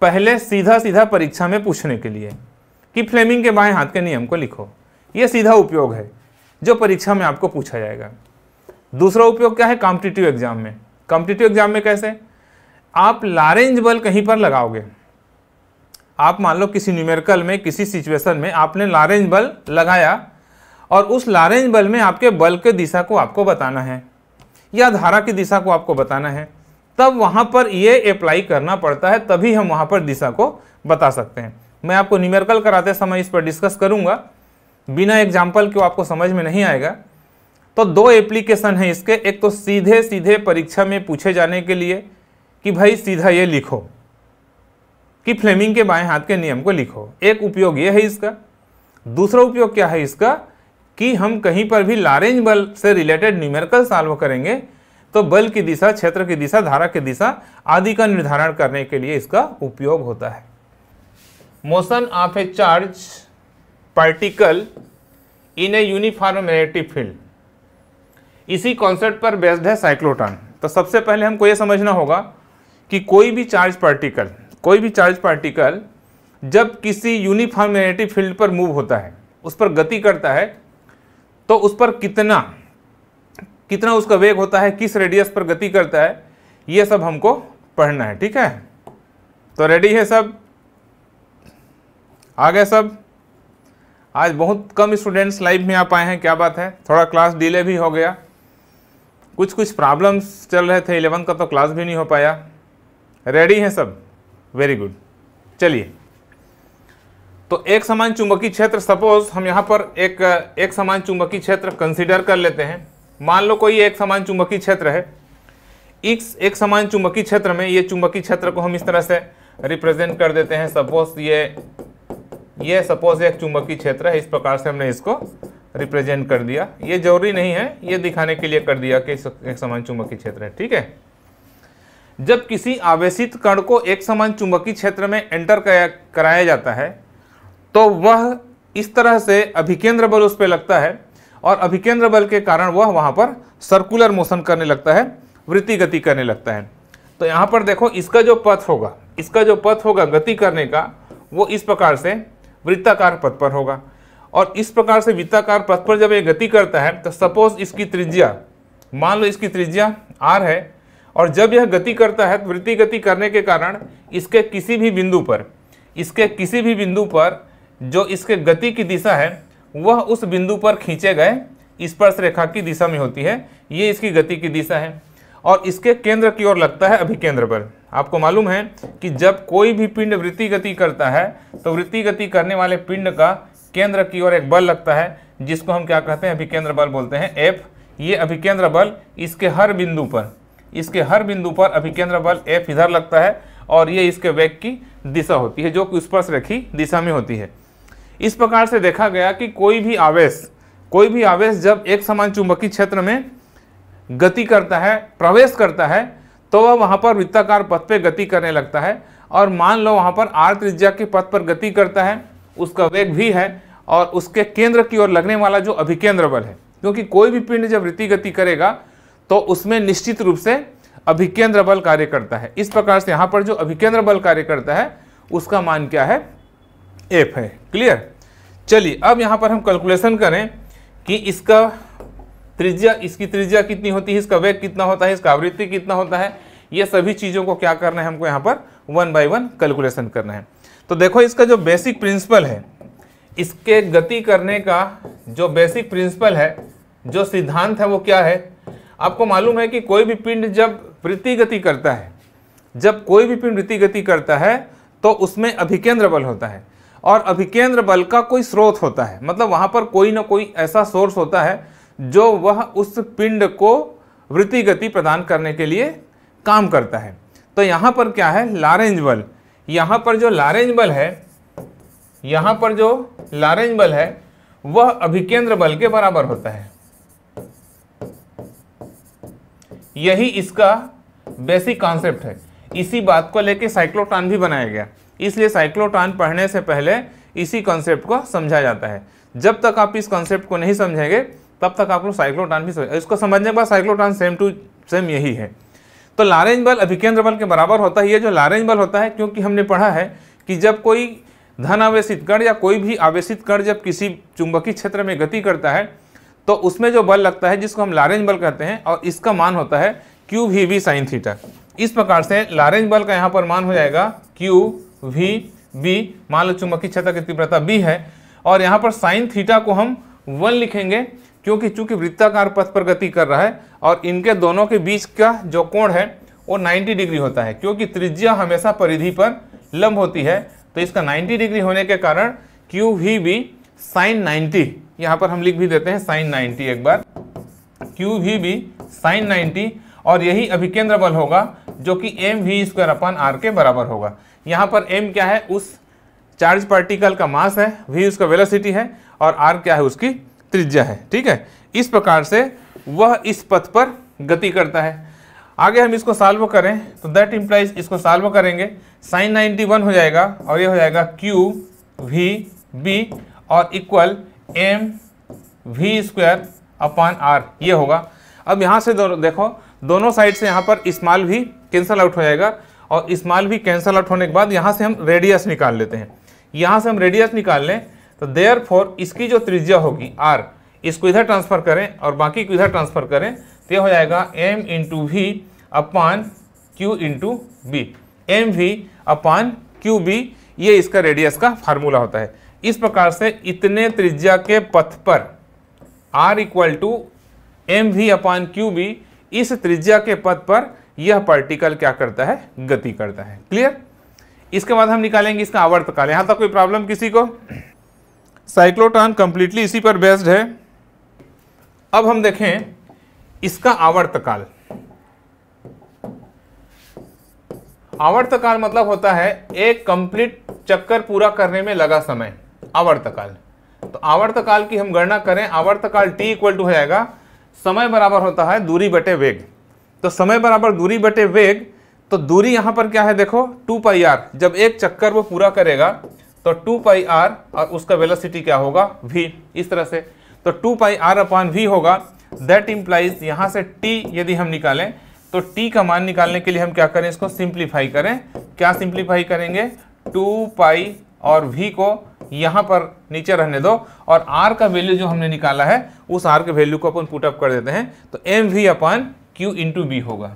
पहले सीधा सीधा परीक्षा में पूछने के लिए कि फ्लेमिंग के बाएं हाथ के नियम को लिखो ये सीधा उपयोग है जो परीक्षा में आपको पूछा जाएगा दूसरा उपयोग क्या है कॉम्पिटिटिव एग्जाम में कॉम्पिटिटिव एग्जाम में कैसे आप लारेंज बल कहीं पर लगाओगे आप मान लो किसी न्यूमेरिकल में किसी सिचुएशन में आपने लारेंज बल लगाया और उस लारेंज बल में आपके बल के दिशा को आपको बताना है या धारा की दिशा को आपको बताना है तब वहां पर ये अप्लाई करना पड़ता है तभी हम वहां पर दिशा को बता सकते हैं मैं आपको न्यूमेरिकल कराते समय इस पर डिस्कस करूंगा बिना एग्जाम्पल के आपको समझ में नहीं आएगा तो दो एप्लीकेशन है इसके एक तो सीधे सीधे परीक्षा में पूछे जाने के लिए कि भाई सीधा ये लिखो कि फ्लेमिंग के बाएं हाथ के नियम को लिखो एक उपयोग ये है इसका दूसरा उपयोग क्या है इसका कि हम कहीं पर भी लारेंज बल से रिलेटेड न्यूमेरिकल सॉल्व करेंगे तो बल की दिशा क्षेत्र की दिशा धारा की दिशा आदि का निर्धारण करने के लिए इसका उपयोग होता है motion of a charge particle in a uniform magnetic field इसी कॉन्सेप्ट पर बेस्ड है साइक्लोटॉन तो सबसे पहले हमको यह समझना होगा कि कोई भी चार्ज पार्टिकल कोई भी चार्ज पार्टिकल जब किसी यूनिफॉर्म मैग्नेटिक फील्ड पर मूव होता है उस पर गति करता है तो उस पर कितना कितना उसका वेग होता है किस रेडियस पर गति करता है ये सब हमको पढ़ना है ठीक है तो रेडी है सब आ गए सब आज बहुत कम स्टूडेंट्स लाइव में आ पाए हैं क्या बात है थोड़ा क्लास डिले भी हो गया कुछ कुछ प्रॉब्लम्स चल रहे थे इलेवन का तो क्लास भी नहीं हो पाया रेडी हैं सब वेरी गुड चलिए तो एक समान चुंबकीय क्षेत्र सपोज हम यहाँ पर एक एक समान चुंबकीय क्षेत्र कंसिडर कर लेते हैं मान लो कोई एक समान चुंबकीय क्षेत्र है इस एक समान चुंबकीय क्षेत्र में ये चुंबकीय क्षेत्र को हम इस तरह से रिप्रेजेंट कर देते हैं सपोज ये ये सपोज एक चुंबकीय क्षेत्र है इस प्रकार से हमने इसको रिप्रेजेंट कर दिया ये जरूरी नहीं है ये दिखाने के लिए कर दिया कि एक समान चुंबकीय क्षेत्र है ठीक है जब किसी आवेशित कण को एक समान चुंबकीय क्षेत्र में एंटर कराया जाता है तो वह इस तरह से अभिकेंद्र बल उस पर लगता है और अभिकेंद्र बल के कारण वह वहाँ पर सर्कुलर मोशन करने लगता है वृत्ति गति करने लगता है तो यहाँ पर देखो इसका जो पथ होगा इसका जो पथ होगा गति करने का वो इस प्रकार से वृत्ताकार पथ पर होगा और इस प्रकार से वृत्ताकार पथ पर जब ये गति करता है तो सपोज इसकी त्रिज्या मान लो इसकी त्रिज्या आर है और जब यह गति करता है तो वृत्ति गति करने के कारण इसके किसी भी बिंदु पर इसके किसी भी बिंदु पर जो इसके गति की दिशा है वह उस बिंदु पर खींचे गए स्पर्श रेखा की दिशा में होती है ये इसकी गति की दिशा है और इसके केंद्र की ओर लगता है अभिकेंद्र पर आपको मालूम है कि जब कोई भी पिंड वृत्ति गति करता है तो वृत्ति गति करने वाले पिंड का केंद्र की ओर एक बल लगता है जिसको हम क्या कहते हैं अभिकेंद्र बल बोलते हैं एफ ये अभिकेंद्र बल इसके हर बिंदु पर इसके हर बिंदु पर अभिकेंद्र बल एफ इधर लगता है और ये इसके वेग की दिशा होती है जो कि स्पर्श रेखी दिशा में होती है इस प्रकार से देखा गया कि कोई भी आवेश कोई भी आवेश जब एक समान चुंबकीय क्षेत्र में गति करता है प्रवेश करता है तो वह वहाँ पर वृत्ताकार पथ पर गति करने लगता है और मान लो वहाँ पर आर त्रिज्या के पथ पर गति करता है उसका वेग भी है और उसके केंद्र की ओर लगने वाला जो अभिकेंद्र बल है क्योंकि कोई भी पिंड जब वृत्ति गति करेगा तो उसमें निश्चित रूप से अभिकेंद्र बल कार्य करता है इस प्रकार से यहाँ पर जो अभिकेंद्र बल कार्य करता है उसका मान क्या है एफ है क्लियर चलिए अब यहाँ पर हम कैलकुलेशन करें कि इसका त्रिज्या इसकी त्रिज्या कितनी होती है इसका वेग कितना होता है इसका आवृत्ति कितना होता है ये सभी चीज़ों को क्या करना है हमको यहाँ पर वन बाई वन कैलकुलेशन करना है तो देखो इसका जो बेसिक प्रिंसिपल है इसके गति करने का जो बेसिक प्रिंसिपल है जो सिद्धांत है वो क्या है आपको मालूम है कि कोई भी पिंड जब वृत्ति गति करता है जब कोई भी पिंड वृत्ति गति करता है तो उसमें अभिकेंद्र बल होता है और अभिकेंद्र बल का कोई स्रोत होता है मतलब वहाँ पर कोई ना कोई ऐसा सोर्स होता है जो वह उस पिंड को वृत्ति गति प्रदान करने के लिए काम करता है तो यहाँ पर क्या है लारेंज बल यहाँ पर जो लारेंज बल है यहाँ पर जो लारेंज बल है वह अभिकेंद्र बल के बराबर होता है यही इसका बेसिक कॉन्सेप्ट है इसी बात को लेके साइक्लोटान भी बनाया गया इसलिए साइक्लोट्रॉन पढ़ने से पहले इसी कॉन्सेप्ट को समझा जाता है जब तक आप इस कॉन्सेप्ट को नहीं समझेंगे तब तक आप लोग साइक्लोट्रॉन भी समझ इसको समझने के बाद साइक्लोट्रॉन सेम टू सेम यही है तो लारेंज बल अभिकेंद्र बल के बराबर होता है ये जो लारेंज बल होता है क्योंकि हमने पढ़ा है कि जब कोई धन आवेशित कण या कोई भी आवेशित कण जब किसी चुंबकीय क्षेत्र में गति करता है तो उसमें जो बल लगता है जिसको हम लारेंज बल कहते हैं और इसका मान होता है Q V V sine theta इस प्रकार से लारेंज बल का यहाँ पर मान हो जाएगा क्यू वी बी मान लो चुंबकीय क्षेत्र की तीव्रता बी है और यहाँ पर साइन थीटा को हम वन लिखेंगे क्योंकि चूंकि वृत्ताकार पथ पर गति कर रहा है और इनके दोनों के बीच का जो कोण है वो 90 डिग्री होता है क्योंकि त्रिज्या हमेशा परिधि पर लंब होती है तो इसका 90 डिग्री होने के कारण Q V B sine ninety यहाँ पर हम लिख भी देते हैं साइन 90 एक बार Q V B sine ninety और यही अभिकेंद्र बल होगा जो कि M V square upon R के बराबर होगा यहाँ पर एम क्या है उस चार्ज पार्टिकल का मास है वी उसका वेलोसिटी है और आर क्या है उसकी त्रिज्या है ठीक है इस प्रकार से वह इस पथ पर गति करता है आगे हम इसको सॉल्व करें तो दैट इम्प्लाइज इसको सॉल्व करेंगे साइन 91 हो जाएगा और ये हो जाएगा क्यू वी बी और equal M V square upon R ये होगा अब यहाँ से दो, देखो दोनों साइड से यहाँ पर स्मॉल भी कैंसल आउट हो जाएगा और स्मॉल भी कैंसल आउट होने के बाद यहाँ से हम रेडियस निकाल लेते हैं यहाँ से हम रेडियस निकाल लें तो देयर फोर इसकी जो त्रिज्या होगी आर इसको इधर ट्रांसफ़र करें और बाकी को इधर ट्रांसफ़र करें तो यह हो जाएगा M into V upon Q into B M V upon Q B ये इसका रेडियस का फार्मूला होता है इस प्रकार से इतने त्रिज्या के पथ पर R equal to M V upon Q B इस त्रिज्या के पथ पर यह पार्टिकल क्या करता है गति करता है क्लियर इसके बाद हम निकालेंगे इसका आवर्तकाल यहां तक कोई प्रॉब्लम किसी को साइक्लोटॉन कंप्लीटली इसी पर बेस्ड है अब हम देखें इसका आवर्तकाल आवर्तकाल मतलब होता है एक कंप्लीट चक्कर पूरा करने में लगा समय आवर्तकाल तो आवर्तकाल की हम गणना करें आवर्तकाल टी इक्वल टू हो जाएगा समय बराबर होता है दूरी बटे वेग तो समय बराबर दूरी बटे वेग तो दूरी यहां पर क्या है देखो टू पाई आर जब एक चक्कर वो पूरा करेगा तो टू पाई आर और उसका वेलोसिटी क्या होगा वी इस तरह से तो two pi R upon V होगा दैट इम्प्लाइज यहां से टी यदि हम निकालें तो टी का मान निकालने के लिए हम क्या करें इसको सिंप्लीफाई करें क्या सिंप्लीफाई करेंगे टू पाई और वी को यहां पर नीचे रहने दो और आर का वैल्यू जो हमने निकाला है उस आर के वैल्यू को अपन पुटअप कर देते हैं तो M V upon Q into B होगा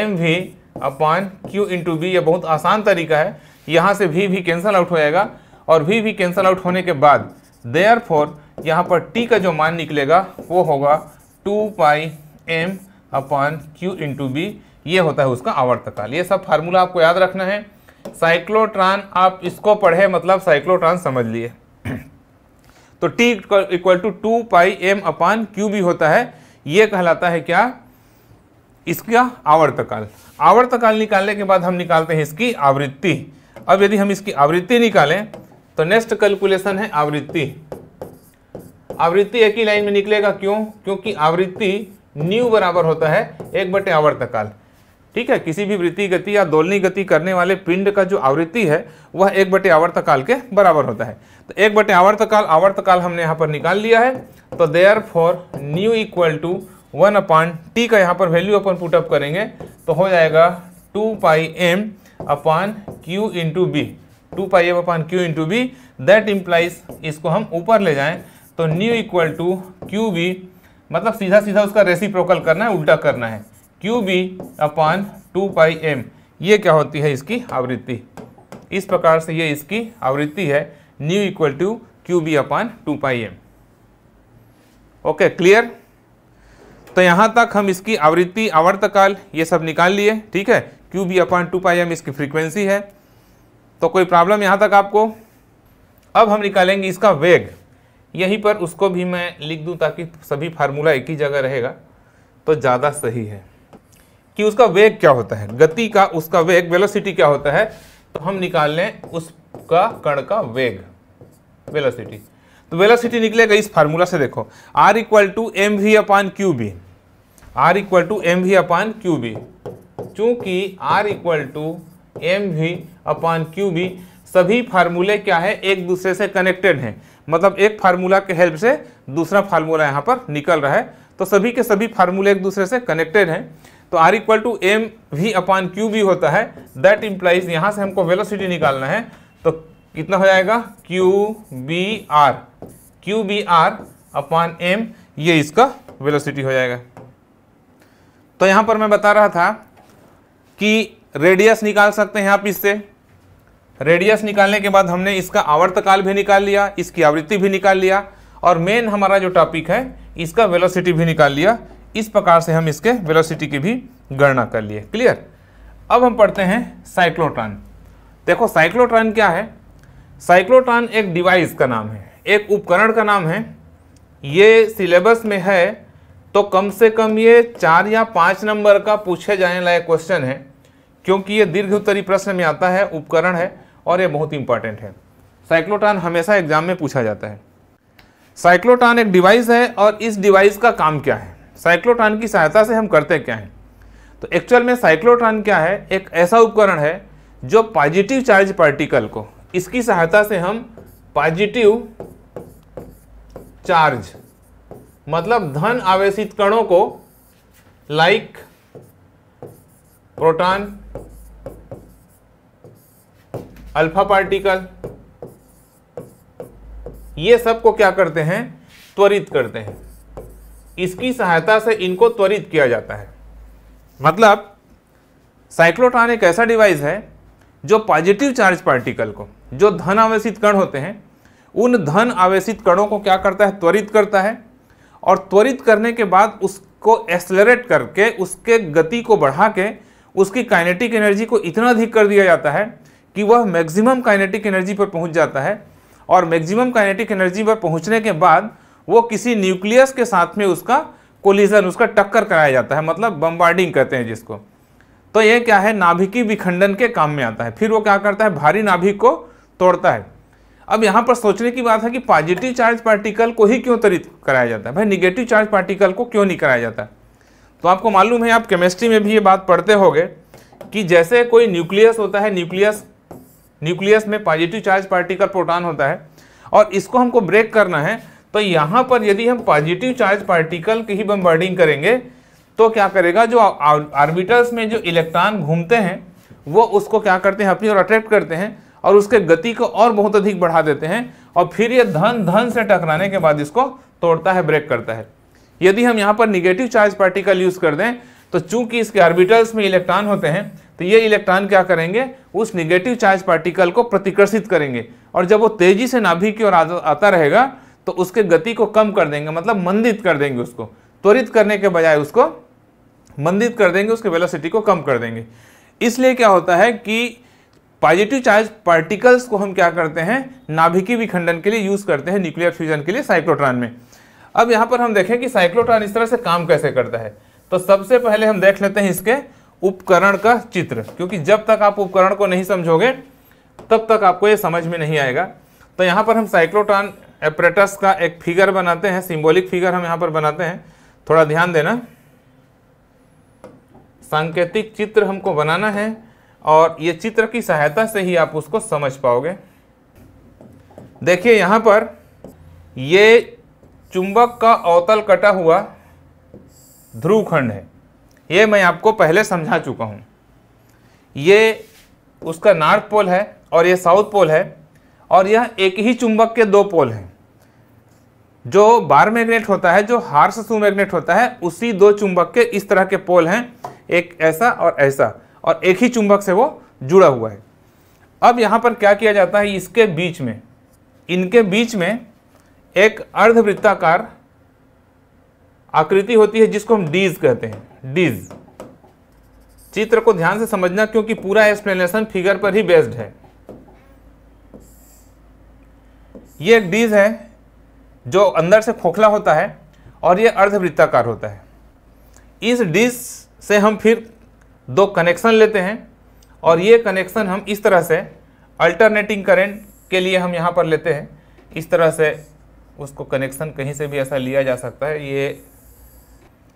M V upon Q into B यह बहुत आसान तरीका है यहाँ से वी भी कैंसल आउट हो जाएगा और वी भी कैंसल आउट होने के बाद देयर फोर यहाँ पर टी का जो मान निकलेगा वो होगा two pi M upon Q into B ये होता है उसका आवर्तकाल ये सब फार्मूला आपको याद रखना है साइक्लोट्रान आप इसको पढ़े मतलब साइक्लोट्रान समझ लिए तो T equal to two pi M upon Q B होता है ये कहलाता है क्या इसका आवर्तकाल आवर्तकाल निकालने के बाद हम निकालते हैं इसकी आवृत्ति अब यदि हम इसकी आवृत्ति निकालें तो नेक्स्ट कैलकुलेशन है आवृत्ति आवृत्ति एक ही लाइन में निकलेगा क्यों क्योंकि आवृत्ति न्यू बराबर होता है एक बटे आवर्तकाल ठीक है किसी भी वृत्ति गति या दोलनी गति करने वाले पिंड का जो आवृत्ति है वह एक बटे आवर्तकाल के बराबर होता है तो एक बटे आवर्तकाल आवर्तकाल हमने यहाँ पर निकाल लिया है तो therefore nu equal to one upon T का यहाँ पर वैल्यू अपन पुटअप करेंगे तो हो जाएगा two pi M upon Q into B two pi M upon Q into B that implies इसको हम ऊपर ले जाएं तो nu equal to Q B मतलब सीधा सीधा उसका रेसिप्रोकल करना है उल्टा करना है Q B upon two pi M ये क्या होती है इसकी आवृत्ति इस प्रकार से ये इसकी आवृत्ति है nu equal to Q B upon two pi M okay clear तो यहाँ तक हम इसकी आवृत्ति आवर्तकाल ये सब निकाल लिए ठीक है Q B upon two pi M इसकी फ्रीक्वेंसी है तो कोई प्रॉब्लम यहाँ तक आपको अब हम निकालेंगे इसका वेग यहीं पर उसको भी मैं लिख दूँ ताकि सभी फार्मूला एक ही जगह रहेगा तो ज़्यादा सही है कि उसका वेग क्या होता है गति का उसका वेग वेलोसिटी क्या होता है तो हम निकाल लें उसका कण का वेग वेलोसिटी तो वेलोसिटी निकलेगा इस फार्मूला से देखो R equal to M V upon Q B R equal to M V upon Q B चूंकि R equal to M V upon Q B सभी फार्मूले क्या है एक दूसरे से कनेक्टेड हैं मतलब एक फार्मूला के हेल्प से दूसरा फार्मूला यहाँ पर निकल रहा है तो सभी के सभी फार्मूले एक दूसरे से कनेक्टेड हैं तो R equal to M V upon Q B होता है दैट इम्प्लाइज यहाँ से हमको वेलोसिटी निकालना है तो कितना हो जाएगा Q B R Q B R upon M ये इसका वेलोसिटी हो जाएगा तो यहाँ पर मैं बता रहा था कि रेडियस निकाल सकते हैं आप इससे रेडियस निकालने के बाद हमने इसका आवर्तकाल भी निकाल लिया इसकी आवृत्ति भी निकाल लिया और मेन हमारा जो टॉपिक है इसका वेलोसिटी भी निकाल लिया इस प्रकार से हम इसके वेलोसिटी की भी गणना कर लिए क्लियर अब हम पढ़ते हैं साइक्लोट्रॉन देखो साइक्लोट्रॉन क्या है साइक्लोट्रॉन एक डिवाइस का नाम है एक उपकरण का नाम है ये सिलेबस में है तो कम से कम ये चार या पाँच नंबर का पूछे जाने लायक क्वेश्चन है क्योंकि ये दीर्घ उत्तरी प्रश्न में आता है उपकरण है और ये बहुत इंपॉर्टेंट है साइक्लोट्रॉन हमेशा एग्जाम में पूछा जाता है साइक्लोट्रॉन एक डिवाइस है और इस डिवाइस का काम क्या है साइक्लोट्रॉन की सहायता से हम करते क्या हैं तो एक्चुअल में साइक्लोट्रॉन क्या है एक ऐसा उपकरण है जो पॉजिटिव चार्ज पार्टिकल को इसकी सहायता से हम पॉजिटिव चार्ज मतलब धन आवेशित कणों को लाइक प्रोटॉन अल्फा पार्टिकल ये सबको क्या करते हैं त्वरित करते हैं इसकी सहायता से इनको त्वरित किया जाता है मतलब साइक्लोट्रॉन एक ऐसा डिवाइस है जो पॉजिटिव चार्ज पार्टिकल को जो धन आवेशित कण होते हैं उन धन आवेशित कणों को क्या करता है त्वरित करता है और त्वरित करने के बाद उसको एक्सलरेट करके उसके गति को बढ़ा के उसकी काइनेटिक एनर्जी को इतना अधिक कर दिया जाता है कि वह मैक्सिमम काइनेटिक एनर्जी पर पहुंच जाता है और मैक्सिमम काइनेटिक एनर्जी पर पहुंचने के बाद वो किसी न्यूक्लियस के साथ में उसका कोलिजन उसका टक्कर कराया जाता है मतलब बम्बार्डिंग कहते हैं जिसको तो ये क्या है नाभिकी विखंडन के काम में आता है फिर वो क्या करता है भारी नाभिक को तोड़ता है अब यहाँ पर सोचने की बात है कि पॉजिटिव चार्ज पार्टिकल को ही क्यों तरित कराया जाता है भाई निगेटिव चार्ज पार्टिकल को क्यों नहीं कराया जाता तो आपको मालूम है आप केमिस्ट्री में भी ये बात पढ़ते हो कि जैसे कोई न्यूक्लियस होता है न्यूक्लियस न्यूक्लियस में पॉजिटिव चार्ज पार्टिकल प्रोटॉन होता है और इसको हमको ब्रेक करना है तो यहां पर यदि हम पॉजिटिव चार्ज पार्टिकल की ही बम्बर्डिंग करेंगे तो क्या करेगा जो आर्बिटर्स में जो इलेक्ट्रॉन घूमते हैं वो उसको क्या करते हैं अपनी ओर अट्रैक्ट करते हैं और उसके गति को और बहुत अधिक बढ़ा देते हैं और फिर ये धन धन से टकराने के बाद इसको तोड़ता है ब्रेक करता है यदि हम यहाँ पर निगेटिव चार्ज पार्टिकल यूज़ कर दें तो चूंकि इसके आर्बिटर्स में इलेक्ट्रॉन होते हैं तो ये इलेक्ट्रॉन क्या करेंगे उस निगेटिव चार्ज पार्टिकल को प्रतिकर्षित करेंगे और जब वो तेजी से नाभिक की ओर आता रहेगा तो उसके गति को कम कर देंगे मतलब मंदित कर देंगे उसको त्वरित करने के बजाय उसको मंदित कर देंगे उसके वेलोसिटी को कम कर देंगे इसलिए क्या होता है कि पॉजिटिव चार्ज पार्टिकल्स को हम क्या करते हैं नाभिकी विखंडन के लिए यूज़ करते हैं न्यूक्लियर फ्यूजन के लिए साइक्लोट्रॉन में अब यहाँ पर हम देखें कि साइक्लोट्रॉन इस तरह से काम कैसे करता है तो सबसे पहले हम देख लेते हैं इसके उपकरण का चित्र क्योंकि जब तक आप उपकरण को नहीं समझोगे तब तक आपको ये समझ में नहीं आएगा तो यहाँ पर हम साइक्लोट्रॉन एपरेटस का एक फिगर बनाते हैं सिंबॉलिक फिगर हम यहाँ पर बनाते हैं थोड़ा ध्यान देना सांकेतिक चित्र हमको बनाना है और ये चित्र की सहायता से ही आप उसको समझ पाओगे देखिए यहाँ पर ये चुंबक का अवतल कटा हुआ ध्रुव खंड है ये मैं आपको पहले समझा चुका हूँ ये उसका नॉर्थ पोल है और ये साउथ पोल है और यह एक ही चुंबक के दो पोल हैं जो बार मैग्नेट होता है जो हार्स मैग्नेट होता है उसी दो चुंबक के इस तरह के पोल हैं एक ऐसा और ऐसा और एक ही चुंबक से वो जुड़ा हुआ है अब यहाँ पर क्या किया जाता है इसके बीच में इनके बीच में एक अर्धवृत्ताकार आकृति होती है जिसको हम डीज कहते हैं डीज चित्र को ध्यान से समझना क्योंकि पूरा एक्सप्लेनेशन फिगर पर ही बेस्ड है ये एक डीज है जो अंदर से खोखला होता है और ये अर्धवृत्ताकार होता है इस डीज से हम फिर दो कनेक्शन लेते हैं और ये कनेक्शन हम इस तरह से अल्टरनेटिंग करंट के लिए हम यहाँ पर लेते हैं इस तरह से उसको कनेक्शन कहीं से भी ऐसा लिया जा सकता है ये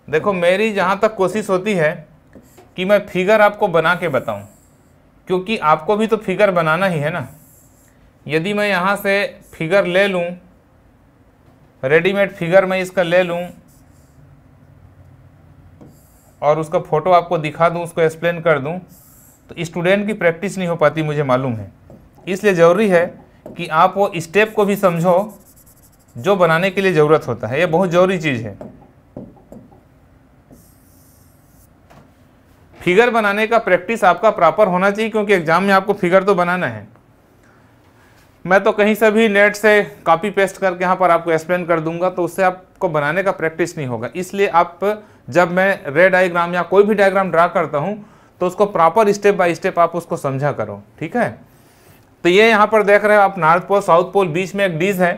देखो मेरी जहाँ तक कोशिश होती है कि मैं फिगर आपको बना के बताऊँ क्योंकि आपको भी तो फिगर बनाना ही है ना यदि मैं यहाँ से फिगर ले लूँ रेडीमेड फिगर मैं इसका ले लूँ और उसका फ़ोटो आपको दिखा दूँ उसको एक्सप्लेन कर दूँ तो स्टूडेंट की प्रैक्टिस नहीं हो पाती मुझे मालूम है इसलिए ज़रूरी है कि आप वो स्टेप को भी समझो जो बनाने के लिए ज़रूरत होता है ये बहुत ज़रूरी चीज़ है फिगर बनाने का प्रैक्टिस आपका प्रॉपर होना चाहिए क्योंकि एग्ज़ाम में आपको फिगर तो बनाना है मैं तो कहीं से भी नेट से कॉपी पेस्ट करके यहाँ पर आपको एक्सप्लेन कर दूंगा तो उससे आपको बनाने का प्रैक्टिस नहीं होगा इसलिए आप जब मैं रे डायग्राम या कोई भी डायग्राम ड्रा करता हूँ तो उसको प्रॉपर स्टेप बाय स्टेप आप उसको समझा करो ठीक है तो ये यहाँ पर देख रहे हो आप नॉर्थ पोल साउथ पोल बीच में एक डीज है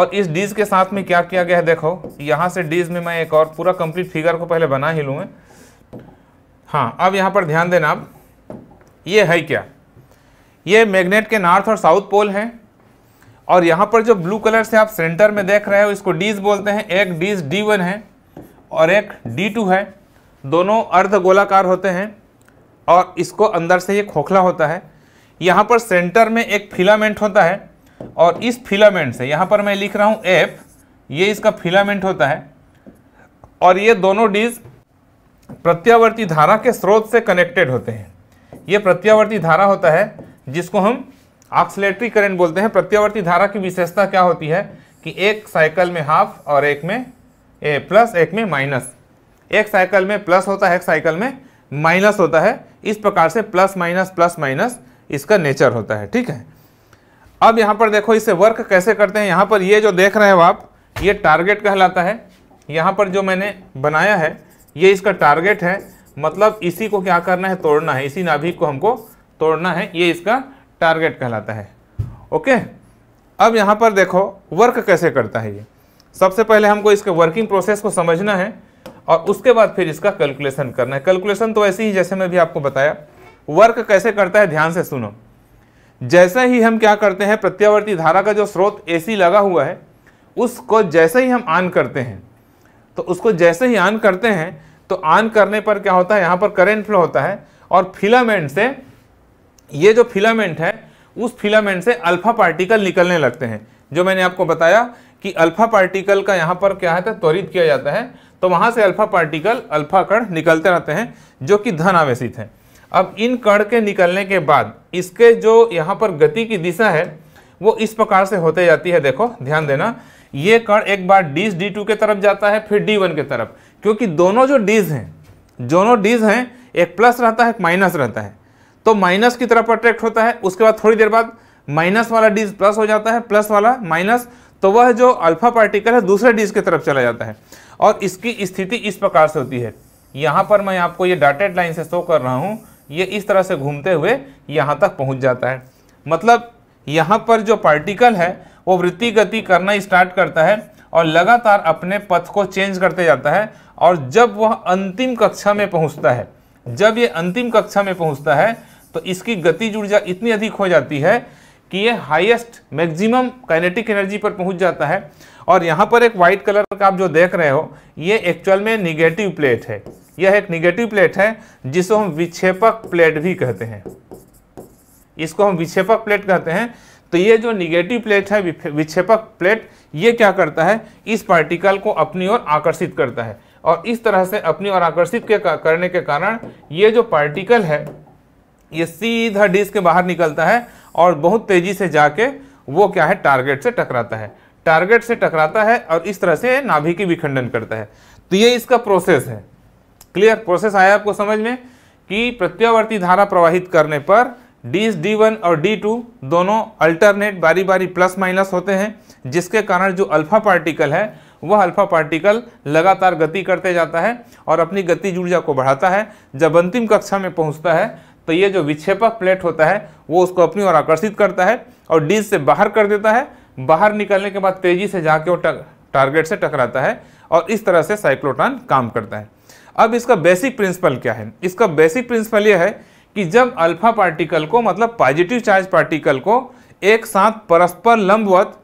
और इस डीज के साथ में क्या किया गया है देखो यहाँ से डीज में मैं एक और पूरा कंप्लीट फिगर को पहले बना ही लूँ हाँ अब यहाँ पर ध्यान देना आप ये है क्या ये मैग्नेट के नॉर्थ और साउथ पोल हैं और यहाँ पर जो ब्लू कलर से आप सेंटर में देख रहे हो इसको डीज बोलते हैं एक डीज डी वन है और एक डी टू है दोनों अर्ध गोलाकार होते हैं और इसको अंदर से ये खोखला होता है यहाँ पर सेंटर में एक फिलामेंट होता है और इस फिलामेंट से यहाँ पर मैं लिख रहा हूँ एफ ये इसका फिलामेंट होता है और ये दोनों डीज प्रत्यावर्ती धारा के स्रोत से कनेक्टेड होते हैं ये प्रत्यावर्ती धारा होता है जिसको हम ऑक्सीटरी करंट बोलते हैं प्रत्यावर्ती धारा की विशेषता क्या होती है कि एक साइकिल में हाफ और एक में ए प्लस एक में माइनस एक साइकिल में प्लस होता है एक साइकिल में माइनस होता है इस प्रकार से प्लस माइनस प्लस माइनस इसका नेचर होता है ठीक है अब यहाँ पर देखो इसे वर्क कैसे करते हैं यहाँ पर ये जो देख रहे हो आप ये टारगेट कहलाता है यहाँ पर जो मैंने बनाया है ये इसका टारगेट है मतलब इसी को क्या करना है तोड़ना है इसी नाभिक को हमको तोड़ना है ये इसका टारगेट कहलाता है ओके अब यहाँ पर देखो वर्क कैसे करता है ये सबसे पहले हमको इसके वर्किंग प्रोसेस को समझना है और उसके बाद फिर इसका कैलकुलेशन करना है कैलकुलेशन तो ऐसे ही जैसे मैं भी आपको बताया वर्क कैसे करता है ध्यान से सुनो जैसे ही हम क्या करते हैं प्रत्यावर्ती धारा का जो स्रोत एसी लगा हुआ है उसको जैसे ही हम ऑन करते हैं तो उसको जैसे ही ऑन करते हैं तो ऑन करने पर क्या होता है यहाँ पर करेंट फ्लो होता है और फिलामेंट से ये जो फिलामेंट है उस फिलामेंट से अल्फा पार्टिकल निकलने लगते हैं जो मैंने आपको बताया कि अल्फा पार्टिकल का यहाँ पर क्या है तो त्वरित किया जाता है तो वहाँ से अल्फा पार्टिकल अल्फा कण निकलते रहते हैं जो कि धन आवेशित हैं अब इन कण के निकलने के बाद इसके जो यहाँ पर गति की दिशा है वो इस प्रकार से होते जाती है देखो ध्यान देना ये कण एक बार डीज डी टू के तरफ जाता है फिर डी वन के तरफ क्योंकि दोनों जो डीज हैं दोनों डीज हैं एक प्लस रहता है एक माइनस रहता है तो माइनस की तरफ अट्रैक्ट होता है उसके बाद थोड़ी देर बाद माइनस वाला डीज प्लस हो जाता है प्लस वाला माइनस तो वह जो अल्फा पार्टिकल है दूसरे डीज की तरफ चला जाता है और इसकी स्थिति इस प्रकार से होती है यहाँ पर मैं आपको ये डाटेड लाइन से शो कर रहा हूँ ये इस तरह से घूमते हुए यहाँ तक पहुँच जाता है मतलब यहाँ पर जो पार्टिकल है वो वृत्ति गति करना स्टार्ट करता है और लगातार अपने पथ को चेंज करते जाता है और जब वह अंतिम कक्षा में पहुँचता है जब ये अंतिम कक्षा में पहुँचता है तो इसकी गतिज ऊर्जा इतनी अधिक हो जाती है कि ये हाईएस्ट मैक्सिमम काइनेटिक एनर्जी पर पहुंच जाता है और यहाँ पर एक वाइट कलर का आप जो देख रहे हो ये एक्चुअल में निगेटिव प्लेट है यह एक निगेटिव प्लेट है जिसको हम विक्षेपक प्लेट भी कहते हैं इसको हम विक्षेपक प्लेट कहते हैं तो ये जो निगेटिव प्लेट है विक्षेपक प्लेट ये क्या करता है इस पार्टिकल को अपनी ओर आकर्षित करता है और इस तरह से अपनी ओर आकर्षित करने के कारण ये जो पार्टिकल है ये सीधा डिस्क के बाहर निकलता है और बहुत तेज़ी से जाके वो क्या है टारगेट से टकराता है टारगेट से टकराता है और इस तरह से नाभि की विखंडन करता है तो ये इसका प्रोसेस है क्लियर प्रोसेस आया आपको समझ में कि प्रत्यावर्ती धारा प्रवाहित करने पर डीज डी वन और डी टू दोनों अल्टरनेट बारी बारी प्लस माइनस होते हैं जिसके कारण जो अल्फा पार्टिकल है वह अल्फा पार्टिकल लगातार गति करते जाता है और अपनी गति ऊर्जा को बढ़ाता है जब अंतिम कक्षा में पहुंचता है तो ये जो विक्षेपक प्लेट होता है वो उसको अपनी ओर आकर्षित करता है और डीज से बाहर कर देता है बाहर निकलने के बाद तेजी से जाके वो टारगेट से टकराता है और इस तरह से साइक्लोटॉन काम करता है अब इसका बेसिक प्रिंसिपल क्या है इसका बेसिक प्रिंसिपल यह है कि जब अल्फा पार्टिकल को मतलब पॉजिटिव चार्ज पार्टिकल को एक साथ परस्पर लंबवत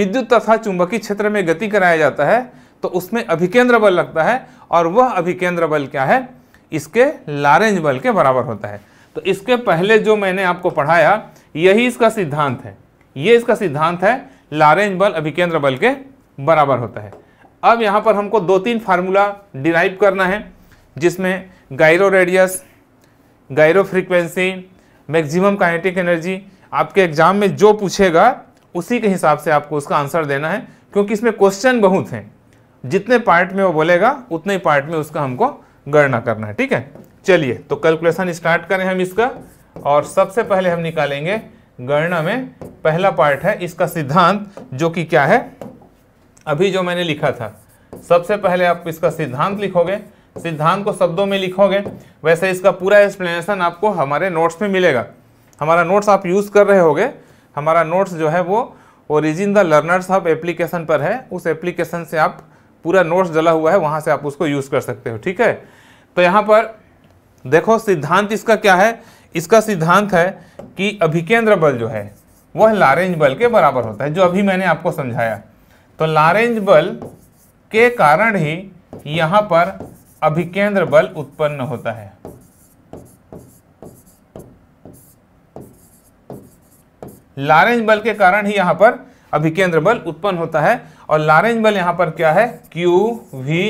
विद्युत तथा चुंबकीय क्षेत्र में गति कराया जाता है तो उसमें अभिकेंद्र बल लगता है और वह अभिकेंद्र बल क्या है इसके लारेंज बल के बराबर होता है तो इसके पहले जो मैंने आपको पढ़ाया यही इसका सिद्धांत है ये इसका सिद्धांत है लारेंज बल अभिकेंद्र बल के बराबर होता है अब यहाँ पर हमको दो तीन फार्मूला डिराइव करना है जिसमें gyro radius gyro frequency maximum kinetic energy आपके एग्जाम में जो पूछेगा उसी के हिसाब से आपको उसका आंसर देना है क्योंकि इसमें क्वेश्चन बहुत हैं जितने पार्ट में वो बोलेगा उतने पार्ट में उसका हमको गणना करना है ठीक है चलिए तो कैलकुलेशन स्टार्ट करें हम इसका और सबसे पहले हम निकालेंगे गणना में पहला पार्ट है इसका सिद्धांत जो कि क्या है अभी जो मैंने लिखा था सबसे पहले आप इसका सिद्धांत लिखोगे सिद्धांत को शब्दों में लिखोगे वैसे इसका पूरा एक्सप्लेनेशन आपको हमारे नोट्स में मिलेगा हमारा नोट्स आप यूज़ कर रहे होगे हमारा नोट्स जो है वो origin the learners of application पर है उस एप्लीकेशन से आप पूरा नोट्स डला हुआ है वहाँ से आप उसको यूज़ कर सकते हो ठीक है तो यहाँ पर देखो सिद्धांत इसका क्या है इसका सिद्धांत है कि अभिकेंद्र बल जो है वह लारेंज बल के बराबर होता है जो अभी मैंने आपको समझाया तो लारेंज बल के कारण ही यहां पर अभिकेंद्र बल उत्पन्न होता है लारेंज बल के कारण ही यहां पर अभिकेंद्र बल उत्पन्न होता है और लारेंज बल यहां पर क्या है क्यू वी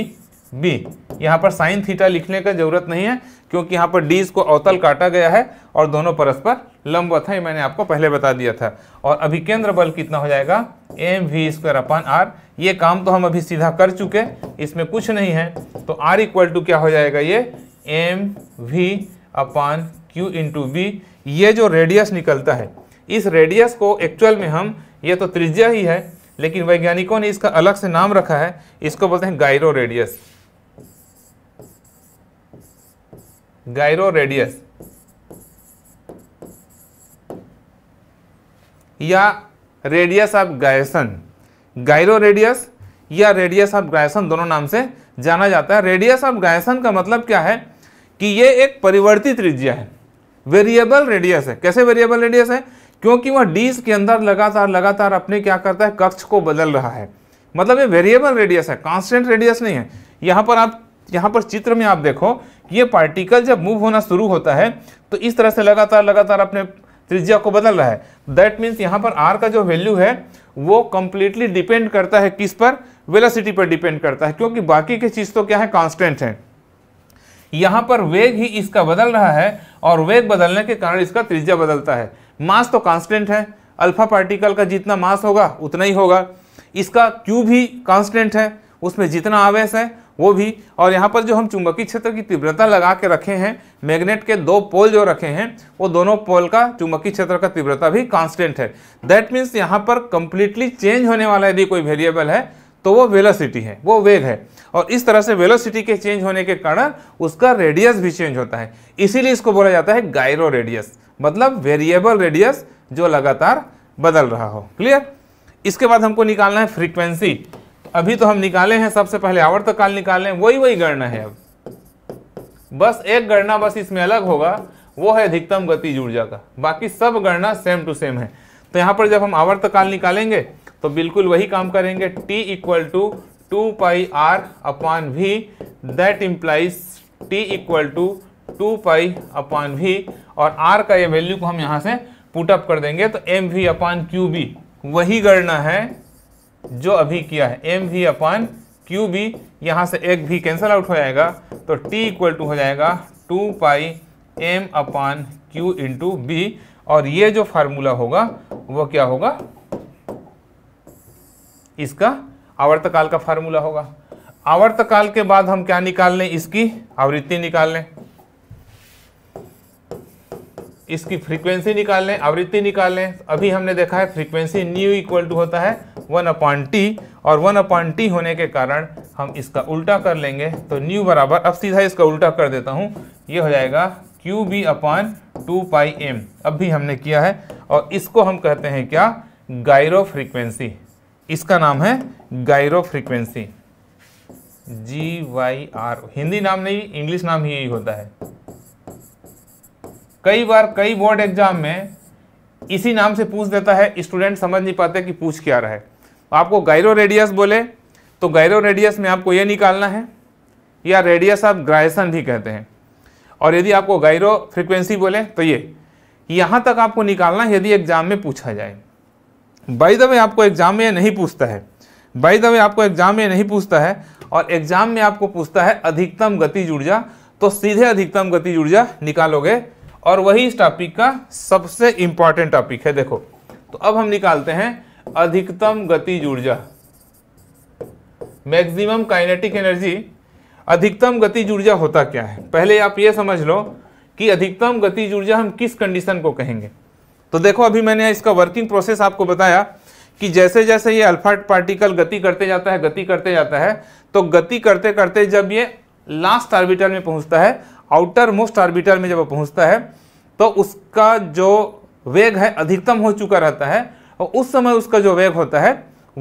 बी यहां पर साइन थीटा लिखने का जरूरत नहीं है क्योंकि यहाँ पर डीज को अवतल काटा गया है और दोनों परस्पर लंबवत है मैंने आपको पहले बता दिया था और अभी केंद्र बल कितना हो जाएगा M V square upon R ये काम तो हम अभी सीधा कर चुके इसमें कुछ नहीं है तो आर इक्वल टू क्या हो जाएगा ये M V upon Q into B ये जो रेडियस निकलता है इस रेडियस को एक्चुअल में हम ये तो त्रिज्या ही है लेकिन वैज्ञानिकों ने इसका अलग से नाम रखा है इसको बोलते हैं गायरो रेडियस गायरो रेडियस या radius of gyration gyro radius या रेडियस ऑफ गायसन दोनों नाम से जाना जाता है रेडियस ऑफ गायसन का मतलब क्या है कि यह एक परिवर्तित त्रिज्या है वेरिएबल रेडियस है कैसे वेरिएबल रेडियस है क्योंकि वह डीज के अंदर लगातार लगातार अपने क्या करता है कक्ष को बदल रहा है मतलब ये वेरिएबल रेडियस है कांस्टेंट रेडियस नहीं है यहां पर आप यहां पर चित्र में आप देखो ये पार्टिकल जब मूव होना शुरू होता है तो इस तरह से लगातार लगातार अपने त्रिज्या को बदल रहा है दैट मीन्स यहाँ पर आर का जो वैल्यू है वो कंप्लीटली डिपेंड करता है किस पर वेलासिटी पर डिपेंड करता है क्योंकि बाकी की चीज़ तो क्या है कॉन्स्टेंट है यहाँ पर वेग ही इसका बदल रहा है और वेग बदलने के कारण इसका त्रिज्या बदलता है मास तो कांस्टेंट है अल्फा पार्टिकल का जितना मास होगा उतना ही होगा इसका क्यू भी कांस्टेंट है उसमें जितना आवेश है वो भी और यहाँ पर जो हम चुंबकीय क्षेत्र की तीव्रता लगा के रखे हैं मैग्नेट के दो पोल जो रखे हैं वो दोनों पोल का चुंबकीय क्षेत्र का तीव्रता भी कांस्टेंट है दैट मीन्स यहाँ पर कंप्लीटली चेंज होने वाला यदि कोई वेरिएबल है तो वो वेलोसिटी है वो वेग है और इस तरह से वेलोसिटी के चेंज होने के कारण उसका रेडियस भी चेंज होता है इसीलिए इसको बोला जाता है गायरो रेडियस मतलब वेरिएबल रेडियस जो लगातार बदल रहा हो क्लियर इसके बाद हमको निकालना है फ्रीक्वेंसी अभी तो हम निकाले हैं सबसे पहले आवर्त काल निकाले हैं वही वही गणना है अब बस एक गणना बस इसमें अलग होगा वो है अधिकतम गति ऊर्जा का बाकी सब गणना सेम टू सेम है तो यहाँ पर जब हम आवर्त काल निकालेंगे तो बिल्कुल वही काम करेंगे t equal to two pi R upon V that implies t equal to two pi upon V और r का ये वैल्यू को हम यहाँ से पुटअप कर देंगे तो M V upon Q B वही गणना है जो अभी किया है एम वी अपन क्यू भी यहाँ से एक भी कैंसिल आउट हो जाएगा तो टी इक्वल टू हो जाएगा two pi M upon Q into B और ये जो फार्मूला होगा वो क्या होगा इसका आवर्तकाल का फार्मूला होगा आवर्तकाल के बाद हम क्या निकाल लें इसकी आवृत्ति निकाल लें इसकी फ्रीक्वेंसी निकाल लें आवृत्ति निकाल लें अभी हमने देखा है फ्रीक्वेंसी न्यू इक्वल टू होता है वन अपॉन टी और वन अपॉन टी होने के कारण हम इसका उल्टा कर लेंगे तो न्यू बराबर अब सीधा इसका उल्टा कर देता हूँ ये हो जाएगा Q B upon two pi M अब भी हमने किया है और इसको हम कहते हैं क्या गायरो फ्रीक्वेंसी इसका नाम है gyro frequency G Y R Hindi नाम नहीं इंग्लिश नाम ही यही होता है कई बार कई बोर्ड एग्जाम में इसी नाम से पूछ देता है स्टूडेंट समझ नहीं पाते कि पूछ क्या रहा है आपको गायरो रेडियस बोले तो गायरो रेडियस में आपको ये निकालना है या रेडियस आप ग्रायसन भी कहते हैं और यदि आपको गायरो फ्रिक्वेंसी बोले तो ये यहाँ तक आपको निकालना यदि एग्जाम में पूछा जाए बाई दबे आपको एग्जाम में नहीं पूछता है बाई दबे आपको एग्जाम में नहीं पूछता है और एग्जाम में आपको पूछता है अधिकतम गति ऊर्जा तो सीधे अधिकतम गति ऊर्जा निकालोगे और वही इस टॉपिक का सबसे इंपॉर्टेंट टॉपिक है देखो तो अब हम निकालते हैं अधिकतम गतिज ऊर्जा मैक्सिमम काइनेटिक एनर्जी अधिकतम गतिज ऊर्जा होता क्या है पहले आप ये समझ लो कि अधिकतम गतिज ऊर्जा हम किस कंडीशन को कहेंगे तो देखो अभी मैंने इसका वर्किंग प्रोसेस आपको बताया कि जैसे जैसे ये अल्फा पार्टिकल गति करते जाता है गति करते जाता है तो गति करते करते जब ये लास्ट ऑर्बिटल में पहुंचता है आउटर मोस्ट ऑर्बिटर में जब पहुंचता है तो उसका जो वेग है अधिकतम हो चुका रहता है और उस समय उसका जो वेग होता है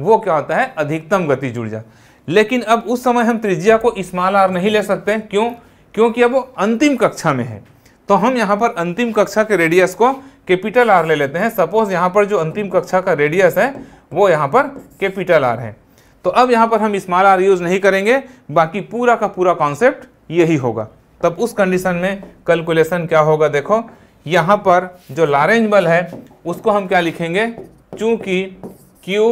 वो क्या होता है अधिकतम गति ऊर्जा लेकिन अब उस समय हम त्रिज्या को स्मॉल आर नहीं ले सकते क्यों क्योंकि अब वो अंतिम कक्षा में है तो हम यहाँ पर अंतिम कक्षा के रेडियस को कैपिटल आर ले लेते हैं सपोज यहाँ पर जो अंतिम कक्षा का रेडियस है वो यहाँ पर कैपिटल आर है तो अब यहाँ पर हम स्मॉल आर यूज़ नहीं करेंगे बाकी पूरा का पूरा कॉन्सेप्ट यही होगा तब उस कंडीशन में कैलकुलेशन क्या होगा देखो यहाँ पर जो लारेंज बल है उसको हम क्या लिखेंगे चूँकि क्यू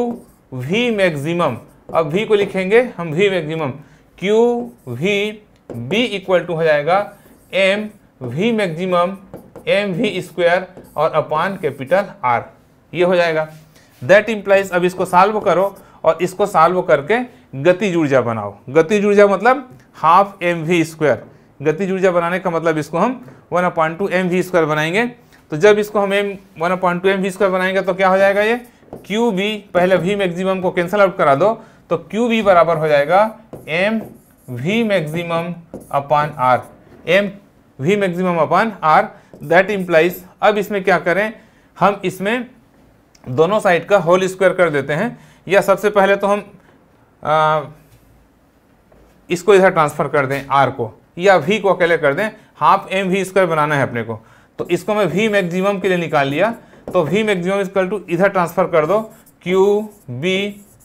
वी मैक्सिमम अब वी को लिखेंगे हम V maximum Q V B equal to हो जाएगा M V maximum M V square और अपान कैपिटल आर ये हो जाएगा दैट इम्प्लाइज अब इसको सॉल्व करो और इसको सॉल्व करके गति ऊर्जा बनाओ गति ऊर्जा मतलब हाफ एम वी स्क्वायर गतिज ऊर्जा बनाने का मतलब इसको हम one upon two M V square बनाएंगे तो जब इसको हम M one upon two M V square बनाएंगे तो क्या हो जाएगा ये क्यू बी पहले वी मैक्सिमम को कैंसिल आउट करा दो तो क्यू बी बराबर हो जाएगा M V maximum upon R M V maximum upon R that implies अब इसमें क्या करें हम इसमें दोनों साइड का होल स्क्वायर कर देते हैं या सबसे पहले तो हम आ, इसको इधर ट्रांसफ़र कर दें आर को या वी को अकेले कर दें हाफ एम वी स्क्वायर बनाना है अपने को तो इसको मैं वी मैक्सिमम के लिए निकाल लिया तो वी मैक्सिमम इजकल टू इधर ट्रांसफ़र कर दो Q B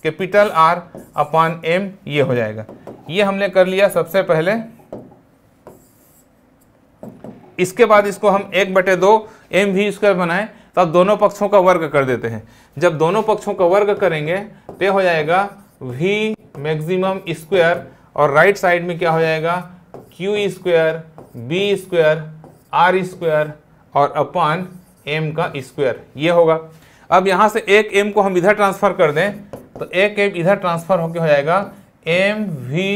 capital R upon M ये हो जाएगा ये हमने कर लिया सबसे पहले इसके बाद इसको हम एक बटे दो एम वी स्क्वायर बनाए तो अब दोनों पक्षों का वर्ग कर देते हैं जब दोनों पक्षों का वर्ग करेंगे तो हो जाएगा वी मैक्सिमम स्क्वायर और राइट साइड में क्या हो जाएगा Q square B square R square और अपॉन एम का स्क्वायर ये होगा अब यहाँ से एक एम को हम इधर ट्रांसफ़र कर दें तो एक एम इधर ट्रांसफ़र होकर हो जाएगा M V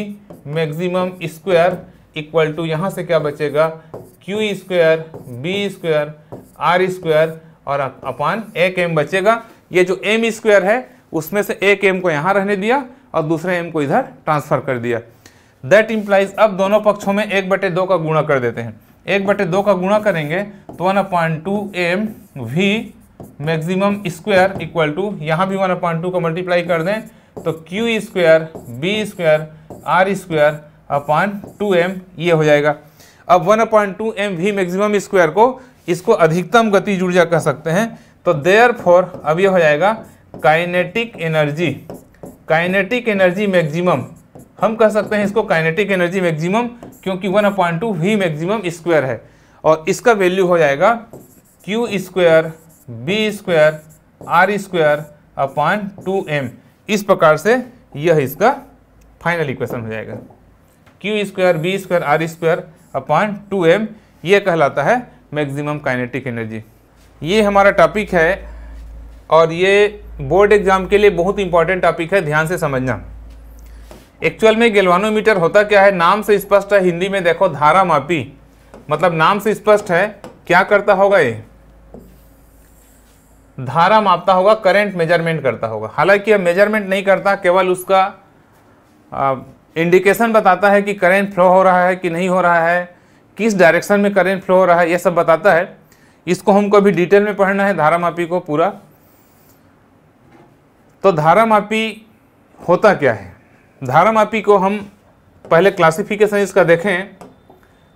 maximum square equal to यहाँ से क्या बचेगा Q square B square R square और अपान एक एम बचेगा ये जो एम स्क्वायर है उसमें से एक एम को यहाँ रहने दिया और दूसरे एम को इधर ट्रांसफ़र कर दिया दैट इम्प्लाइज अब दोनों पक्षों में एक बटे दो का गुणा कर देते हैं एक बटे दो का गुणा करेंगे तो one upon two M V maximum square equal to यहाँ भी वन अपॉइंट टू का मल्टीप्लाई कर दें तो Q square B square R square upon two M ये हो जाएगा अब one upon two M V maximum square को इसको अधिकतम गति ऊर्जा कह सकते हैं तो देयर फॉर अब यह हो जाएगा kinetic energy kinetic energy maximum हम कह सकते हैं इसको काइनेटिक एनर्जी मैक्सिमम क्योंकि one upon two V maximum square है और इसका वैल्यू हो जाएगा Q square B square R square upon two M इस प्रकार से यह इसका फाइनल इक्वेशन हो जाएगा Q square B square R square upon two M यह कहलाता है मैक्सिमम काइनेटिक एनर्जी ये हमारा टॉपिक है और ये बोर्ड एग्ज़ाम के लिए बहुत इंपॉर्टेंट टॉपिक है ध्यान से समझना एक्चुअल में गेलवानोमीटर होता क्या है नाम से स्पष्ट है हिंदी में देखो धारा मापी मतलब नाम से स्पष्ट है क्या करता होगा ये धारा मापता होगा करंट मेजरमेंट करता होगा हालांकि यह मेजरमेंट नहीं करता केवल उसका इंडिकेशन बताता है कि करंट फ्लो हो रहा है कि नहीं हो रहा है किस डायरेक्शन में करंट फ्लो हो रहा है यह सब बताता है इसको हमको अभी डिटेल में पढ़ना है धारा मापी को पूरा तो धारा मापी होता क्या है धारामापी को हम पहले क्लासिफिकेशन इसका देखें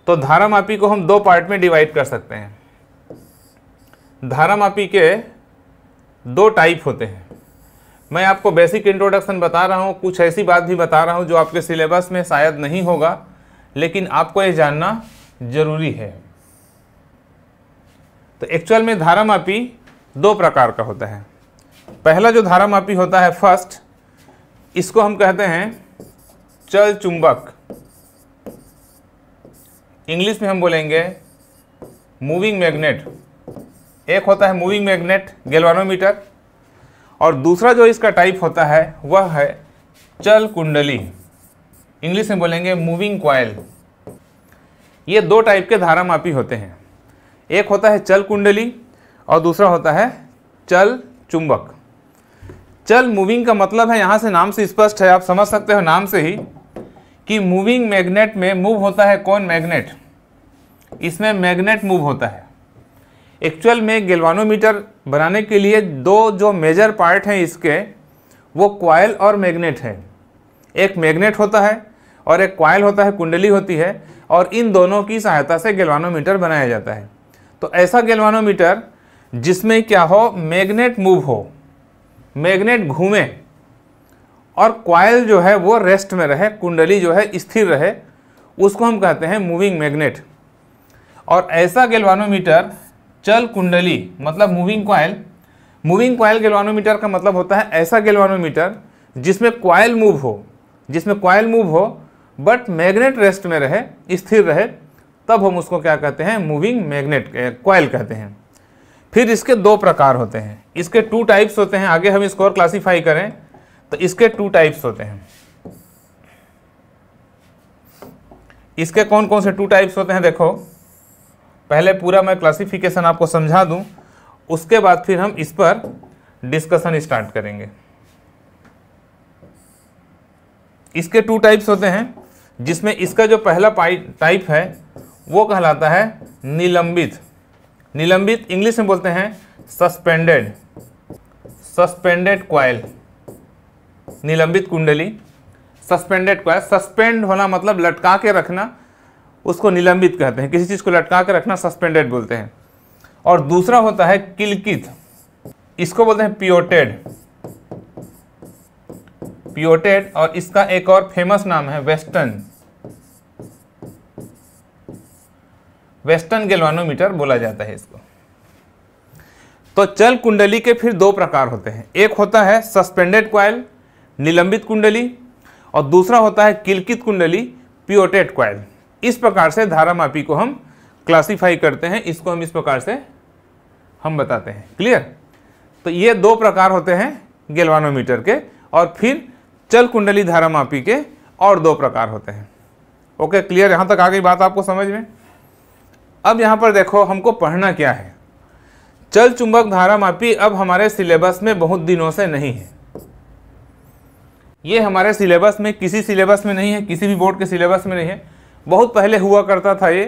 तो धारामापी को हम दो पार्ट में डिवाइड कर सकते हैं धारामापी के दो टाइप होते हैं मैं आपको बेसिक इंट्रोडक्शन बता रहा हूँ कुछ ऐसी बात भी बता रहा हूँ जो आपके सिलेबस में शायद नहीं होगा लेकिन आपको ये जानना ज़रूरी है तो एक्चुअल में धारामापी दो प्रकार का होता है पहला जो धारामापी होता है फर्स्ट इसको हम कहते हैं चल चुंबक इंग्लिश में हम बोलेंगे मूविंग मैग्नेट एक होता है मूविंग मैग्नेट गैल्वानोमीटर और दूसरा जो इसका टाइप होता है वह है चल कुंडली इंग्लिश में बोलेंगे मूविंग क्वाइल ये दो टाइप के धारा मापी होते हैं एक होता है चल कुंडली और दूसरा होता है चल चुंबक चल मूविंग का मतलब है यहाँ से नाम से स्पष्ट है आप समझ सकते हो नाम से ही कि मूविंग मैग्नेट में मूव होता है कौन मैग्नेट इसमें मैग्नेट मूव होता है एक्चुअल में गेलवानोमीटर बनाने के लिए दो जो मेजर पार्ट हैं इसके वो क्वाइल और मैग्नेट है एक मैग्नेट होता है और एक क्वाइल होता है कुंडली होती है और इन दोनों की सहायता से गेलवानोमीटर बनाया जाता है तो ऐसा गेलवानोमीटर जिसमें क्या हो मैग्नेट मूव हो मैग्नेट घूमे और क्वाइल जो है वो रेस्ट में रहे कुंडली जो है स्थिर रहे उसको हम कहते हैं मूविंग मैग्नेट और ऐसा गैल्वानोमीटर चल कुंडली मतलब moving coil moving coil galvanometer का मतलब होता है ऐसा गैल्वानोमीटर जिसमें क्वाइल मूव हो जिसमें क्वाइल मूव हो बट मैग्नेट रेस्ट में रहे स्थिर रहे तब हम उसको क्या कहते हैं मूविंग मैग्नेट क्वाइल कहते हैं फिर इसके दो प्रकार होते हैं इसके टू टाइप्स होते हैं आगे हम इसको और क्लासीफाई करें तो इसके टू टाइप्स होते हैं इसके कौन कौन से टू टाइप्स होते हैं देखो पहले पूरा मैं क्लासिफिकेशन आपको समझा दूं उसके बाद फिर हम इस पर डिस्कशन स्टार्ट करेंगे इसके टू टाइप्स होते हैं जिसमें इसका जो पहला टाइप है वो कहलाता है निलंबित निलंबित इंग्लिश में बोलते हैं सस्पेंडेड सस्पेंडेड क्वाइल निलंबित कुंडली सस्पेंडेड क्वाइल सस्पेंड होना मतलब लटका के रखना उसको निलंबित कहते हैं किसी चीज़ को लटका के रखना सस्पेंडेड बोलते हैं और दूसरा होता है किलकित इसको बोलते हैं पियोटेड पियोटेड और इसका एक और फेमस नाम है वेस्टर्न वेस्टर्न गैल्वानोमीटर बोला जाता है इसको तो चल कुंडली के फिर दो प्रकार होते हैं एक होता है सस्पेंडेड क्वाइल निलंबित कुंडली और दूसरा होता है किलकित कुंडली प्योटेड क्वाइल इस प्रकार से धारा मापी को हम क्लासीफाई करते हैं इसको हम इस प्रकार से हम बताते हैं क्लियर तो ये दो प्रकार होते हैं गेलवानोमीटर के और फिर चल कुंडली धारा मापी के और दो प्रकार होते हैं ओके क्लियर यहाँ तक आ गई बात आपको समझ में अब यहाँ पर देखो हमको पढ़ना क्या है चल चुंबक धारा मापी अब हमारे सिलेबस में बहुत दिनों से नहीं है ये हमारे सिलेबस में किसी सिलेबस में नहीं है किसी भी बोर्ड के सिलेबस में नहीं है बहुत पहले हुआ करता था ये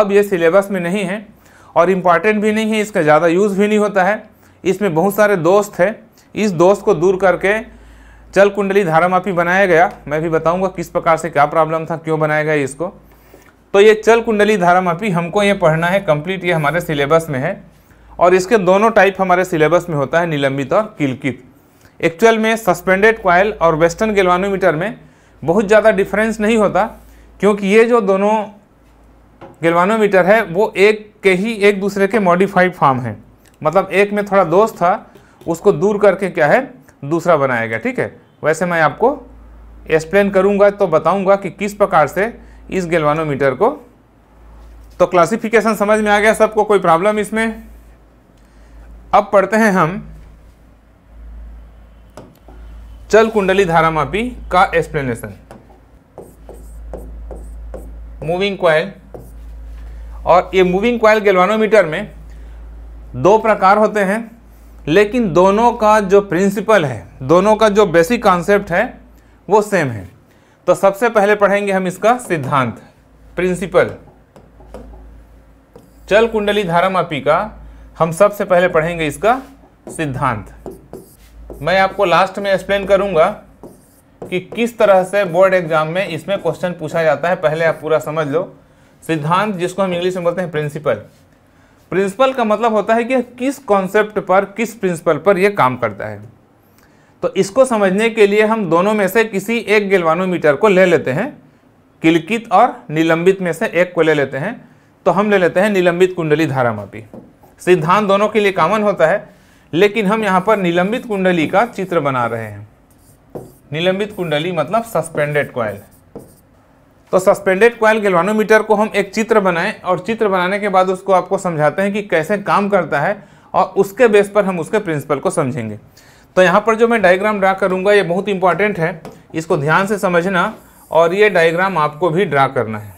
अब ये सिलेबस में नहीं है और इम्पॉर्टेंट भी नहीं है इसका ज़्यादा यूज़ भी नहीं होता है इसमें बहुत सारे दोस्त हैं इस दोस्त को दूर करके चल कुंडली धारामापी बनाया गया मैं भी बताऊंगा किस प्रकार से क्या प्रॉब्लम था क्यों बनाया गया इसको तो ये चल कुंडली धारामापी हमको ये पढ़ना है कंप्लीट ये हमारे सिलेबस में है और इसके दोनों टाइप हमारे सिलेबस में होता है निलंबित और किलकित एक्चुअल में सस्पेंडेड क्वाइल और वेस्टर्न गेलवानोमीटर में बहुत ज़्यादा डिफरेंस नहीं होता क्योंकि ये जो दोनों गेलवानोमीटर है वो एक के ही एक दूसरे के मॉडिफाइड फार्म है मतलब एक में थोड़ा दोष था उसको दूर करके क्या है दूसरा बनाया गया ठीक है वैसे मैं आपको एक्सप्लेन करूँगा तो बताऊँगा कि किस प्रकार से इस गैल्वानोमीटर को तो क्लासिफिकेशन समझ में आ गया सबको कोई प्रॉब्लम इसमें अब पढ़ते हैं हम चल कुंडली धारामापी का एक्सप्लेनेशन मूविंग क्वाइल और ये मूविंग क्वाइल गैल्वानोमीटर में दो प्रकार होते हैं लेकिन दोनों का जो प्रिंसिपल है दोनों का जो बेसिक कॉन्सेप्ट है वो सेम है तो सबसे पहले पढ़ेंगे हम इसका सिद्धांत प्रिंसिपल चल कुंडली धारामापी का हम सबसे पहले पढ़ेंगे इसका सिद्धांत मैं आपको लास्ट में एक्सप्लेन करूंगा कि किस तरह से बोर्ड एग्जाम में इसमें क्वेश्चन पूछा जाता है पहले आप पूरा समझ लो सिद्धांत जिसको हम इंग्लिश में बोलते हैं प्रिंसिपल प्रिंसिपल का मतलब होता है कि किस कॉन्सेप्ट पर किस प्रिंसिपल पर यह काम करता है तो इसको समझने के लिए हम दोनों में से किसी एक गेलवानोमीटर को ले लेते हैं किलकित और निलंबित में से एक को ले लेते हैं तो हम ले लेते हैं निलंबित कुंडली धारामापी सिद्धांत दोनों के लिए कॉमन होता है लेकिन हम यहाँ पर निलंबित कुंडली का चित्र बना रहे हैं निलंबित कुंडली मतलब सस्पेंडेड क्वाइल तो सस्पेंडेड क्वाइल गेलवानोमीटर को हम एक चित्र बनाएं और चित्र बनाने के बाद उसको आपको समझाते हैं कि कैसे काम करता है और उसके बेस पर हम उसके प्रिंसिपल को समझेंगे तो यहाँ पर जो मैं डायग्राम ड्रा करूँगा ये बहुत इंपॉर्टेंट है इसको ध्यान से समझना और ये डायग्राम आपको भी ड्रा करना है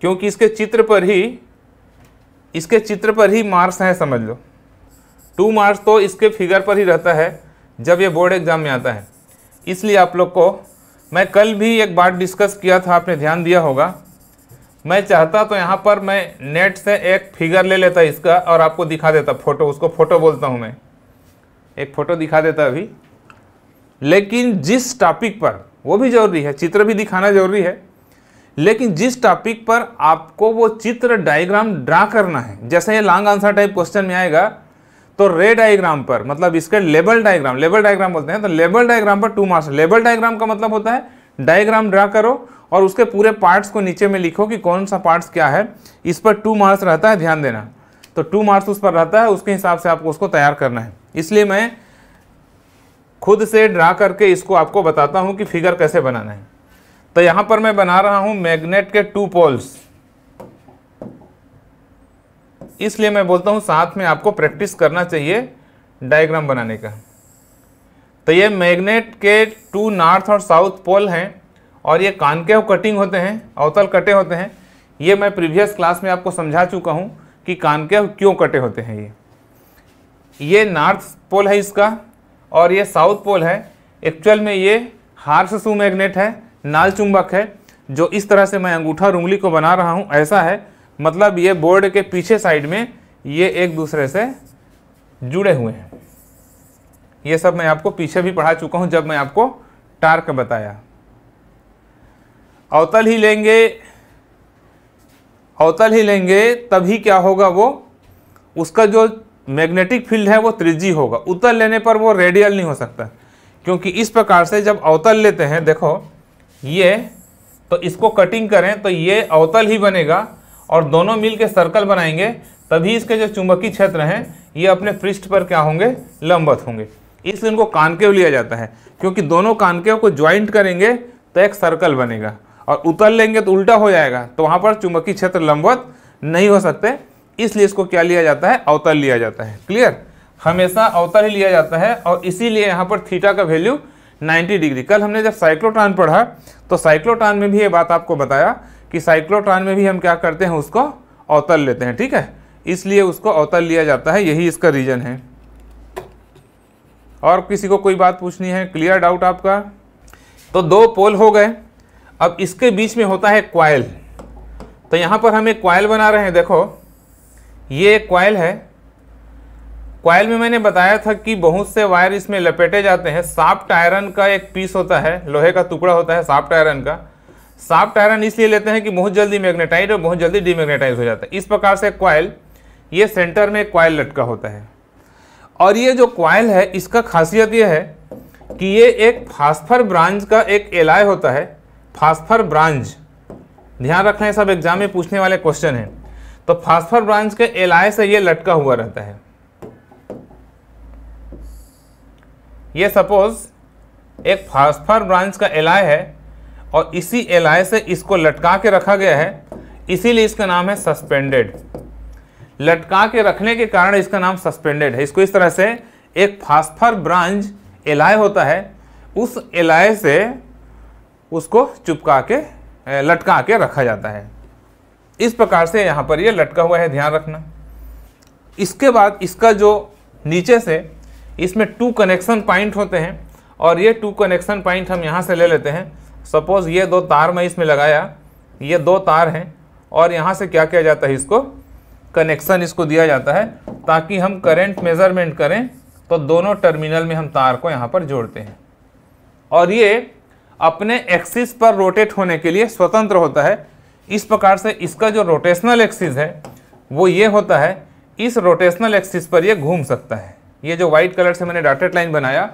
क्योंकि इसके चित्र पर ही इसके चित्र पर ही मार्क्स हैं समझ लो टू मार्क्स तो इसके फिगर पर ही रहता है जब ये बोर्ड एग्जाम में आता है इसलिए आप लोग को मैं कल भी एक बात डिस्कस किया था आपने ध्यान दिया होगा मैं चाहता तो यहाँ पर मैं नेट से एक फिगर ले लेता इसका और आपको दिखा देता फोटो उसको फोटो बोलता हूँ मैं एक फ़ोटो दिखा देता अभी लेकिन जिस टॉपिक पर वो भी जरूरी है चित्र भी दिखाना जरूरी है लेकिन जिस टॉपिक पर आपको वो चित्र डायग्राम ड्रा करना है जैसे ये लॉन्ग आंसर टाइप क्वेश्चन में आएगा तो रे डायग्राम पर मतलब इसके लेबल डायग्राम लेबल डायग्राम बोलते हैं तो लेबल डायग्राम पर टू मार्क्स लेबल डायग्राम का मतलब होता है डायग्राम ड्रा करो और उसके पूरे पार्ट्स को नीचे में लिखो कि कौन सा पार्ट्स क्या है इस पर टू मार्क्स रहता है ध्यान देना तो टू मार्क्स उस पर रहता है उसके हिसाब से आपको उसको तैयार करना है इसलिए मैं खुद से ड्रा करके इसको आपको बताता हूँ कि फिगर कैसे बनाना है तो यहाँ पर मैं बना रहा हूँ मैग्नेट के टू पोल्स इसलिए मैं बोलता हूँ साथ में आपको प्रैक्टिस करना चाहिए डायग्राम बनाने का तो ये मैग्नेट के टू नॉर्थ और साउथ पोल हैं और ये कानकेव कटिंग होते हैं अवतल कटे होते हैं ये मैं प्रीवियस क्लास में आपको समझा चुका हूँ कि कानकेव क्यों कटे होते हैं ये ये नॉर्थ पोल है इसका और ये साउथ पोल है एक्चुअल में ये हार्स सू मैगनेट है नाल चुंबक है जो इस तरह से मैं अंगूठा और उंगली को बना रहा हूँ ऐसा है मतलब ये बोर्ड के पीछे साइड में ये एक दूसरे से जुड़े हुए हैं ये सब मैं आपको पीछे भी पढ़ा चुका हूँ जब मैं आपको टार्क बताया अवतल ही लेंगे अवतल ही लेंगे तभी क्या होगा वो उसका जो मैग्नेटिक फील्ड है वो त्रिज्यी होगा उत्तल लेने पर वो रेडियल नहीं हो सकता क्योंकि इस प्रकार से जब अवतल लेते हैं देखो ये तो इसको कटिंग करें तो ये अवतल ही बनेगा और दोनों मिल के सर्कल बनाएंगे तभी इसके जो चुंबकीय क्षेत्र हैं ये अपने पृष्ठ पर क्या होंगे लंबत होंगे इसलिए इनको कानकेव लिया जाता है क्योंकि दोनों कानकेव को ज्वाइंट करेंगे तो एक सर्कल बनेगा और उतर लेंगे तो उल्टा हो जाएगा तो वहाँ पर चुंबकीय क्षेत्र लंबवत नहीं हो सकते इसलिए इसको क्या लिया जाता है अवतल लिया जाता है क्लियर हमेशा अवतल ही लिया जाता है और इसीलिए यहाँ पर थीटा का वैल्यू 90 डिग्री कल हमने जब साइक्लोट्रॉन पढ़ा तो साइक्लोट्रॉन में भी ये बात आपको बताया कि साइक्लोट्रॉन में भी हम क्या करते हैं उसको अवतल लेते हैं ठीक है इसलिए उसको अवतल लिया जाता है यही इसका रीजन है और किसी को कोई बात पूछनी है क्लियर डाउट आपका तो दो पोल हो गए अब इसके बीच में होता है क्वाइल तो यहाँ पर हम एक क्वाइल बना रहे हैं देखो ये एक क्वाइल है क्वाइल में मैंने बताया था कि बहुत से वायर इसमें लपेटे जाते हैं साफ्ट आयरन का एक पीस होता है लोहे का टुकड़ा होता है साफ्ट आयरन का साफ्ट आयरन इसलिए लेते हैं कि बहुत जल्दी मैग्नेटाइज और बहुत जल्दी डीमैग्नेटाइज हो जाता है इस प्रकार से क्वाइल ये सेंटर में क्वाइल लटका होता है और ये जो क्वाइल है इसका खासियत यह है कि ये एक फास्फर ब्रांच का एक एलाय होता है फास्फर ब्रांच ध्यान रखना है सब एग्जाम में पूछने वाले क्वेश्चन हैं तो फास्फर ब्रांच के एलाय से ये लटका हुआ रहता है ये सपोज एक फास्फर ब्रांच का एलाय है और इसी एलाय से इसको लटका के रखा गया है इसीलिए इसका नाम है सस्पेंडेड लटका के रखने के कारण इसका नाम सस्पेंडेड है इसको इस तरह से एक फास्फर ब्रांच एलाय होता है उस एलाय से उसको चुपका के लटका के रखा जाता है इस प्रकार से यहाँ पर ये यह लटका हुआ है ध्यान रखना इसके बाद इसका जो नीचे से इसमें टू कनेक्शन पॉइंट होते हैं और ये टू कनेक्शन पॉइंट हम यहाँ से ले लेते हैं सपोज़ ये दो तार मैं इसमें लगाया ये दो तार हैं और यहाँ से क्या किया जाता है इसको कनेक्शन इसको दिया जाता है ताकि हम करेंट मेज़रमेंट करें तो दोनों टर्मिनल में हम तार को यहाँ पर जोड़ते हैं और ये अपने एक्सिस पर रोटेट होने के लिए स्वतंत्र होता है इस प्रकार से इसका जो रोटेशनल एक्सिस है वो ये होता है इस रोटेशनल एक्सिस पर ये घूम सकता है ये जो वाइट कलर से मैंने डॉटेड लाइन बनाया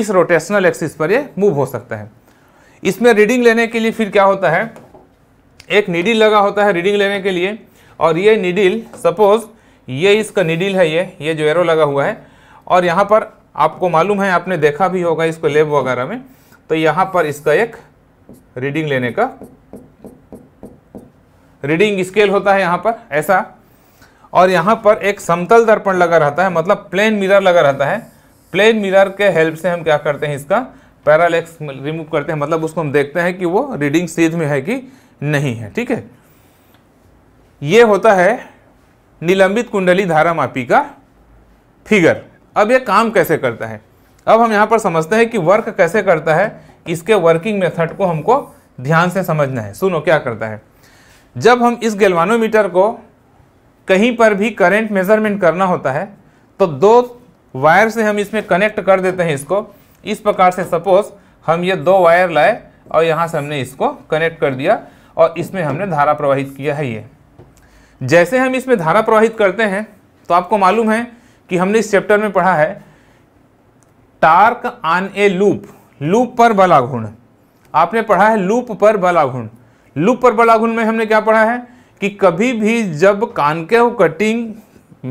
इस रोटेशनल एक्सिस पर ये मूव हो सकता है इसमें रीडिंग लेने के लिए फिर क्या होता है एक निडिल लगा होता है रीडिंग लेने के लिए और ये निडिल सपोज ये इसका निडिल है ये ये जो एरो लगा हुआ है और यहाँ पर आपको मालूम है आपने देखा भी होगा इसको लेब वगैरह में तो यहां पर इसका एक रीडिंग लेने का रीडिंग स्केल होता है यहां पर ऐसा और यहां पर एक समतल दर्पण लगा रहता है मतलब प्लेन मिरर लगा रहता है प्लेन मिरर के हेल्प से हम क्या करते हैं इसका पैरालेक्स रिमूव करते हैं मतलब उसको हम देखते हैं कि वो रीडिंग सीध में है कि नहीं है ठीक है ये होता है निलंबित कुंडली धारा मापी का फिगर अब ये काम कैसे करता है अब हम यहाँ पर समझते हैं कि वर्क कैसे करता है इसके वर्किंग मेथड को हमको ध्यान से समझना है सुनो क्या करता है जब हम इस गेलवानोमीटर को कहीं पर भी करंट मेजरमेंट करना होता है तो दो वायर से हम इसमें कनेक्ट कर देते हैं इसको इस प्रकार से सपोज हम ये दो वायर लाए और यहाँ से हमने इसको कनेक्ट कर दिया और इसमें हमने धारा प्रवाहित किया है ये जैसे हम इसमें धारा प्रवाहित करते हैं तो आपको मालूम है कि हमने इस चैप्टर में पढ़ा है torque on a loop loop पर बला घूर्ण आपने पढ़ा है लूप पर बला घूर्ण लूप पर बला घूर्ण में हमने क्या पढ़ा है कि कभी भी जब कानकेव कटिंग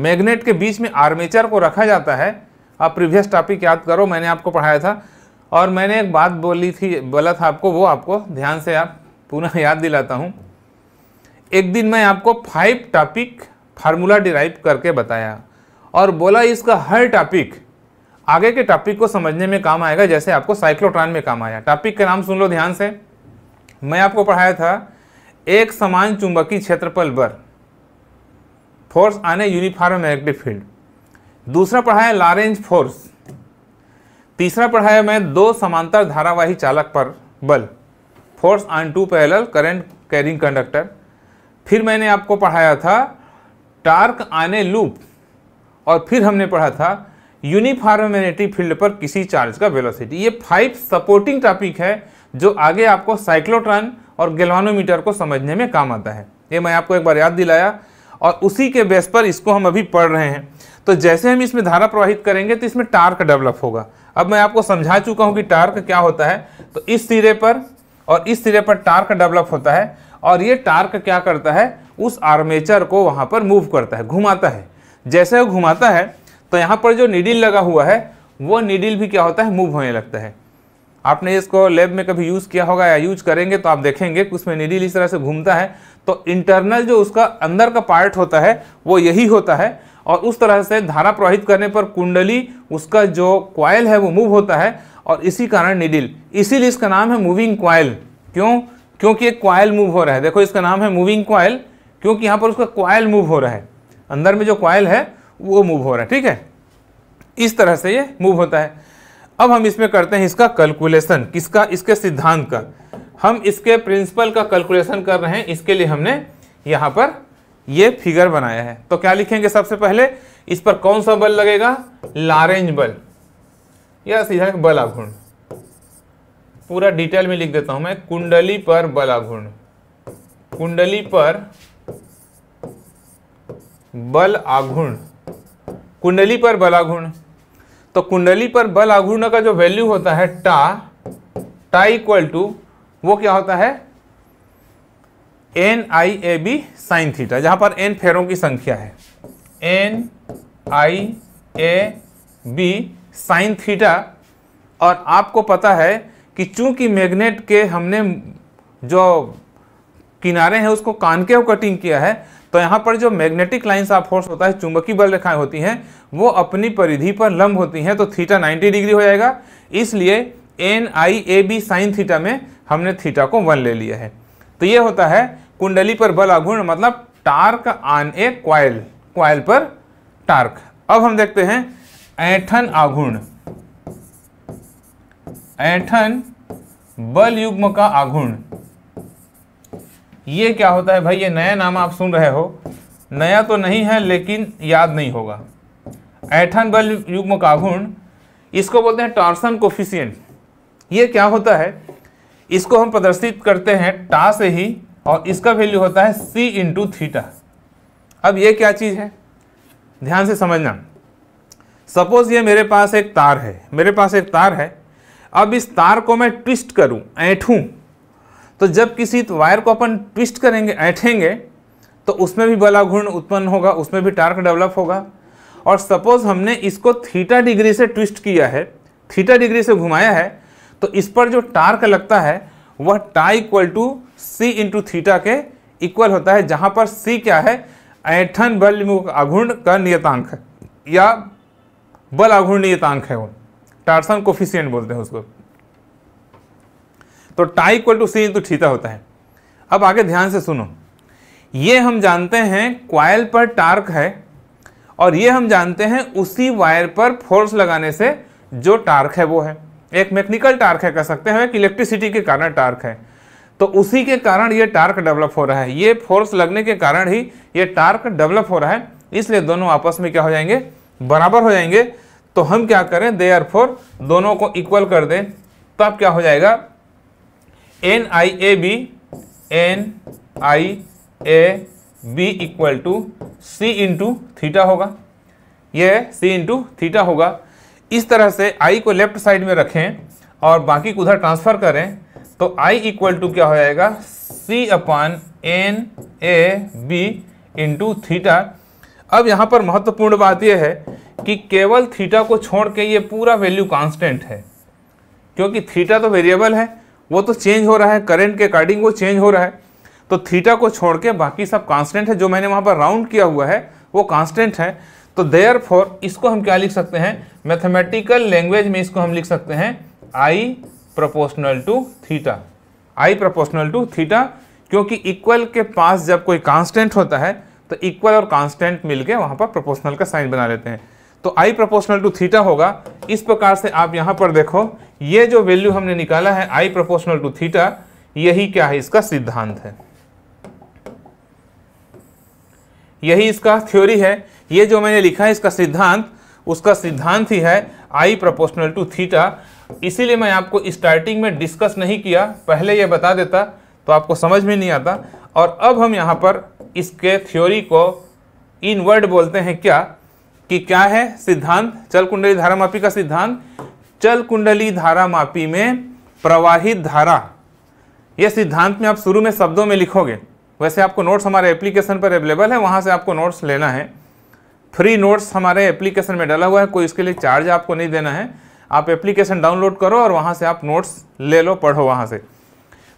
मैग्नेट के बीच में आर्मेचर को रखा जाता है आप प्रीवियस टॉपिक याद करो मैंने आपको पढ़ाया था और मैंने एक बात बोली थी बोला था आपको वो आपको ध्यान से आप पुनः याद दिलाता हूँ एक दिन मैं आपको फाइव टॉपिक फार्मूला डिराइव करके बताया और बोला इसका हर टॉपिक आगे के टॉपिक को समझने में काम आएगा जैसे आपको साइक्लोट्रॉन में काम आया टॉपिक का नाम सुन लो ध्यान से मैं आपको पढ़ाया था एक समान चुंबकीय क्षेत्रफल पर फोर्स आने यूनिफॉर्म मैग्नेटिक फील्ड दूसरा पढ़ाया लारेंज फोर्स तीसरा पढ़ाया मैं दो समांतर धारावाही चालक पर बल force on two parallel current carrying conductor फिर मैंने आपको पढ़ाया था टार्क आने लूप और फिर हमने पढ़ा था मैग्नेटिक फील्ड पर किसी चार्ज का वेलोसिटी ये फाइव सपोर्टिंग टॉपिक है जो आगे आपको साइक्लोट्रॉन और गेलवानोमीटर को समझने में काम आता है ये मैं आपको एक बार याद दिलाया और उसी के बेस पर इसको हम अभी पढ़ रहे हैं तो जैसे हम इसमें धारा प्रवाहित करेंगे तो इसमें टार्क डेवलप होगा अब मैं आपको समझा चुका हूँ कि टार्क क्या होता है तो इस सिरे पर और इस सिरे पर टार्क डेवलप होता है और ये टार्क क्या करता है उस आर्मेचर को वहाँ पर मूव करता है घुमाता है जैसे वो घुमाता है तो यहाँ पर जो निडिल लगा हुआ है वो निडिल भी क्या होता है मूव होने लगता है आपने इसको लैब में कभी यूज़ किया होगा या यूज करेंगे तो आप देखेंगे कि उसमें निडिल इस तरह से घूमता है तो इंटरनल जो उसका अंदर का पार्ट होता है वो यही होता है और उस तरह से धारा प्रवाहित करने पर कुंडली उसका जो क्वाइल है वो मूव होता है और इसी कारण निडिल इसीलिए इसका नाम है मूविंग क्वाइल क्यों क्योंकि एक क्वाइल मूव हो रहा है देखो इसका नाम है मूविंग क्वाइल क्योंकि यहाँ पर उसका क्वाइल मूव हो रहा है अंदर में जो क्वाइल है वो मूव हो रहा है ठीक है इस तरह से ये मूव होता है अब हम इसमें करते हैं इसका कैलकुलेशन किसका इसके सिद्धांत का हम इसके प्रिंसिपल का कैलकुलेशन कर रहे हैं इसके लिए हमने यहाँ पर ये फिगर बनाया है तो क्या लिखेंगे सबसे पहले इस पर कौन सा बल लगेगा लारेंज बल या सीधा बलाघूर्ण पूरा डिटेल में लिख देता हूं मैं कुंडली पर बलाघूर्ण कुंडली पर बल आघूर्ण कुंडली पर बल आघूर्ण तो कुंडली पर बल आघूर्ण का जो वैल्यू होता है टा टा इक्वल टू वो क्या होता है N I A B sine theta जहां पर एन फेरों की संख्या है N I A B sine theta और आपको पता है कि चूंकि मैग्नेट के हमने जो किनारे हैं उसको कानकेव कटिंग किया है तो यहाँ पर जो मैग्नेटिक लाइन्स ऑफ फोर्स होता है चुंबकीय बल रेखाएं होती हैं वो अपनी परिधि पर लंब होती हैं तो थीटा 90 डिग्री हो जाएगा इसलिए N I A B sine theta में हमने थीटा को वन ले लिया है तो ये होता है कुंडली पर बल आघूर्ण मतलब torque on a coil coil पर टार्क अब हम देखते हैं ऐठन आघूर्ण ऐठन बल युग्म का आघूर्ण ये क्या होता है भाई ये नया नाम आप सुन रहे हो नया तो नहीं है लेकिन याद नहीं होगा ऐठन बल युग्म का इसको बोलते हैं टॉर्सन कोफिशियंट ये क्या होता है इसको हम प्रदर्शित करते हैं टा से ही और इसका वैल्यू होता है सी इंटू थीटा अब ये क्या चीज़ है ध्यान से समझना सपोज़ ये मेरे पास एक तार है मेरे पास एक तार है अब इस तार को मैं ट्विस्ट करूं ऐठूं तो जब किसी तो वायर को अपन ट्विस्ट करेंगे ऐठेंगे तो उसमें भी बलाघूर्ण उत्पन्न होगा उसमें भी टार्क डेवलप होगा और सपोज हमने इसको थीटा डिग्री से ट्विस्ट किया है थीटा डिग्री से घुमाया है तो इस पर जो टार्क लगता है वह tau equal to C into theta के इक्वल होता है जहाँ पर सी क्या है ऐठन बल आघूर्ण का नियतांक या बल आघूर्ण नियतांक है वो टार्सन कोफिशियंट बोलते हैं उसको तो tau equal to C into theta होता है अब आगे ध्यान से सुनो ये हम जानते हैं क्वाइल पर टार्क है और ये हम जानते हैं उसी वायर पर फोर्स लगाने से जो टार्क है वो है एक मैकेनिकल टार्क है कह सकते हैं एक इलेक्ट्रिसिटी के कारण टार्क है तो उसी के कारण ये टार्क डेवलप हो रहा है ये फोर्स लगने के कारण ही ये टार्क डेवलप हो रहा है इसलिए दोनों आपस में क्या हो जाएंगे बराबर हो जाएंगे तो हम क्या करें दे आर फोर दोनों को इक्वल कर दें तब क्या हो जाएगा N I A B N I A B equal to C into theta होगा यह सी इंटू थीटा होगा इस तरह से आई को लेफ्ट साइड में रखें और बाकी को उधर ट्रांसफ़र करें तो आई इक्वल टू क्या हो जाएगा C upon N A B into theta अब यहाँ पर महत्वपूर्ण बात यह है कि केवल थीटा को छोड़ के ये पूरा वैल्यू कांस्टेंट है क्योंकि थीटा तो वेरिएबल है वो तो चेंज हो रहा है करंट के अकॉर्डिंग वो चेंज हो रहा है तो थीटा को छोड़ के बाकी सब कांस्टेंट है जो मैंने वहाँ पर राउंड किया हुआ है वो कांस्टेंट है तो देयर फॉर इसको हम क्या लिख सकते हैं मैथमेटिकल लैंग्वेज में इसको हम लिख सकते हैं I proportional to theta I proportional to theta क्योंकि इक्वल के पास जब कोई कांस्टेंट होता है तो इक्वल और कांस्टेंट मिलके वहाँ पर प्रोपोर्शनल का साइन बना लेते हैं तो आई प्रोपोर्शनल टू थीटा होगा इस प्रकार से आप यहां पर देखो ये जो वैल्यू हमने निकाला है आई प्रोपोर्शनल टू थीटा यही क्या है इसका सिद्धांत है यही इसका थ्योरी है ये जो मैंने लिखा है इसका सिद्धांत उसका सिद्धांत ही है आई प्रोपोर्शनल टू थीटा इसीलिए मैं आपको स्टार्टिंग में डिस्कस नहीं किया पहले यह बता देता तो आपको समझ में नहीं आता और अब हम यहां पर इसके थ्योरी को इन वर्ड बोलते हैं क्या कि क्या है सिद्धांत चल कुंडली धारामापी का सिद्धांत चल कुंडली धारामापी में प्रवाहित धारा यह सिद्धांत में आप शुरू में शब्दों में लिखोगे वैसे आपको नोट्स हमारे एप्लीकेशन पर अवेलेबल है वहां से आपको नोट्स लेना है फ्री नोट्स हमारे एप्लीकेशन में डला हुआ है कोई इसके लिए चार्ज आपको नहीं देना है आप एप्लीकेशन डाउनलोड करो और वहां से आप नोट्स ले लो पढ़ो वहां से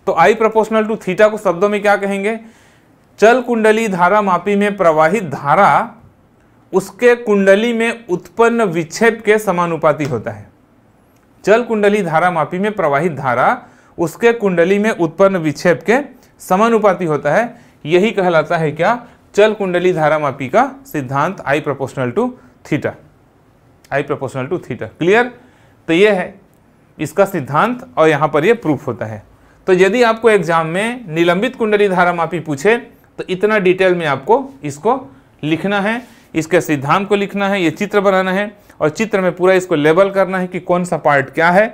तो आई प्रपोशनल टू थीटा को शब्दों में क्या कहेंगे चल कुंडली धारा मापी में प्रवाहित धारा उसके कुंडली में उत्पन्न विक्षेप के समानुपाती होता है जल कुंडली धारा मापी में प्रवाहित धारा उसके कुंडली में उत्पन्न विक्षेप के समानुपाती होता है यही कहलाता है क्या चल कुंडली धारा मापी का सिद्धांत I proportional to theta I proportional to theta clear तो ये है इसका सिद्धांत और यहाँ पर ये प्रूफ होता है तो यदि आपको एग्जाम में निलंबित कुंडली धारा मापी पूछे तो इतना डिटेल में आपको इसको लिखना है इसके सिद्धांत को लिखना है ये चित्र बनाना है और चित्र में पूरा इसको लेबल करना है कि कौन सा पार्ट क्या है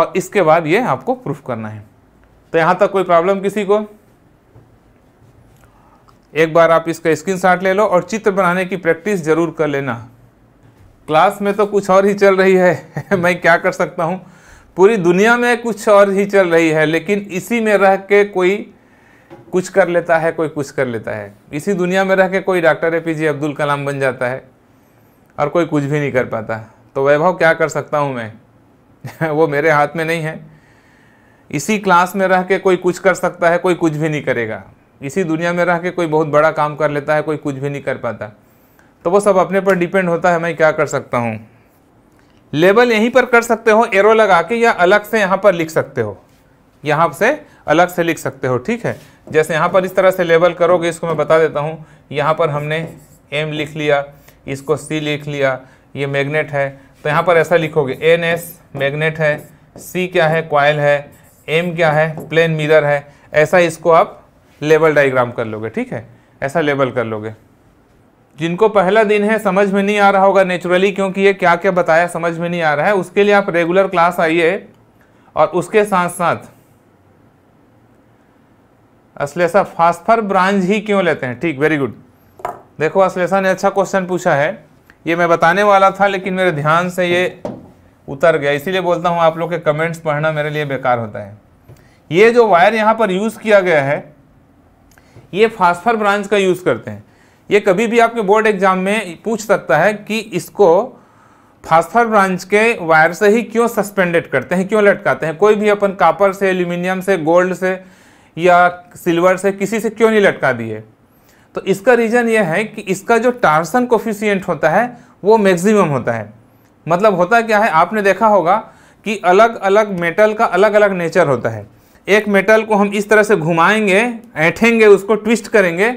और इसके बाद ये आपको प्रूफ करना है तो यहाँ तक कोई प्रॉब्लम किसी को एक बार आप इसका शॉट ले लो और चित्र बनाने की प्रैक्टिस जरूर कर लेना क्लास में तो कुछ और ही चल रही है मैं क्या कर सकता हूँ पूरी दुनिया में कुछ और ही चल रही है लेकिन इसी में रह के कोई कुछ कर लेता है कोई कुछ कर लेता है इसी दुनिया में रह के कोई doctor A P J Abdul Kalam बन जाता है और कोई कुछ भी नहीं कर पाता तो वैभव क्या कर सकता हूँ मैं वो मेरे हाथ में नहीं है इसी क्लास में रह के कोई कुछ कर सकता है कोई कुछ भी नहीं करेगा इसी दुनिया में रह के कोई बहुत बड़ा काम कर लेता है कोई कुछ भी नहीं कर पाता तो वो सब अपने पर डिपेंड होता है मैं क्या कर सकता हूँ लेबल यहीं पर कर सकते हो एरो लगा के या अलग से यहाँ पर लिख सकते हो यहाँ से अलग से लिख सकते हो ठीक है जैसे यहाँ पर इस तरह से लेबल करोगे इसको मैं बता देता हूँ यहाँ पर हमने एम लिख लिया इसको सी लिख लिया ये मैग्नेट है तो यहाँ पर ऐसा लिखोगे एन एस मैग्नेट है सी क्या है क्वाइल है एम क्या है प्लेन मिरर है ऐसा इसको आप लेबल डाइग्राम कर लोगे ठीक है ऐसा लेबल कर लोगे जिनको पहला दिन है समझ में नहीं आ रहा होगा नेचुरली क्योंकि ये क्या क्या बताया समझ में नहीं आ रहा है उसके लिए आप रेगुलर क्लास आइए और उसके साथ साथ अश्लेषा फास्फर ब्रांच ही क्यों लेते हैं ठीक वेरी गुड देखो अश्लेषा ने अच्छा क्वेश्चन पूछा है ये मैं बताने वाला था लेकिन मेरे ध्यान से ये उतर गया इसीलिए बोलता हूँ आप लोग के कमेंट्स पढ़ना मेरे लिए बेकार होता है ये जो वायर यहाँ पर यूज़ किया गया है ये फास्फर ब्रांच का यूज़ करते हैं ये कभी भी आपके बोर्ड एग्जाम में पूछ सकता है कि इसको फास्फर ब्रांच के वायर से ही क्यों सस्पेंडेड करते हैं क्यों लटकाते हैं कोई भी अपन कापर से एल्यूमिनियम से गोल्ड से या सिल्वर से किसी से क्यों नहीं लटका दिए तो इसका रीज़न यह है कि इसका जो टार्सन कोफिशियंट होता है वो मैक्सिमम होता है मतलब होता क्या है आपने देखा होगा कि अलग अलग मेटल का अलग अलग नेचर होता है एक मेटल को हम इस तरह से घुमाएंगे ऐठेंगे उसको ट्विस्ट करेंगे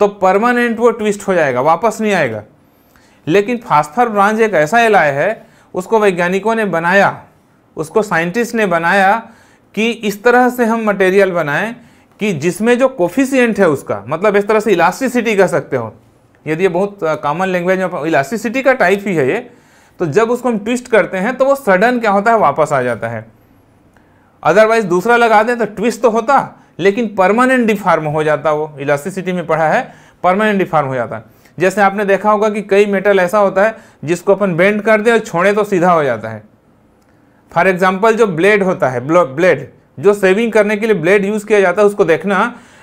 तो परमानेंट वो ट्विस्ट हो जाएगा वापस नहीं आएगा लेकिन फास्फर ब्रांच एक ऐसा एलाय है उसको वैज्ञानिकों ने बनाया उसको साइंटिस्ट ने बनाया कि इस तरह से हम मटेरियल बनाएं कि जिसमें जो कोफिशियंट है उसका मतलब इस तरह से इलास्टिसिटी कह सकते हो यदि ये बहुत कॉमन लैंग्वेज में इलास्टिसिटी का टाइप ही है ये तो जब उसको हम ट्विस्ट करते हैं तो वो सडन क्या होता है वापस आ जाता है अदरवाइज दूसरा लगा दें तो ट्विस्ट तो होता लेकिन परमानेंट डिफार्म हो जाता वो इलास्टिसिटी में पढ़ा है परमानेंट डिफार्म हो जाता जैसे आपने देखा होगा कि कई मेटल ऐसा होता है जिसको अपन बेंड कर दें और छोड़े तो सीधा हो जाता है फॉर एग्जाम्पल जो ब्लेड होता है ब्लेड जो सेविंग करने के लिए ब्लेड यूज़ किया जाता है उसको देखना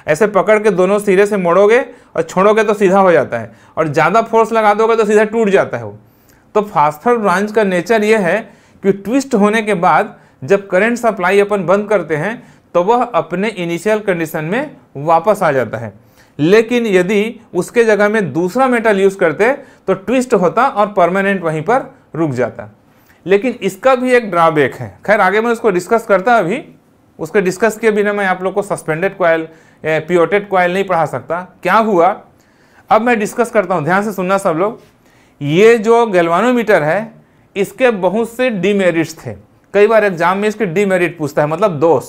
ऐसे पकड़ के दोनों सिरे से मोड़ोगे और छोड़ोगे तो सीधा हो जाता है और ज़्यादा फोर्स लगा दोगे तो सीधा टूट जाता है वो तो फास्टर ब्रांच का नेचर ये है कि ट्विस्ट होने के बाद जब करंट सप्लाई अपन बंद करते हैं तो वह अपने इनिशियल कंडीशन में वापस आ जाता है लेकिन यदि उसके जगह में दूसरा मेटल यूज़ करते तो ट्विस्ट होता और परमानेंट वहीं पर रुक जाता लेकिन इसका भी एक ड्रॉबैक है खैर आगे मैं उसको डिस्कस करता अभी उसके डिस्कस किए बिना मैं आप लोग को सस्पेंडेड क्वाइल प्योटेड कॉयल नहीं पढ़ा सकता क्या हुआ अब मैं डिस्कस करता हूँ ध्यान से सुनना सब लोग ये जो गलवानोमीटर है इसके बहुत से डीमेरिट्स थे कई बार एग्जाम में इसके डीमेरिट पूछता है मतलब दोष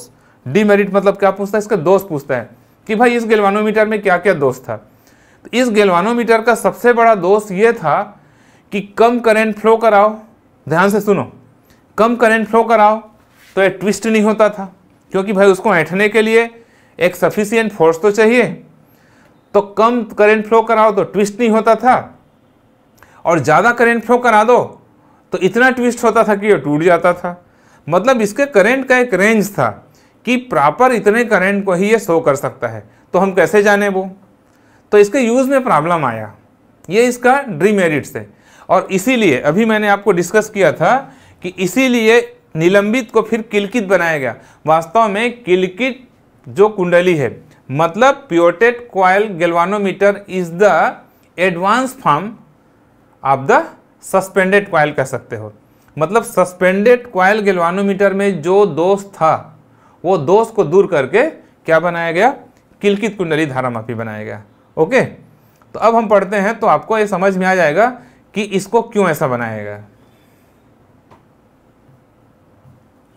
डीमेरिट मतलब क्या पूछता है इसका दोष पूछता है कि भाई इस गलवानोमीटर में क्या क्या दोष था तो इस गलवानोमीटर का सबसे बड़ा दोष ये था कि कम करंट फ्लो कराओ ध्यान से सुनो कम करंट फ्लो कराओ तो ये ट्विस्ट नहीं होता था क्योंकि भाई उसको ऐठने के लिए एक सफिशियंट फोर्स तो चाहिए तो कम करंट फ्लो कराओ तो ट्विस्ट नहीं होता था और ज़्यादा करंट फ्लो करा दो तो इतना ट्विस्ट होता था कि ये टूट जाता था मतलब इसके करंट का एक रेंज था कि प्रॉपर इतने करंट को ही ये शो कर सकता है तो हम कैसे जाने वो तो इसके यूज़ में प्रॉब्लम आया ये इसका ड्रीमेरिट्स है और इसीलिए अभी मैंने आपको डिस्कस किया था कि इसीलिए निलंबित को फिर किलकित बनाया गया वास्तव में किलकित जो कुंडली है मतलब pivoted coil galvanometer is the advance form आप द सस्पेंडेड क्वाइल कह सकते हो मतलब सस्पेंडेड क्वाइल गेलवानोमीटर में जो दोष था वो दोष को दूर करके क्या बनाया गया किलकित कुंडली धारामापी बनाया गया ओके तो अब हम पढ़ते हैं तो आपको ये समझ में आ जाएगा कि इसको क्यों ऐसा बनाएगा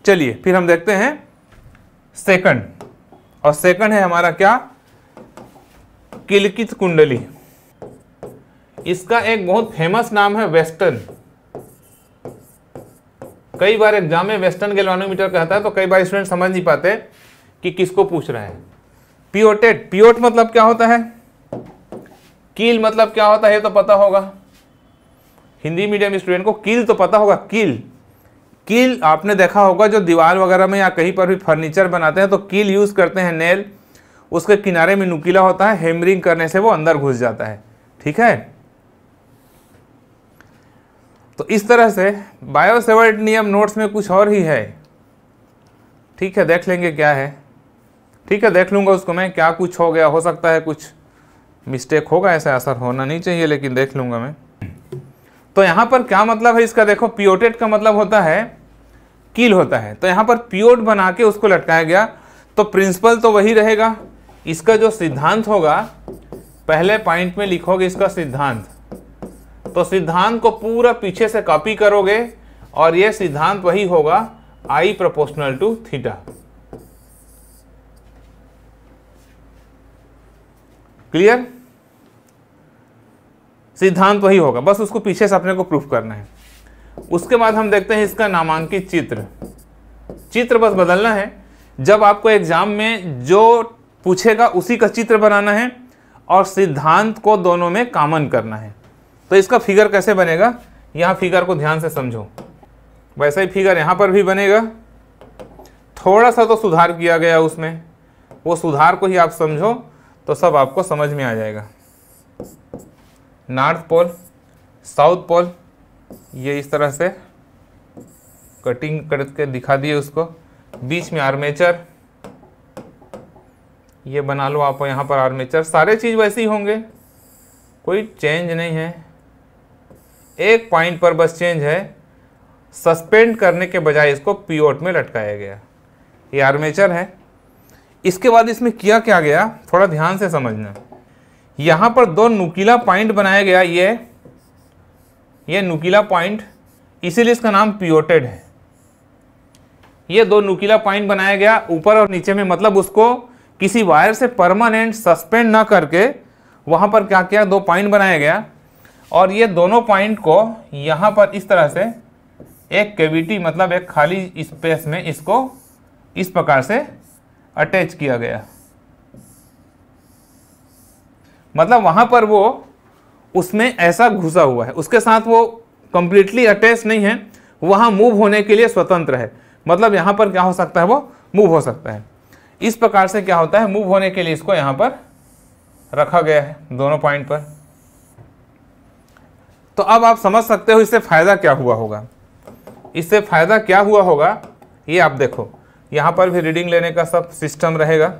चलिए फिर हम देखते हैं सेकंड और सेकंड है हमारा क्या किलकित कुंडली इसका एक बहुत फेमस नाम है वेस्टर्न कई बार एग्जाम में वेस्टर्न गैल्वेनोमीटर कहता है तो कई बार स्टूडेंट समझ नहीं पाते कि किसको पूछ रहे हैं पियोटेट पियोट मतलब क्या होता है कील मतलब क्या होता है ये तो पता होगा हिंदी मीडियम स्टूडेंट को कील तो पता होगा कील किल आपने देखा होगा जो दीवार वगैरह में या कहीं पर भी फर्नीचर बनाते हैं तो किल यूज़ करते हैं नेल उसके किनारे में नुकीला होता है हेमरिंग करने से वो अंदर घुस जाता है ठीक है तो इस तरह से बायोसेवर्ट नियम नोट्स में कुछ और ही है ठीक है देख लेंगे क्या है ठीक है देख लूँगा उसको मैं क्या कुछ हो गया हो सकता है कुछ मिस्टेक होगा ऐसा असर होना नहीं चाहिए लेकिन देख लूँगा मैं तो यहाँ पर क्या मतलब है इसका देखो पियोटेट का मतलब होता है कील होता है तो यहाँ पर पियोट बना के उसको लटकाया गया तो प्रिंसिपल तो वही रहेगा इसका जो सिद्धांत होगा पहले पॉइंट में लिखोगे इसका सिद्धांत तो सिद्धांत को पूरा पीछे से कॉपी करोगे और यह सिद्धांत वही होगा I proportional to theta clear सिद्धांत वही होगा बस उसको पीछे से अपने को प्रूफ करना है उसके बाद हम देखते हैं इसका नामांकित चित्र चित्र बस बदलना है जब आपको एग्जाम में जो पूछेगा उसी का चित्र बनाना है और सिद्धांत को दोनों में कामन करना है तो इसका फिगर कैसे बनेगा यहाँ फिगर को ध्यान से समझो वैसा ही फिगर यहाँ पर भी बनेगा थोड़ा सा तो सुधार किया गया उसमें वो सुधार को ही आप समझो तो सब आपको समझ में आ जाएगा नॉर्थ पोल साउथ पोल ये इस तरह से कटिंग करके दिखा दिए उसको बीच में आर्मेचर ये बना लो आप यहाँ पर आर्मेचर सारे चीज़ वैसे ही होंगे कोई चेंज नहीं है एक पॉइंट पर बस चेंज है सस्पेंड करने के बजाय इसको पीओट में लटकाया गया ये आर्मेचर है इसके बाद इसमें किया क्या गया थोड़ा ध्यान से समझना यहाँ पर दो नुकीला पॉइंट बनाया गया ये ये नुकीला पॉइंट इसीलिए इसका नाम पियोटेड है ये दो नुकीला पॉइंट बनाया गया ऊपर और नीचे में मतलब उसको किसी वायर से परमानेंट सस्पेंड ना करके वहाँ पर क्या किया दो पॉइंट बनाया गया और ये दोनों पॉइंट को यहाँ पर इस तरह से एक कैविटी मतलब एक खाली स्पेस में इसको इस प्रकार से अटैच किया गया मतलब वहाँ पर वो उसमें ऐसा घुसा हुआ है उसके साथ वो कंप्लीटली अटैच नहीं है वहाँ मूव होने के लिए स्वतंत्र है मतलब यहाँ पर क्या हो सकता है वो मूव हो सकता है इस प्रकार से क्या होता है मूव होने के लिए इसको यहाँ पर रखा गया है दोनों पॉइंट पर तो अब आप समझ सकते हो इससे फ़ायदा क्या हुआ होगा इससे फ़ायदा क्या हुआ होगा ये आप देखो यहाँ पर भी रीडिंग लेने का सब सिस्टम रहेगा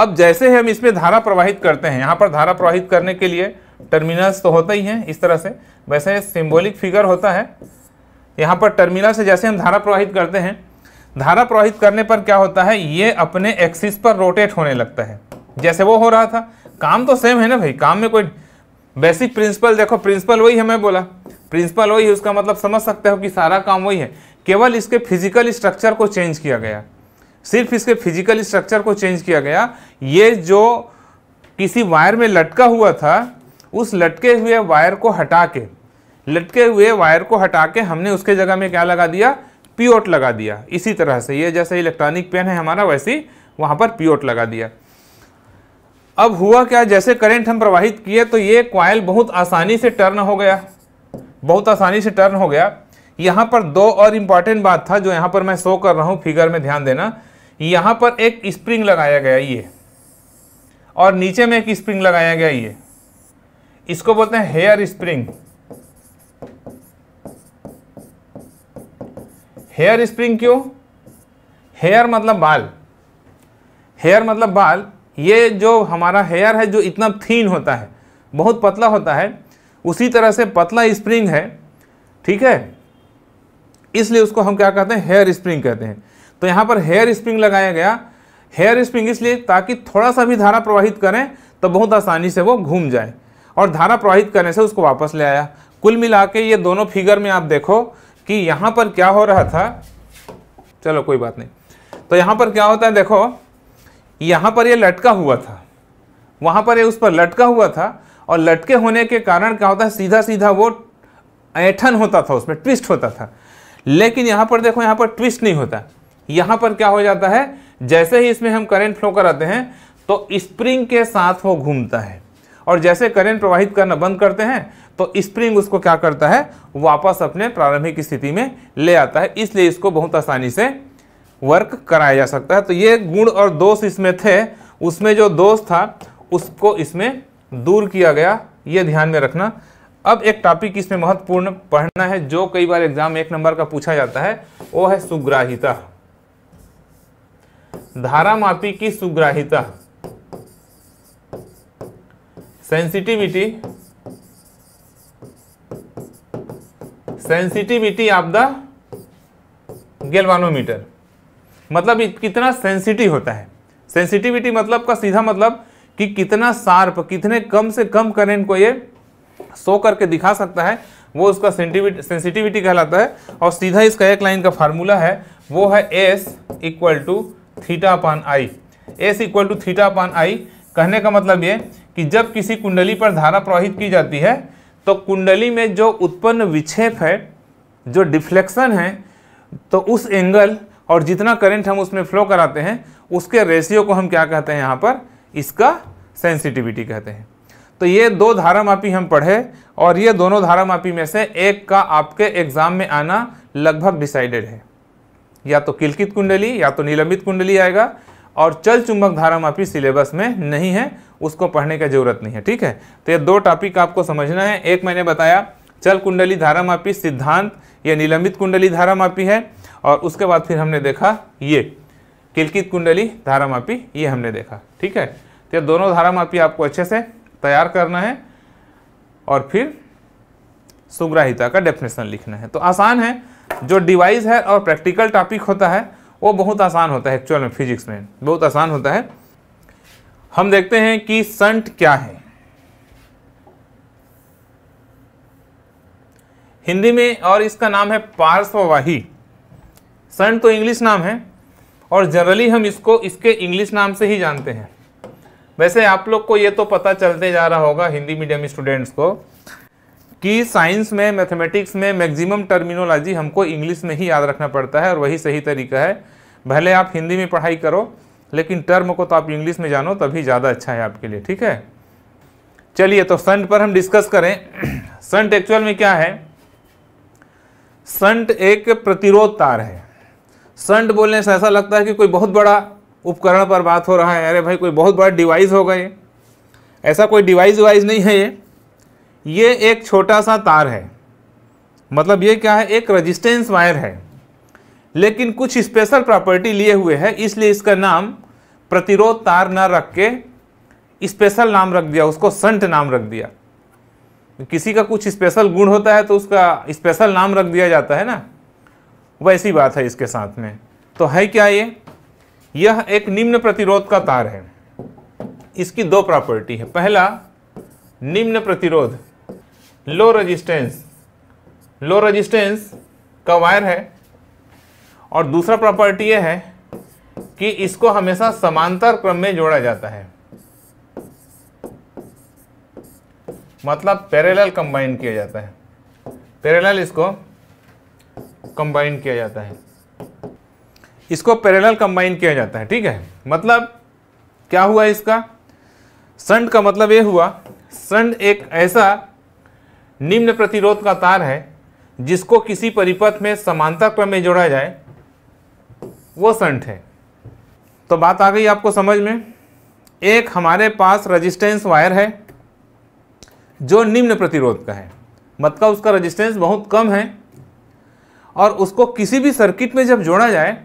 अब जैसे ही हम इसमें धारा प्रवाहित करते हैं यहाँ पर धारा प्रवाहित करने के लिए टर्मिनल्स तो होता ही हैं इस तरह से वैसे सिंबॉलिक फिगर होता है यहाँ पर टर्मिनल से जैसे हम धारा प्रवाहित करते हैं धारा प्रवाहित करने पर क्या होता है ये अपने एक्सिस पर रोटेट होने लगता है जैसे वो हो रहा था काम तो सेम है ना भाई काम में कोई बेसिक प्रिंसिपल देखो प्रिंसिपल वही है मैं बोला प्रिंसिपल वही है उसका मतलब समझ सकते हो कि सारा काम वही है केवल इसके फिजिकल स्ट्रक्चर को चेंज किया गया सिर्फ इसके फिजिकल स्ट्रक्चर को चेंज किया गया ये जो किसी वायर में लटका हुआ था उस लटके हुए वायर को हटा के लटके हुए वायर को हटा के हमने उसके जगह में क्या लगा दिया पीओट लगा दिया इसी तरह से ये जैसे इलेक्ट्रॉनिक पेन है हमारा वैसी वहाँ पर पीओट लगा दिया अब हुआ क्या जैसे करंट हम प्रवाहित किए तो ये क्वाइल बहुत आसानी से टर्न हो गया बहुत आसानी से टर्न हो गया यहाँ पर दो और इम्पॉर्टेंट बात था जो यहाँ पर मैं शो कर रहा हूँ फिगर में ध्यान देना यहां पर एक स्प्रिंग लगाया गया ये और नीचे में एक स्प्रिंग लगाया गया ये इसको बोलते हैं हेयर स्प्रिंग हेयर स्प्रिंग क्यों हेयर मतलब बाल हेयर मतलब बाल ये जो हमारा हेयर है जो इतना थीन होता है बहुत पतला होता है उसी तरह से पतला स्प्रिंग है ठीक है इसलिए उसको हम क्या कहते हैं हेयर स्प्रिंग कहते हैं तो यहाँ पर हेयर स्प्रिंग लगाया गया हेयर स्प्रिंग इसलिए ताकि थोड़ा सा भी धारा प्रवाहित करें तो बहुत आसानी से वो घूम जाए और धारा प्रवाहित करने से उसको वापस ले आया कुल मिला के ये दोनों फिगर में आप देखो कि यहाँ पर क्या हो रहा था चलो कोई बात नहीं तो यहाँ पर क्या होता है देखो यहाँ पर ये लटका हुआ था वहाँ पर ये उस पर लटका हुआ था और लटके होने के कारण क्या होता है सीधा सीधा वो ऐठन होता था उसमें ट्विस्ट होता था लेकिन यहाँ पर देखो यहाँ पर ट्विस्ट नहीं होता यहाँ पर क्या हो जाता है जैसे ही इसमें हम करेंट फ्लो कराते हैं तो स्प्रिंग के साथ वो घूमता है और जैसे करेंट प्रवाहित करना बंद करते हैं तो स्प्रिंग उसको क्या करता है वापस अपने प्रारंभिक स्थिति में ले आता है इसलिए इसको बहुत आसानी से वर्क कराया जा सकता है तो ये गुण और दोष इसमें थे उसमें जो दोष था उसको इसमें दूर किया गया ये ध्यान में रखना अब एक टॉपिक इसमें महत्वपूर्ण पढ़ना है जो कई बार एग्जाम एक नंबर का पूछा जाता है वो है सुग्राहिता धारामापी की सुग्राहिता sensitivity sensitivity of the galvanometer मतलब कितना सेंसिटिव होता है सेंसिटिविटी मतलब का सीधा मतलब कि कितना शार्प कितने कम से कम करेंट को ये शो करके दिखा सकता है वो उसका सेंसिटिविटी कहलाता है और सीधा इसका एक लाइन का फार्मूला है वो है S equal to theta upon I S equal to theta upon I कहने का मतलब ये कि जब किसी कुंडली पर धारा प्रवाहित की जाती है तो कुंडली में जो उत्पन्न विक्षेप है जो डिफ्लेक्शन है तो उस एंगल और जितना करंट हम उसमें फ्लो कराते हैं उसके रेशियो को हम क्या कहते हैं यहाँ पर इसका सेंसिटिविटी कहते हैं तो ये दो धारा मापी हम पढ़े और ये दोनों धारा मापी में से एक का आपके एग्ज़ाम में आना लगभग डिसाइडेड है या तो किलकित कुंडली या तो निलंबित कुंडली आएगा और चल चुंबक धारा मापी सिलेबस में नहीं है उसको पढ़ने की जरूरत नहीं है ठीक है तो ये दो टॉपिक आपको समझना है एक मैंने बताया चल कुंडली धारा मापी सिद्धांत या निलंबित कुंडली धारा मापी है और उसके बाद फिर हमने देखा ये किलकित कुंडली धारा मापी ये हमने देखा ठीक है तो ये दोनों धारा मापी आपको अच्छे से तैयार करना है और फिर सुग्राहिता का डेफिनेशन लिखना है तो आसान है जो डिवाइस है और प्रैक्टिकल टॉपिक होता है वो बहुत आसान होता है एक्चुअल में फिजिक्स में बहुत आसान होता है हम देखते हैं कि संट क्या है हिंदी में और इसका नाम है पार्श्ववाही संट तो इंग्लिश नाम है और जनरली हम इसको इसके इंग्लिश नाम से ही जानते हैं वैसे आप लोग को ये तो पता चलते जा रहा होगा हिंदी मीडियम स्टूडेंट्स को कि साइंस में मैथमेटिक्स में मैक्सिमम टर्मिनोलॉजी हमको इंग्लिश में ही याद रखना पड़ता है और वही सही तरीका है भले आप हिंदी में पढ़ाई करो लेकिन टर्म को तो आप इंग्लिश में जानो तभी ज़्यादा अच्छा है आपके लिए ठीक है चलिए तो संट पर हम डिस्कस करें संट एक्चुअल में क्या है संट एक प्रतिरोध तार है संट बोलने से ऐसा लगता है कि कोई बहुत बड़ा उपकरण पर बात हो रहा है अरे भाई कोई बहुत बड़ा डिवाइस हो गए ऐसा कोई डिवाइस वाइज नहीं है ये ये एक छोटा सा तार है मतलब ये क्या है एक रजिस्टेंस वायर है लेकिन कुछ स्पेशल प्रॉपर्टी लिए हुए है इसलिए इसका नाम प्रतिरोध तार ना रख के स्पेशल नाम रख दिया उसको संट नाम रख दिया किसी का कुछ स्पेशल गुण होता है तो उसका स्पेशल नाम रख दिया जाता है ना वैसी बात है इसके साथ में तो है क्या ये यह एक निम्न प्रतिरोध का तार है इसकी दो प्रॉपर्टी है पहला निम्न प्रतिरोध लो रजिस्टेंस लो रजिस्टेंस का वायर है और दूसरा प्रॉपर्टी यह है कि इसको हमेशा समांतर क्रम में जोड़ा जाता है मतलब पैरेलल कंबाइन किया जाता है पैरेलल इसको कंबाइन किया जाता है इसको पैरेलल कंबाइन किया जाता है ठीक है मतलब क्या हुआ इसका संड का मतलब यह हुआ संड एक ऐसा निम्न प्रतिरोध का तार है जिसको किसी परिपथ में समानता क्रम में जोड़ा जाए वो संट है तो बात आ गई आपको समझ में एक हमारे पास रेजिस्टेंस वायर है जो निम्न प्रतिरोध का है मतलब उसका रेजिस्टेंस बहुत कम है और उसको किसी भी सर्किट में जब जोड़ा जाए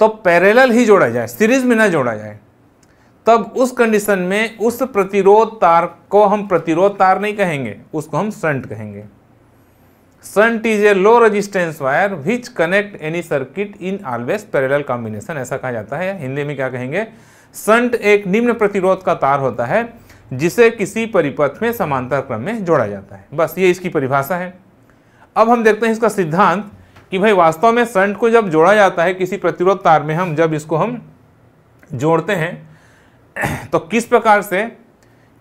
तो पैरेलल ही जोड़ा जाए सीरीज में ना जोड़ा जाए तब उस कंडीशन में उस प्रतिरोध तार को हम प्रतिरोध तार नहीं कहेंगे उसको हम संट कहेंगे shunt is a low resistance wire which connect any circuit in always parallel combination ऐसा कहा जाता है हिंदी में क्या कहेंगे संट एक निम्न प्रतिरोध का तार होता है जिसे किसी परिपथ में समांतर क्रम में जोड़ा जाता है बस ये इसकी परिभाषा है अब हम देखते हैं इसका सिद्धांत कि भाई वास्तव में संट को जब जोड़ा जाता है किसी प्रतिरोध तार में हम जब इसको हम जोड़ते हैं तो किस प्रकार से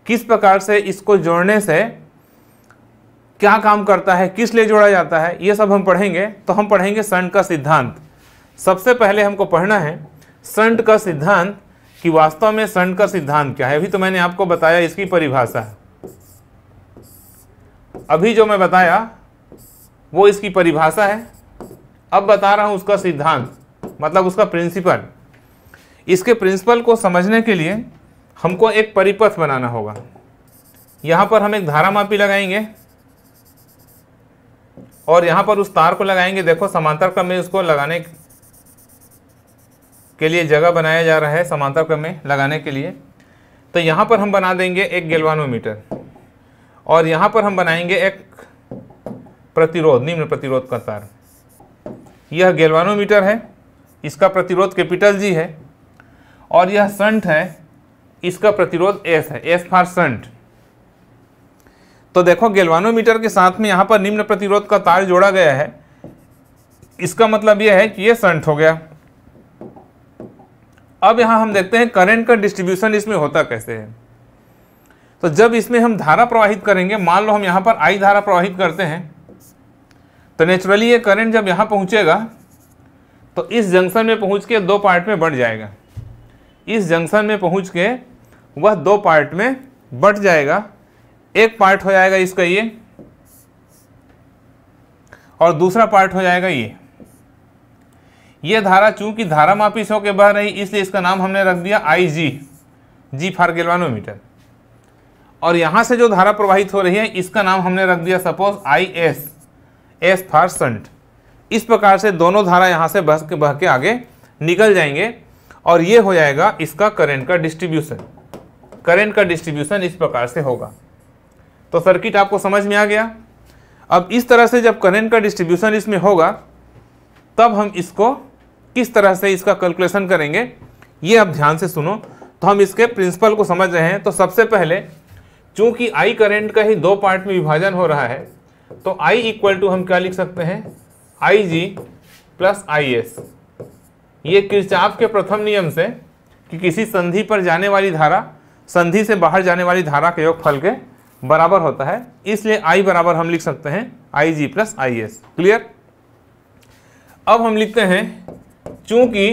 किस प्रकार से इसको जोड़ने से क्या काम करता है किस लिए जोड़ा जाता है ये सब हम पढ़ेंगे तो हम पढ़ेंगे संट का सिद्धांत सबसे पहले हमको पढ़ना है संट का सिद्धांत कि वास्तव में संट का सिद्धांत क्या है अभी तो मैंने आपको बताया इसकी परिभाषा अभी जो मैं बताया वो इसकी परिभाषा है अब बता रहा हूं उसका सिद्धांत मतलब उसका प्रिंसिपल इसके प्रिंसिपल को समझने के लिए हमको एक परिपथ बनाना होगा यहाँ पर हम एक धारा मापी लगाएंगे और यहाँ पर उस तार को लगाएंगे देखो समांतर क्रम में उसको लगाने के लिए जगह बनाया जा रहा है समांतर क्रम में लगाने के लिए तो यहाँ पर हम बना देंगे एक गेलवानोमीटर और यहाँ पर हम बनाएंगे एक प्रतिरोध निम्न प्रतिरोध का तार यह गेलवानोमीटर है इसका प्रतिरोध कैपिटल जी है और यह संट है इसका प्रतिरोध एस है एस फार संट तो देखो गेलवानोमीटर के साथ में यहां पर निम्न प्रतिरोध का तार जोड़ा गया है इसका मतलब यह है कि यह संट हो गया अब यहां हम देखते हैं करंट का डिस्ट्रीब्यूशन इसमें होता कैसे है तो जब इसमें हम धारा प्रवाहित करेंगे मान लो हम यहां पर आई धारा प्रवाहित करते हैं तो नेचुरली ये करंट जब यहां पहुंचेगा तो इस जंक्शन में पहुंच के दो पार्ट में बढ़ जाएगा इस जंक्शन में पहुंच के वह दो पार्ट में बट जाएगा एक पार्ट हो जाएगा इसका ये और दूसरा पार्ट हो जाएगा ये ये धारा चूंकि धारा मापिस के बह रही इसलिए इसका नाम हमने रख दिया आई जी जी फार गैल्वानोमीटर और यहाँ से जो धारा प्रवाहित हो रही है इसका नाम हमने रख दिया suppose I S S for shunt इस प्रकार से दोनों धारा यहाँ से बह के बह के आगे निकल जाएंगे और ये हो जाएगा इसका करंट का डिस्ट्रीब्यूशन करंट का डिस्ट्रीब्यूशन इस प्रकार से होगा तो सर्किट आपको समझ में आ गया अब इस तरह से जब करंट का डिस्ट्रीब्यूशन इसमें होगा तब हम इसको किस तरह से इसका कैलकुलेशन करेंगे ये आप ध्यान से सुनो तो हम इसके प्रिंसिपल को समझ रहे हैं तो सबसे पहले चूंकि आई करेंट का ही दो पार्ट में विभाजन हो रहा है तो आई इक्वल टू हम क्या लिख सकते हैं I G plus I S ये किरचाप के प्रथम नियम से कि किसी संधि पर जाने वाली धारा संधि से बाहर जाने वाली धारा के योग फल के बराबर होता है इसलिए आई बराबर हम लिख सकते हैं I G plus I S clear अब हम लिखते हैं चूंकि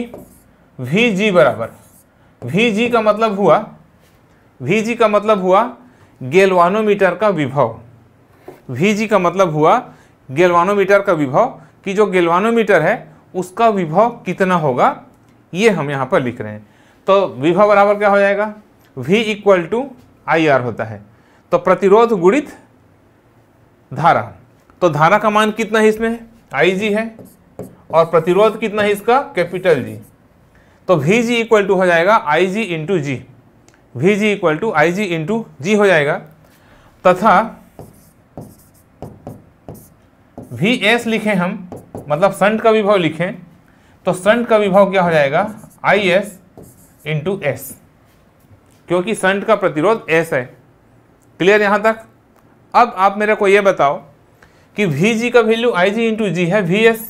वी जी बराबर वी जी का मतलब हुआ वी जी का मतलब हुआ गेलवानोमीटर का विभव वी जी का मतलब हुआ गेलवानोमीटर का विभव कि जो गेलवानोमीटर है उसका विभव कितना होगा ये हम यहाँ पर लिख रहे हैं तो विभव बराबर क्या हो जाएगा V equal to I R होता है तो प्रतिरोध गुणित धारा तो धारा का मान कितना है इसमें आई जी है और प्रतिरोध कितना है इसका कैपिटल जी तो वी जी इक्वल टू हो जाएगा I G into G V G equal to I G into G हो जाएगा तथा वी एस लिखें हम मतलब संट का विभव लिखें तो संट का विभव क्या हो जाएगा आई एस इंटू एस क्योंकि संट का प्रतिरोध एस है क्लियर यहाँ तक अब आप मेरे को ये बताओ कि वी जी का वैल्यू आई जी इंटू जी है वी एस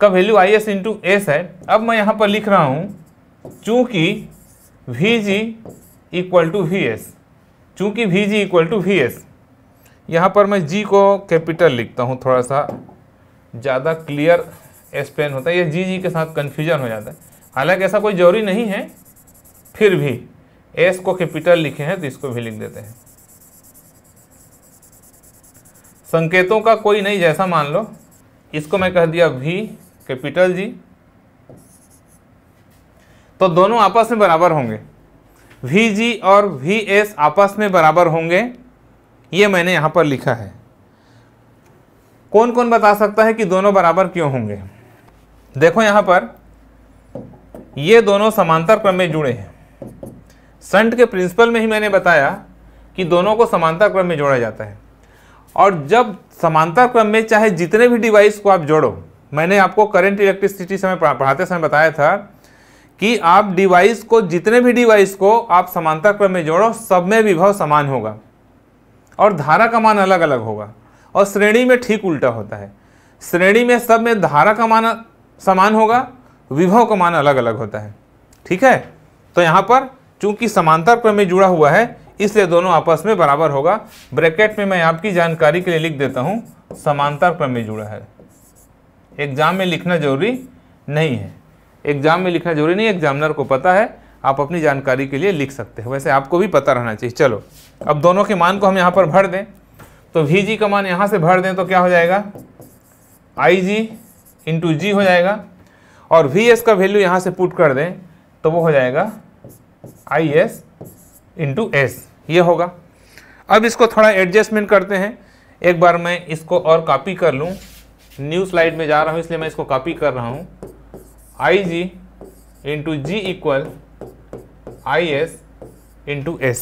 का value I S into S है अब मैं यहाँ पर लिख रहा हूँ चूँकि V G equal to V S चूँकि V G equal to V S यहाँ पर मैं जी को कैपिटल लिखता हूँ थोड़ा सा ज़्यादा क्लियर एक्सप्लेन होता है या जी जी के साथ कन्फ्यूजन हो जाता है हालांकि ऐसा कोई जरूरी नहीं है फिर भी एस को कैपिटल लिखे हैं तो इसको भी लिख देते हैं संकेतों का कोई नहीं जैसा मान लो इसको मैं कह दिया वी कैपिटल जी तो दोनों आपस में बराबर होंगे वी जी और वी एस आपस में बराबर होंगे ये मैंने यहाँ पर लिखा है कौन कौन बता सकता है कि दोनों बराबर क्यों होंगे देखो यहाँ पर ये दोनों समांतर क्रम में जुड़े हैं संट के प्रिंसिपल में ही मैंने बताया कि दोनों को समांतर क्रम में जोड़ा जाता है और जब समांतर क्रम में चाहे जितने भी डिवाइस को आप जोड़ो मैंने आपको करंट इलेक्ट्रिसिटी समय पढ़ाते समय बताया था कि आप डिवाइस को जितने भी डिवाइस को आप समांतर क्रम में जोड़ो सब में विभव समान होगा और धारा का मान अलग अलग होगा और श्रेणी में ठीक उल्टा होता है श्रेणी में सब में धारा का मान समान होगा विभव का मान अलग अलग होता है ठीक है तो यहाँ पर चूंकि समांतर क्रम में जुड़ा हुआ है इसलिए दोनों आपस में बराबर होगा ब्रैकेट में मैं आपकी जानकारी के लिए लिख देता हूँ समांतर क्रम में जुड़ा है एग्जाम में लिखना जरूरी नहीं है एग्जाम में लिखना जरूरी नहीं एग्जामिनर को पता है आप अपनी जानकारी के लिए लिख सकते हो वैसे आपको भी पता रहना चाहिए चलो अब दोनों के मान को हम यहाँ पर भर दें तो वी जी का मान यहाँ से भर दें तो क्या हो जाएगा आई जी इंटू जी हो जाएगा और वी एस का वैल्यू यहाँ से पुट कर दें तो वो हो जाएगा आई एस इंटू एस ये होगा अब इसको थोड़ा एडजस्टमेंट करते हैं एक बार मैं इसको और कॉपी कर लूँ न्यू स्लाइड में जा रहा हूँ इसलिए मैं इसको कॉपी कर रहा हूँ I G into G equal I S into S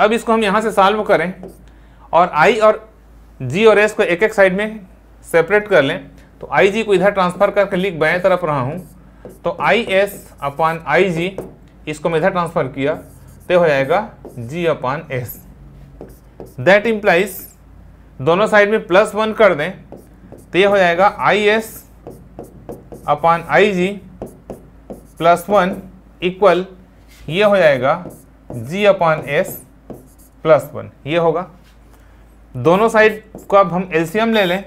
अब इसको हम यहाँ से सॉल्व करें और आई और जी और एस को एक एक साइड में सेपरेट कर लें तो आई जी को इधर ट्रांसफर करके लिख बाएं तरफ रहा हूँ तो आई एस अपान आई जी इसको मैं इधर ट्रांसफर किया तो हो जाएगा G upon S that implies दोनों साइड में प्लस वन कर दें तो यह हो जाएगा I S upon I G plus one equal ये हो जाएगा G upon S plus one ये होगा दोनों साइड को अब हम एलसीएम ले लें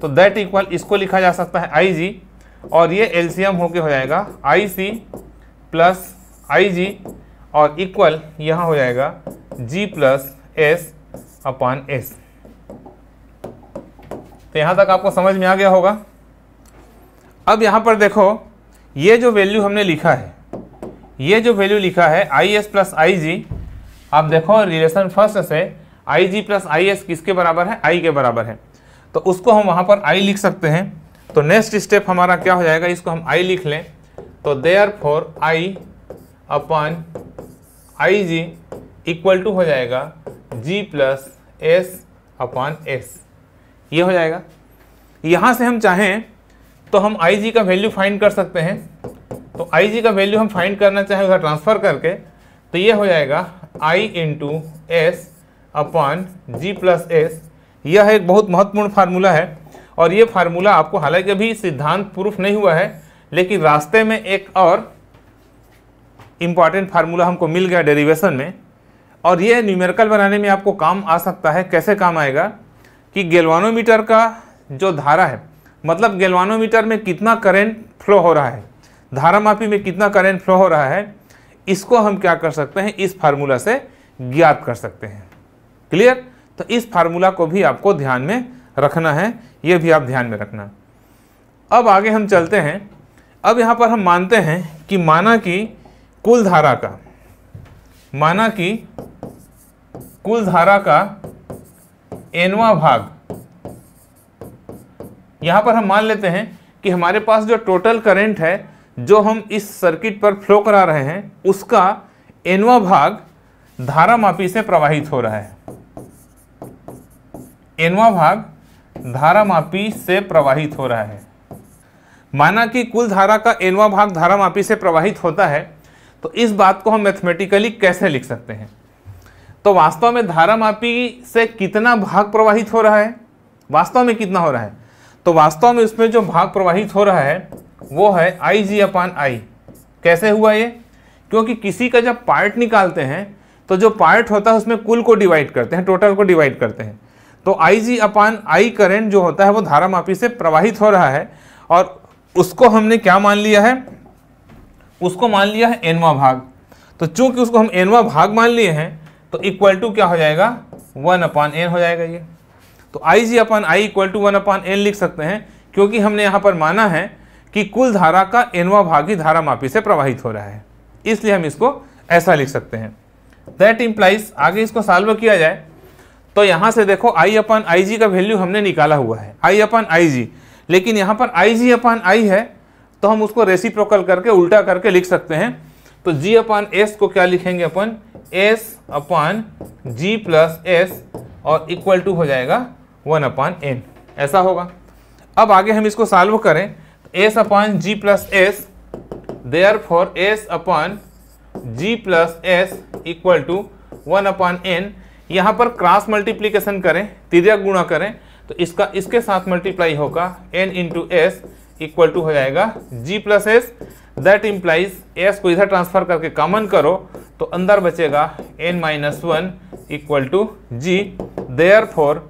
तो दैट इक्वल इसको लिखा जा सकता है आई जी और ये एलसीएम होके हो जाएगा आई सी प्लस आई जी और इक्वल यहाँ हो जाएगा G plus S upon S तो यहाँ तक आपको समझ में आ गया होगा अब यहाँ पर देखो ये जो वैल्यू हमने लिखा है ये जो वैल्यू लिखा है आई एस प्लस आई जी आप देखो रिलेशन फर्स्ट से आई जी प्लस आई एस किसके बराबर है आई के बराबर है तो उसको हम वहाँ पर आई लिख सकते हैं तो नेक्स्ट स्टेप हमारा क्या हो जाएगा इसको हम आई लिख लें तो therefore I upon I G equal to हो जाएगा G plus S upon S ये हो जाएगा यहाँ से हम चाहें तो हम आई जी का वैल्यू फाइंड कर सकते हैं तो आई जी का वैल्यू हम फाइंड करना चाहें उधर ट्रांसफ़र करके तो ये हो जाएगा I into S upon G plus S यह एक बहुत महत्वपूर्ण फार्मूला है और ये फार्मूला आपको हालांकि अभी सिद्धांत प्रूफ नहीं हुआ है लेकिन रास्ते में एक और इम्पॉर्टेंट फार्मूला हमको मिल गया डेरिवेशन में और ये न्यूमेरिकल बनाने में आपको काम आ सकता है कैसे काम आएगा कि गेलवानोमीटर का जो धारा है मतलब गैल्वानोमीटर में कितना करेंट फ्लो हो रहा है धारामापी में कितना करेंट फ्लो हो रहा है इसको हम क्या कर सकते हैं इस फार्मूला से ज्ञात कर सकते हैं क्लियर तो इस फार्मूला को भी आपको ध्यान में रखना है ये भी आप ध्यान में रखना अब आगे हम चलते हैं अब यहाँ पर हम मानते हैं कि माना कि कुल धारा का माना कि कुल धारा का एनवा भाग यहाँ पर हम मान लेते हैं कि हमारे पास जो टोटल करंट है जो हम इस सर्किट पर फ्लो करा रहे हैं उसका एनवा भाग धारा मापी से प्रवाहित हो रहा है एनवा भाग धारा मापी से प्रवाहित हो रहा है माना कि कुल धारा का एनवा भाग धारा मापी से प्रवाहित होता है तो इस बात को हम मैथमेटिकली कैसे लिख सकते हैं तो वास्तव में धारा मापी से कितना भाग प्रवाहित हो रहा है वास्तव में कितना हो रहा है तो वास्तव में उसमें जो भाग प्रवाहित हो रहा है वो है आई जी अपान आई कैसे हुआ ये क्योंकि किसी का जब पार्ट निकालते हैं तो जो पार्ट होता है उसमें कुल को डिवाइड करते हैं टोटल को डिवाइड करते हैं तो I ji upon I current जो होता है वो धारा मापी से प्रवाहित हो रहा है और उसको हमने क्या मान लिया है उसको मान लिया है एनवा भाग तो चूंकि उसको हम एनवा भाग मान लिए हैं तो इक्वल टू क्या हो जाएगा वन अपान एन हो जाएगा ये तो I G upon I equal to one upon N लिख सकते हैं क्योंकि हमने यहाँ पर माना है कि कुल धारा का एनवा भाग ही धारा मापी से प्रवाहित हो रहा है इसलिए हम इसको ऐसा लिख सकते हैं दैट इम्प्लाइज आगे इसको सॉल्व किया जाए तो यहाँ से देखो आई अपन आई जी का वैल्यू हमने निकाला हुआ है आई अपन आई जी लेकिन यहाँ पर आई जी अपन आई है तो हम उसको रेसिप्रोकल करके उल्टा करके लिख सकते हैं तो जी अपन एस को क्या लिखेंगे upon S upon G plus S और इक्वल टू हो जाएगा वन अपॉन एन ऐसा होगा अब आगे हम इसको सॉल्व करें S upon G plus S therefore S upon G plus S equal to one upon N यहाँ पर क्रॉस मल्टीप्लीकेशन करें तिरया गुणा करें तो इसका इसके साथ मल्टीप्लाई होगा N into S equal to हो जाएगा G plus S that implies S को इधर ट्रांसफर करके कॉमन करो तो अंदर बचेगा N minus one equal to G therefore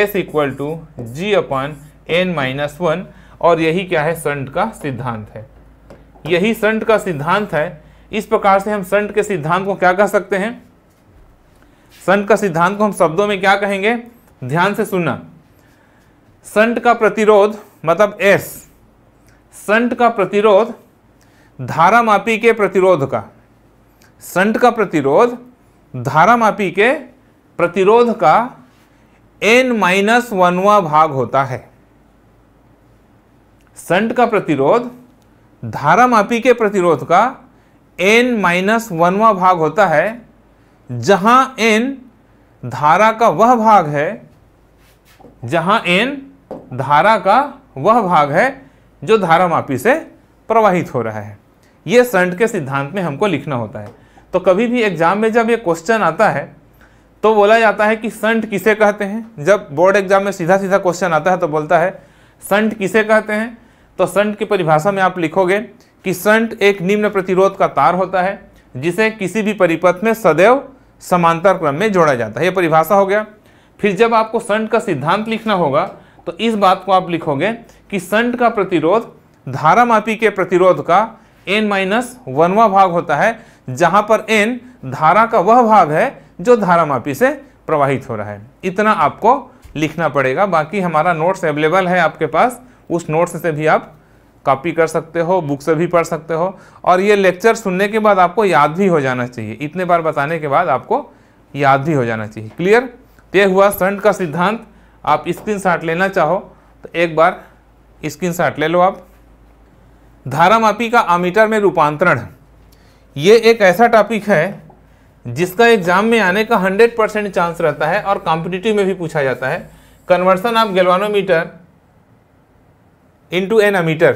S equal to G upon N minus one और यही क्या है संट का सिद्धांत है यही संट का सिद्धांत है इस प्रकार से हम संट के सिद्धांत को क्या कह सकते हैं संट का सिद्धांत को हम शब्दों में क्या कहेंगे ध्यान से सुनना संट का प्रतिरोध मतलब एस संट का प्रतिरोध मापी के प्रतिरोध का संट का प्रतिरोध धारा मापी के प्रतिरोध का एन माइनस वनवा भाग होता है संट का प्रतिरोध धारा मापी के प्रतिरोध का एन माइनस वनवा भाग होता है जहां एन धारा का वह भाग है जहां एन धारा का वह भाग है जो मापी से प्रवाहित हो रहा है ये संट के सिद्धांत में हमको लिखना होता है तो कभी भी एग्जाम में जब ये क्वेश्चन आता है तो बोला जाता है कि संट किसे कहते हैं जब बोर्ड एग्जाम में सीधा सीधा क्वेश्चन आता है तो बोलता है संट किसे कहते हैं तो संट की परिभाषा में आप लिखोगे कि संट एक निम्न प्रतिरोध का तार होता है जिसे किसी भी परिपथ में सदैव समांतर क्रम में जोड़ा जाता है यह परिभाषा हो गया फिर जब आपको संट का सिद्धांत लिखना होगा तो इस बात को आप लिखोगे कि संट का प्रतिरोध धारा मापी के प्रतिरोध का एन माइनस वनवा भाग होता है जहां पर एन धारा का वह भाग है जो धारा मापी से प्रवाहित हो रहा है इतना आपको लिखना पड़ेगा बाकी हमारा नोट्स अवेलेबल है आपके पास उस नोट्स से भी आप कॉपी कर सकते हो बुक से भी पढ़ सकते हो और ये लेक्चर सुनने के बाद आपको याद भी हो जाना चाहिए इतने बार बताने के बाद आपको याद भी हो जाना चाहिए क्लियर तय हुआ संट का सिद्धांत आप स्क्रीन लेना चाहो तो एक बार स्क्रीन ले लो आप धारामापी का आमीटर में रूपांतरण ये एक ऐसा टॉपिक है जिसका एग्जाम में आने का 100 परसेंट चांस रहता है और कॉम्पिटिटिव में भी पूछा जाता है conversion of galvanometer into an ammeter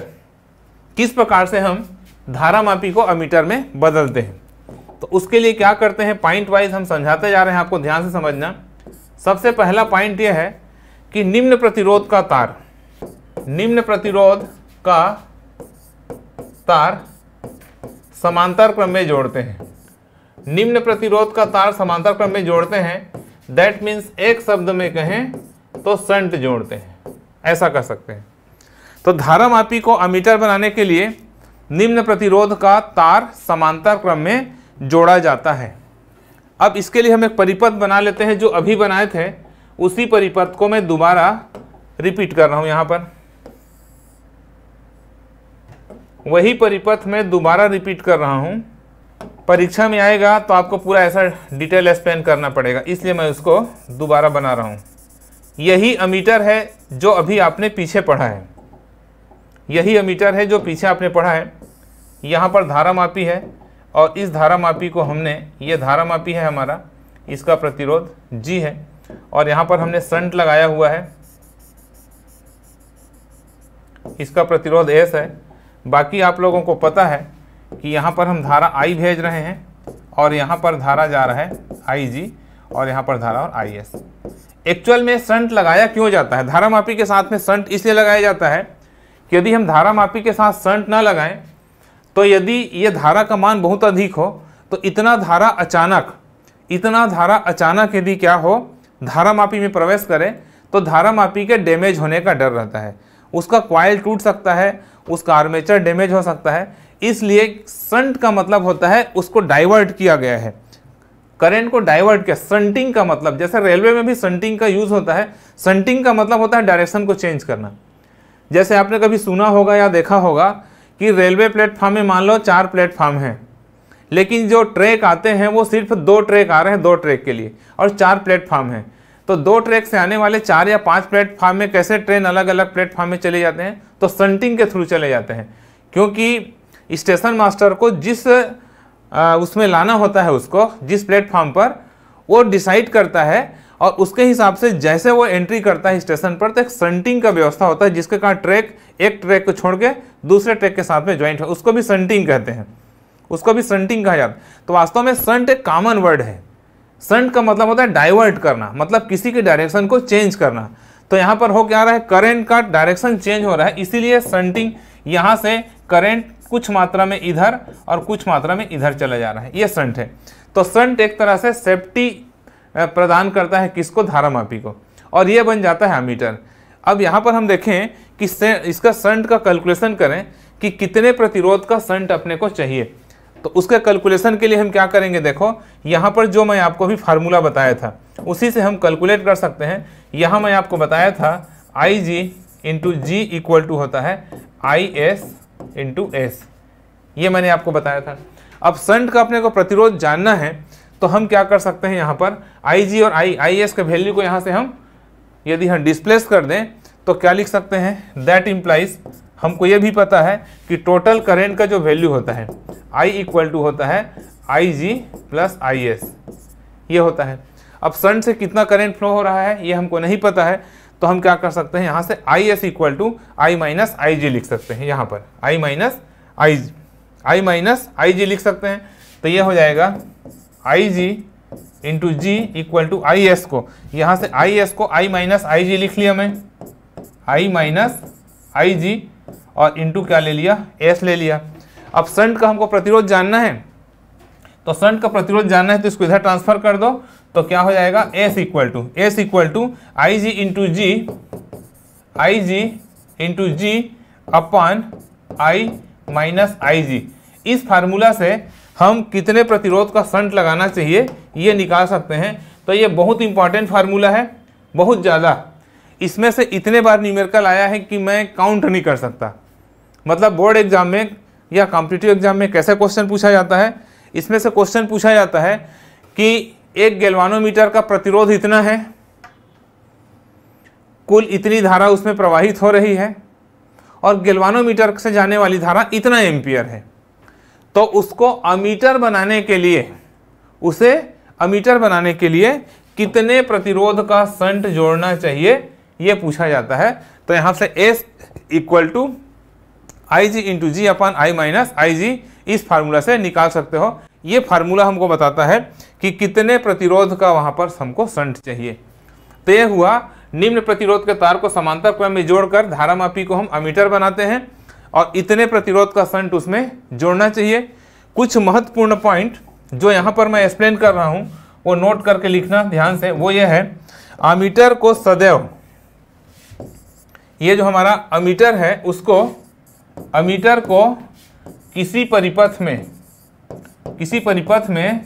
किस प्रकार से हम धारा मापी को अमीटर में बदलते हैं तो उसके लिए क्या करते हैं पॉइंट वाइज हम समझाते जा रहे हैं आपको ध्यान से समझना सबसे पहला पॉइंट यह है कि निम्न प्रतिरोध का तार निम्न प्रतिरोध का तार समांतर क्रम में जोड़ते हैं निम्न प्रतिरोध का तार समांतर क्रम में जोड़ते हैं दैट मीन्स एक शब्द में कहें तो संट जोड़ते हैं ऐसा कर सकते हैं तो मापी को अमीटर बनाने के लिए निम्न प्रतिरोध का तार समांतर क्रम में जोड़ा जाता है अब इसके लिए हम एक परिपथ बना लेते हैं जो अभी बनाए थे उसी परिपथ को मैं दोबारा रिपीट कर रहा हूँ यहाँ पर वही परिपथ में दोबारा रिपीट कर रहा हूँ परीक्षा में आएगा तो आपको पूरा ऐसा डिटेल एक्सप्लेन करना पड़ेगा इसलिए मैं उसको दोबारा बना रहा हूँ यही अमीटर है जो अभी आपने पीछे पढ़ा है यही अमीटर है जो पीछे आपने पढ़ा है यहाँ पर धारा मापी है और इस धारा मापी को हमने ये धारा मापी है हमारा इसका प्रतिरोध जी है और यहाँ पर हमने संट लगाया हुआ है इसका प्रतिरोध एस है बाकी आप लोगों को पता है कि यहाँ पर हम धारा आई भेज रहे हैं और यहाँ पर धारा जा रहा है आई जी और यहाँ पर धारा और आई एस एक्चुअल में संट लगाया क्यों जाता है धारा मापी के साथ में संट इसलिए लगाया जाता है कि यदि हम धारा मापी के साथ संट ना लगाएं तो यदि ये धारा का मान बहुत अधिक हो तो इतना धारा अचानक इतना धारा अचानक यदि क्या हो धारा मापी में प्रवेश करें तो धारा मापी के डैमेज होने का डर रहता है उसका क्वाइल टूट सकता है उसका आर्मेचर डैमेज हो सकता है इसलिए संट का मतलब होता है उसको डाइवर्ट किया गया है करंट को डाइवर्ट किया संटिंग का मतलब जैसे रेलवे में भी संटिंग का यूज़ होता है संटिंग का मतलब होता है डायरेक्शन को चेंज करना जैसे आपने कभी सुना होगा या देखा होगा कि रेलवे प्लेटफार्म में मान लो चार प्लेटफार्म हैं लेकिन जो ट्रैक आते हैं वो सिर्फ दो ट्रैक आ रहे हैं दो ट्रैक के लिए और चार प्लेटफार्म हैं तो दो ट्रैक से आने वाले चार या पांच प्लेटफार्म में कैसे ट्रेन अलग अलग प्लेटफार्म में चले जाते हैं तो सन्टिंग के थ्रू चले जाते हैं क्योंकि स्टेशन मास्टर को जिस आ, उसमें लाना होता है उसको जिस प्लेटफार्म पर वो डिसाइड करता है और उसके हिसाब से जैसे वो एंट्री करता है स्टेशन पर तो एक सन्टिंग का व्यवस्था होता है जिसके कारण ट्रैक एक ट्रैक को छोड़ के दूसरे ट्रैक के साथ में ज्वाइंट हो उसको भी सन्टिंग कहते हैं उसको भी सन्टिंग कहा जाता है तो वास्तव में सन्ट एक कॉमन वर्ड है संट का मतलब होता है डाइवर्ट करना मतलब किसी के डायरेक्शन को चेंज करना तो यहाँ पर हो क्या रहा है करंट का डायरेक्शन चेंज हो रहा है इसीलिए संटिंग यहाँ से करंट कुछ मात्रा में इधर और कुछ मात्रा में इधर चला जा रहा है ये संट है तो संट एक तरह से सेफ्टी प्रदान करता है किसको धारामापी को और ये बन जाता है अमीटर अब यहाँ पर हम देखें कि इसका संट का कैलकुलेशन करें कि कितने प्रतिरोध का संट अपने को चाहिए तो उसके कैलकुलेशन के लिए हम क्या करेंगे देखो यहाँ पर जो मैं आपको भी फार्मूला बताया था उसी से हम कैलकुलेट कर सकते हैं यहाँ मैं आपको बताया था I G into G equal to होता है आई एस इंटू एस ये मैंने आपको बताया था अब संट का अपने को प्रतिरोध जानना है तो हम क्या कर सकते हैं यहाँ पर आई जी और आई आई एस के वैल्यू को यहाँ से हम यदि हम डिस्प्लेस कर दें तो क्या लिख सकते हैं दैट इम्प्लाइज हमको ये भी पता है कि टोटल करेंट का जो वैल्यू होता है I इक्वल टू होता है आई जी प्लस आई एस ये होता है अब सन से कितना करेंट फ्लो हो रहा है ये हमको नहीं पता है तो हम क्या कर सकते हैं यहाँ से I S equal to I minus I G लिख सकते हैं यहाँ पर आई minus I I minus I G लिख सकते हैं तो ये हो जाएगा I G into G equal to I S को यहाँ से आई एस को आई माइनस आई जी लिख लिया मैं आई माइनस आई जी और इंटू क्या ले लिया एस ले लिया अब संट का हमको प्रतिरोध जानना है तो संट का प्रतिरोध जानना है तो इसको इधर ट्रांसफर कर दो तो क्या हो जाएगा S equal to S equal to I G into G I G into G upon I minus I G इस फार्मूला से हम कितने प्रतिरोध का संट लगाना चाहिए ये निकाल सकते हैं तो ये बहुत इंपॉर्टेंट फार्मूला है बहुत ज़्यादा इसमें से इतने बार न्यूमेरिकल आया है कि मैं काउंट नहीं कर सकता मतलब बोर्ड एग्जाम में या कॉम्पिटिटिव एग्जाम में कैसा क्वेश्चन पूछा जाता है इसमें से क्वेश्चन पूछा जाता है कि एक गैल्वानोमीटर का प्रतिरोध इतना है कुल इतनी धारा उसमें प्रवाहित हो रही है और गैल्वानोमीटर से जाने वाली धारा इतना एम्पियर है तो उसको अमीटर बनाने के लिए उसे अमीटर बनाने के लिए कितने प्रतिरोध का संट जोड़ना चाहिए यह पूछा जाता है तो यहाँ से S equal to I G into G upon I minus I G इस फार्मूला से निकाल सकते हो ये फार्मूला हमको बताता है कि कितने प्रतिरोध का वहाँ पर हमको संट चाहिए तो यह हुआ निम्न प्रतिरोध के तार को समांतर क्रम में जोड़कर मापी को हम अमीटर बनाते हैं और इतने प्रतिरोध का संट उसमें जोड़ना चाहिए कुछ महत्वपूर्ण पॉइंट जो यहाँ पर मैं एक्सप्लेन कर रहा हूँ वो नोट करके लिखना ध्यान से वो ये है अमीटर को सदैव ये जो हमारा अमीटर है उसको अमीटर को किसी परिपथ में किसी परिपथ में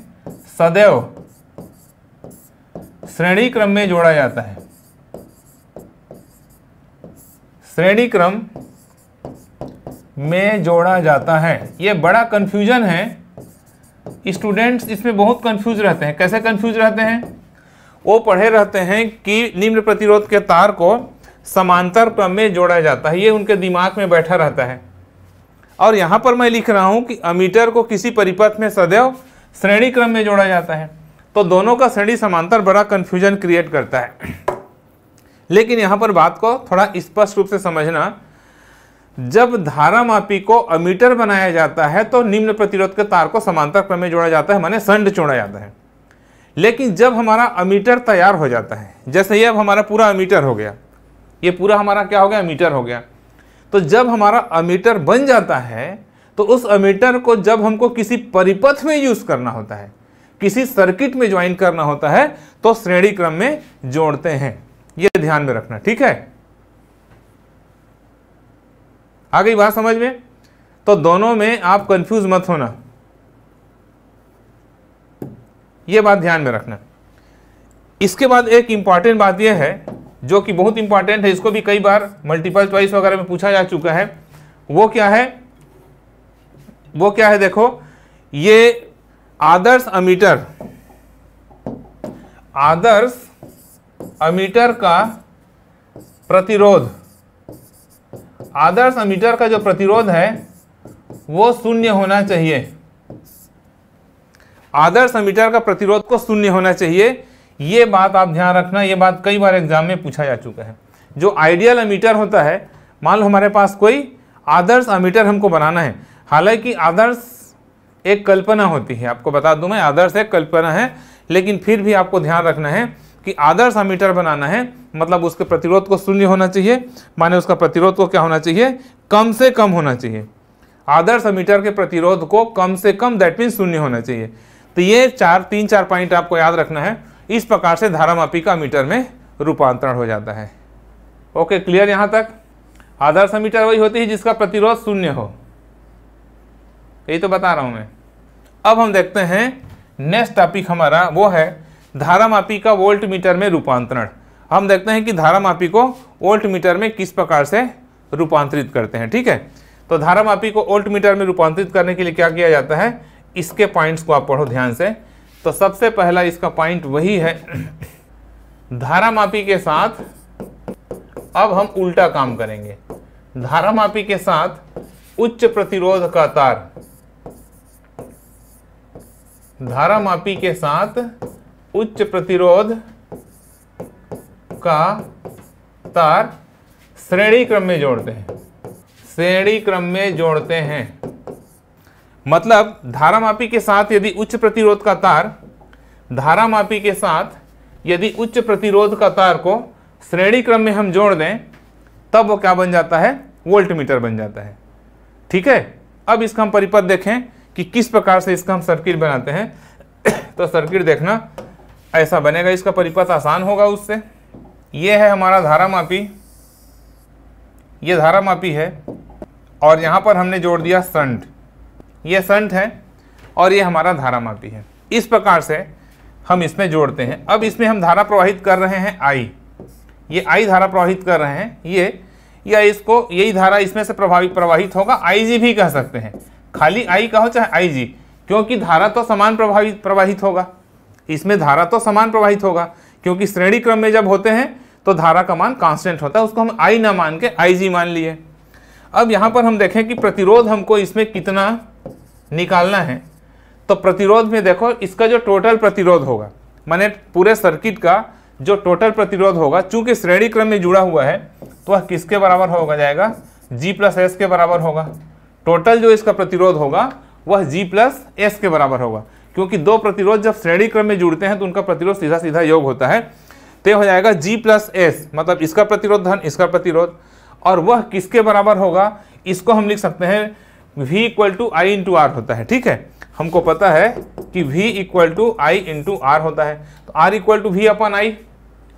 सदैव श्रेणी क्रम में जोड़ा जाता है श्रेणी क्रम में जोड़ा जाता है यह बड़ा कंफ्यूजन है स्टूडेंट्स इसमें बहुत कंफ्यूज रहते हैं कैसे कंफ्यूज रहते हैं वो पढ़े रहते हैं कि निम्न प्रतिरोध के तार को समांतर क्रम में जोड़ा जाता है ये उनके दिमाग में बैठा रहता है और यहाँ पर मैं लिख रहा हूँ कि अमीटर को किसी परिपथ में सदैव श्रेणी क्रम में जोड़ा जाता है तो दोनों का श्रेणी समांतर बड़ा कन्फ्यूजन क्रिएट करता है लेकिन यहाँ पर बात को थोड़ा स्पष्ट रूप से समझना जब धारा मापी को अमीटर बनाया जाता है तो निम्न प्रतिरोध के तार को समांतर क्रम में जोड़ा जाता है माने संड जोड़ा जाता है लेकिन जब हमारा अमीटर तैयार हो जाता है जैसे ये अब हमारा पूरा अमीटर हो गया ये पूरा हमारा क्या हो गया अमीटर हो गया तो जब हमारा अमीटर बन जाता है तो उस अमीटर को जब हमको किसी परिपथ में यूज़ करना होता है किसी सर्किट में ज्वाइन करना होता है तो श्रेणी क्रम में जोड़ते हैं यह ध्यान में रखना ठीक है आ गई बात समझ में तो दोनों में आप कंफ्यूज मत होना यह बात ध्यान में रखना इसके बाद एक इंपॉर्टेंट बात यह है जो कि बहुत इंपॉर्टेंट है इसको भी कई बार मल्टीपल च्वाइस वगैरह में पूछा जा चुका है वो क्या है वो क्या है देखो ये आदर्श अमीटर आदर्श अमीटर का प्रतिरोध आदर्श अमीटर का जो प्रतिरोध है वो शून्य होना चाहिए आदर्श अमीटर का प्रतिरोध को शून्य होना चाहिए ये बात आप ध्यान रखना ये बात कई बार एग्जाम में पूछा जा चुका है जो आइडियल अमीटर होता है मान लो हमारे पास कोई आदर्श अमीटर हमको बनाना है हालांकि आदर्श एक कल्पना होती है आपको बता दूं मैं आदर्श एक कल्पना है लेकिन फिर भी आपको ध्यान रखना है कि आदर्श अमीटर बनाना है मतलब उसके प्रतिरोध को शून्य होना चाहिए माने उसका प्रतिरोध को क्या होना चाहिए कम से कम होना चाहिए आदर्श अमीटर के प्रतिरोध को कम से कम दैट मीन शून्य होना चाहिए तो ये चार तीन चार पॉइंट आपको याद रखना है इस प्रकार से धारामापी का मीटर में रूपांतरण हो जाता है ओके क्लियर यहाँ तक आदर्श मीटर वही होती है जिसका प्रतिरोध शून्य हो यही तो बता रहा हूँ मैं अब हम देखते हैं नेक्स्ट टॉपिक हमारा वो है धारामापी का वोल्ट मीटर में रूपांतरण हम देखते हैं कि धारामापी को वोल्ट मीटर में किस प्रकार से रूपांतरित करते हैं ठीक है तो धारामापी को वोल्ट मीटर में रूपांतरित करने के लिए क्या किया जाता है इसके पॉइंट्स को आप पढ़ो ध्यान से तो सबसे पहला इसका पॉइंट वही है धारा मापी के साथ अब हम उल्टा काम करेंगे धारा मापी के साथ उच्च प्रतिरोध का तार धारा मापी के साथ उच्च प्रतिरोध का तार श्रेणी क्रम में जोड़ते हैं श्रेणी क्रम में जोड़ते हैं मतलब धारामापी के साथ यदि उच्च प्रतिरोध का तार धारामापी के साथ यदि उच्च प्रतिरोध का तार को श्रेणी क्रम में हम जोड़ दें तब वो क्या बन जाता है वोल्ट मीटर बन जाता है ठीक है अब इसका हम परिपथ देखें कि किस प्रकार से इसका हम सर्किट बनाते हैं तो सर्किट देखना ऐसा बनेगा इसका परिपथ आसान होगा उससे ये है हमारा धारामापी ये धारामापी है और यहाँ पर हमने जोड़ दिया संट ये संत है और ये हमारा धारा मापी है इस प्रकार से हम इसमें जोड़ते हैं अब इसमें हम धारा प्रवाहित कर रहे हैं आई ये आई धारा प्रवाहित कर रहे हैं ये या इसको यही धारा इसमें से प्रभावित प्रवाहित होगा आई भी कह सकते हैं खाली आई कहो चाहे आई क्योंकि धारा तो समान प्रभावित प्रवाहित होगा इसमें धारा तो समान प्रवाहित होगा क्योंकि श्रेणी क्रम में जब होते हैं तो धारा का मान कांस्टेंट होता है उसको हम आई ना मान के आई मान लिए अब यहाँ पर हम देखें कि प्रतिरोध हमको इसमें कितना निकालना है तो प्रतिरोध में देखो इसका जो टोटल प्रतिरोध होगा माने पूरे सर्किट का जो टोटल प्रतिरोध होगा चूंकि श्रेणी क्रम में जुड़ा हुआ है तो वह किसके बराबर होगा जाएगा जी प्लस एस के बराबर होगा टोटल जो इसका प्रतिरोध होगा वह जी प्लस एस के बराबर होगा क्योंकि दो प्रतिरोध जब श्रेणी क्रम में जुड़ते हैं तो उनका प्रतिरोध सीधा सीधा योग होता है तो हो जाएगा जी प्लस एस मतलब इसका प्रतिरोध धन इसका प्रतिरोध और वह किसके बराबर होगा इसको हम लिख सकते हैं v equal to I into R होता है ठीक है हमको पता है कि v equal to I into R होता है तो r equal to V upon I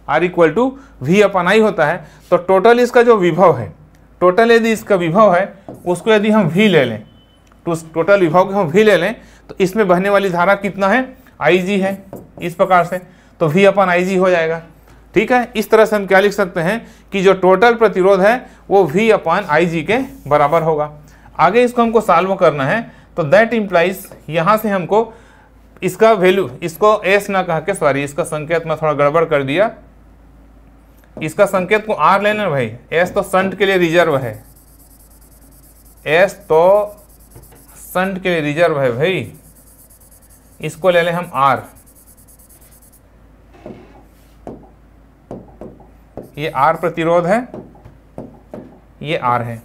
R equal to V upon I होता है तो टोटल इसका जो विभव है टोटल यदि इसका विभव है उसको यदि हम v ले लें तो टोटल विभव को हम v ले लें तो इसमें बहने वाली धारा कितना है आई जी है इस प्रकार से तो वी अपन आई जी हो जाएगा ठीक है इस तरह से हम क्या लिख सकते हैं कि जो टोटल प्रतिरोध है वो वी अपन आई जी के बराबर होगा आगे इसको हमको सॉल्व करना है तो दैट इंप्लाइज यहां से हमको इसका वैल्यू इसको एस ना कह के सॉरी इसका संकेत में थोड़ा गड़बड़ कर दिया इसका संकेत को आर लेना भाई एस तो संट के लिए रिजर्व है एस तो संट के लिए रिजर्व है भाई इसको ले लें हम आर ये आर प्रतिरोध है ये आर है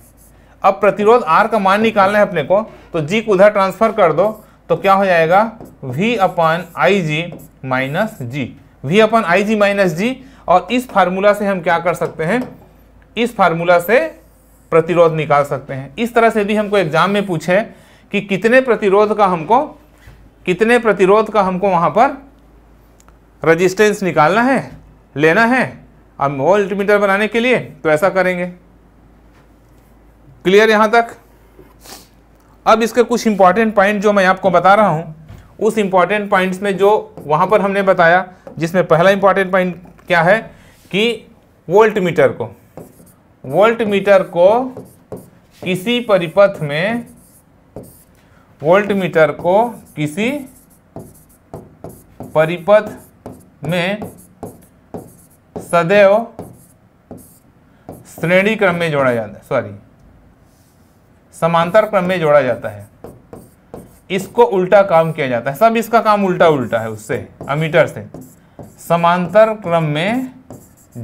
अब प्रतिरोध आर का मान निकालना है अपने को तो जी को उधर ट्रांसफर कर दो तो क्या हो जाएगा V upon I G minus G V upon I G minus G और इस फार्मूला से हम क्या कर सकते हैं इस फार्मूला से प्रतिरोध निकाल सकते हैं इस तरह से भी हमको एग्जाम में पूछे कि कितने प्रतिरोध का हमको कितने प्रतिरोध का हमको वहाँ पर रजिस्टेंस निकालना है लेना है अब वो अल्टीमीटर बनाने के लिए तो ऐसा करेंगे क्लियर यहां तक अब इसके कुछ इंपॉर्टेंट पॉइंट जो मैं आपको बता रहा हूं उस इंपॉर्टेंट पॉइंट्स में जो वहां पर हमने बताया जिसमें पहला इंपॉर्टेंट पॉइंट क्या है कि वोल्ट मीटर को वोल्ट मीटर को किसी परिपथ में वोल्ट मीटर को किसी परिपथ में सदैव श्रेणी क्रम में जोड़ा जाता है सॉरी समांतर क्रम में जोड़ा जाता है इसको उल्टा काम किया जाता है सब इसका काम उल्टा उल्टा है उससे अमीटर से समांतर क्रम में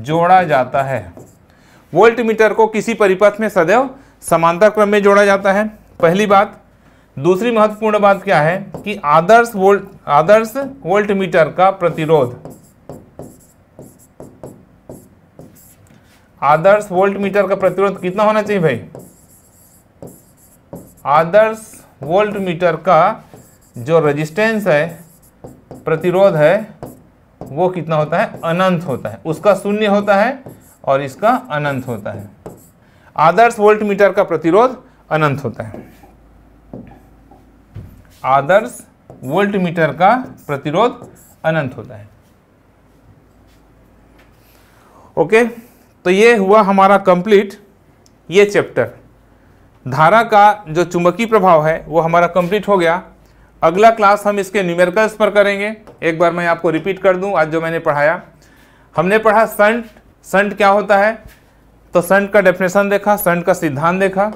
जोड़ा जाता है वोल्ट मीटर को किसी परिपथ में सदैव समांतर क्रम में जोड़ा जाता है पहली बात दूसरी महत्वपूर्ण बात क्या है कि आदर्श वोल्ट आदर्श वोल्ट मीटर का प्रतिरोध आदर्श वोल्ट मीटर का प्रतिरोध कितना होना चाहिए भाई आदर्श वोल्ट मीटर का जो रेजिस्टेंस है प्रतिरोध है वो कितना होता है अनंत होता है उसका शून्य होता है और इसका अनंत होता है आदर्श वोल्ट मीटर का प्रतिरोध अनंत होता है आदर्श वोल्ट मीटर का प्रतिरोध अनंत होता है ओके तो ये हुआ हमारा कंप्लीट ये चैप्टर धारा का जो चुंबकीय प्रभाव है वो हमारा कंप्लीट हो गया अगला क्लास हम इसके न्यूमेरिकल्स पर करेंगे एक बार मैं आपको रिपीट कर दूं आज जो मैंने पढ़ाया हमने पढ़ा संट संट क्या होता है तो संट का डेफिनेशन देखा संट का सिद्धांत देखा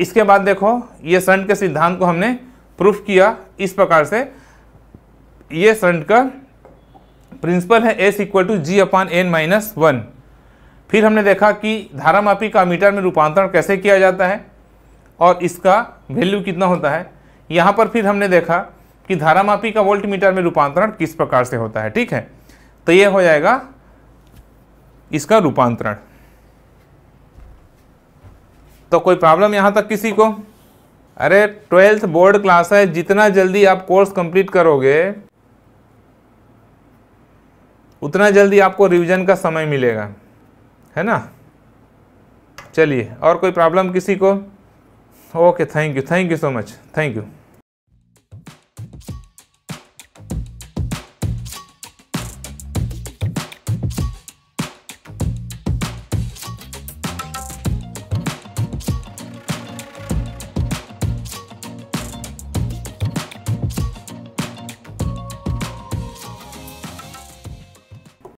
इसके बाद देखो ये संट के सिद्धांत को हमने प्रूफ किया इस प्रकार से ये संट का प्रिंसिपल है S equal to G upon N minus one फिर हमने देखा कि धारा मापी का मीटर में रूपांतरण कैसे किया जाता है और इसका वैल्यू कितना होता है यहाँ पर फिर हमने देखा कि धारामापी का वोल्ट मीटर में रूपांतरण किस प्रकार से होता है ठीक है तो ये हो जाएगा इसका रूपांतरण तो कोई प्रॉब्लम यहाँ तक किसी को अरे ट्वेल्थ बोर्ड क्लास है जितना जल्दी आप कोर्स कंप्लीट करोगे उतना जल्दी आपको रिवीजन का समय मिलेगा है ना चलिए और कोई प्रॉब्लम किसी को Okay, thank you. Thank you so much. Thank you.